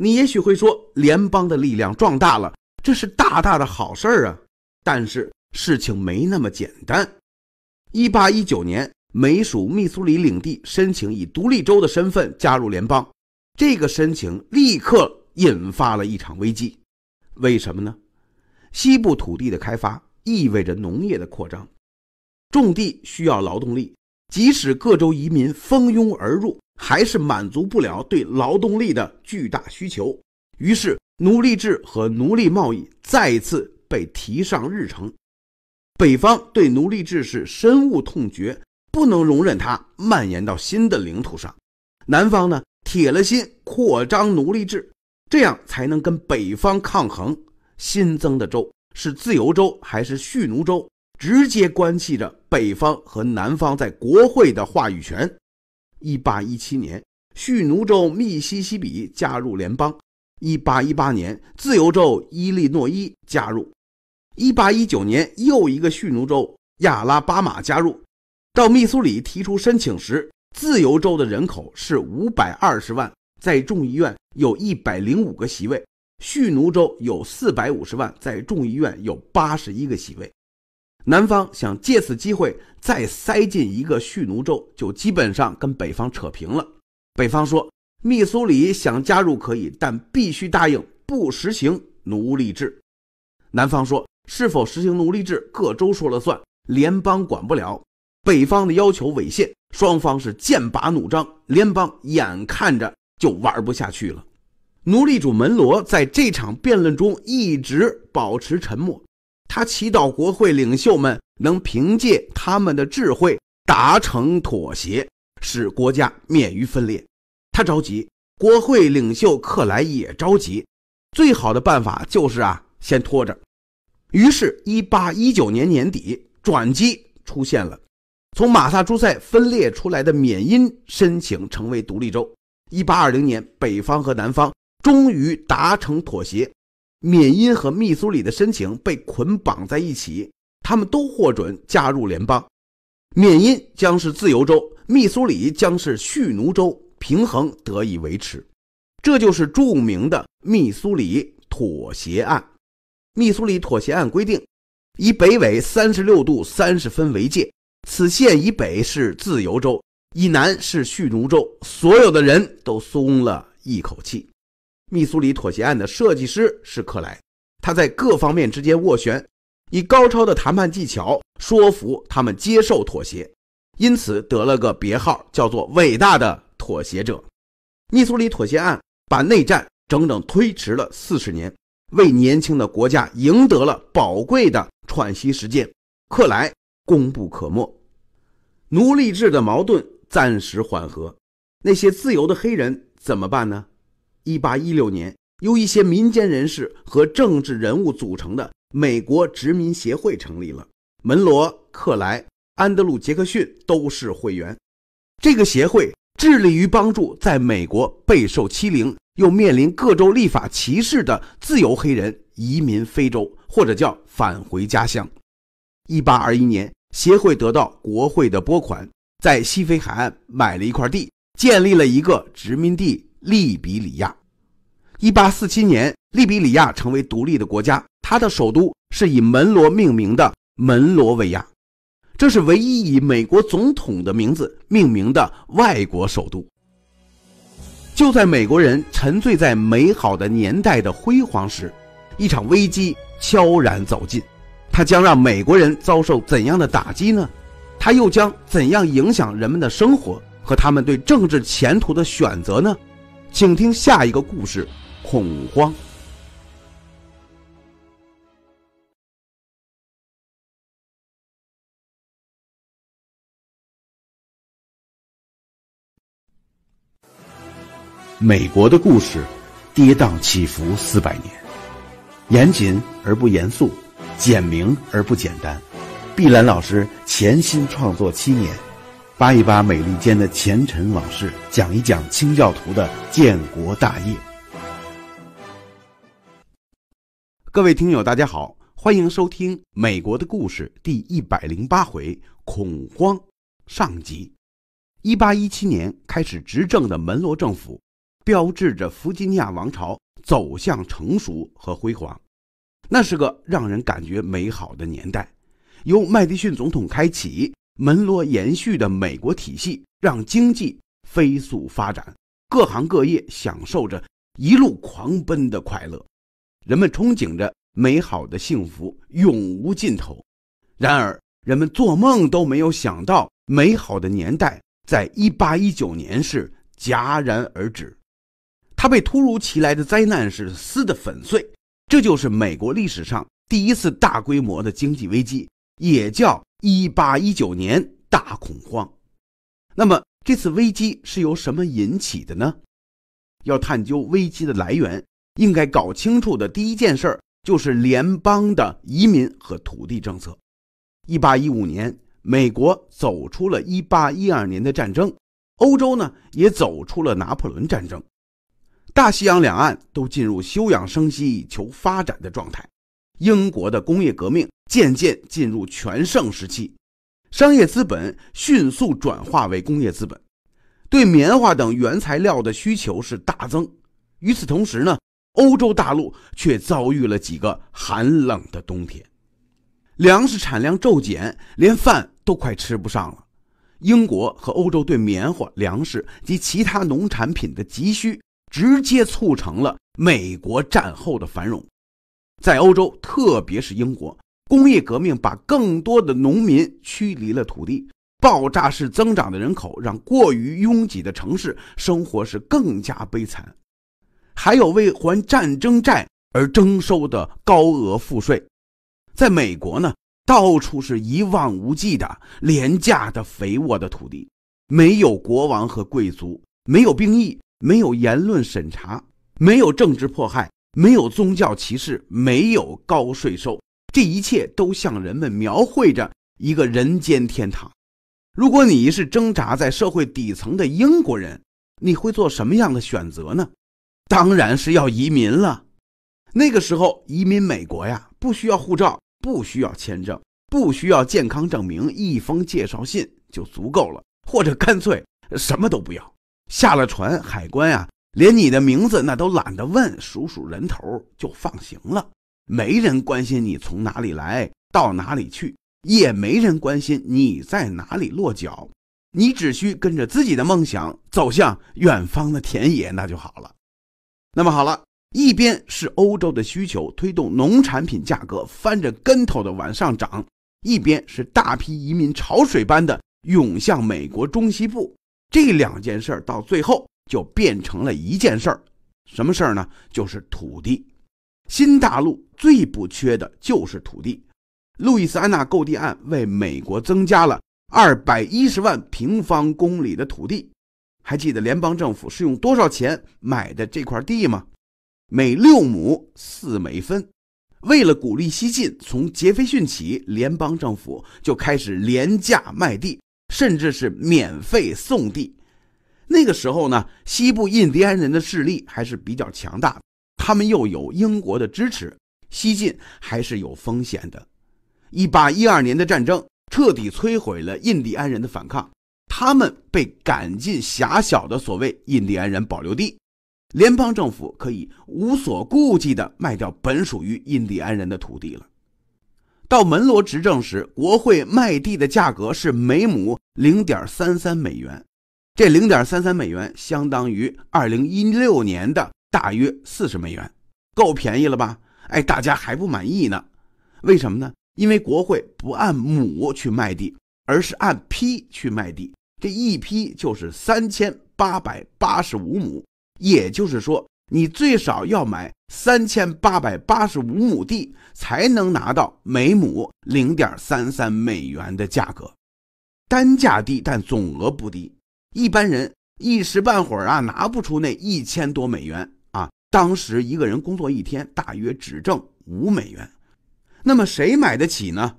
你也许会说，联邦的力量壮大了，这是大大的好事儿啊！但是事情没那么简单。一八一九年，美属密苏里领地申请以独立州的身份加入联邦，这个申请立刻引发了一场危机。为什么呢？西部土地的开发意味着农业的扩张，种地需要劳动力。即使各州移民蜂拥而入，还是满足不了对劳动力的巨大需求。于是，奴隶制和奴隶贸易再一次被提上日程。北方对奴隶制是深恶痛绝，不能容忍它蔓延到新的领土上。南方呢，铁了心扩张奴隶制，这样才能跟北方抗衡。新增的州是自由州还是蓄奴州？直接关系着北方和南方在国会的话语权。一八一七年，蓄奴州密西西比加入联邦；一八一八年，自由州伊利诺伊加入；一八一九年，又一个蓄奴州亚拉巴马加入。到密苏里提出申请时，自由州的人口是五百二十万，在众议院有一百零五个席位；蓄奴州有四百五十万，在众议院有八十一个席位。南方想借此机会再塞进一个蓄奴州，就基本上跟北方扯平了。北方说，密苏里想加入可以，但必须答应不实行奴隶制。南方说，是否实行奴隶制，各州说了算，联邦管不了。北方的要求违宪，双方是剑拔弩张，联邦眼看着就玩不下去了。奴隶主门罗在这场辩论中一直保持沉默。他祈祷国会领袖们能凭借他们的智慧达成妥协，使国家免于分裂。他着急，国会领袖克莱也着急。最好的办法就是啊，先拖着。于是，一八一九年年底，转机出现了。从马萨诸塞分裂出来的缅因申请成为独立州。一八二零年，北方和南方终于达成妥协。缅因和密苏里的申请被捆绑在一起，他们都获准加入联邦。缅因将是自由州，密苏里将是蓄奴州，平衡得以维持。这就是著名的密苏里妥协案。密苏里妥协案规定，以北纬三十六度三十分为界，此线以北是自由州，以南是蓄奴州。所有的人都松了一口气。密苏里妥协案的设计师是克莱，他在各方面之间斡旋，以高超的谈判技巧说服他们接受妥协，因此得了个别号，叫做“伟大的妥协者”。密苏里妥协案把内战整整推迟了四十年，为年轻的国家赢得了宝贵的喘息时间，克莱功不可没。奴隶制的矛盾暂时缓和，那些自由的黑人怎么办呢？一八一六年，由一些民间人士和政治人物组成的美国殖民协会成立了。门罗、克莱、安德鲁·杰克逊都是会员。这个协会致力于帮助在美国备受欺凌又面临各州立法歧视的自由黑人移民非洲，或者叫返回家乡。一八二一年，协会得到国会的拨款，在西非海岸买了一块地，建立了一个殖民地。利比里亚，一八四七年，利比里亚成为独立的国家。它的首都是以门罗命名的门罗维亚，这是唯一以美国总统的名字命名的外国首都。就在美国人沉醉在美好的年代的辉煌时，一场危机悄然走近。它将让美国人遭受怎样的打击呢？它又将怎样影响人们的生活和他们对政治前途的选择呢？请听下一个故事：恐慌。美国的故事，跌宕起伏四百年，严谨而不严肃，简明而不简单。碧兰老师潜心创作七年。扒一扒美利坚的前尘往事，讲一讲清教徒的建国大业。各位听友，大家好，欢迎收听《美国的故事》第一百零八回《恐慌》上集。一八一七年开始执政的门罗政府，标志着弗吉尼亚王朝走向成熟和辉煌。那是个让人感觉美好的年代，由麦迪逊总统开启。门罗延续的美国体系让经济飞速发展，各行各业享受着一路狂奔的快乐，人们憧憬着美好的幸福永无尽头。然而，人们做梦都没有想到，美好的年代在一八一九年是戛然而止，它被突如其来的灾难是撕得粉碎。这就是美国历史上第一次大规模的经济危机，也叫。一八一九年大恐慌，那么这次危机是由什么引起的呢？要探究危机的来源，应该搞清楚的第一件事儿就是联邦的移民和土地政策。一八一五年，美国走出了一八一二年的战争，欧洲呢也走出了拿破仑战争，大西洋两岸都进入休养生息、求发展的状态。英国的工业革命渐渐进入全盛时期，商业资本迅速转化为工业资本，对棉花等原材料的需求是大增。与此同时呢，欧洲大陆却遭遇了几个寒冷的冬天，粮食产量骤减，连饭都快吃不上了。英国和欧洲对棉花、粮食及其他农产品的急需，直接促成了美国战后的繁荣。在欧洲，特别是英国，工业革命把更多的农民驱离了土地。爆炸式增长的人口让过于拥挤的城市生活是更加悲惨。还有为还战争债而征收的高额赋税。在美国呢，到处是一望无际的廉价的肥沃的土地，没有国王和贵族，没有兵役，没有言论审查，没有政治迫害。没有宗教歧视，没有高税收，这一切都向人们描绘着一个人间天堂。如果你是挣扎在社会底层的英国人，你会做什么样的选择呢？当然是要移民了。那个时候移民美国呀，不需要护照，不需要签证，不需要健康证明，一封介绍信就足够了，或者干脆什么都不要。下了船，海关呀。连你的名字那都懒得问，数数人头就放行了。没人关心你从哪里来，到哪里去，也没人关心你在哪里落脚。你只需跟着自己的梦想走向远方的田野，那就好了。那么好了，一边是欧洲的需求推动农产品价格翻着跟头的往上涨，一边是大批移民潮水般的涌向美国中西部。这两件事儿到最后。就变成了一件事儿，什么事儿呢？就是土地。新大陆最不缺的就是土地。路易斯安那购地案为美国增加了二百一十万平方公里的土地。还记得联邦政府是用多少钱买的这块地吗？每六亩四美分。为了鼓励西进，从杰斐逊起，联邦政府就开始廉价卖地，甚至是免费送地。那个时候呢，西部印第安人的势力还是比较强大，他们又有英国的支持，西进还是有风险的。一八一二年的战争彻底摧毁了印第安人的反抗，他们被赶进狭小的所谓印第安人保留地，联邦政府可以无所顾忌地卖掉本属于印第安人的土地了。到门罗执政时，国会卖地的价格是每亩零点三三美元。这零点三三美元相当于二零一六年的大约四十美元，够便宜了吧？哎，大家还不满意呢？为什么呢？因为国会不按亩去卖地，而是按批去卖地。这一批就是三千八百八十五亩，也就是说，你最少要买三千八百八十五亩地，才能拿到每亩零点三三美元的价格。单价低，但总额不低。一般人一时半会儿啊，拿不出那一千多美元啊。当时一个人工作一天，大约只挣五美元，那么谁买得起呢？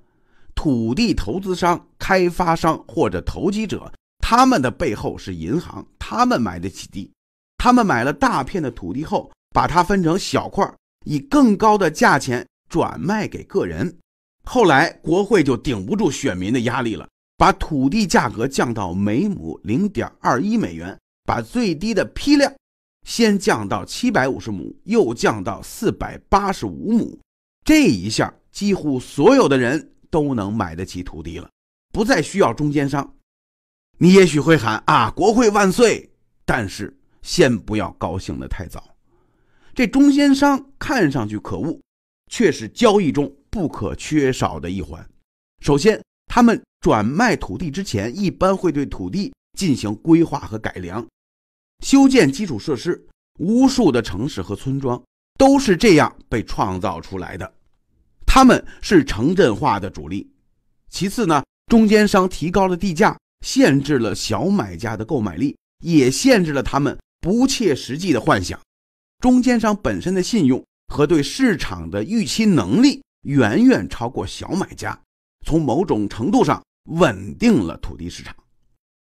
土地投资商、开发商或者投机者，他们的背后是银行，他们买得起地。他们买了大片的土地后，把它分成小块，以更高的价钱转卖给个人。后来国会就顶不住选民的压力了。把土地价格降到每亩零点二一美元，把最低的批量先降到七百五十亩，又降到四百八十五亩，这一下几乎所有的人都能买得起土地了，不再需要中间商。你也许会喊啊，国会万岁！但是先不要高兴得太早，这中间商看上去可恶，却是交易中不可缺少的一环。首先。他们转卖土地之前，一般会对土地进行规划和改良，修建基础设施。无数的城市和村庄都是这样被创造出来的。他们是城镇化的主力。其次呢，中间商提高了地价，限制了小买家的购买力，也限制了他们不切实际的幻想。中间商本身的信用和对市场的预期能力远远超过小买家。从某种程度上稳定了土地市场，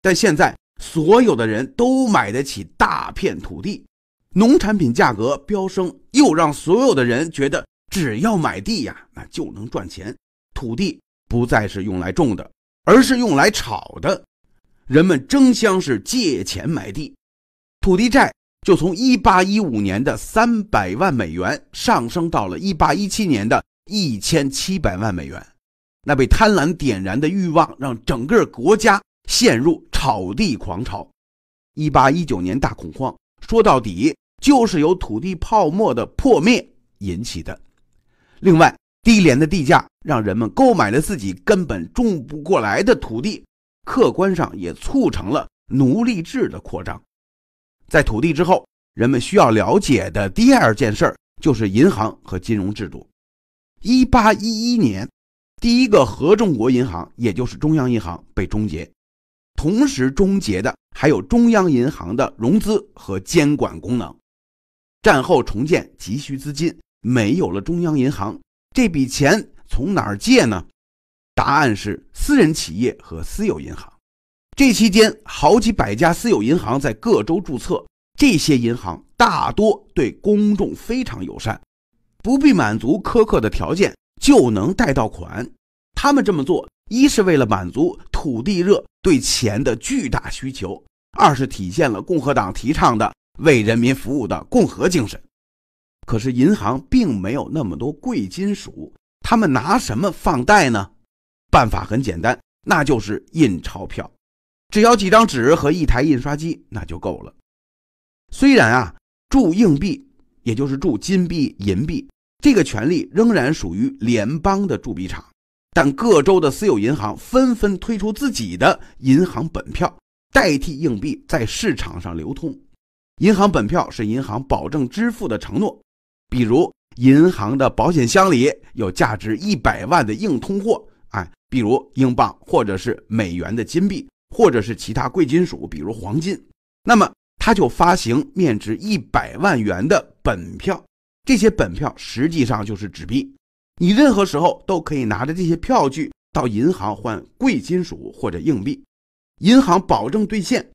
但现在所有的人都买得起大片土地，农产品价格飙升，又让所有的人觉得只要买地呀，那就能赚钱。土地不再是用来种的，而是用来炒的。人们争相是借钱买地，土地债就从一八一五年的三百万美元上升到了一八一七年的一千七百万美元。那被贪婪点燃的欲望，让整个国家陷入炒地狂潮。一八一九年大恐慌，说到底就是由土地泡沫的破灭引起的。另外，低廉的地价让人们购买了自己根本种不过来的土地，客观上也促成了奴隶制的扩张。在土地之后，人们需要了解的第二件事儿就是银行和金融制度。一八一一年。第一个合众国银行，也就是中央银行被终结，同时终结的还有中央银行的融资和监管功能。战后重建急需资金，没有了中央银行，这笔钱从哪儿借呢？答案是私人企业和私有银行。这期间，好几百家私有银行在各州注册，这些银行大多对公众非常友善，不必满足苛刻的条件。就能贷到款。他们这么做，一是为了满足土地热对钱的巨大需求，二是体现了共和党提倡的为人民服务的共和精神。可是银行并没有那么多贵金属，他们拿什么放贷呢？办法很简单，那就是印钞票。只要几张纸和一台印刷机，那就够了。虽然啊，铸硬币，也就是铸金币、银币。这个权利仍然属于联邦的铸币厂，但各州的私有银行纷纷推出自己的银行本票，代替硬币在市场上流通。银行本票是银行保证支付的承诺，比如银行的保险箱里有价值一百万的硬通货，哎，比如英镑或者是美元的金币，或者是其他贵金属，比如黄金，那么它就发行面值一百万元的本票。这些本票实际上就是纸币，你任何时候都可以拿着这些票据到银行换贵金属或者硬币，银行保证兑现。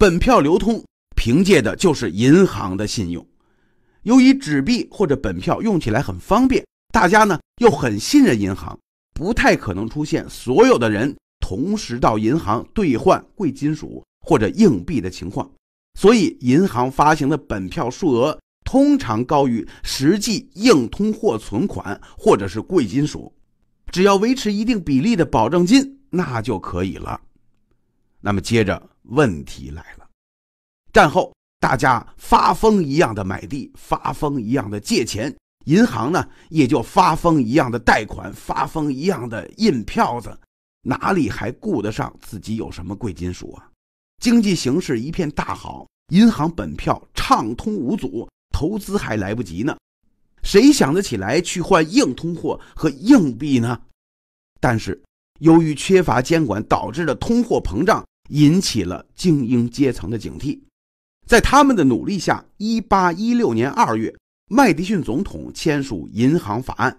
本票流通凭借的就是银行的信用。由于纸币或者本票用起来很方便，大家呢又很信任银行，不太可能出现所有的人同时到银行兑换贵金属或者硬币的情况，所以银行发行的本票数额。通常高于实际硬通货存款或者是贵金属，只要维持一定比例的保证金那就可以了。那么接着问题来了，战后大家发疯一样的买地，发疯一样的借钱，银行呢也就发疯一样的贷款，发疯一样的印票子，哪里还顾得上自己有什么贵金属啊？经济形势一片大好，银行本票畅通无阻。投资还来不及呢，谁想得起来去换硬通货和硬币呢？但是，由于缺乏监管导致的通货膨胀引起了精英阶层的警惕，在他们的努力下，一八一六年二月，麦迪逊总统签署《银行法案》，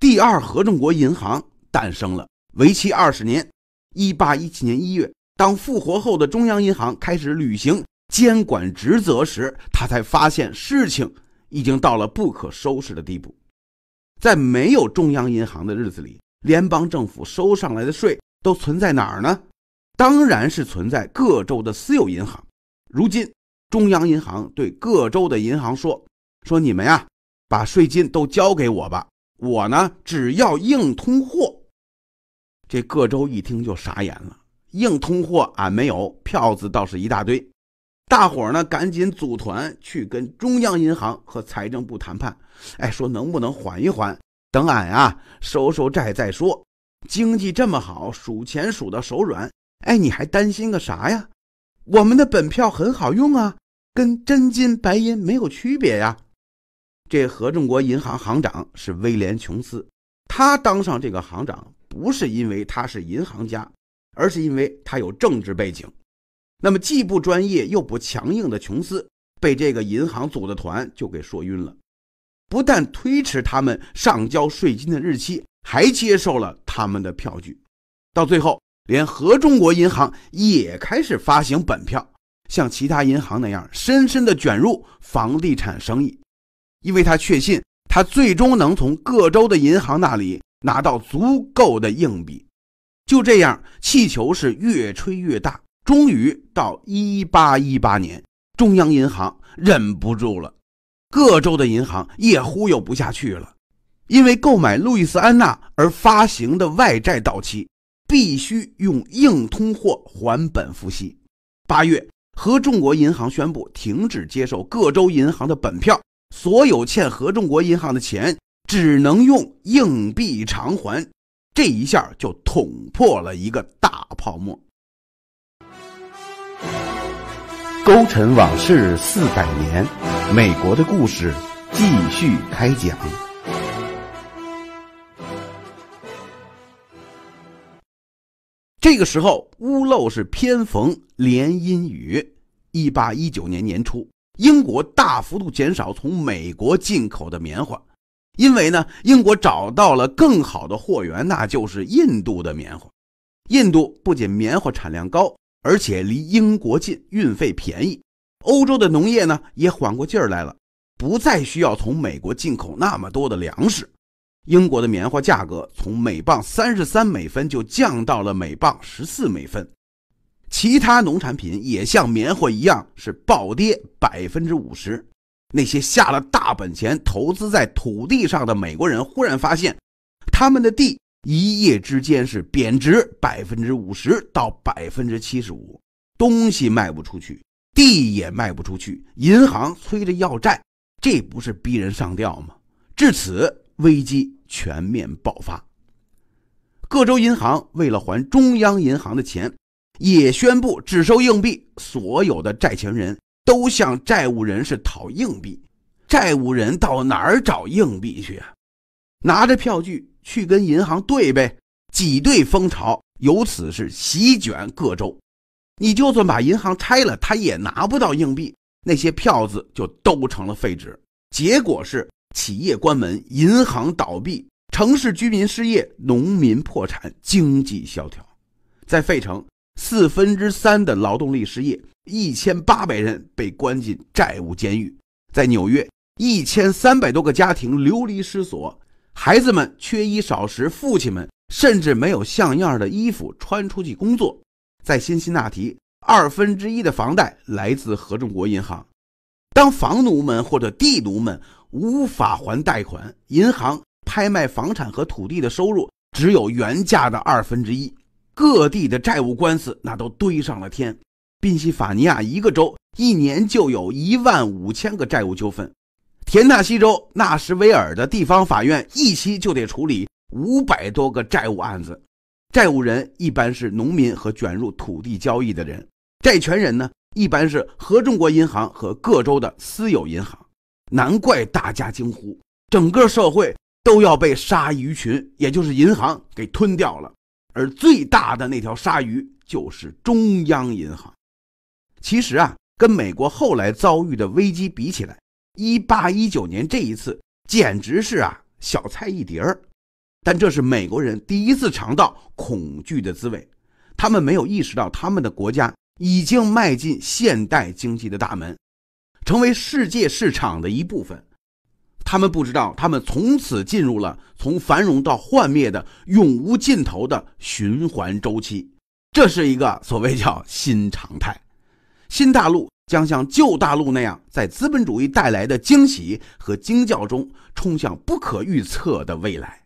第二合众国银行诞生了，为期二十年。一八一七年一月，当复活后的中央银行开始履行。监管职责时，他才发现事情已经到了不可收拾的地步。在没有中央银行的日子里，联邦政府收上来的税都存在哪儿呢？当然是存在各州的私有银行。如今，中央银行对各州的银行说：“说你们呀，把税金都交给我吧，我呢只要硬通货。”这各州一听就傻眼了，硬通货俺没有，票子倒是一大堆。大伙儿呢，赶紧组团去跟中央银行和财政部谈判，哎，说能不能缓一缓，等俺啊收收债再说。经济这么好，数钱数到手软，哎，你还担心个啥呀？我们的本票很好用啊，跟真金白银没有区别呀。这合众国银行行长是威廉·琼斯，他当上这个行长不是因为他是银行家，而是因为他有政治背景。那么，既不专业又不强硬的琼斯，被这个银行组的团就给说晕了，不但推迟他们上交税金的日期，还接受了他们的票据，到最后，连合中国银行也开始发行本票，像其他银行那样，深深的卷入房地产生意，因为他确信他最终能从各州的银行那里拿到足够的硬币。就这样，气球是越吹越大。终于到一八一八年，中央银行忍不住了，各州的银行也忽悠不下去了。因为购买路易斯安那而发行的外债到期，必须用硬通货还本付息。八月，合众国银行宣布停止接受各州银行的本票，所有欠合众国银行的钱只能用硬币偿还。这一下就捅破了一个大泡沫。勾陈往事四百年，美国的故事继续开讲。这个时候，屋漏是偏逢连阴雨。一八一九年年初，英国大幅度减少从美国进口的棉花，因为呢，英国找到了更好的货源，那就是印度的棉花。印度不仅棉花产量高。而且离英国近，运费便宜。欧洲的农业呢也缓过劲儿来了，不再需要从美国进口那么多的粮食。英国的棉花价格从每磅三十三美分就降到了每磅十四美分，其他农产品也像棉花一样是暴跌百分之五十。那些下了大本钱投资在土地上的美国人忽然发现，他们的地。一夜之间是贬值百分之五十到百分之七十五，东西卖不出去，地也卖不出去，银行催着要债，这不是逼人上吊吗？至此，危机全面爆发。各州银行为了还中央银行的钱，也宣布只收硬币，所有的债权人都向债务人是讨硬币，债务人到哪儿找硬币去啊？拿着票据。去跟银行对呗，挤兑风潮由此是席卷各州。你就算把银行拆了，他也拿不到硬币，那些票子就都成了废纸。结果是企业关门，银行倒闭，城市居民失业，农民破产，经济萧条。在费城，四分之三的劳动力失业，一千八百人被关进债务监狱。在纽约，一千三百多个家庭流离失所。孩子们缺衣少食，父亲们甚至没有像样的衣服穿出去工作。在新辛那提，二分之一的房贷来自合众国银行。当房奴们或者地奴们无法还贷款，银行拍卖房产和土地的收入只有原价的二分之一。各地的债务官司那都堆上了天。宾夕法尼亚一个州一年就有一万五千个债务纠纷。田纳西州纳什维尔的地方法院一期就得处理五百多个债务案子，债务人一般是农民和卷入土地交易的人，债权人呢一般是合众国银行和各州的私有银行。难怪大家惊呼，整个社会都要被鲨鱼群，也就是银行给吞掉了。而最大的那条鲨鱼就是中央银行。其实啊，跟美国后来遭遇的危机比起来，一八一九年，这一次简直是啊小菜一碟儿，但这是美国人第一次尝到恐惧的滋味。他们没有意识到他们的国家已经迈进现代经济的大门，成为世界市场的一部分。他们不知道，他们从此进入了从繁荣到幻灭的永无尽头的循环周期。这是一个所谓叫“新常态”，新大陆。将像旧大陆那样，在资本主义带来的惊喜和惊叫中冲向不可预测的未来。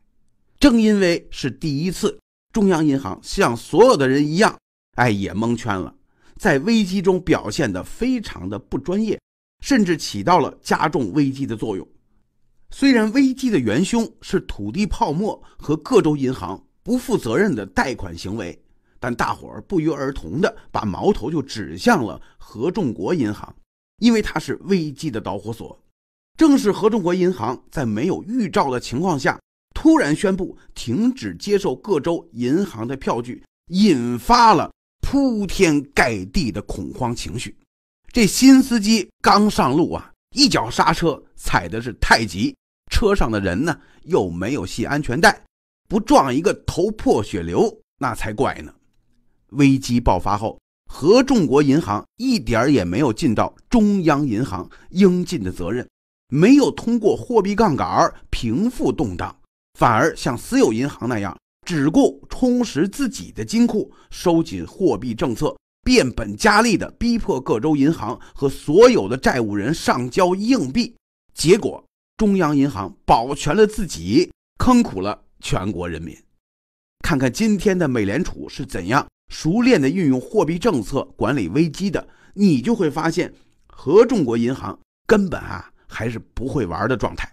正因为是第一次，中央银行像所有的人一样，哎，也蒙圈了，在危机中表现得非常的不专业，甚至起到了加重危机的作用。虽然危机的元凶是土地泡沫和各州银行不负责任的贷款行为。但大伙儿不约而同的把矛头就指向了合众国银行，因为它是危机的导火索。正是合众国银行在没有预兆的情况下突然宣布停止接受各州银行的票据，引发了铺天盖地的恐慌情绪。这新司机刚上路啊，一脚刹车踩的是太急，车上的人呢又没有系安全带，不撞一个头破血流那才怪呢。危机爆发后，合众国银行一点儿也没有尽到中央银行应尽的责任，没有通过货币杠杆平复动荡，反而像私有银行那样，只顾充实自己的金库，收紧货币政策，变本加厉地逼迫各州银行和所有的债务人上交硬币，结果中央银行保全了自己，坑苦了全国人民。看看今天的美联储是怎样。熟练的运用货币政策管理危机的你就会发现，和中国银行根本啊还是不会玩的状态。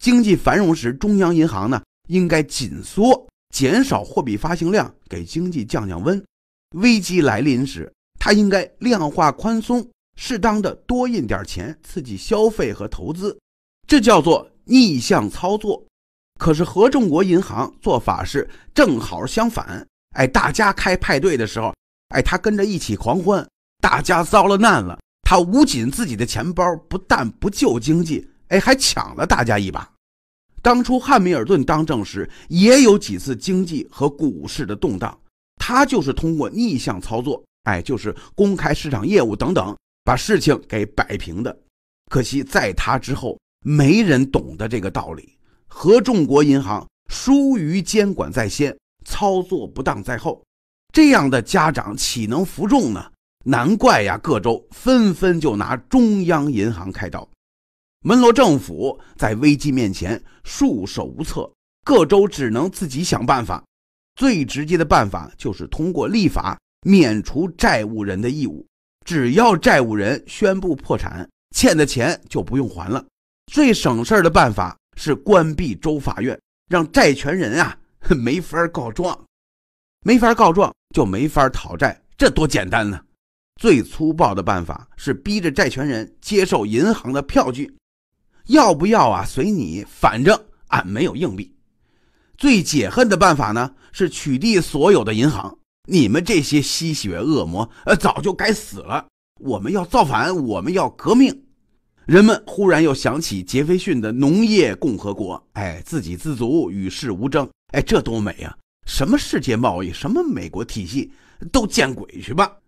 经济繁荣时，中央银行呢应该紧缩，减少货币发行量，给经济降降温；危机来临时，它应该量化宽松，适当的多印点钱，刺激消费和投资，这叫做逆向操作。可是和中国银行做法是正好相反。哎，大家开派对的时候，哎，他跟着一起狂欢。大家遭了难了，他捂紧自己的钱包，不但不救经济，哎，还抢了大家一把。当初汉密尔顿当政时，也有几次经济和股市的动荡，他就是通过逆向操作，哎，就是公开市场业务等等，把事情给摆平的。可惜在他之后，没人懂得这个道理。合众国银行疏于监管在先。操作不当在后，这样的家长岂能服众呢？难怪呀，各州纷纷就拿中央银行开刀。门罗政府在危机面前束手无策，各州只能自己想办法。最直接的办法就是通过立法免除债务人的义务，只要债务人宣布破产，欠的钱就不用还了。最省事儿的办法是关闭州法院，让债权人啊。没法告状，没法告状就没法讨债，这多简单呢！最粗暴的办法是逼着债权人接受银行的票据，要不要啊？随你，反正俺没有硬币。最解恨的办法呢是取缔所有的银行，你们这些吸血恶魔，呃，早就该死了！我们要造反，我们要革命！人们忽然又想起杰斐逊的农业共和国，哎，自给自足，与世无争。哎，这多美啊！什么世界贸易，什么美国体系，都见鬼去吧！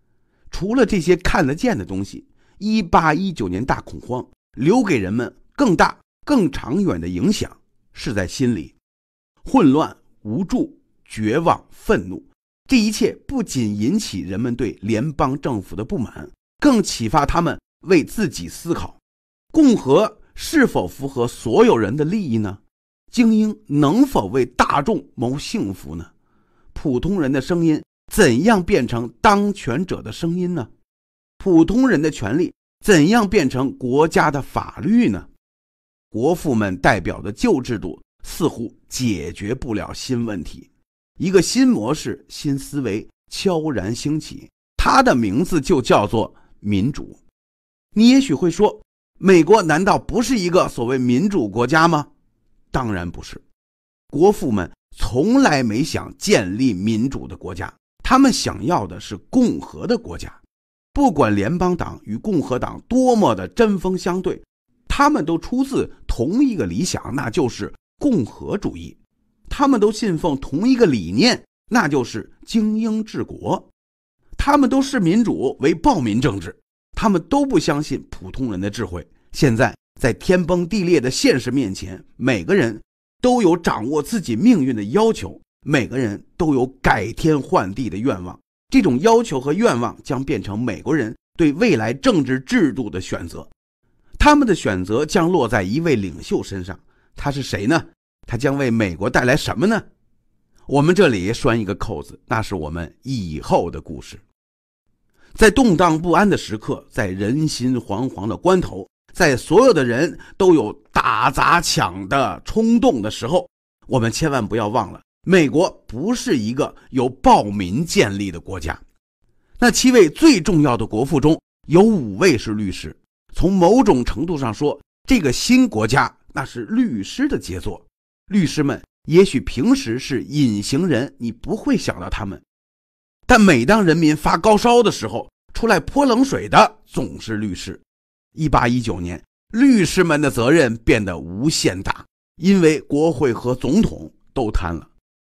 除了这些看得见的东西，一八一九年大恐慌留给人们更大、更长远的影响是在心里：混乱、无助、绝望、愤怒。这一切不仅引起人们对联邦政府的不满，更启发他们为自己思考：共和是否符合所有人的利益呢？精英能否为大众谋幸福呢？普通人的声音怎样变成当权者的声音呢？普通人的权利怎样变成国家的法律呢？国父们代表的旧制度似乎解决不了新问题，一个新模式、新思维悄然兴起，它的名字就叫做民主。你也许会说，美国难道不是一个所谓民主国家吗？当然不是，国父们从来没想建立民主的国家，他们想要的是共和的国家。不管联邦党与共和党多么的针锋相对，他们都出自同一个理想，那就是共和主义；他们都信奉同一个理念，那就是精英治国；他们都视民主为暴民政治，他们都不相信普通人的智慧。现在。在天崩地裂的现实面前，每个人都有掌握自己命运的要求，每个人都有改天换地的愿望。这种要求和愿望将变成美国人对未来政治制度的选择，他们的选择将落在一位领袖身上。他是谁呢？他将为美国带来什么呢？我们这里拴一个扣子，那是我们以后的故事。在动荡不安的时刻，在人心惶惶的关头。在所有的人都有打砸抢的冲动的时候，我们千万不要忘了，美国不是一个由暴民建立的国家。那七位最重要的国父中有五位是律师。从某种程度上说，这个新国家那是律师的杰作。律师们也许平时是隐形人，你不会想到他们，但每当人民发高烧的时候，出来泼冷水的总是律师。一八一九年，律师们的责任变得无限大，因为国会和总统都贪了。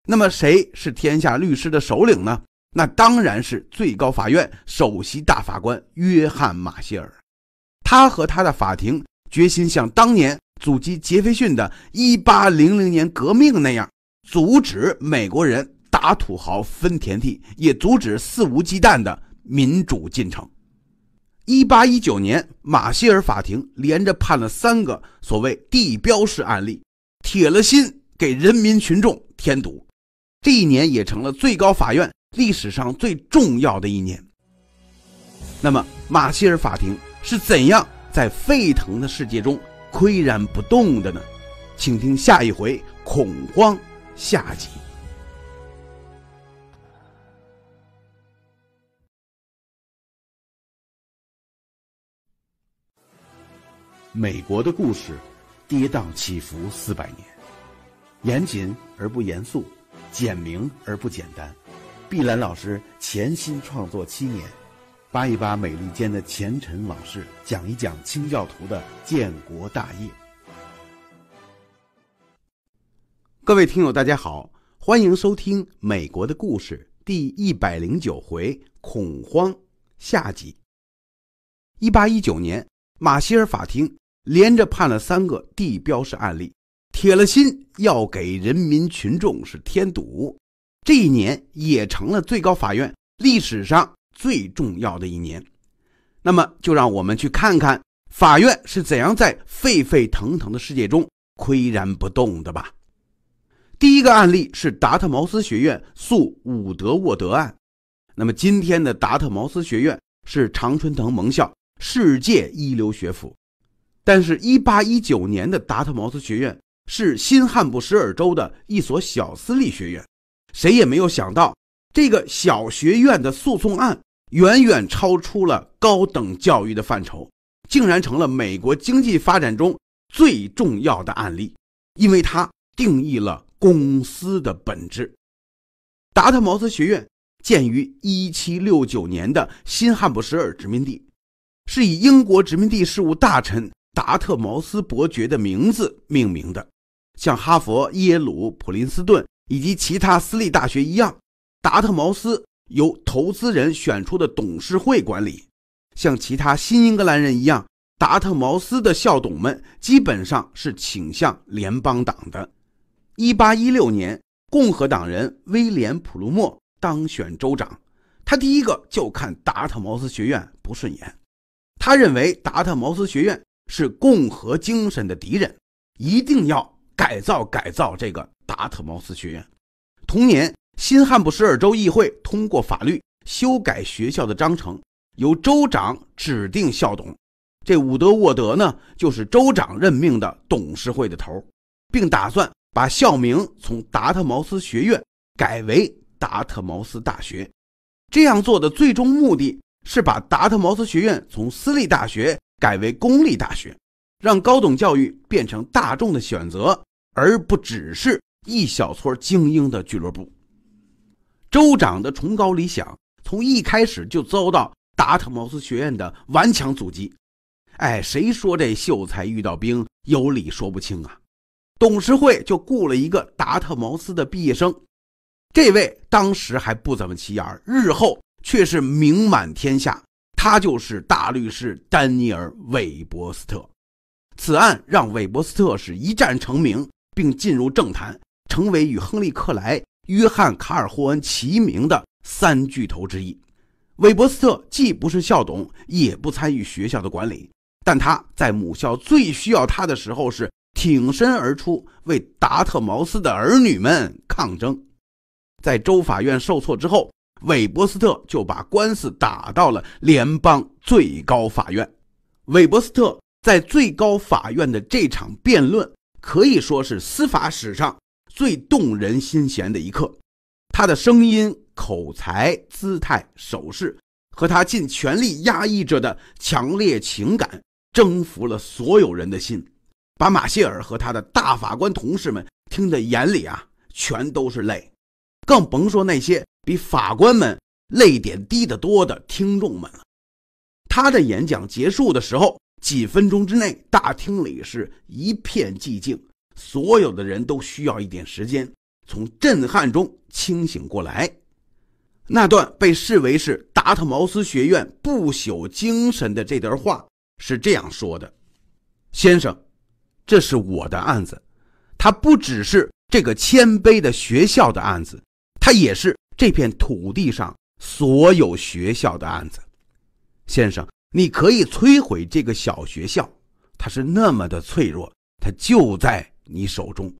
那么，谁是天下律师的首领呢？那当然是最高法院首席大法官约翰·马歇尔。他和他的法庭决心像当年阻击杰斐逊的1800年革命那样，阻止美国人打土豪分田地，也阻止肆无忌惮的民主进程。一八一九年，马歇尔法庭连着判了三个所谓地标式案例，铁了心给人民群众添堵。这一年也成了最高法院历史上最重要的一年。那么，马歇尔法庭是怎样在沸腾的世界中岿然不动的呢？请听下一回《恐慌》下集。美国的故事，跌宕起伏四百年，严谨而不严肃，简明而不简单。碧兰老师潜心创作七年，扒一扒美利坚的前尘往事，讲一讲清教徒的建国大业。各位听友，大家好，欢迎收听《美国的故事》第一百零九回《恐慌》下集。一八一九年。马歇尔法庭连着判了三个地标式案例，铁了心要给人民群众是添堵。这一年也成了最高法院历史上最重要的一年。那么，就让我们去看看法院是怎样在沸沸腾腾的世界中岿然不动的吧。第一个案例是达特茅斯学院诉伍德沃德案。那么，今天的达特茅斯学院是常春藤盟校。世界一流学府，但是，一八一九年的达特茅斯学院是新汉布什尔州的一所小私立学院，谁也没有想到，这个小学院的诉讼案远远超出了高等教育的范畴，竟然成了美国经济发展中最重要的案例，因为它定义了公司的本质。达特茅斯学院建于一七六九年的新汉布什尔殖民地。是以英国殖民地事务大臣达特茅斯伯爵的名字命名的，像哈佛、耶鲁、普林斯顿以及其他私立大学一样，达特茅斯由投资人选出的董事会管理。像其他新英格兰人一样，达特茅斯的校董们基本上是倾向联邦党的。一八一六年，共和党人威廉·普鲁默当选州长，他第一个就看达特茅斯学院不顺眼。他认为达特茅斯学院是共和精神的敌人，一定要改造改造这个达特茅斯学院。同年，新汉布什尔州议会通过法律修改学校的章程，由州长指定校董。这伍德沃德呢，就是州长任命的董事会的头，并打算把校名从达特茅斯学院改为达特茅斯大学。这样做的最终目的。是把达特茅斯学院从私立大学改为公立大学，让高等教育变成大众的选择，而不只是一小撮精英的俱乐部。州长的崇高理想从一开始就遭到达特茅斯学院的顽强阻击。哎，谁说这秀才遇到兵，有理说不清啊？董事会就雇了一个达特茅斯的毕业生，这位当时还不怎么起眼儿，日后。却是名满天下，他就是大律师丹尼尔·韦伯斯特。此案让韦伯斯特是一战成名，并进入政坛，成为与亨利·克莱、约翰·卡尔霍恩齐名的三巨头之一。韦伯斯特既不是校董，也不参与学校的管理，但他在母校最需要他的时候是挺身而出，为达特茅斯的儿女们抗争。在州法院受挫之后。韦伯斯特就把官司打到了联邦最高法院。韦伯斯特在最高法院的这场辩论，可以说是司法史上最动人心弦的一刻。他的声音、口才、姿态、手势，和他尽全力压抑着的强烈情感，征服了所有人的心，把马歇尔和他的大法官同事们听得眼里啊全都是泪，更甭说那些。比法官们泪点低得多的听众们了。他的演讲结束的时候，几分钟之内，大厅里是一片寂静，所有的人都需要一点时间从震撼中清醒过来。那段被视为是达特茅斯学院不朽精神的这段话是这样说的：“先生，这是我的案子，它不只是这个谦卑的学校的案子，它也是。”这片土地上所有学校的案子，先生，你可以摧毁这个小学校，它是那么的脆弱，它就在你手中。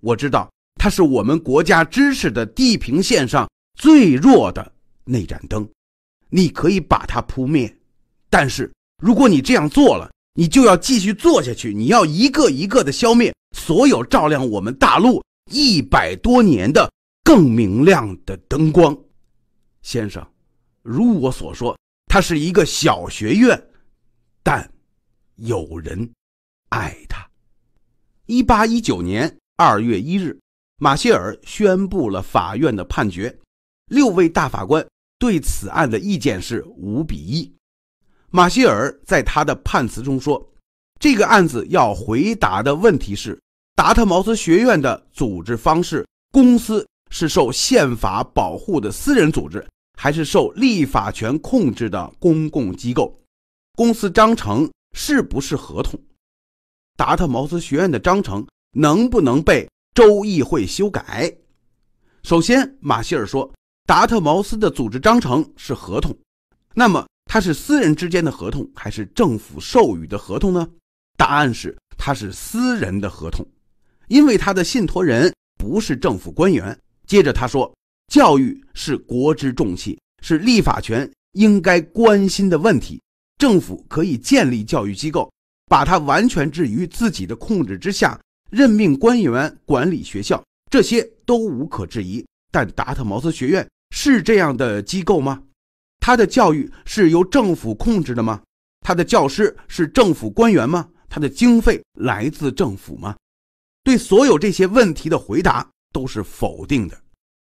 我知道，它是我们国家知识的地平线上最弱的那盏灯，你可以把它扑灭。但是，如果你这样做了，你就要继续做下去，你要一个一个的消灭所有照亮我们大陆一百多年的。更明亮的灯光，先生，如我所说，它是一个小学院，但有人爱它。一八一九年二月一日，马歇尔宣布了法院的判决。六位大法官对此案的意见是五比一。马歇尔在他的判词中说：“这个案子要回答的问题是达特茅斯学院的组织方式，公司。”是受宪法保护的私人组织，还是受立法权控制的公共机构？公司章程是不是合同？达特茅斯学院的章程能不能被州议会修改？首先，马歇尔说，达特茅斯的组织章程是合同。那么，它是私人之间的合同，还是政府授予的合同呢？答案是，它是私人的合同，因为它的信托人不是政府官员。接着他说：“教育是国之重器，是立法权应该关心的问题。政府可以建立教育机构，把它完全置于自己的控制之下，任命官员管理学校，这些都无可置疑。但达特茅斯学院是这样的机构吗？他的教育是由政府控制的吗？他的教师是政府官员吗？他的经费来自政府吗？对所有这些问题的回答。”都是否定的。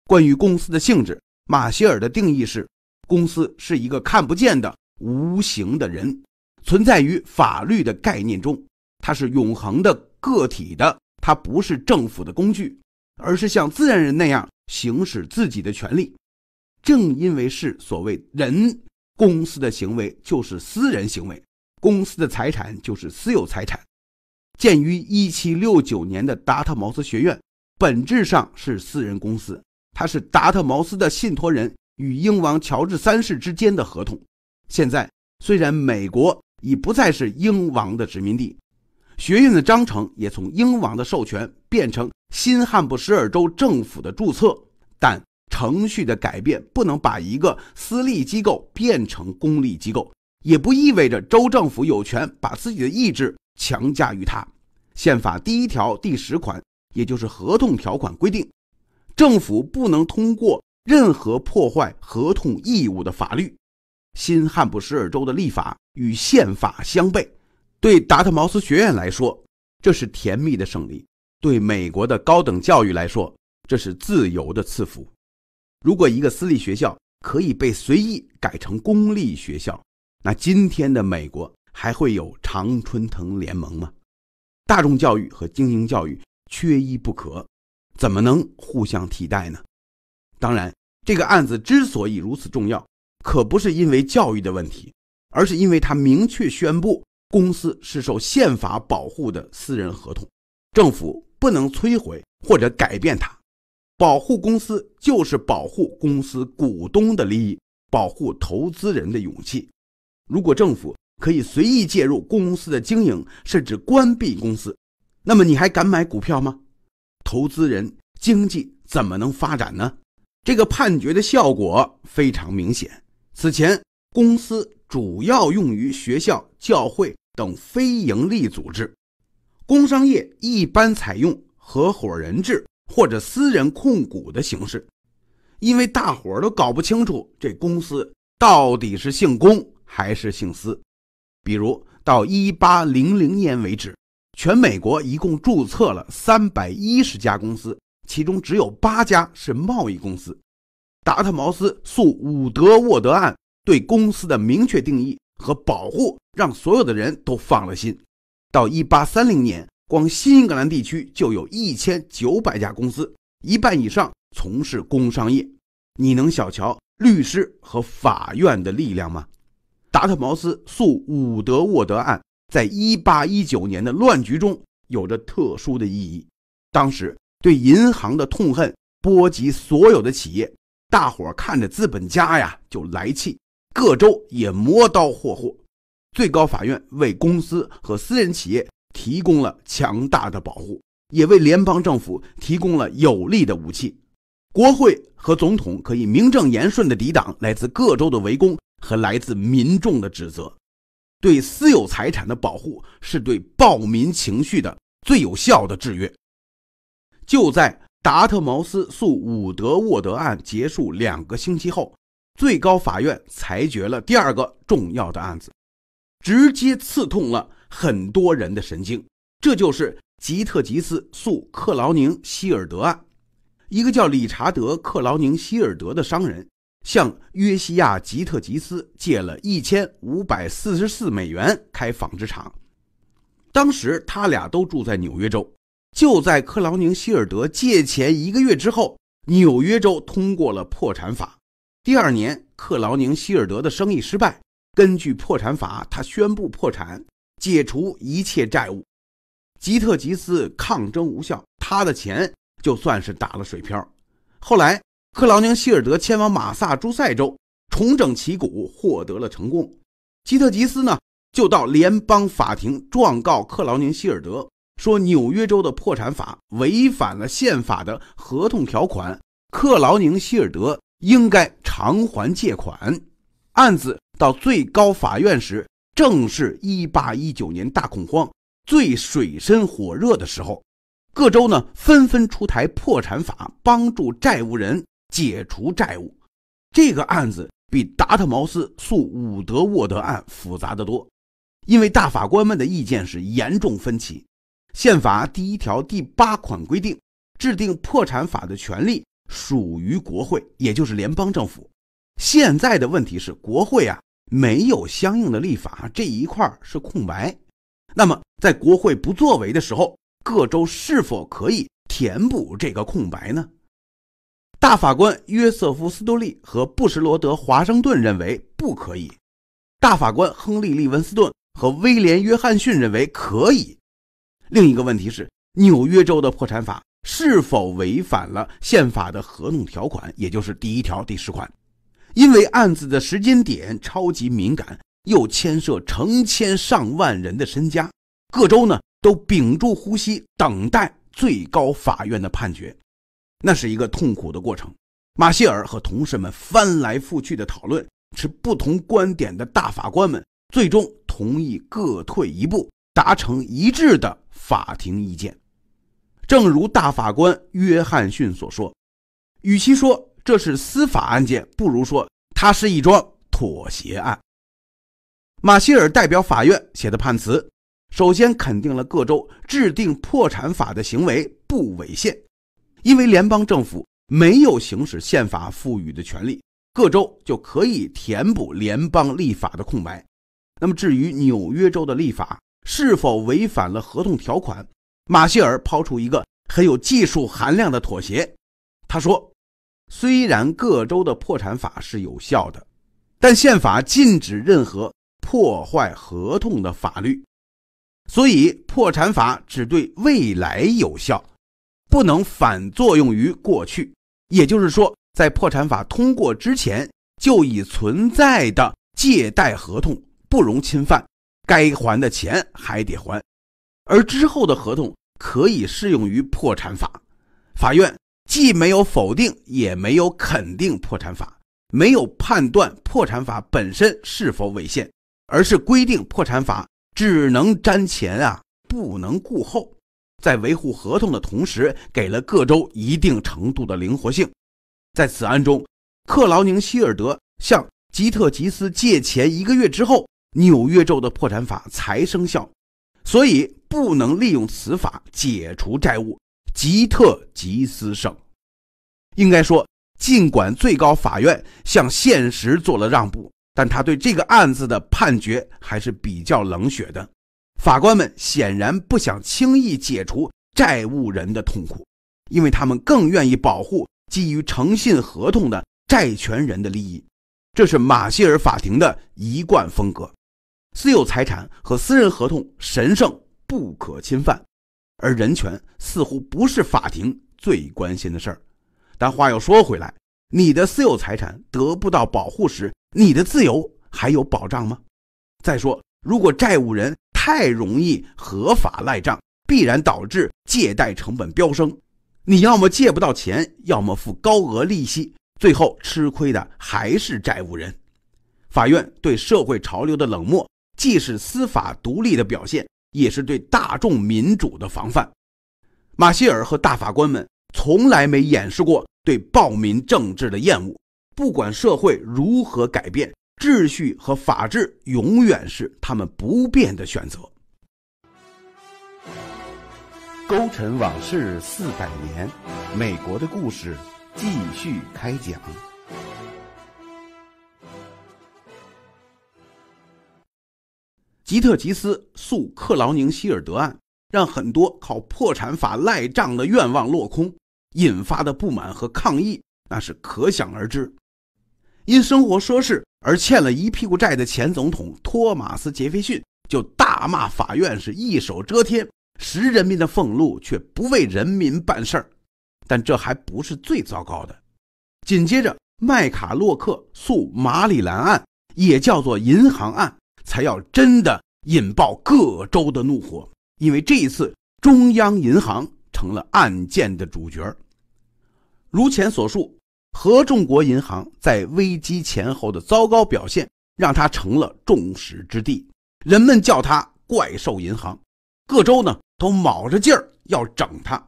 关于公司的性质，马歇尔的定义是：公司是一个看不见的、无形的人，存在于法律的概念中。它是永恒的、个体的，它不是政府的工具，而是像自然人那样行使自己的权利。正因为是所谓人，公司的行为就是私人行为，公司的财产就是私有财产。建于1769年的达特茅斯学院。本质上是私人公司，它是达特茅斯的信托人与英王乔治三世之间的合同。现在虽然美国已不再是英王的殖民地，学院的章程也从英王的授权变成新汉布什尔州政府的注册，但程序的改变不能把一个私立机构变成公立机构，也不意味着州政府有权把自己的意志强加于它。宪法第一条第十款。也就是合同条款规定，政府不能通过任何破坏合同义务的法律。新汉布什尔州的立法与宪法相悖。对达特茅斯学院来说，这是甜蜜的胜利；对美国的高等教育来说，这是自由的赐福。如果一个私立学校可以被随意改成公立学校，那今天的美国还会有常春藤联盟吗？大众教育和精英教育。缺一不可，怎么能互相替代呢？当然，这个案子之所以如此重要，可不是因为教育的问题，而是因为它明确宣布，公司是受宪法保护的私人合同，政府不能摧毁或者改变它。保护公司就是保护公司股东的利益，保护投资人的勇气。如果政府可以随意介入公司的经营，甚至关闭公司。那么你还敢买股票吗？投资人经济怎么能发展呢？这个判决的效果非常明显。此前，公司主要用于学校、教会等非盈利组织，工商业一般采用合伙人制或者私人控股的形式，因为大伙儿都搞不清楚这公司到底是姓公还是姓私。比如，到一八零零年为止。全美国一共注册了三百一十家公司，其中只有八家是贸易公司。达特茅斯诉伍德沃德案对公司的明确定义和保护，让所有的人都放了心。到一八三零年，光新英格兰地区就有一千九百家公司，一半以上从事工商业。你能小瞧律师和法院的力量吗？达特茅斯诉伍德沃德案。在1819年的乱局中有着特殊的意义。当时对银行的痛恨波及所有的企业，大伙儿看着资本家呀就来气，各州也磨刀霍霍。最高法院为公司和私人企业提供了强大的保护，也为联邦政府提供了有力的武器。国会和总统可以名正言顺地抵挡来自各州的围攻和来自民众的指责。对私有财产的保护是对暴民情绪的最有效的制约。就在达特茅斯诉伍德沃德案结束两个星期后，最高法院裁决了第二个重要的案子，直接刺痛了很多人的神经。这就是吉特吉斯诉克劳宁希尔德案，一个叫理查德克劳宁希尔德的商人。向约西亚·吉特吉斯借了一千五百四十四美元开纺织厂，当时他俩都住在纽约州。就在克劳宁希尔德借钱一个月之后，纽约州通过了破产法。第二年，克劳宁希尔德的生意失败，根据破产法，他宣布破产，解除一切债务。吉特吉斯抗争无效，他的钱就算是打了水漂。后来。克劳宁希尔德迁往马萨诸塞州，重整旗鼓，获得了成功。吉特吉斯呢，就到联邦法庭状告克劳宁希尔德，说纽约州的破产法违反了宪法的合同条款，克劳宁希尔德应该偿还借款。案子到最高法院时，正是一八一九年大恐慌最水深火热的时候，各州呢纷纷出台破产法，帮助债务人。解除债务，这个案子比达特茅斯诉伍德沃德案复杂得多，因为大法官们的意见是严重分歧。宪法第一条第八款规定，制定破产法的权利属于国会，也就是联邦政府。现在的问题是，国会啊没有相应的立法，这一块是空白。那么，在国会不作为的时候，各州是否可以填补这个空白呢？大法官约瑟夫·斯多利和布什罗德·华盛顿认为不可以，大法官亨利·利文斯顿和威廉·约翰逊认为可以。另一个问题是，纽约州的破产法是否违反了宪法的合同条款，也就是第一条第十款？因为案子的时间点超级敏感，又牵涉成千上万人的身家，各州呢都屏住呼吸等待最高法院的判决。那是一个痛苦的过程。马歇尔和同事们翻来覆去的讨论，持不同观点的大法官们最终同意各退一步，达成一致的法庭意见。正如大法官约翰逊所说：“与其说这是司法案件，不如说它是一桩妥协案。”马歇尔代表法院写的判词，首先肯定了各州制定破产法的行为不违宪。因为联邦政府没有行使宪法赋予的权利，各州就可以填补联邦立法的空白。那么，至于纽约州的立法是否违反了合同条款，马歇尔抛出一个很有技术含量的妥协。他说：“虽然各州的破产法是有效的，但宪法禁止任何破坏合同的法律，所以破产法只对未来有效。”不能反作用于过去，也就是说，在破产法通过之前就已存在的借贷合同不容侵犯，该还的钱还得还，而之后的合同可以适用于破产法。法院既没有否定，也没有肯定破产法，没有判断破产法本身是否违宪，而是规定破产法只能瞻前啊，不能顾后。在维护合同的同时，给了各州一定程度的灵活性。在此案中，克劳宁希尔德向吉特吉斯借钱一个月之后，纽约州的破产法才生效，所以不能利用此法解除债务。吉特吉斯省应该说，尽管最高法院向现实做了让步，但他对这个案子的判决还是比较冷血的。法官们显然不想轻易解除债务人的痛苦，因为他们更愿意保护基于诚信合同的债权人的利益。这是马歇尔法庭的一贯风格：私有财产和私人合同神圣不可侵犯，而人权似乎不是法庭最关心的事儿。但话又说回来，你的私有财产得不到保护时，你的自由还有保障吗？再说，如果债务人，太容易合法赖账，必然导致借贷成本飙升。你要么借不到钱，要么付高额利息，最后吃亏的还是债务人。法院对社会潮流的冷漠，既是司法独立的表现，也是对大众民主的防范。马歇尔和大法官们从来没掩饰过对暴民政治的厌恶，不管社会如何改变。秩序和法治永远是他们不变的选择。勾陈往事四百年，美国的故事继续开讲。吉特吉斯诉克劳宁希尔德案让很多靠破产法赖账的愿望落空，引发的不满和抗议那是可想而知。因生活奢侈而欠了一屁股债的前总统托马斯·杰斐逊就大骂法院是一手遮天，食人民的俸禄却不为人民办事儿。但这还不是最糟糕的，紧接着麦卡洛克诉马里兰案，也叫做银行案，才要真的引爆各州的怒火，因为这一次中央银行成了案件的主角。如前所述。合众国银行在危机前后的糟糕表现，让它成了众矢之的。人们叫它“怪兽银行”。各州呢都卯着劲儿要整它。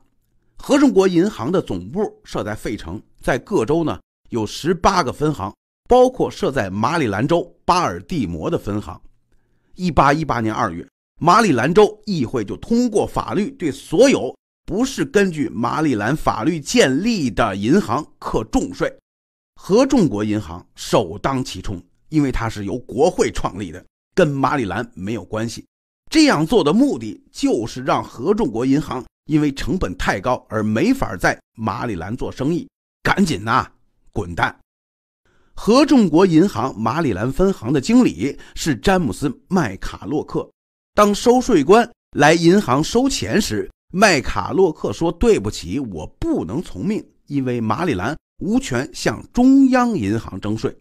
合众国银行的总部设在费城，在各州呢有十八个分行，包括设在马里兰州巴尔的摩的分行。一八一八年二月，马里兰州议会就通过法律，对所有。不是根据马里兰法律建立的银行克重税，合众国银行首当其冲，因为它是由国会创立的，跟马里兰没有关系。这样做的目的就是让合众国银行因为成本太高而没法在马里兰做生意，赶紧呐，滚蛋！合众国银行马里兰分行的经理是詹姆斯·麦卡洛克。当收税官来银行收钱时，麦卡洛克说：“对不起，我不能从命，因为马里兰无权向中央银行征税。”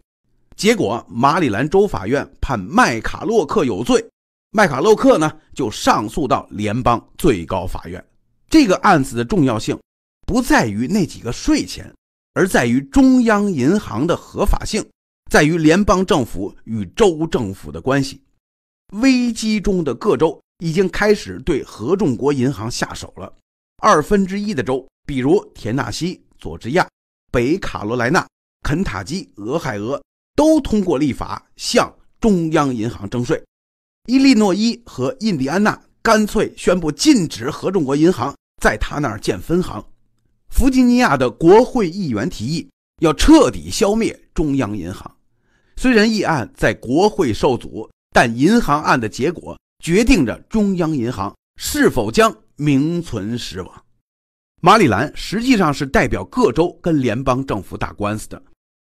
结果，马里兰州法院判麦卡洛克有罪。麦卡洛克呢，就上诉到联邦最高法院。这个案子的重要性不在于那几个税钱，而在于中央银行的合法性，在于联邦政府与州政府的关系。危机中的各州。已经开始对合众国银行下手了。二分之一的州，比如田纳西、佐治亚、北卡罗来纳、肯塔基、俄亥俄，都通过立法向中央银行征税。伊利诺伊和印第安纳干脆宣布禁止合众国银行在他那儿建分行。弗吉尼亚的国会议员提议要彻底消灭中央银行，虽然议案在国会受阻，但银行案的结果。决定着中央银行是否将名存实亡。马里兰实际上是代表各州跟联邦政府打官司的。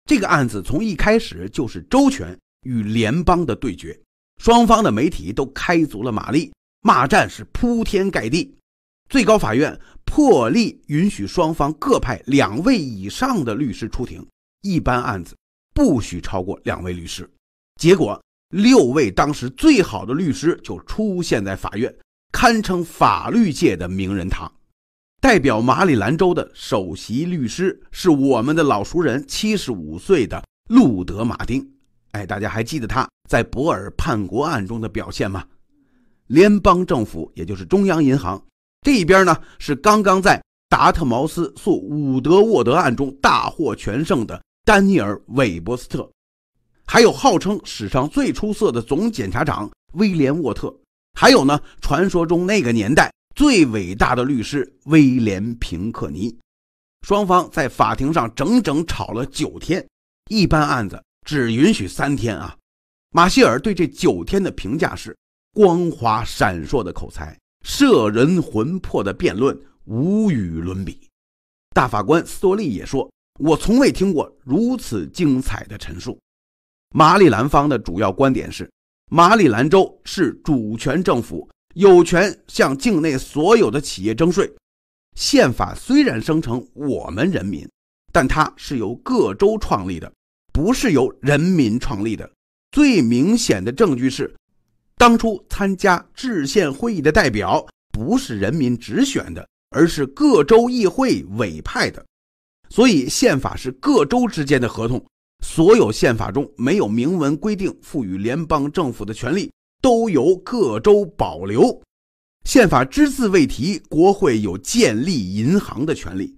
这个案子从一开始就是州权与联邦的对决，双方的媒体都开足了马力，骂战是铺天盖地。最高法院破例允许双方各派两位以上的律师出庭，一般案子不许超过两位律师。结果。六位当时最好的律师就出现在法院，堪称法律界的名人堂。代表马里兰州的首席律师是我们的老熟人，七十五岁的路德·马丁。哎，大家还记得他在博尔叛国案中的表现吗？联邦政府，也就是中央银行这边呢，是刚刚在达特茅斯诉伍德沃德案中大获全胜的丹尼尔·韦伯斯特。还有号称史上最出色的总检察长威廉·沃特，还有呢，传说中那个年代最伟大的律师威廉·平克尼。双方在法庭上整整吵了九天，一般案子只允许三天啊。马歇尔对这九天的评价是：光滑闪烁的口才，摄人魂魄的辩论，无与伦比。大法官斯托利也说：“我从未听过如此精彩的陈述。”马里兰方的主要观点是，马里兰州是主权政府，有权向境内所有的企业征税。宪法虽然生成我们人民，但它是由各州创立的，不是由人民创立的。最明显的证据是，当初参加制宪会议的代表不是人民直选的，而是各州议会委派的。所以，宪法是各州之间的合同。所有宪法中没有明文规定赋予联邦政府的权利都由各州保留。宪法只字未提国会有建立银行的权利，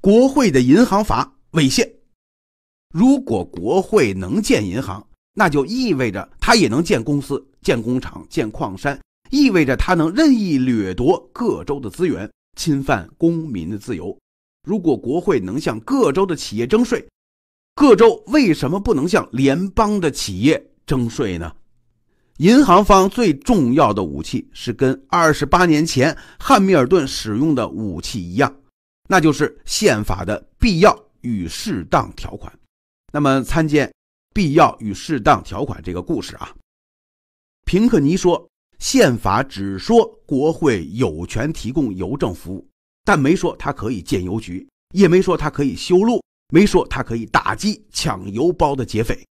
国会的银行法违宪。如果国会能建银行，那就意味着它也能建公司、建工厂、建矿山，意味着它能任意掠夺各州的资源，侵犯公民的自由。如果国会能向各州的企业征税，各州为什么不能向联邦的企业征税呢？银行方最重要的武器是跟二十八年前汉密尔顿使用的武器一样，那就是宪法的必要与适当条款。那么参见必要与适当条款这个故事啊。平克尼说，宪法只说国会有权提供邮政服务，但没说它可以建邮局，也没说它可以修路。没说他可以打击抢邮包的劫匪，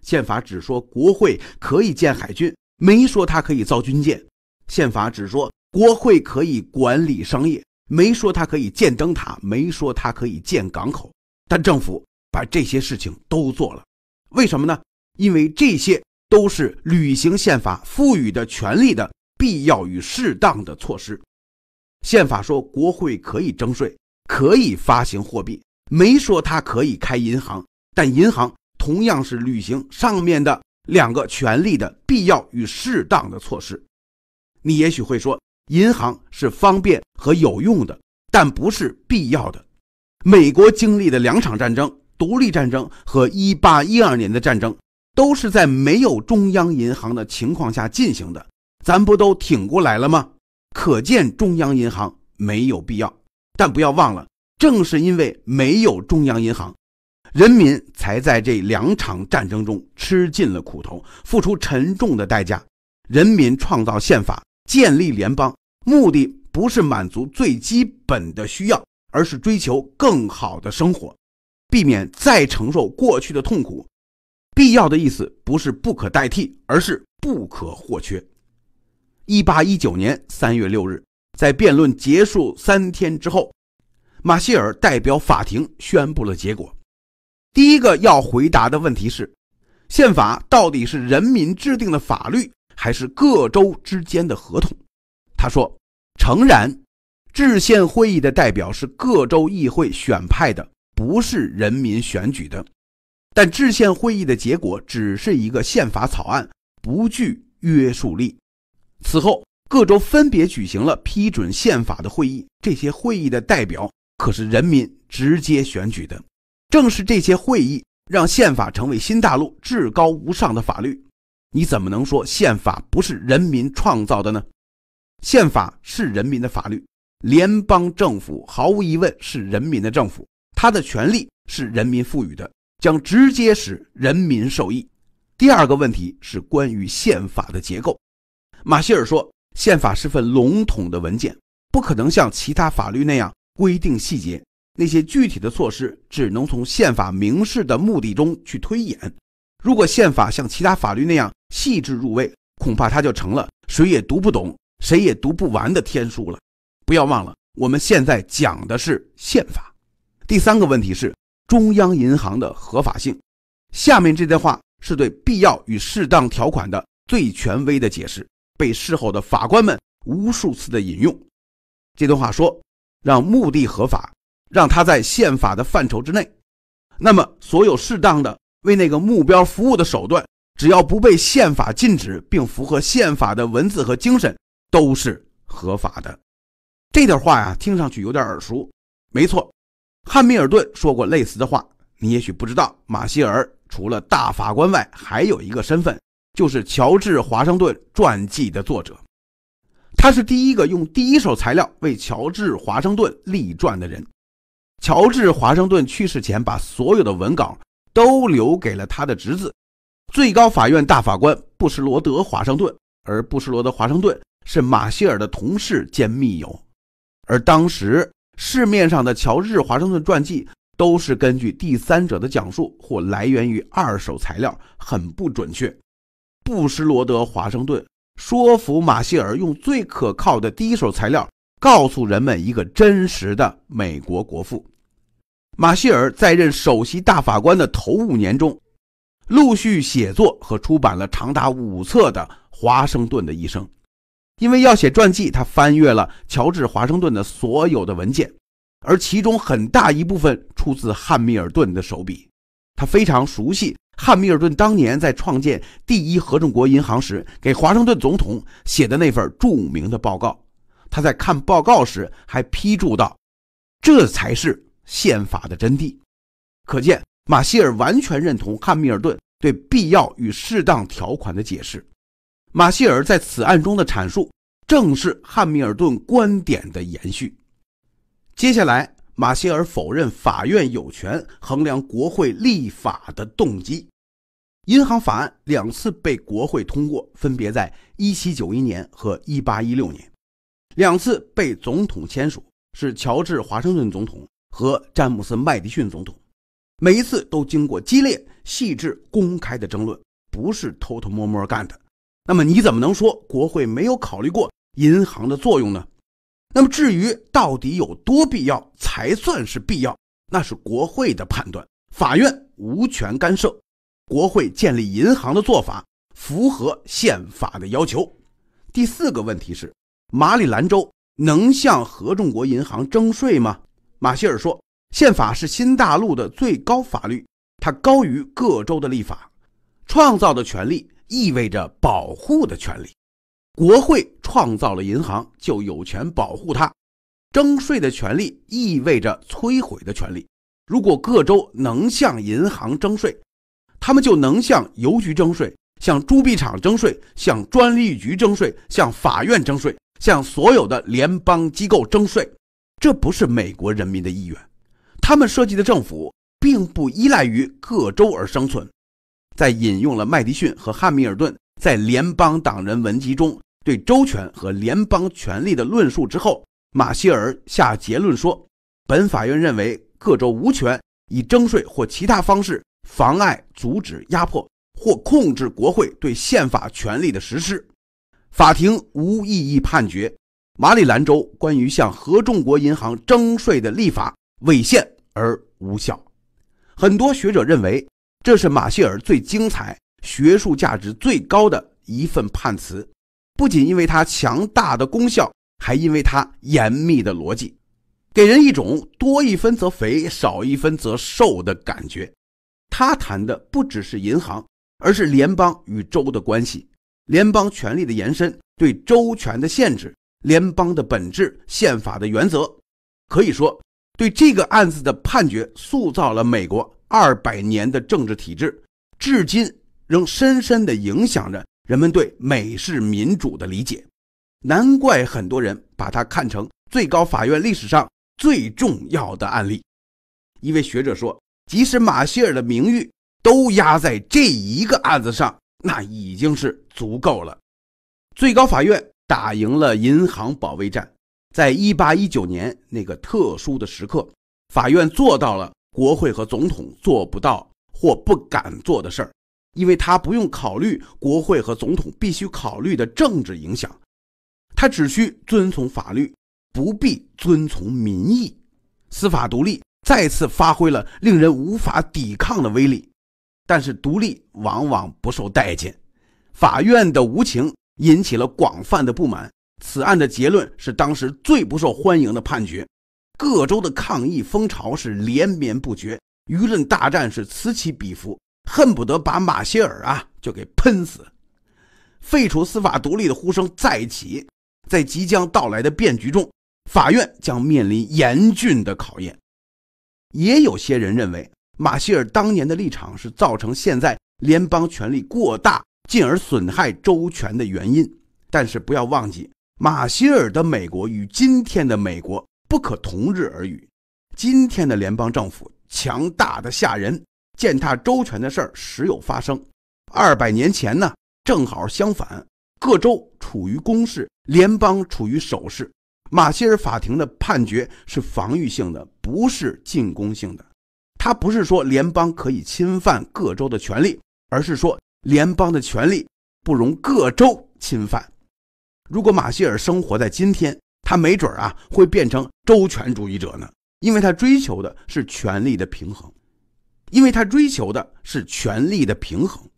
宪法只说国会可以建海军，没说他可以造军舰。宪法只说国会可以管理商业，没说他可以建灯塔，没说他可以建港口。但政府把这些事情都做了，为什么呢？因为这些都是履行宪法赋予的权利的必要与适当的措施。宪法说国会可以征税，可以发行货币。没说他可以开银行，但银行同样是履行上面的两个权利的必要与适当的措施。你也许会说，银行是方便和有用的，但不是必要的。美国经历的两场战争，独立战争和一八一二年的战争，都是在没有中央银行的情况下进行的，咱不都挺过来了吗？可见中央银行没有必要。但不要忘了。正是因为没有中央银行，人民才在这两场战争中吃尽了苦头，付出沉重的代价。人民创造宪法，建立联邦，目的不是满足最基本的需要，而是追求更好的生活，避免再承受过去的痛苦。必要的意思不是不可代替，而是不可或缺。一八一九年三月六日，在辩论结束三天之后。马歇尔代表法庭宣布了结果。第一个要回答的问题是：宪法到底是人民制定的法律，还是各州之间的合同？他说：“诚然，制宪会议的代表是各州议会选派的，不是人民选举的。但制宪会议的结果只是一个宪法草案，不具约束力。此后，各州分别举行了批准宪法的会议，这些会议的代表。”可是人民直接选举的，正是这些会议让宪法成为新大陆至高无上的法律。你怎么能说宪法不是人民创造的呢？宪法是人民的法律，联邦政府毫无疑问是人民的政府，它的权利是人民赋予的，将直接使人民受益。第二个问题是关于宪法的结构。马歇尔说，宪法是份笼统的文件，不可能像其他法律那样。规定细节，那些具体的措施只能从宪法明示的目的中去推演。如果宪法像其他法律那样细致入微，恐怕它就成了谁也读不懂、谁也读不完的天书了。不要忘了，我们现在讲的是宪法。第三个问题是中央银行的合法性。下面这段话是对“必要与适当”条款的最权威的解释，被事后的法官们无数次的引用。这段话说。让目的合法，让他在宪法的范畴之内。那么，所有适当的为那个目标服务的手段，只要不被宪法禁止，并符合宪法的文字和精神，都是合法的。这段话呀，听上去有点耳熟。没错，汉密尔顿说过类似的话。你也许不知道，马歇尔除了大法官外，还有一个身份，就是乔治·华盛顿传记的作者。他是第一个用第一手材料为乔治·华盛顿立传的人。乔治·华盛顿去世前，把所有的文稿都留给了他的侄子，最高法院大法官布什罗德·华盛顿。而布什罗德·华盛顿是马歇尔的同事兼密友。而当时市面上的乔治·华盛顿传记都是根据第三者的讲述或来源于二手材料，很不准确。布什罗德·华盛顿。说服马歇尔用最可靠的第一手材料，告诉人们一个真实的美国国父。马歇尔在任首席大法官的头五年中，陆续写作和出版了长达五册的《华盛顿的一生》。因为要写传记，他翻阅了乔治·华盛顿的所有的文件，而其中很大一部分出自汉密尔顿的手笔，他非常熟悉。汉密尔顿当年在创建第一合众国银行时，给华盛顿总统写的那份著名的报告，他在看报告时还批注道：“这才是宪法的真谛。”可见，马歇尔完全认同汉密尔顿对必要与适当条款的解释。马歇尔在此案中的阐述，正是汉密尔顿观点的延续。接下来。马歇尔否认，法院有权衡量国会立法的动机。银行法案两次被国会通过，分别在1791年和1816年，两次被总统签署，是乔治·华盛顿总统和詹姆斯·麦迪逊总统。每一次都经过激烈、细致、公开的争论，不是偷偷摸摸干的。那么你怎么能说国会没有考虑过银行的作用呢？那么至于到底有多必要才算是必要，那是国会的判断，法院无权干涉。国会建立银行的做法符合宪法的要求。第四个问题是，马里兰州能向合众国银行征税吗？马歇尔说，宪法是新大陆的最高法律，它高于各州的立法。创造的权利意味着保护的权利。国会创造了银行，就有权保护它。征税的权利意味着摧毁的权利。如果各州能向银行征税，他们就能向邮局征税、向铸币厂征税、向专利局征税、向法院征税、向所有的联邦机构征税。这不是美国人民的意愿。他们设计的政府并不依赖于各州而生存。在引用了麦迪逊和汉密尔顿在《联邦党人文集》中。对州权和联邦权力的论述之后，马歇尔下结论说：“本法院认为，各州无权以征税或其他方式妨碍、阻止、压迫或控制国会对宪法权利的实施。”法庭无异议判决，马里兰州关于向合众国银行征税的立法违宪而无效。很多学者认为，这是马歇尔最精彩、学术价值最高的一份判词。不仅因为它强大的功效，还因为它严密的逻辑，给人一种多一分则肥，少一分则瘦的感觉。他谈的不只是银行，而是联邦与州的关系，联邦权力的延伸对州权的限制，联邦的本质，宪法的原则。可以说，对这个案子的判决塑造了美国二百年的政治体制，至今仍深深的影响着。人们对美式民主的理解，难怪很多人把它看成最高法院历史上最重要的案例。一位学者说：“即使马歇尔的名誉都压在这一个案子上，那已经是足够了。”最高法院打赢了银行保卫战，在1819年那个特殊的时刻，法院做到了国会和总统做不到或不敢做的事儿。因为他不用考虑国会和总统必须考虑的政治影响，他只需遵从法律，不必遵从民意。司法独立再次发挥了令人无法抵抗的威力，但是独立往往不受待见。法院的无情引起了广泛的不满。此案的结论是当时最不受欢迎的判决，各州的抗议风潮是连绵不绝，舆论大战是此起彼伏。恨不得把马歇尔啊就给喷死，废除司法独立的呼声再起，在即将到来的变局中，法院将面临严峻的考验。也有些人认为，马歇尔当年的立场是造成现在联邦权力过大，进而损害州权的原因。但是不要忘记，马歇尔的美国与今天的美国不可同日而语，今天的联邦政府强大的吓人。践踏州权的事儿时有发生。二百年前呢，正好相反，各州处于攻势，联邦处于守势。马歇尔法庭的判决是防御性的，不是进攻性的。他不是说联邦可以侵犯各州的权利，而是说联邦的权利不容各州侵犯。如果马歇尔生活在今天，他没准啊会变成州权主义者呢，因为他追求的是权力的平衡。因为他追求的是权力的平衡。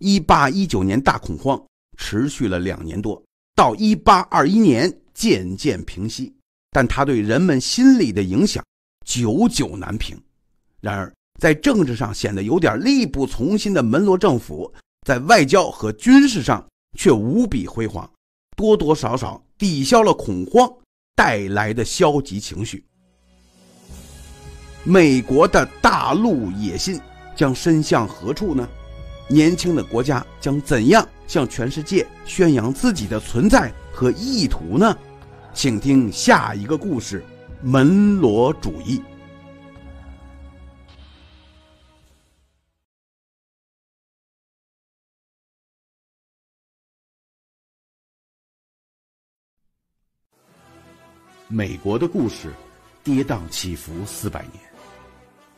1819年大恐慌持续了两年多，到1821年渐渐平息，但他对人们心理的影响久久难平。然而，在政治上显得有点力不从心的门罗政府，在外交和军事上却无比辉煌，多多少少抵消了恐慌带来的消极情绪。美国的大陆野心将伸向何处呢？年轻的国家将怎样向全世界宣扬自己的存在和意图呢？请听下一个故事：门罗主义。美国的故事，跌宕起伏四百年。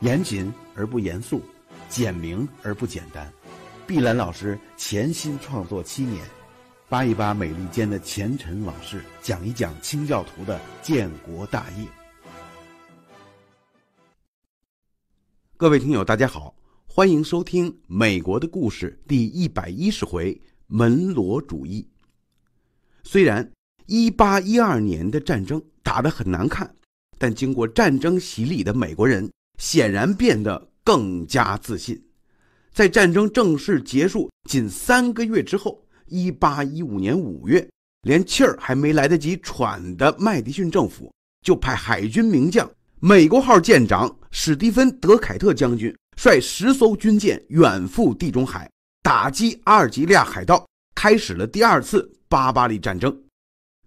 严谨而不严肃，简明而不简单。碧兰老师潜心创作七年，扒一扒美利坚的前尘往事，讲一讲清教徒的建国大业。各位听友，大家好，欢迎收听《美国的故事》第一百一十回《门罗主义》。虽然一八一二年的战争打得很难看，但经过战争洗礼的美国人。显然变得更加自信。在战争正式结束仅三个月之后，1815年5月，连气儿还没来得及喘的麦迪逊政府就派海军名将“美国号”舰长史蒂芬·德凯特将军率十艘军舰远赴地中海打击阿尔及利亚海盗，开始了第二次巴巴利战争。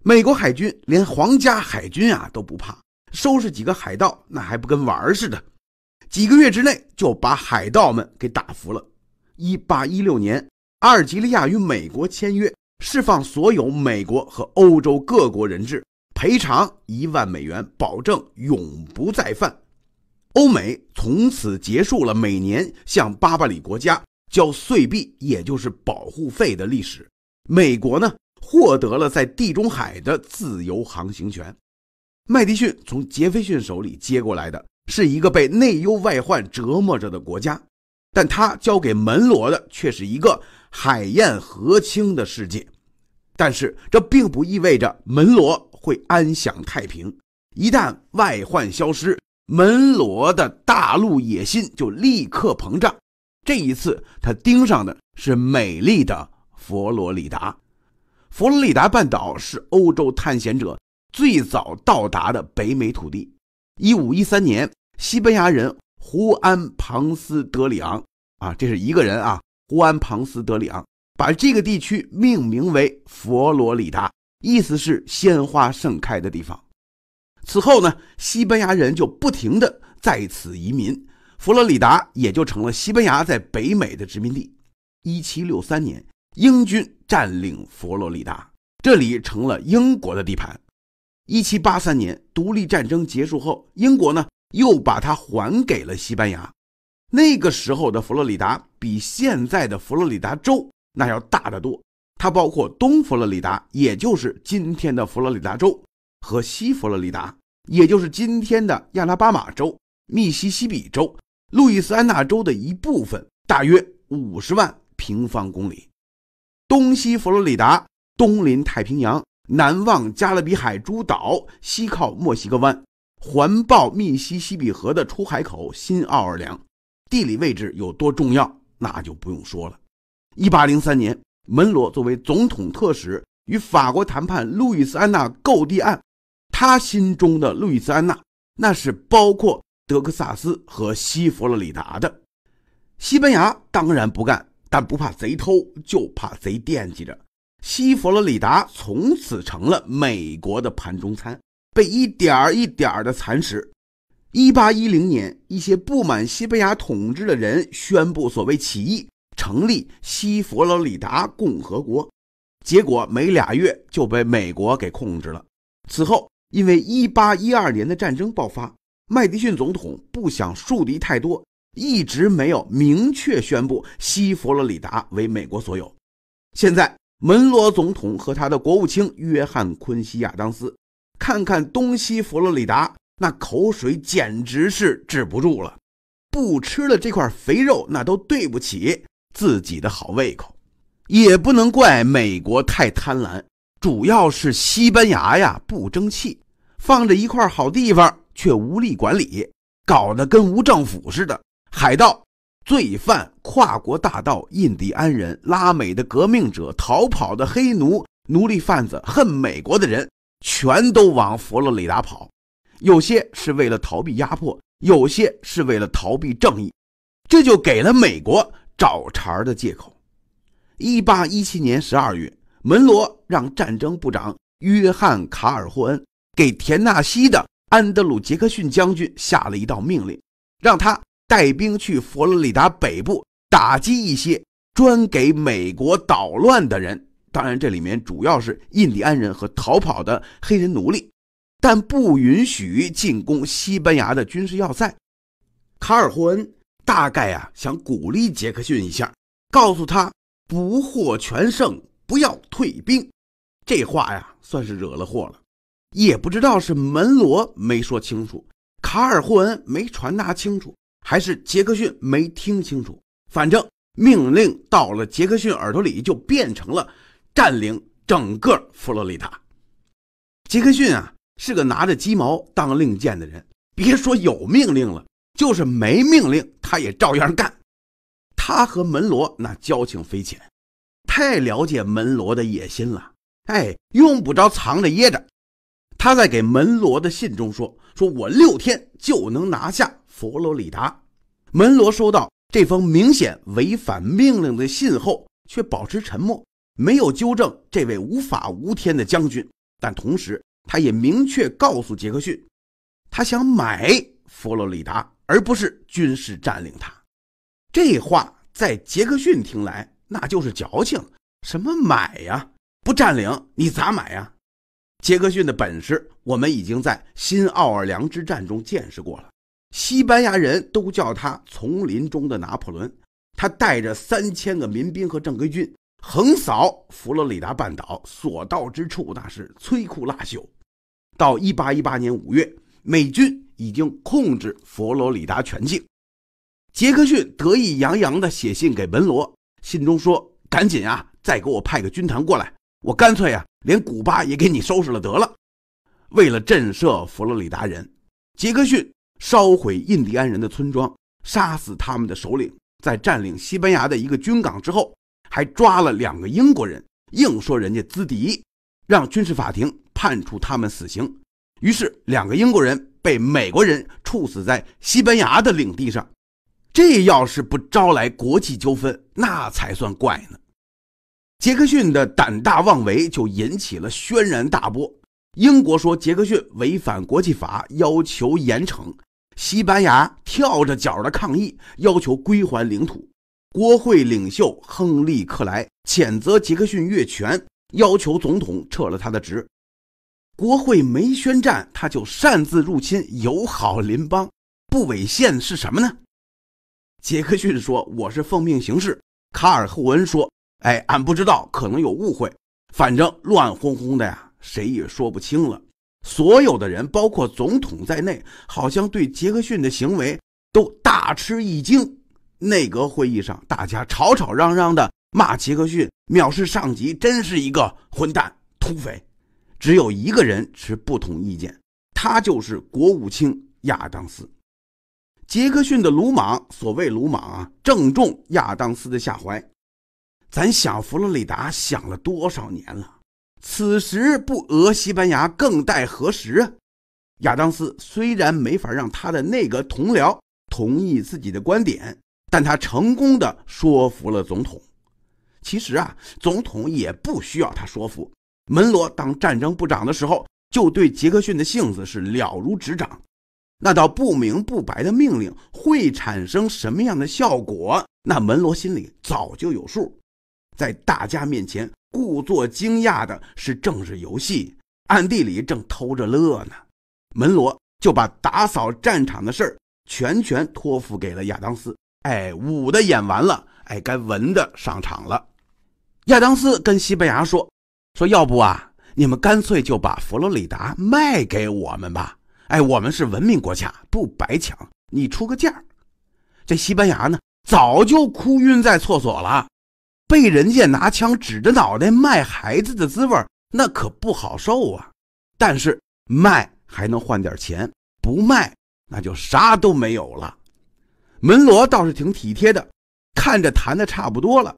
美国海军连皇家海军啊都不怕，收拾几个海盗那还不跟玩儿似的。几个月之内就把海盗们给打服了。一八一六年，阿尔及利亚与美国签约，释放所有美国和欧洲各国人质，赔偿一万美元，保证永不再犯。欧美从此结束了每年向巴巴里国家交碎币，也就是保护费的历史。美国呢，获得了在地中海的自由航行权。麦迪逊从杰斐逊手里接过来的。是一个被内忧外患折磨着的国家，但他交给门罗的却是一个海晏河清的世界。但是这并不意味着门罗会安享太平。一旦外患消失，门罗的大陆野心就立刻膨胀。这一次，他盯上的是美丽的佛罗里达。佛罗里达半岛是欧洲探险者最早到达的北美土地。一五一三年，西班牙人胡安·庞斯·德里昂啊，这是一个人啊，胡安·庞斯·德里昂把这个地区命名为佛罗里达，意思是鲜花盛开的地方。此后呢，西班牙人就不停的在此移民，佛罗里达也就成了西班牙在北美的殖民地。一七六三年，英军占领佛罗里达，这里成了英国的地盘。一七八三年，独立战争结束后，英国呢又把它还给了西班牙。那个时候的佛罗里达比现在的佛罗里达州那要大得多，它包括东佛罗里达，也就是今天的佛罗里达州和西佛罗里达，也就是今天的亚拉巴马州、密西西比州、路易斯安那州的一部分，大约五十万平方公里。东西佛罗里达东临太平洋。南望加勒比海诸岛，西靠墨西哥湾，环抱密西西比河的出海口新奥尔良，地理位置有多重要，那就不用说了。一八零三年，门罗作为总统特使与法国谈判路易斯安那购地案，他心中的路易斯安那，那是包括德克萨斯和西佛罗里达的。西班牙当然不干，但不怕贼偷，就怕贼惦记着。西佛罗里达从此成了美国的盘中餐，被一点儿一点儿的蚕食。一八一零年，一些不满西班牙统治的人宣布所谓起义，成立西佛罗里达共和国，结果没俩月就被美国给控制了。此后，因为一八一二年的战争爆发，麦迪逊总统不想树敌太多，一直没有明确宣布西佛罗里达为美国所有。现在。门罗总统和他的国务卿约翰·昆西·亚当斯，看看东西佛罗里达，那口水简直是止不住了。不吃了这块肥肉，那都对不起自己的好胃口。也不能怪美国太贪婪，主要是西班牙呀不争气，放着一块好地方，却无力管理，搞得跟无政府似的，海盗。罪犯、跨国大盗、印第安人、拉美的革命者、逃跑的黑奴、奴隶贩子、恨美国的人，全都往佛罗里达跑。有些是为了逃避压迫，有些是为了逃避正义，这就给了美国找茬的借口。一八一七年十二月，门罗让战争部长约翰·卡尔霍恩给田纳西的安德鲁·杰克逊将军下了一道命令，让他。带兵去佛罗里达北部打击一些专给美国捣乱的人，当然这里面主要是印第安人和逃跑的黑人奴隶，但不允许进攻西班牙的军事要塞。卡尔霍恩大概啊想鼓励杰克逊一下，告诉他不获全胜不要退兵。这话呀算是惹了祸了，也不知道是门罗没说清楚，卡尔霍恩没传达清楚。还是杰克逊没听清楚，反正命令到了杰克逊耳朵里就变成了占领整个佛罗里达。杰克逊啊是个拿着鸡毛当令箭的人，别说有命令了，就是没命令他也照样干。他和门罗那交情匪浅，太了解门罗的野心了，哎，用不着藏着掖着。他在给门罗的信中说：“说我六天就能拿下佛罗里达。”门罗收到这封明显违反命令的信后，却保持沉默，没有纠正这位无法无天的将军。但同时，他也明确告诉杰克逊，他想买佛罗里达，而不是军事占领它。这话在杰克逊听来，那就是矫情。什么买呀？不占领你咋买呀？杰克逊的本事，我们已经在新奥尔良之战中见识过了。西班牙人都叫他“丛林中的拿破仑”，他带着三千个民兵和正规军，横扫佛罗里达半岛，所到之处那是摧枯拉朽。到1818年5月，美军已经控制佛罗里达全境。杰克逊得意洋洋地写信给门罗，信中说：“赶紧啊，再给我派个军团过来。”我干脆呀，连古巴也给你收拾了得了。为了震慑佛罗里达人，杰克逊烧毁印第安人的村庄，杀死他们的首领。在占领西班牙的一个军港之后，还抓了两个英国人，硬说人家资敌，让军事法庭判处他们死刑。于是，两个英国人被美国人处死在西班牙的领地上。这要是不招来国际纠纷，那才算怪呢。杰克逊的胆大妄为就引起了轩然大波。英国说杰克逊违反国际法，要求严惩；西班牙跳着脚的抗议，要求归还领土。国会领袖亨利·克莱谴责杰克逊越权，要求总统撤了他的职。国会没宣战，他就擅自入侵友好邻邦，不违宪是什么呢？杰克逊说：“我是奉命行事。”卡尔·霍恩说。哎，俺不知道，可能有误会。反正乱哄哄的呀，谁也说不清了。所有的人，包括总统在内，好像对杰克逊的行为都大吃一惊。内阁会议上，大家吵吵嚷嚷的骂杰克逊，藐视上级，真是一个混蛋土匪。只有一个人持不同意见，他就是国务卿亚当斯。杰克逊的鲁莽，所谓鲁莽啊，正中亚当斯的下怀。咱想佛罗里达想了多少年了，此时不俄西班牙更待何时？亚当斯虽然没法让他的内阁同僚同意自己的观点，但他成功的说服了总统。其实啊，总统也不需要他说服。门罗当战争部长的时候，就对杰克逊的性子是了如指掌。那道不明不白的命令会产生什么样的效果？那门罗心里早就有数。在大家面前故作惊讶的是，政治游戏，暗地里正偷着乐呢。门罗就把打扫战场的事儿全权托付给了亚当斯。哎，武的演完了，哎，该文的上场了。亚当斯跟西班牙说：“说要不啊，你们干脆就把佛罗里达卖给我们吧。哎，我们是文明国家，不白抢，你出个价。”这西班牙呢，早就哭晕在厕所了。被人家拿枪指着脑袋卖孩子的滋味那可不好受啊！但是卖还能换点钱，不卖那就啥都没有了。门罗倒是挺体贴的，看着谈的差不多了，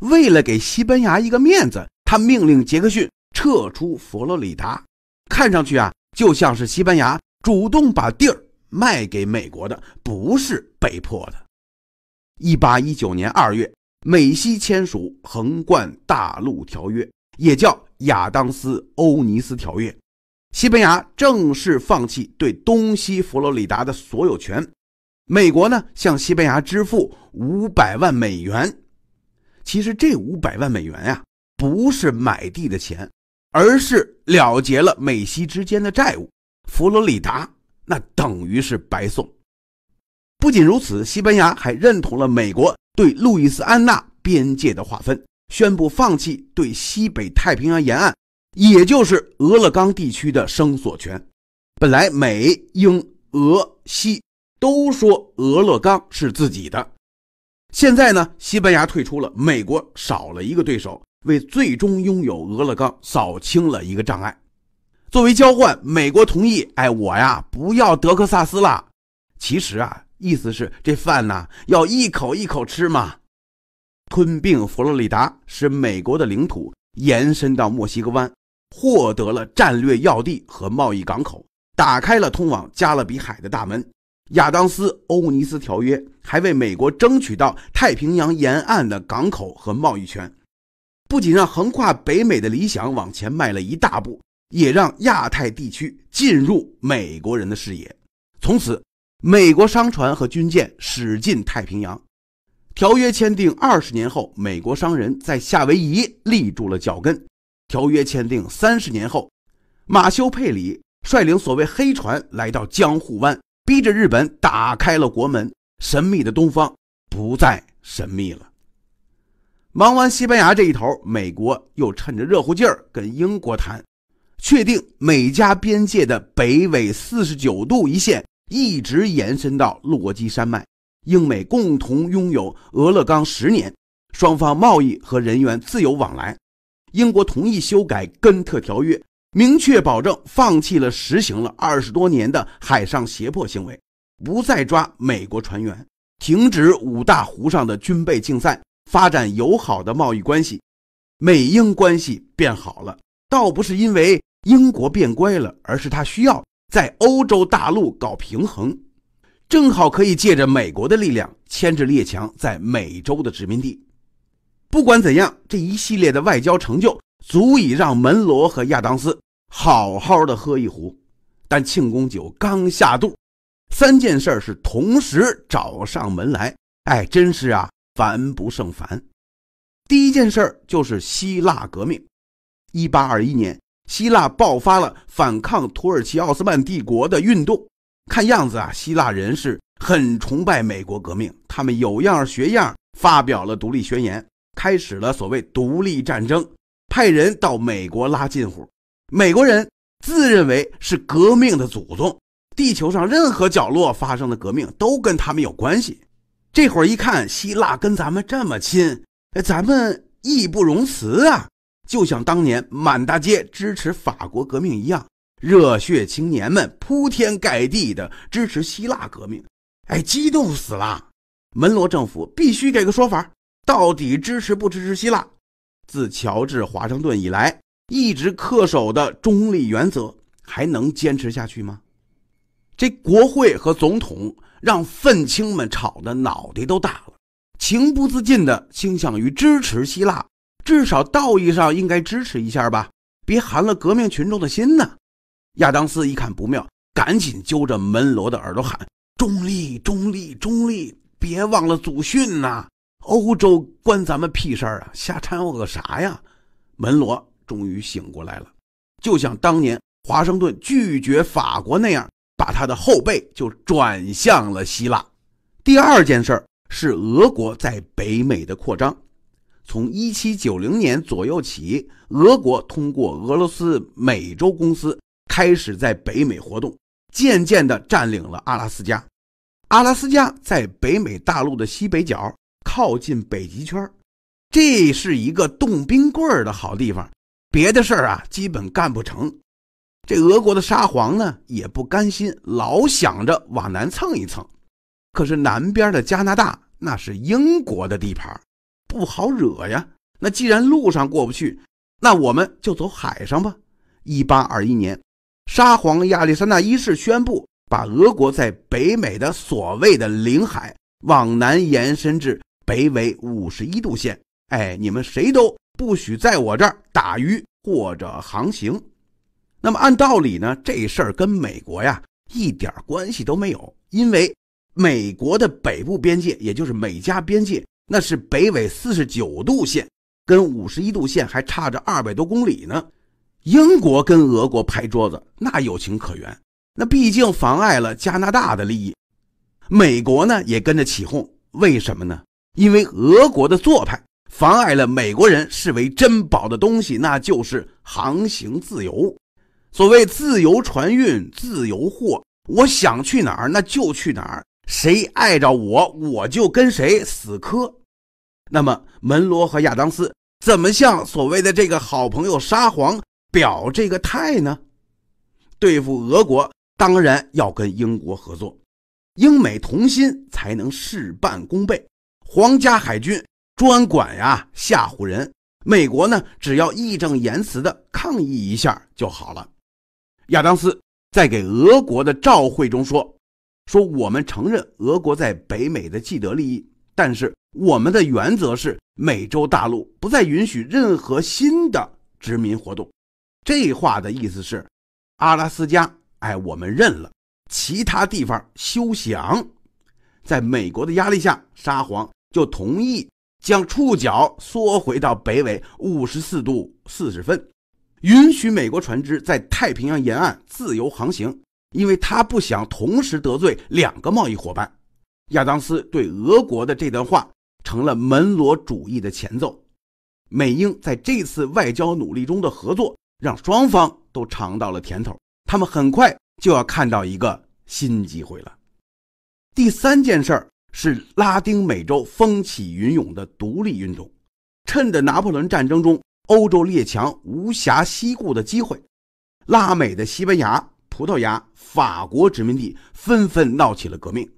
为了给西班牙一个面子，他命令杰克逊撤出佛罗里达。看上去啊，就像是西班牙主动把地儿卖给美国的，不是被迫的。一八一九年二月。美西签署横贯大陆条约，也叫亚当斯欧尼斯条约。西班牙正式放弃对东西佛罗里达的所有权，美国呢向西班牙支付五百万美元。其实这五百万美元呀，不是买地的钱，而是了结了美西之间的债务。佛罗里达那等于是白送。不仅如此，西班牙还认同了美国。对路易斯安那边界的划分，宣布放弃对西北太平洋沿岸，也就是俄勒冈地区的生索权。本来美、英、俄、西都说俄勒冈是自己的，现在呢，西班牙退出了，美国少了一个对手，为最终拥有俄勒冈扫清了一个障碍。作为交换，美国同意，哎，我呀不要德克萨斯了。其实啊。意思是这饭呢要一口一口吃嘛。吞并佛罗里达，使美国的领土延伸到墨西哥湾，获得了战略要地和贸易港口，打开了通往加勒比海的大门。亚当斯欧尼斯条约还为美国争取到太平洋沿岸的港口和贸易权，不仅让横跨北美的理想往前迈了一大步，也让亚太地区进入美国人的视野，从此。美国商船和军舰驶进太平洋。条约签订二十年后，美国商人在夏威夷立住了脚跟。条约签订三十年后，马修·佩里率领所谓“黑船”来到江户湾，逼着日本打开了国门。神秘的东方不再神秘了。忙完西班牙这一头，美国又趁着热乎劲儿跟英国谈，确定美加边界的北纬四十九度一线。一直延伸到洛基山脉，英美共同拥有俄勒冈十年，双方贸易和人员自由往来。英国同意修改根特条约，明确保证放弃了实行了二十多年的海上胁迫行为，不再抓美国船员，停止五大湖上的军备竞赛，发展友好的贸易关系。美英关系变好了，倒不是因为英国变乖了，而是他需要。在欧洲大陆搞平衡，正好可以借着美国的力量牵制列强在美洲的殖民地。不管怎样，这一系列的外交成就足以让门罗和亚当斯好好的喝一壶。但庆功酒刚下肚，三件事儿是同时找上门来。哎，真是啊，烦不胜烦。第一件事儿就是希腊革命，一八二一年。希腊爆发了反抗土耳其奥斯曼帝国的运动，看样子啊，希腊人是很崇拜美国革命，他们有样学样，发表了独立宣言，开始了所谓独立战争，派人到美国拉近乎。美国人自认为是革命的祖宗，地球上任何角落发生的革命都跟他们有关系。这会儿一看希腊跟咱们这么亲，咱们义不容辞啊。就像当年满大街支持法国革命一样，热血青年们铺天盖地的支持希腊革命，哎，激动死了！门罗政府必须给个说法，到底支持不支持希腊？自乔治·华盛顿以来一直恪守的中立原则，还能坚持下去吗？这国会和总统让愤青们吵得脑袋都大了，情不自禁地倾向于支持希腊。至少道义上应该支持一下吧，别寒了革命群众的心呐！亚当斯一看不妙，赶紧揪着门罗的耳朵喊：“中立，中立，中立！别忘了祖训呐！欧洲关咱们屁事儿啊，瞎掺和个啥呀？”门罗终于醒过来了，就像当年华盛顿拒绝法国那样，把他的后背就转向了希腊。第二件事儿是俄国在北美的扩张。从一七九零年左右起，俄国通过俄罗斯美洲公司开始在北美活动，渐渐的占领了阿拉斯加。阿拉斯加在北美大陆的西北角，靠近北极圈，这是一个冻冰棍儿的好地方，别的事儿啊基本干不成。这俄国的沙皇呢也不甘心，老想着往南蹭一蹭，可是南边的加拿大那是英国的地盘儿。不好惹呀！那既然路上过不去，那我们就走海上吧。一八二一年，沙皇亚历山大一世宣布，把俄国在北美的所谓的领海往南延伸至北纬五十一度线。哎，你们谁都不许在我这儿打鱼或者航行。那么按道理呢，这事儿跟美国呀一点关系都没有，因为美国的北部边界，也就是美加边界。那是北纬四十九度线跟五十一度线还差着二百多公里呢，英国跟俄国拍桌子，那有情可原，那毕竟妨碍了加拿大的利益。美国呢也跟着起哄，为什么呢？因为俄国的做派妨碍了美国人视为珍宝的东西，那就是航行自由。所谓自由船运、自由货，我想去哪儿那就去哪儿，谁碍着我，我就跟谁死磕。那么，门罗和亚当斯怎么向所谓的这个好朋友沙皇表这个态呢？对付俄国，当然要跟英国合作，英美同心才能事半功倍。皇家海军专管呀吓唬人，美国呢只要义正言辞的抗议一下就好了。亚当斯在给俄国的照会中说：“说我们承认俄国在北美的既得利益，但是。”我们的原则是，美洲大陆不再允许任何新的殖民活动。这话的意思是，阿拉斯加，哎，我们认了；其他地方休想。在美国的压力下，沙皇就同意将触角缩回到北纬五十四度四十分，允许美国船只在太平洋沿岸自由航行，因为他不想同时得罪两个贸易伙伴。亚当斯对俄国的这段话。成了门罗主义的前奏，美英在这次外交努力中的合作让双方都尝到了甜头，他们很快就要看到一个新机会了。第三件事儿是拉丁美洲风起云涌的独立运动，趁着拿破仑战争中欧洲列强无暇西顾的机会，拉美的西班牙、葡萄牙、法国殖民地纷纷闹起了革命。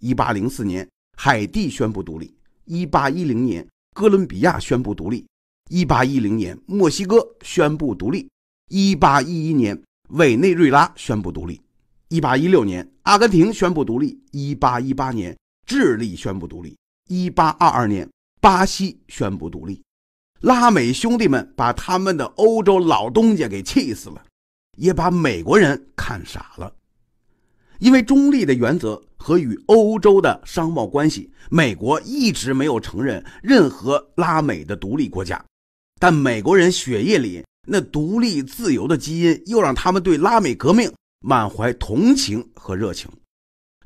1804年，海地宣布独立。一八一零年，哥伦比亚宣布独立；一八一零年，墨西哥宣布独立；一八一一年，委内瑞拉宣布独立；一八一六年，阿根廷宣布独立；一八一八年，智利宣布独立；一八二二年，巴西宣布独立。拉美兄弟们把他们的欧洲老东家给气死了，也把美国人看傻了。因为中立的原则和与欧洲的商贸关系，美国一直没有承认任何拉美的独立国家。但美国人血液里那独立自由的基因，又让他们对拉美革命满怀同情和热情。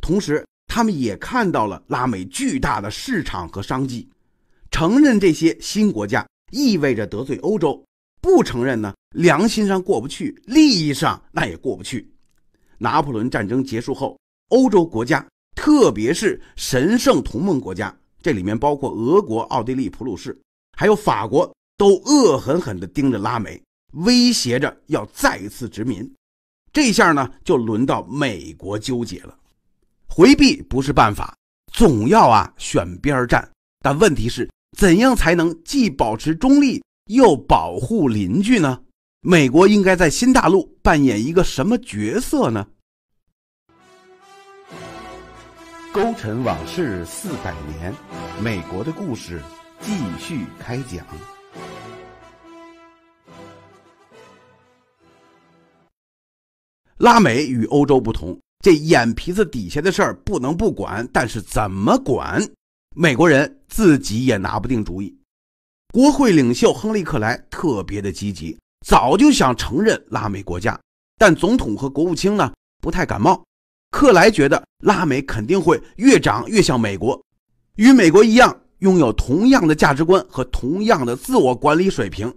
同时，他们也看到了拉美巨大的市场和商机。承认这些新国家，意味着得罪欧洲；不承认呢，良心上过不去，利益上那也过不去。拿破仑战争结束后，欧洲国家，特别是神圣同盟国家，这里面包括俄国、奥地利、普鲁士，还有法国，都恶狠狠地盯着拉美，威胁着要再次殖民。这下呢，就轮到美国纠结了。回避不是办法，总要啊选边站。但问题是，怎样才能既保持中立，又保护邻居呢？美国应该在新大陆扮演一个什么角色呢？勾陈往事四百年，美国的故事继续开讲。拉美与欧洲不同，这眼皮子底下的事儿不能不管，但是怎么管，美国人自己也拿不定主意。国会领袖亨利·克莱特别的积极。早就想承认拉美国家，但总统和国务卿呢不太感冒。克莱觉得拉美肯定会越长越像美国，与美国一样拥有同样的价值观和同样的自我管理水平。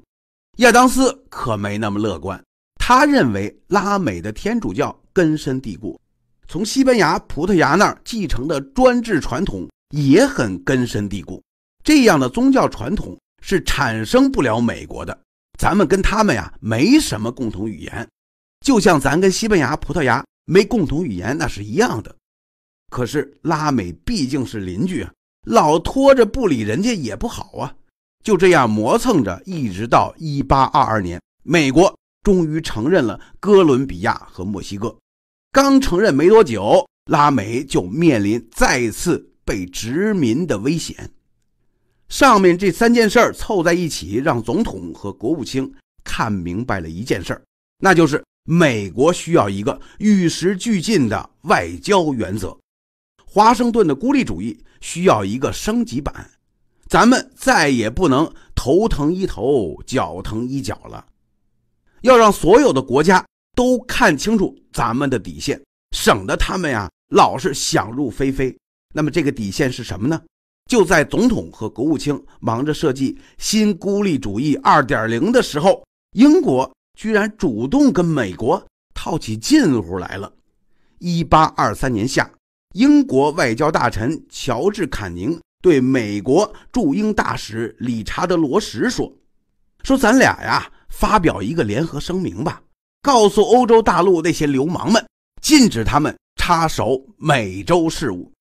亚当斯可没那么乐观，他认为拉美的天主教根深蒂固，从西班牙、葡萄牙那儿继承的专制传统也很根深蒂固。这样的宗教传统是产生不了美国的。咱们跟他们呀没什么共同语言，就像咱跟西班牙、葡萄牙没共同语言那是一样的。可是拉美毕竟是邻居啊，老拖着不理人家也不好啊。就这样磨蹭着，一直到一八二二年，美国终于承认了哥伦比亚和墨西哥。刚承认没多久，拉美就面临再次被殖民的危险。上面这三件事儿凑在一起，让总统和国务卿看明白了一件事儿，那就是美国需要一个与时俱进的外交原则。华盛顿的孤立主义需要一个升级版。咱们再也不能头疼一头脚疼一脚了，要让所有的国家都看清楚咱们的底线，省得他们呀老是想入非非。那么这个底线是什么呢？就在总统和国务卿忙着设计新孤立主义二点零的时候，英国居然主动跟美国套起近乎来了。一八二三年夏，英国外交大臣乔治·坎宁对美国驻英大使理查德·罗什说：“说咱俩呀，发表一个联合声明吧，告诉欧洲大陆那些流氓们，禁止他们插手美洲事务。”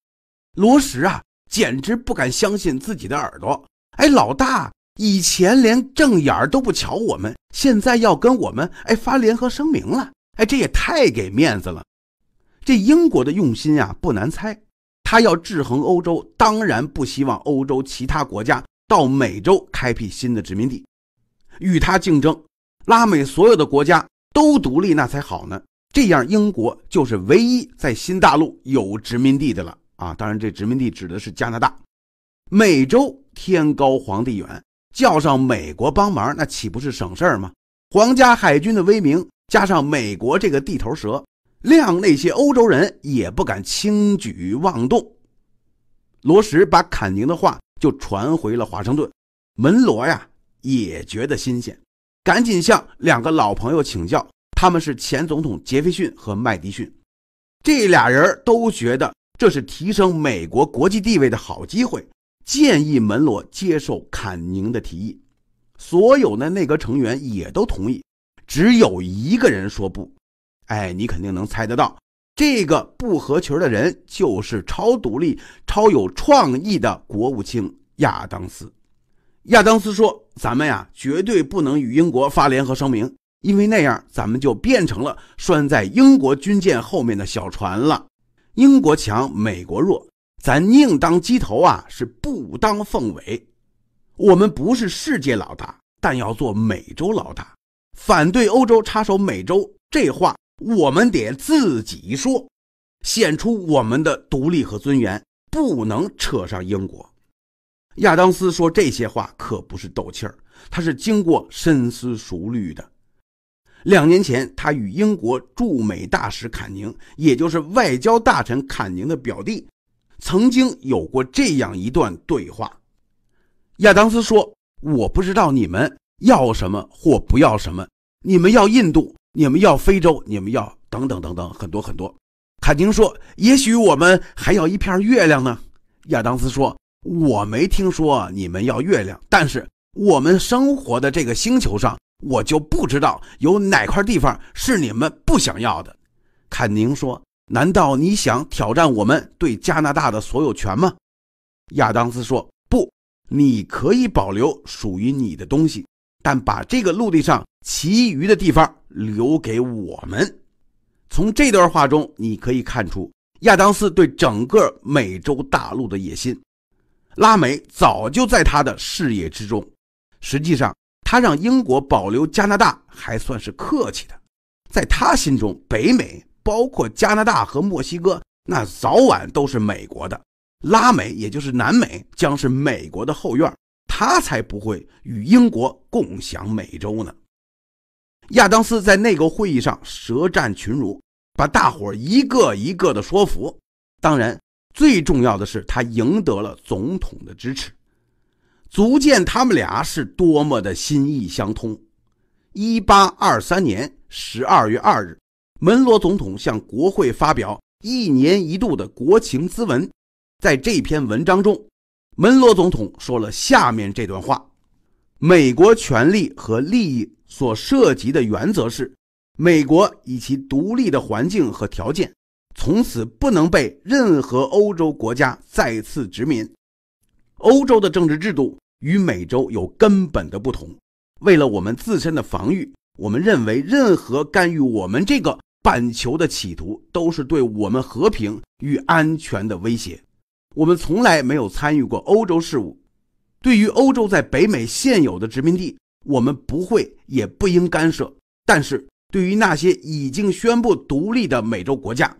罗什啊。简直不敢相信自己的耳朵！哎，老大以前连正眼儿都不瞧我们，现在要跟我们哎发联合声明了！哎，这也太给面子了。这英国的用心呀，不难猜，他要制衡欧洲，当然不希望欧洲其他国家到美洲开辟新的殖民地，与他竞争。拉美所有的国家都独立，那才好呢。这样，英国就是唯一在新大陆有殖民地的了。啊，当然，这殖民地指的是加拿大、美洲，天高皇帝远，叫上美国帮忙，那岂不是省事儿吗？皇家海军的威名加上美国这个地头蛇，谅那些欧洲人也不敢轻举妄动。罗什把坎宁的话就传回了华盛顿，门罗呀也觉得新鲜，赶紧向两个老朋友请教，他们是前总统杰斐逊和麦迪逊，这俩人都觉得。这是提升美国国际地位的好机会，建议门罗接受坎宁的提议。所有的内阁成员也都同意，只有一个人说不。哎，你肯定能猜得到，这个不合群的人就是超独立、超有创意的国务卿亚当斯。亚当斯说：“咱们呀，绝对不能与英国发联合声明，因为那样咱们就变成了拴在英国军舰后面的小船了。”英国强，美国弱，咱宁当鸡头啊，是不当凤尾。我们不是世界老大，但要做美洲老大。反对欧洲插手美洲，这话我们得自己说，显出我们的独立和尊严，不能扯上英国。亚当斯说这些话可不是斗气儿，他是经过深思熟虑的。两年前，他与英国驻美大使坎宁，也就是外交大臣坎宁的表弟，曾经有过这样一段对话。亚当斯说：“我不知道你们要什么或不要什么。你们要印度，你们要非洲，你们要等等等等，很多很多。”坎宁说：“也许我们还要一片月亮呢。”亚当斯说：“我没听说你们要月亮，但是我们生活的这个星球上。”我就不知道有哪块地方是你们不想要的，坎宁说：“难道你想挑战我们对加拿大的所有权吗？”亚当斯说：“不，你可以保留属于你的东西，但把这个陆地上其余的地方留给我们。”从这段话中，你可以看出亚当斯对整个美洲大陆的野心，拉美早就在他的视野之中。实际上。他让英国保留加拿大还算是客气的，在他心中，北美包括加拿大和墨西哥，那早晚都是美国的；拉美也就是南美，将是美国的后院。他才不会与英国共享美洲呢。亚当斯在那个会议上舌战群儒，把大伙一个一个的说服。当然，最重要的是他赢得了总统的支持。足见他们俩是多么的心意相通。一八二三年十二月二日，门罗总统向国会发表一年一度的国情咨文。在这篇文章中，门罗总统说了下面这段话：美国权利和利益所涉及的原则是，美国以其独立的环境和条件，从此不能被任何欧洲国家再次殖民。欧洲的政治制度与美洲有根本的不同。为了我们自身的防御，我们认为任何干预我们这个半球的企图都是对我们和平与安全的威胁。我们从来没有参与过欧洲事务。对于欧洲在北美现有的殖民地，我们不会也不应干涉。但是，对于那些已经宣布独立的美洲国家，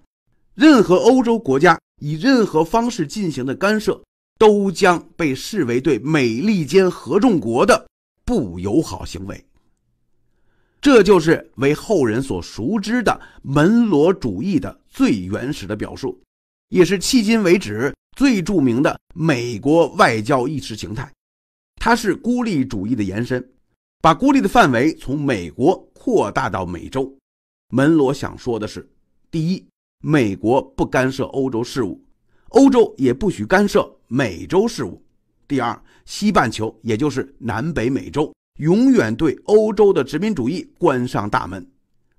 任何欧洲国家以任何方式进行的干涉。都将被视为对美利坚合众国的不友好行为。这就是为后人所熟知的门罗主义的最原始的表述，也是迄今为止最著名的美国外交意识形态。它是孤立主义的延伸，把孤立的范围从美国扩大到美洲。门罗想说的是：第一，美国不干涉欧洲事务。欧洲也不许干涉美洲事务。第二，西半球，也就是南北美洲，永远对欧洲的殖民主义关上大门。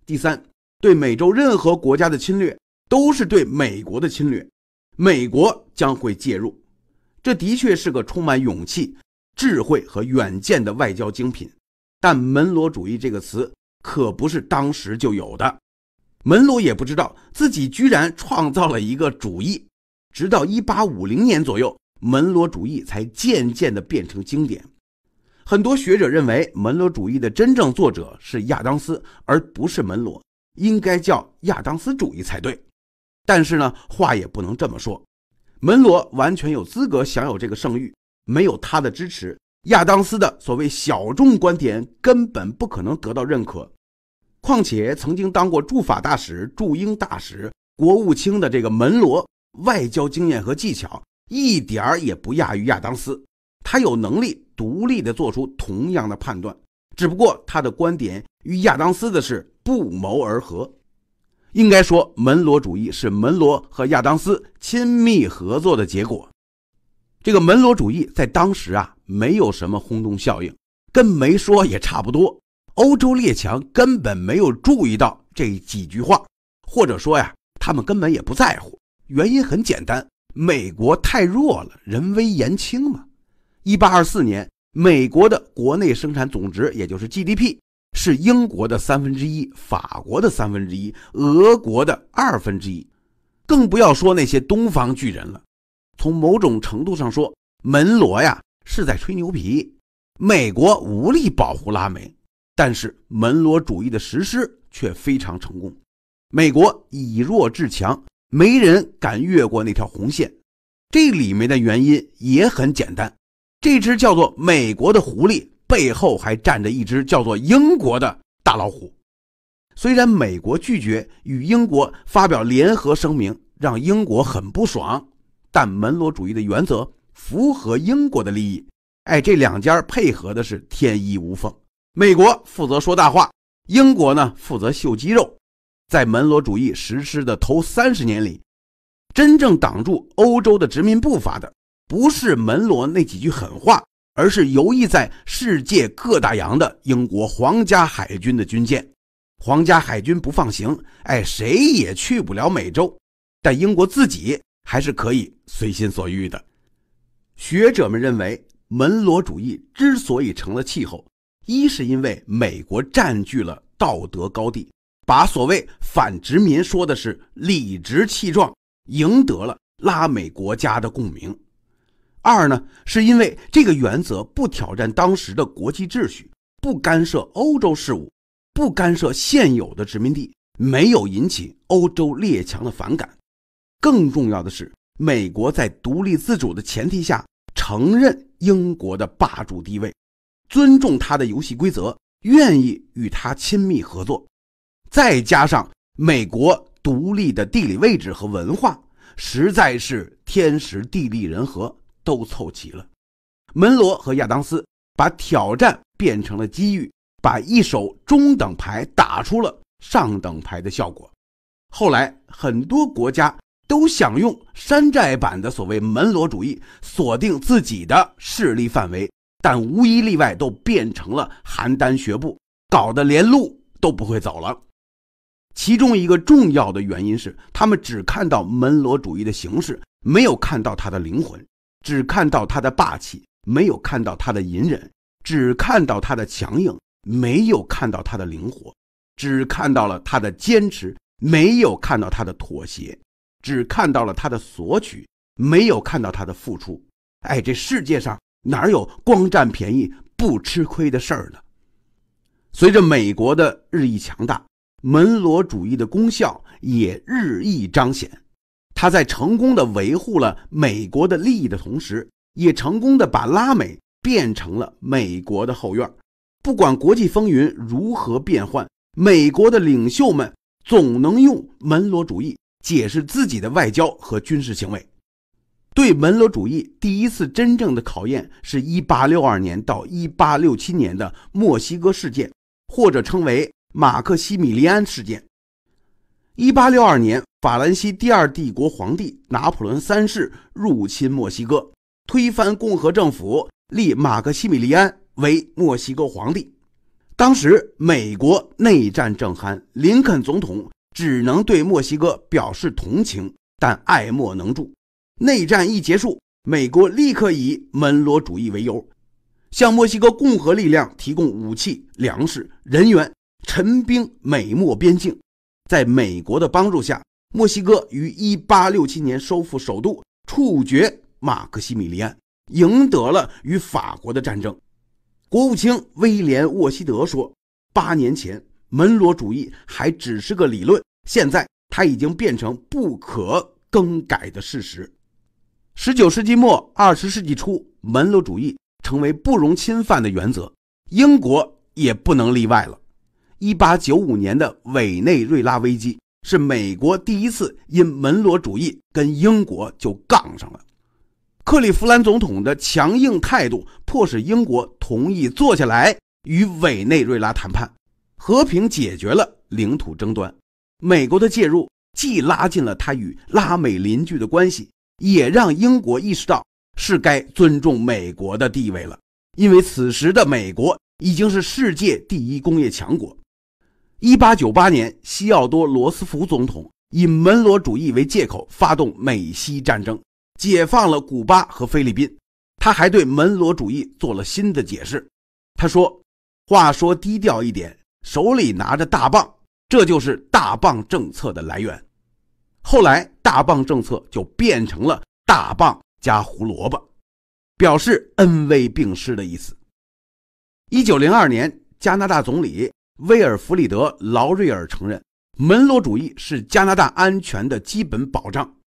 第三，对美洲任何国家的侵略都是对美国的侵略，美国将会介入。这的确是个充满勇气、智慧和远见的外交精品。但“门罗主义”这个词可不是当时就有的，门罗也不知道自己居然创造了一个主义。直到一八五零年左右，门罗主义才渐渐地变成经典。很多学者认为，门罗主义的真正作者是亚当斯，而不是门罗，应该叫亚当斯主义才对。但是呢，话也不能这么说，门罗完全有资格享有这个盛誉。没有他的支持，亚当斯的所谓小众观点根本不可能得到认可。况且，曾经当过驻法大使、驻英大使、国务卿的这个门罗。外交经验和技巧一点儿也不亚于亚当斯，他有能力独立地做出同样的判断，只不过他的观点与亚当斯的是不谋而合。应该说，门罗主义是门罗和亚当斯亲密合作的结果。这个门罗主义在当时啊，没有什么轰动效应，跟没说也差不多。欧洲列强根本没有注意到这几句话，或者说呀，他们根本也不在乎。原因很简单，美国太弱了，人微言轻嘛。一八二四年，美国的国内生产总值，也就是 GDP，是英国的三分之一，法国的三分之一，俄国的二分之一，更不要说那些东方巨人了。从某种程度上说，门罗呀是在吹牛皮，美国无力保护拉美，但是门罗主义的实施却非常成功，美国以弱制强。没人敢越过那条红线，这里面的原因也很简单。这只叫做美国的狐狸背后还站着一只叫做英国的大老虎。虽然美国拒绝与英国发表联合声明，让英国很不爽，但门罗主义的原则符合英国的利益。哎，这两家配合的是天衣无缝。美国负责说大话，英国呢负责秀肌肉。在门罗主义实施的头三十年里，真正挡住欧洲的殖民步伐的，不是门罗那几句狠话，而是游弋在世界各大洋的英国皇家海军的军舰。皇家海军不放行，哎，谁也去不了美洲。但英国自己还是可以随心所欲的。学者们认为，门罗主义之所以成了气候，一是因为美国占据了道德高地。把所谓反殖民说的是理直气壮，赢得了拉美国家的共鸣。二呢，是因为这个原则不挑战当时的国际秩序，不干涉欧洲事务，不干涉现有的殖民地，没有引起欧洲列强的反感。更重要的是，美国在独立自主的前提下承认英国的霸主地位，尊重他的游戏规则，愿意与他亲密合作。再加上美国独立的地理位置和文化，实在是天时地利人和都凑齐了。门罗和亚当斯把挑战变成了机遇，把一手中等牌打出了上等牌的效果。后来很多国家都想用山寨版的所谓门罗主义锁定自己的势力范围，但无一例外都变成了邯郸学步，搞得连路都不会走了。其中一个重要的原因是，他们只看到门罗主义的形式，没有看到他的灵魂；只看到他的霸气，没有看到他的隐忍；只看到他的强硬，没有看到他的灵活；只看到了他的坚持，没有看到他的妥协；只看到了他的索取，没有看到他的付出。哎，这世界上哪有光占便宜不吃亏的事儿呢？随着美国的日益强大。门罗主义的功效也日益彰显，他在成功的维护了美国的利益的同时，也成功的把拉美变成了美国的后院。不管国际风云如何变幻，美国的领袖们总能用门罗主义解释自己的外交和军事行为。对门罗主义第一次真正的考验是一八六二年到一八六七年的墨西哥事件，或者称为。马克西米利安事件，一八六二年，法兰西第二帝国皇帝拿破仑三世入侵墨西哥，推翻共和政府，立马克西米利安为墨西哥皇帝。当时美国内战正酣，林肯总统只能对墨西哥表示同情，但爱莫能助。内战一结束，美国立刻以门罗主义为由，向墨西哥共和力量提供武器、粮食、人员。陈兵美墨边境，在美国的帮助下，墨西哥于1867年收复首都，处决马克西米利安，赢得了与法国的战争。国务卿威廉沃西德说：“八年前，门罗主义还只是个理论，现在它已经变成不可更改的事实。”19 世纪末、20世纪初，门罗主义成为不容侵犯的原则，英国也不能例外了。一八九五年的委内瑞拉危机是美国第一次因门罗主义跟英国就杠上了。克利夫兰总统的强硬态度迫使英国同意坐下来与委内瑞拉谈判，和平解决了领土争端。美国的介入既拉近了他与拉美邻居的关系，也让英国意识到是该尊重美国的地位了。因为此时的美国已经是世界第一工业强国。一八九八年，西奥多·罗斯福总统以门罗主义为借口发动美西战争，解放了古巴和菲律宾。他还对门罗主义做了新的解释。他说：“话说低调一点，手里拿着大棒，这就是大棒政策的来源。”后来，大棒政策就变成了大棒加胡萝卜，表示恩威并施的意思。一九零二年，加拿大总理。威尔弗里德·劳瑞尔承认，门罗主义是加拿大安全的基本保障。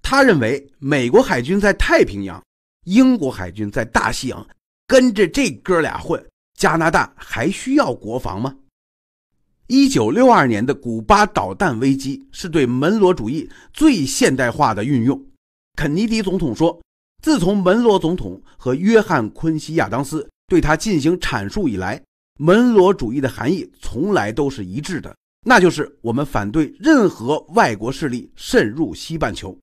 他认为，美国海军在太平洋，英国海军在大西洋，跟着这哥俩混，加拿大还需要国防吗？一九六二年的古巴导弹危机是对门罗主义最现代化的运用。肯尼迪总统说：“自从门罗总统和约翰·昆西亚当斯对他进行阐述以来。”门罗主义的含义从来都是一致的，那就是我们反对任何外国势力渗入西半球。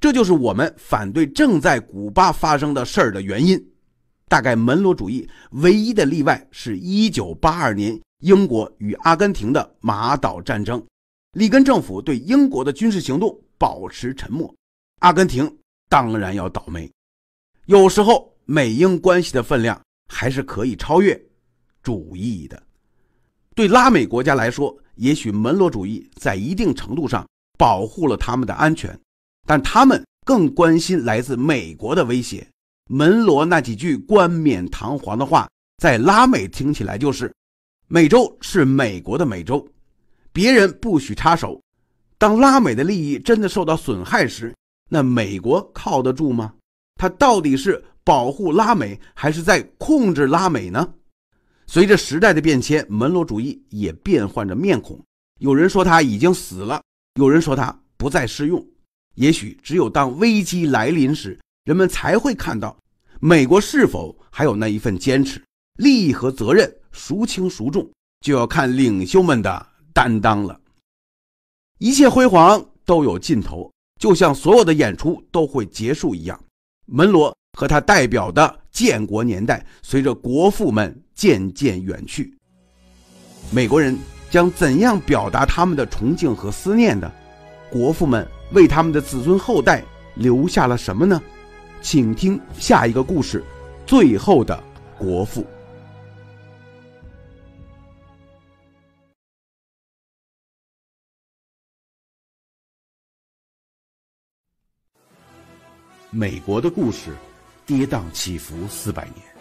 这就是我们反对正在古巴发生的事儿的原因。大概门罗主义唯一的例外是1982年英国与阿根廷的马岛战争。里根政府对英国的军事行动保持沉默，阿根廷当然要倒霉。有时候美英关系的分量还是可以超越。主义的，对拉美国家来说，也许门罗主义在一定程度上保护了他们的安全，但他们更关心来自美国的威胁。门罗那几句冠冕堂皇的话，在拉美听起来就是：“美洲是美国的美洲，别人不许插手。”当拉美的利益真的受到损害时，那美国靠得住吗？他到底是保护拉美，还是在控制拉美呢？随着时代的变迁，门罗主义也变换着面孔。有人说他已经死了，有人说他不再适用。也许只有当危机来临时，人们才会看到美国是否还有那一份坚持。利益和责任孰轻孰重，就要看领袖们的担当了。一切辉煌都有尽头，就像所有的演出都会结束一样。门罗和他代表的建国年代，随着国父们。渐渐远去，美国人将怎样表达他们的崇敬和思念呢？国父们为他们的子孙后代留下了什么呢？请听下一个故事，《最后的国父》。美国的故事，跌宕起伏四百年。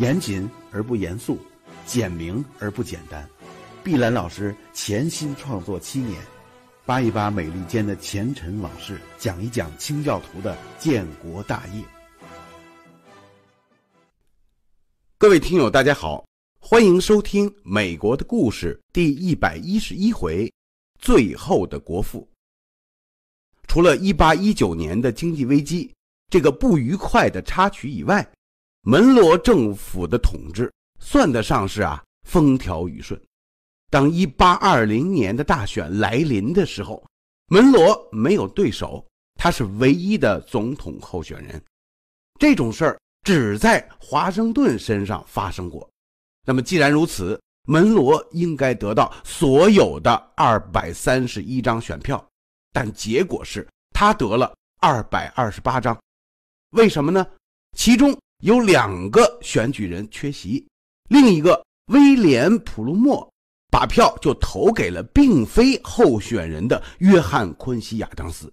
严谨而不严肃，简明而不简单。碧兰老师潜心创作七年，扒一扒美利坚的前尘往事，讲一讲清教徒的建国大业。各位听友，大家好，欢迎收听《美国的故事》第一百一十一回，《最后的国父》。除了一八一九年的经济危机这个不愉快的插曲以外。门罗政府的统治算得上是啊风调雨顺。当一八二零年的大选来临的时候，门罗没有对手，他是唯一的总统候选人。这种事儿只在华盛顿身上发生过。那么既然如此，门罗应该得到所有的二百三十一张选票，但结果是他得了二百二十八张。为什么呢？其中。有两个选举人缺席，另一个威廉·普鲁默把票就投给了并非候选人的约翰·昆西·亚当斯。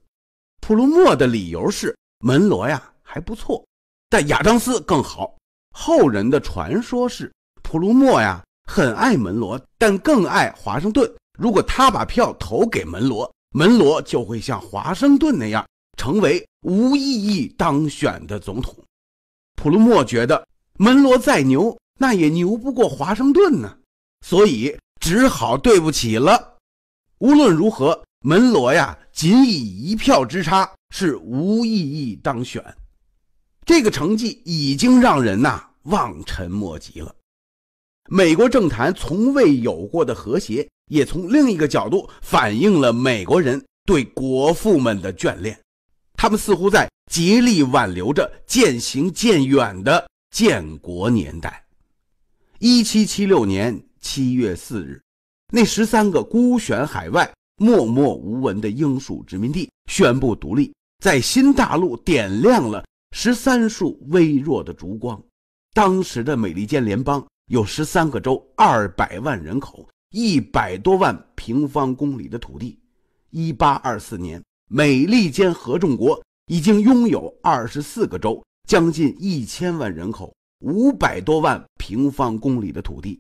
普鲁默的理由是：门罗呀还不错，但亚当斯更好。后人的传说是，普鲁默呀很爱门罗，但更爱华盛顿。如果他把票投给门罗，门罗就会像华盛顿那样成为无意义当选的总统。普鲁默觉得门罗再牛，那也牛不过华盛顿呢，所以只好对不起了。无论如何，门罗呀，仅以一票之差是无意义当选，这个成绩已经让人呐望尘莫及了。美国政坛从未有过的和谐，也从另一个角度反映了美国人对国父们的眷恋。他们似乎在竭力挽留着渐行渐远的建国年代。1776年7月4日，那十三个孤悬海外、默默无闻的英属殖民地宣布独立，在新大陆点亮了十三束微弱的烛光。当时的美利坚联邦有十三个州，二百万人口，一百多万平方公里的土地。1824年。美利坚合众国已经拥有二十四个州，将近一千万人口，五百多万平方公里的土地。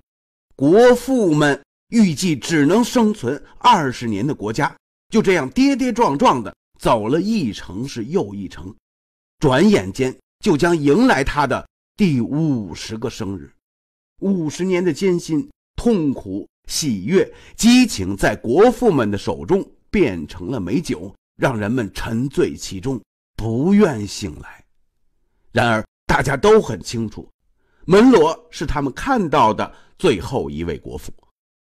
国父们预计只能生存二十年的国家，就这样跌跌撞撞的走了一城是又一城，转眼间就将迎来他的第五十个生日。五十年的艰辛、痛苦、喜悦、激情，在国父们的手中变成了美酒。让人们沉醉其中，不愿醒来。然而，大家都很清楚，门罗是他们看到的最后一位国父。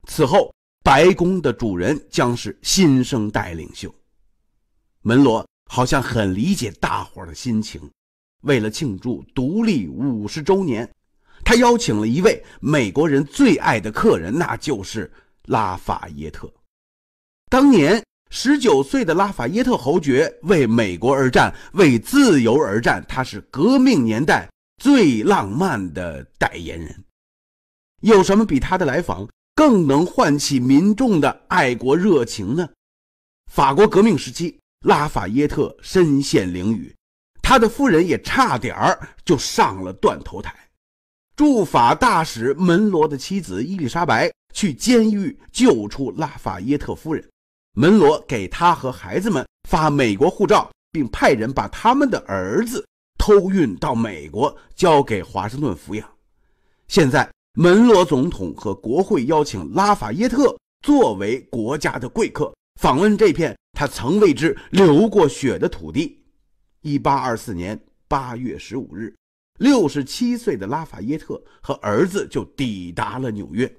此后，白宫的主人将是新生代领袖。门罗好像很理解大伙的心情。为了庆祝独立五十周年，他邀请了一位美国人最爱的客人，那就是拉法耶特。当年。十九岁的拉法耶特侯爵为美国而战，为自由而战。他是革命年代最浪漫的代言人。有什么比他的来访更能唤起民众的爱国热情呢？法国革命时期，拉法耶特身陷囹圄，他的夫人也差点儿就上了断头台。驻法大使门罗的妻子伊丽莎白去监狱救出拉法耶特夫人。门罗给他和孩子们发美国护照，并派人把他们的儿子偷运到美国，交给华盛顿抚养。现在，门罗总统和国会邀请拉法耶特作为国家的贵客，访问这片他曾为之流过血的土地。一八二四年八月十五日，六十七岁的拉法耶特和儿子就抵达了纽约。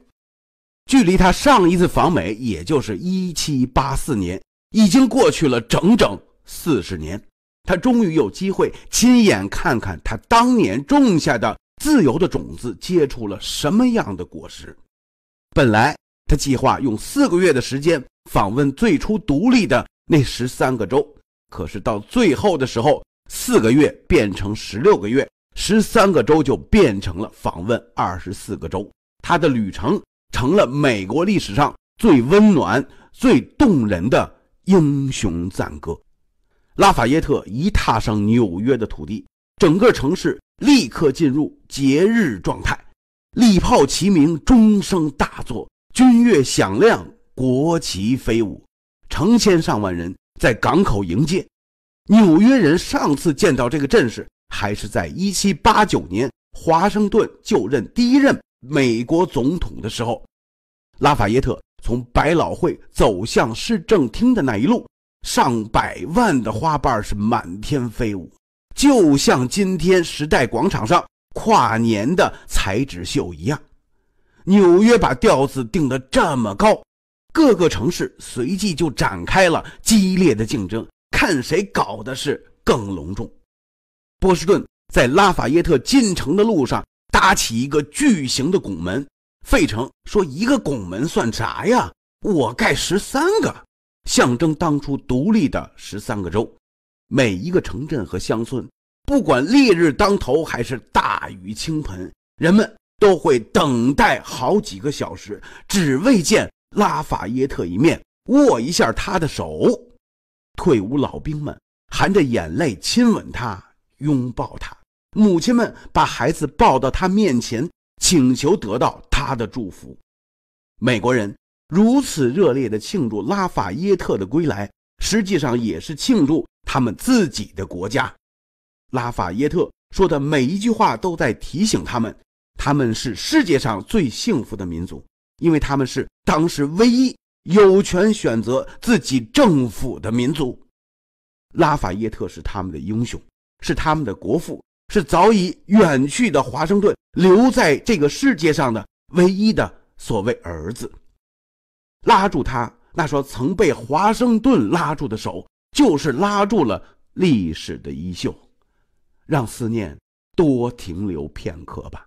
距离他上一次访美，也就是一七八四年，已经过去了整整四十年。他终于有机会亲眼看看他当年种下的自由的种子结出了什么样的果实。本来他计划用四个月的时间访问最初独立的那十三个州，可是到最后的时候，四个月变成十六个月，十三个州就变成了访问二十四个州。他的旅程。成了美国历史上最温暖、最动人的英雄赞歌。拉法耶特一踏上纽约的土地，整个城市立刻进入节日状态，礼炮齐鸣，钟声大作，军乐响亮，国旗飞舞，成千上万人在港口迎接。纽约人上次见到这个阵势，还是在一七八九年华盛顿就任第一任。美国总统的时候，拉法耶特从百老汇走向市政厅的那一路，上百万的花瓣是满天飞舞，就像今天时代广场上跨年的彩纸秀一样。纽约把调子定得这么高，各个城市随即就展开了激烈的竞争，看谁搞的是更隆重。波士顿在拉法耶特进城的路上。搭起一个巨型的拱门，费城说：“一个拱门算啥呀？我盖十三个，象征当初独立的十三个州。每一个城镇和乡村，不管烈日当头还是大雨倾盆，人们都会等待好几个小时，只为见拉法耶特一面，握一下他的手。退伍老兵们含着眼泪亲吻他，拥抱他。”母亲们把孩子抱到他面前，请求得到他的祝福。美国人如此热烈地庆祝拉法耶特的归来，实际上也是庆祝他们自己的国家。拉法耶特说的每一句话都在提醒他们，他们是世界上最幸福的民族，因为他们是当时唯一有权选择自己政府的民族。拉法耶特是他们的英雄，是他们的国父。是早已远去的华盛顿留在这个世界上的唯一的所谓儿子，拉住他那双曾被华盛顿拉住的手，就是拉住了历史的衣袖，让思念多停留片刻吧。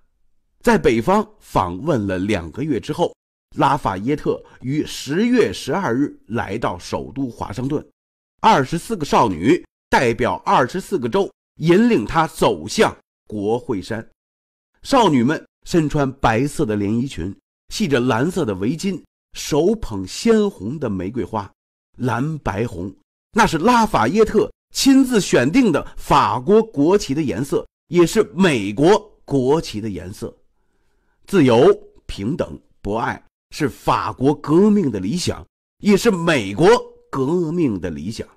在北方访问了两个月之后，拉法耶特于十月十二日来到首都华盛顿，二十四个少女代表二十四个州。引领他走向国会山，少女们身穿白色的连衣裙，系着蓝色的围巾，手捧鲜红的玫瑰花，蓝白红，那是拉法耶特亲自选定的法国国旗的颜色，也是美国国旗的颜色。自由、平等、博爱是法国革命的理想，也是美国革命的理想。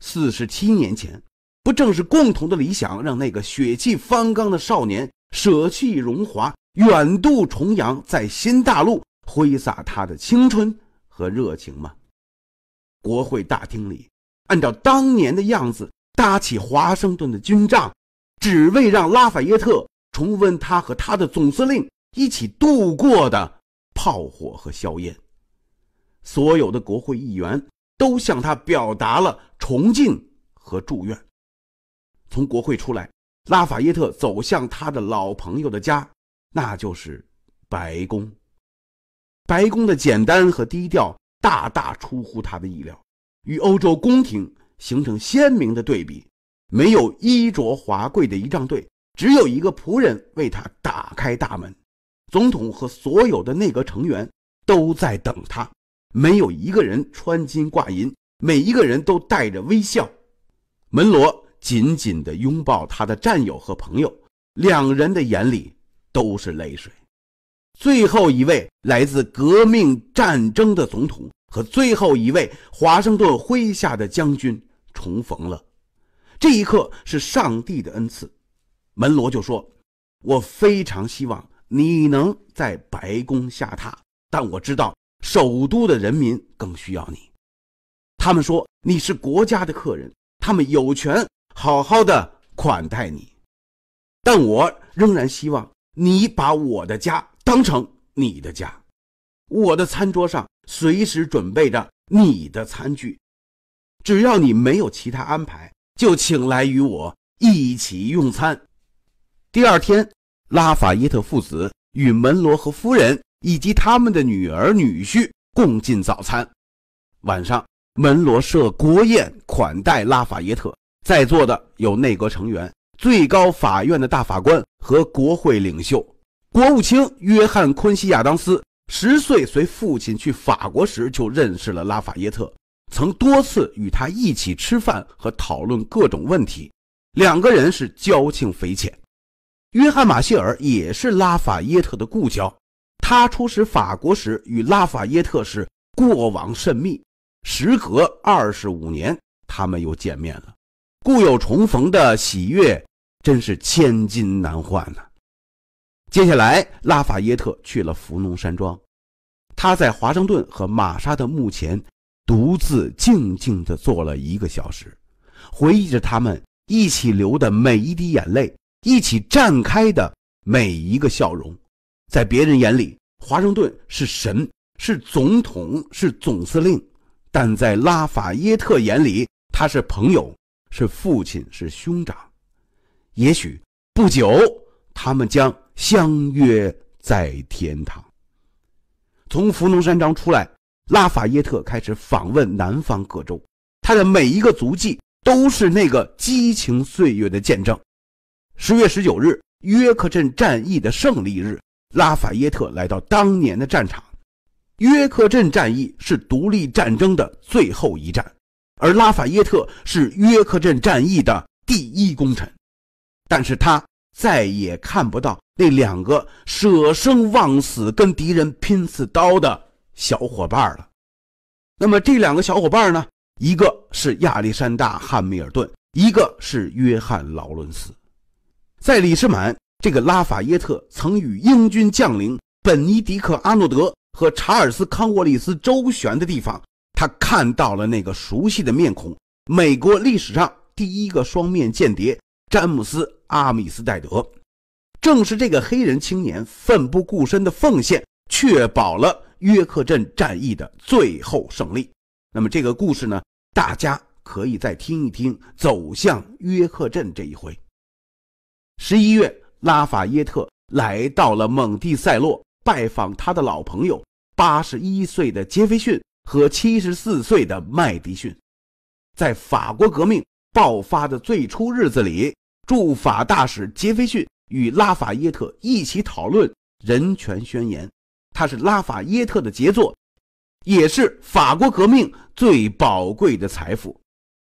四十七年前。不正是共同的理想，让那个血气方刚的少年舍弃荣华，远渡重洋，在新大陆挥洒他的青春和热情吗？国会大厅里，按照当年的样子搭起华盛顿的军帐，只为让拉法耶特重温他和他的总司令一起度过的炮火和硝烟。所有的国会议员都向他表达了崇敬和祝愿。从国会出来，拉法耶特走向他的老朋友的家，那就是白宫。白宫的简单和低调大大出乎他的意料，与欧洲宫廷形成鲜明的对比。没有衣着华贵的仪仗队，只有一个仆人为他打开大门。总统和所有的内阁成员都在等他，没有一个人穿金挂银，每一个人都带着微笑。门罗。紧紧地拥抱他的战友和朋友，两人的眼里都是泪水。最后一位来自革命战争的总统和最后一位华盛顿麾下的将军重逢了，这一刻是上帝的恩赐。门罗就说：“我非常希望你能在白宫下榻，但我知道首都的人民更需要你。他们说你是国家的客人，他们有权。”好好的款待你，但我仍然希望你把我的家当成你的家。我的餐桌上随时准备着你的餐具，只要你没有其他安排，就请来与我一起用餐。第二天，拉法耶特父子与门罗和夫人以及他们的女儿女婿共进早餐。晚上，门罗设国宴款待拉法耶特。在座的有内阁成员、最高法院的大法官和国会领袖、国务卿约翰·昆西·亚当斯。十岁随父亲去法国时就认识了拉法耶特，曾多次与他一起吃饭和讨论各种问题，两个人是交情匪浅。约翰·马歇尔也是拉法耶特的故交，他出使法国时与拉法耶特是过往甚密。时隔二十五年，他们又见面了。故有重逢的喜悦，真是千金难换呢。接下来，拉法耶特去了福农山庄，他在华盛顿和玛莎的墓前，独自静静地坐了一个小时，回忆着他们一起流的每一滴眼泪，一起绽开的每一个笑容。在别人眼里，华盛顿是神，是总统，是总司令；但在拉法耶特眼里，他是朋友。是父亲，是兄长，也许不久他们将相约在天堂。从伏龙山庄出来，拉法耶特开始访问南方各州，他的每一个足迹都是那个激情岁月的见证。十月十九日，约克镇战役的胜利日，拉法耶特来到当年的战场。约克镇战役是独立战争的最后一战。而拉法耶特是约克镇战役的第一功臣，但是他再也看不到那两个舍生忘死跟敌人拼刺刀的小伙伴了。那么这两个小伙伴呢？一个是亚历山大·汉密尔顿，一个是约翰·劳伦斯。在里士满这个拉法耶特曾与英军将领本尼迪克·阿诺德和查尔斯·康沃利斯周旋的地方。他看到了那个熟悉的面孔，美国历史上第一个双面间谍詹姆斯·阿米斯戴德，正是这个黑人青年奋不顾身的奉献，确保了约克镇战役的最后胜利。那么这个故事呢？大家可以再听一听《走向约克镇》这一回。十一月，拉法耶特来到了蒙蒂塞洛拜访他的老朋友，八十一岁的杰斐逊。和七十四岁的麦迪逊，在法国革命爆发的最初日子里，驻法大使杰斐逊与拉法耶特一起讨论《人权宣言》，它是拉法耶特的杰作，也是法国革命最宝贵的财富。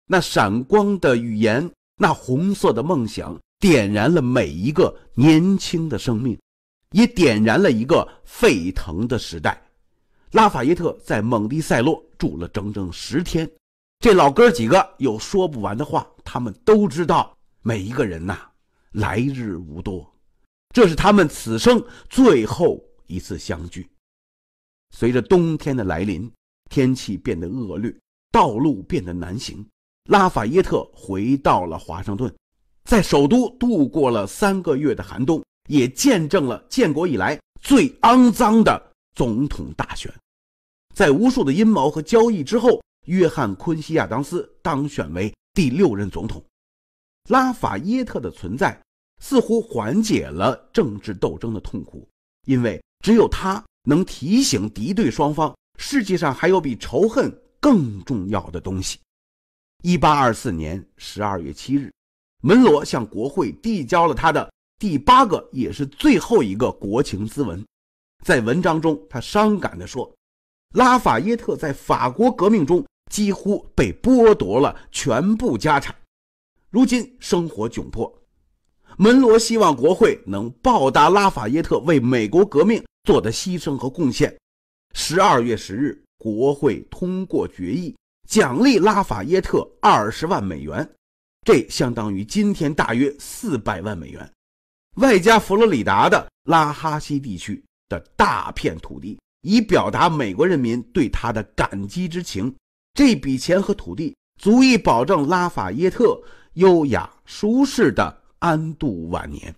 那闪光的语言，那红色的梦想，点燃了每一个年轻的生命，也点燃了一个沸腾的时代。拉法耶特在蒙蒂塞洛住了整整十天，这老哥几个有说不完的话。他们都知道，每一个人呐，来日无多，这是他们此生最后一次相聚。随着冬天的来临，天气变得恶劣，道路变得难行。拉法耶特回到了华盛顿，在首都度过了三个月的寒冬，也见证了建国以来最肮脏的总统大选。在无数的阴谋和交易之后，约翰·昆西·亚当斯当选为第六任总统。拉法耶特的存在似乎缓解了政治斗争的痛苦，因为只有他能提醒敌对双方，世界上还有比仇恨更重要的东西。一八二四年十二月七日，门罗向国会递交了他的第八个，也是最后一个国情咨文。在文章中，他伤感地说。拉法耶特在法国革命中几乎被剥夺了全部家产，如今生活窘迫。门罗希望国会能报答拉法耶特为美国革命做的牺牲和贡献。十二月十日，国会通过决议，奖励拉法耶特二十万美元，这相当于今天大约四百万美元，外加佛罗里达的拉哈西地区的大片土地。以表达美国人民对他的感激之情。这笔钱和土地足以保证拉法耶特优雅舒适的安度晚年。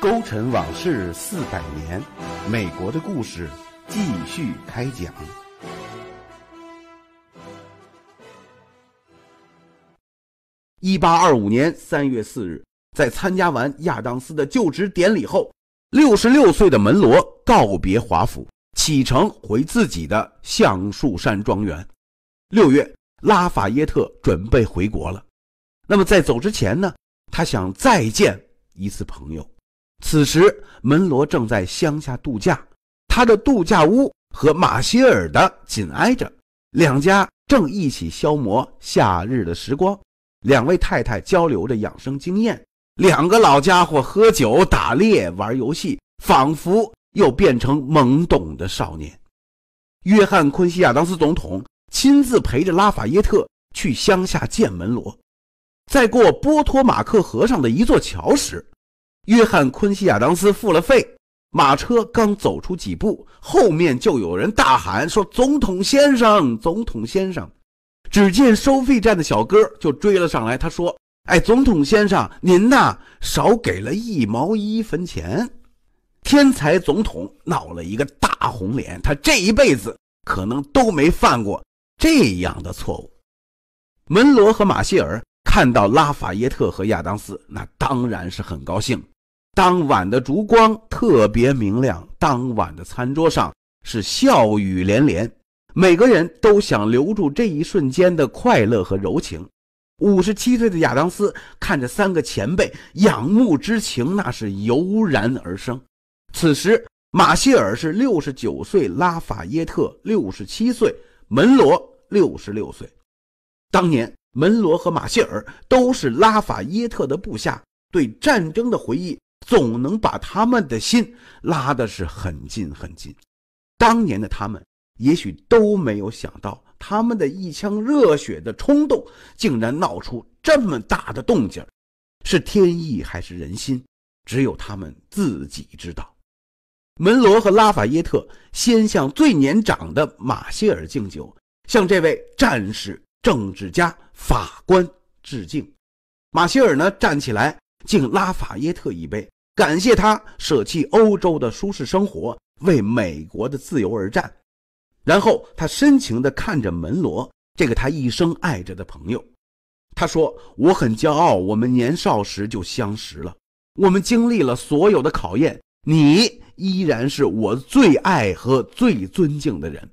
勾陈往事四百年，美国的故事继续开讲。一八二五年三月四日，在参加完亚当斯的就职典礼后。六十六岁的门罗告别华府，启程回自己的橡树山庄园。六月，拉法耶特准备回国了。那么在走之前呢？他想再见一次朋友。此时，门罗正在乡下度假，他的度假屋和马歇尔的紧挨着，两家正一起消磨夏日的时光，两位太太交流着养生经验。两个老家伙喝酒、打猎、玩游戏，仿佛又变成懵懂的少年。约翰·昆西·亚当斯总统亲自陪着拉法耶特去乡下见门罗。在过波托马克河上的一座桥时，约翰·昆西·亚当斯付了费，马车刚走出几步，后面就有人大喊说：“总统先生，总统先生！”只见收费站的小哥就追了上来，他说。哎，总统先生，您呐少给了一毛一分钱，天才总统闹了一个大红脸。他这一辈子可能都没犯过这样的错误。门罗和马歇尔看到拉法耶特和亚当斯，那当然是很高兴。当晚的烛光特别明亮，当晚的餐桌上是笑语连连，每个人都想留住这一瞬间的快乐和柔情。五十七岁的亚当斯看着三个前辈，仰慕之情那是油然而生。此时，马歇尔是六十九岁，拉法耶特六十七岁，门罗六十六岁。当年，门罗和马歇尔都是拉法耶特的部下，对战争的回忆总能把他们的心拉的是很近很近。当年的他们，也许都没有想到。他们的一腔热血的冲动，竟然闹出这么大的动静是天意还是人心？只有他们自己知道。门罗和拉法耶特先向最年长的马歇尔敬酒，向这位战士、政治家、法官致敬。马歇尔呢，站起来敬拉法耶特一杯，感谢他舍弃欧洲的舒适生活，为美国的自由而战。然后他深情地看着门罗，这个他一生爱着的朋友。他说：“我很骄傲，我们年少时就相识了，我们经历了所有的考验，你依然是我最爱和最尊敬的人。”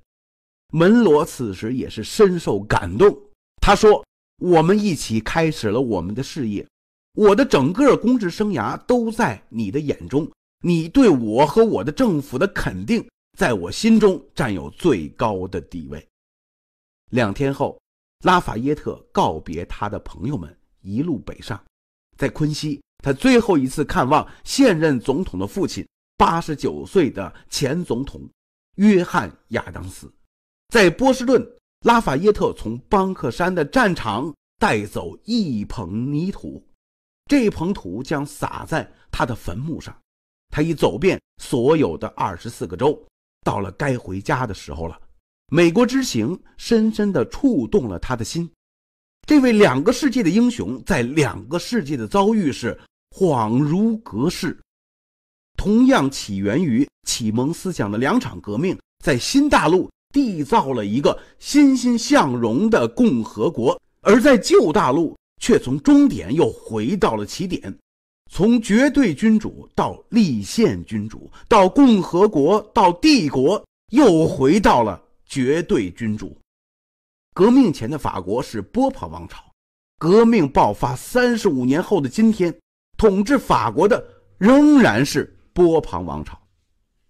门罗此时也是深受感动。他说：“我们一起开始了我们的事业，我的整个公职生涯都在你的眼中，你对我和我的政府的肯定。”在我心中占有最高的地位。两天后，拉法耶特告别他的朋友们，一路北上。在昆西，他最后一次看望现任总统的父亲，八十九岁的前总统约翰·亚当斯。在波士顿，拉法耶特从邦克山的战场带走一捧泥土，这捧土将撒在他的坟墓上。他已走遍所有的二十四个州。到了该回家的时候了，美国之行深深地触动了他的心。这位两个世界的英雄在两个世界的遭遇是恍如隔世。同样起源于启蒙思想的两场革命，在新大陆缔造了一个欣欣向荣的共和国，而在旧大陆却从终点又回到了起点。从绝对君主到立宪君主，到共和国，到帝国，又回到了绝对君主。革命前的法国是波旁王朝，革命爆发三十五年后的今天，统治法国的仍然是波旁王朝。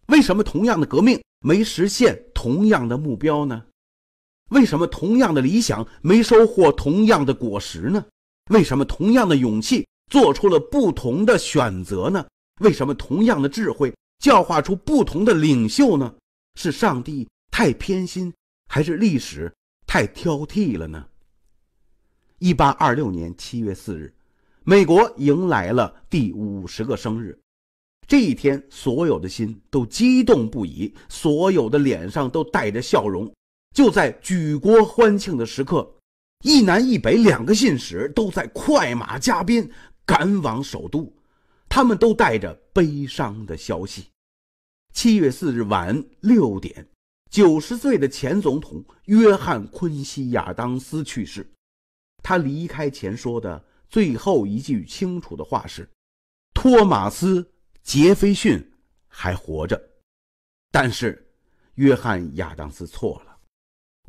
为什么同样的革命没实现同样的目标呢？为什么同样的理想没收获同样的果实呢？为什么同样的勇气？做出了不同的选择呢？为什么同样的智慧教化出不同的领袖呢？是上帝太偏心，还是历史太挑剔了呢？一八二六年七月四日，美国迎来了第五十个生日。这一天，所有的心都激动不已，所有的脸上都带着笑容。就在举国欢庆的时刻，一南一北两个信使都在快马加鞭。赶往首都，他们都带着悲伤的消息。七月四日晚六点，九十岁的前总统约翰·昆西·亚当斯去世。他离开前说的最后一句清楚的话是：“托马斯·杰斐逊还活着。”但是，约翰·亚当斯错了。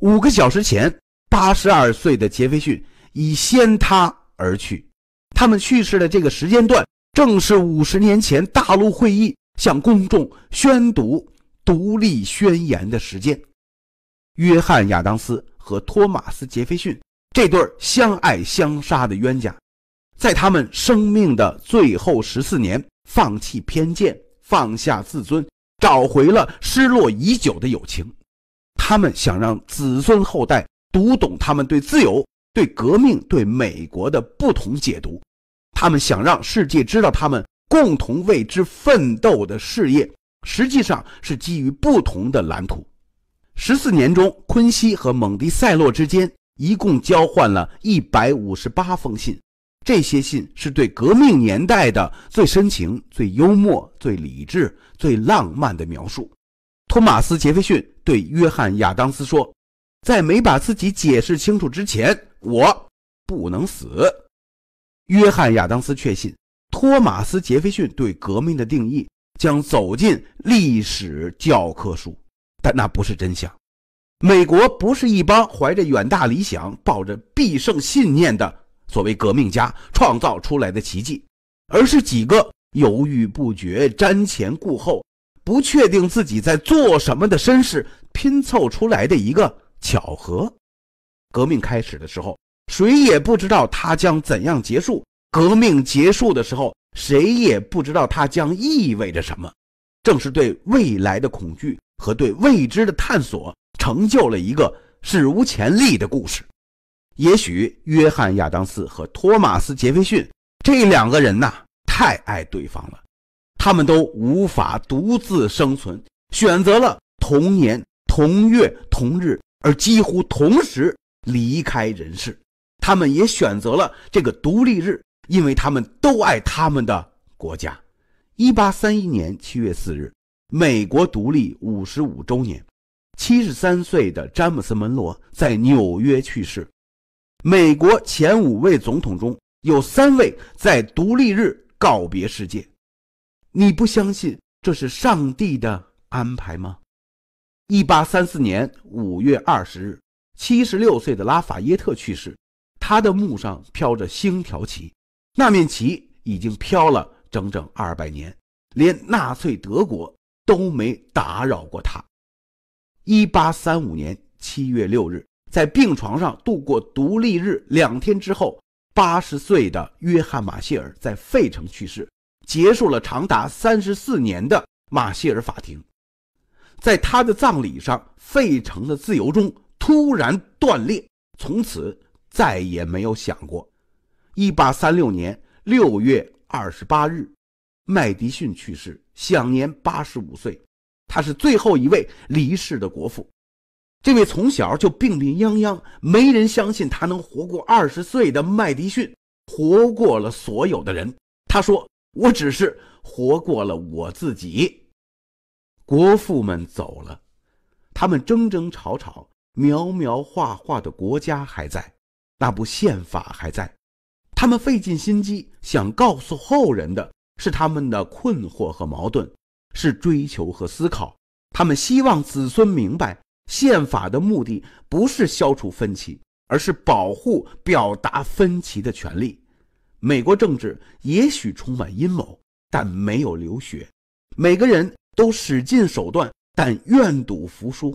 五个小时前，八十二岁的杰斐逊已先他而去。他们去世的这个时间段，正是五十年前大陆会议向公众宣读独立宣言的时间。约翰·亚当斯和托马斯·杰斐逊这对相爱相杀的冤家，在他们生命的最后十四年，放弃偏见，放下自尊，找回了失落已久的友情。他们想让子孙后代读懂他们对自由。对革命、对美国的不同解读，他们想让世界知道，他们共同为之奋斗的事业实际上是基于不同的蓝图。十四年中，昆西和蒙迪塞洛之间一共交换了一百五十八封信，这些信是对革命年代的最深情、最幽默、最理智、最浪漫的描述。托马斯·杰斐逊对约翰·亚当斯说：“在没把自己解释清楚之前。”我不能死。约翰·亚当斯确信，托马斯·杰斐逊对革命的定义将走进历史教科书，但那不是真相。美国不是一帮怀着远大理想、抱着必胜信念的所谓革命家创造出来的奇迹，而是几个犹豫不决、瞻前顾后、不确定自己在做什么的绅士拼凑出来的一个巧合。革命开始的时候，谁也不知道它将怎样结束；革命结束的时候，谁也不知道它将意味着什么。正是对未来的恐惧和对未知的探索，成就了一个史无前例的故事。也许约翰·亚当斯和托马斯·杰斐逊这两个人呐，太爱对方了，他们都无法独自生存，选择了同年同月同日而几乎同时。离开人世，他们也选择了这个独立日，因为他们都爱他们的国家。一八三一年七月四日，美国独立五十五周年，七十三岁的詹姆斯·门罗在纽约去世。美国前五位总统中有三位在独立日告别世界，你不相信这是上帝的安排吗？一八三四年五月二十日。七十六岁的拉法耶特去世，他的墓上飘着星条旗，那面旗已经飘了整整二百年，连纳粹德国都没打扰过他。一八三五年七月六日，在病床上度过独立日两天之后，八十岁的约翰·马歇尔在费城去世，结束了长达三十四年的马歇尔法庭。在他的葬礼上，费城的自由中。突然断裂，从此再也没有想过。一八三六年六月二十八日，麦迪逊去世，享年八十五岁。他是最后一位离世的国父。这位从小就病病殃殃、没人相信他能活过二十岁的麦迪逊，活过了所有的人。他说：“我只是活过了我自己。”国父们走了，他们争争吵吵。描描画画的国家还在，那部宪法还在。他们费尽心机想告诉后人的是他们的困惑和矛盾，是追求和思考。他们希望子孙明白，宪法的目的不是消除分歧，而是保护表达分歧的权利。美国政治也许充满阴谋，但没有流血。每个人都使尽手段，但愿赌服输。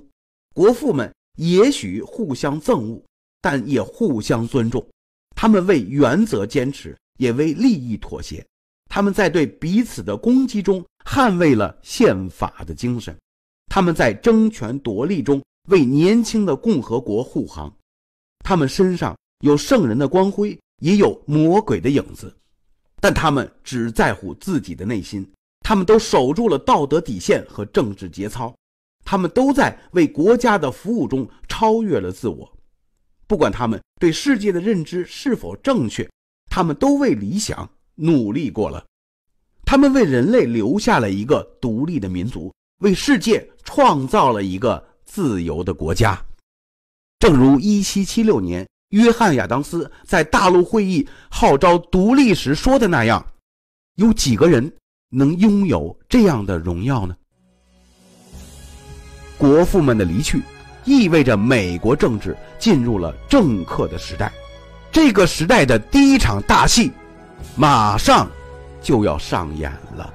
国父们。也许互相憎恶，但也互相尊重。他们为原则坚持，也为利益妥协。他们在对彼此的攻击中捍卫了宪法的精神；他们在争权夺利中为年轻的共和国护航。他们身上有圣人的光辉，也有魔鬼的影子，但他们只在乎自己的内心。他们都守住了道德底线和政治节操。他们都在为国家的服务中超越了自我，不管他们对世界的认知是否正确，他们都为理想努力过了。他们为人类留下了一个独立的民族，为世界创造了一个自由的国家。正如1776年约翰·亚当斯在大陆会议号召独立时说的那样：“有几个人能拥有这样的荣耀呢？”国父们的离去，意味着美国政治进入了政客的时代。这个时代的第一场大戏，马上就要上演了。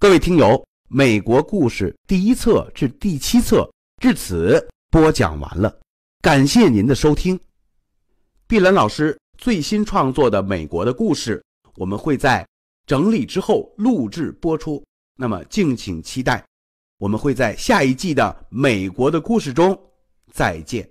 各位听友，美国故事第一册至第七册至此播讲完了，感谢您的收听。碧兰老师最新创作的《美国的故事》，我们会在整理之后录制播出。那么，敬请期待，我们会在下一季的《美国的故事》中再见。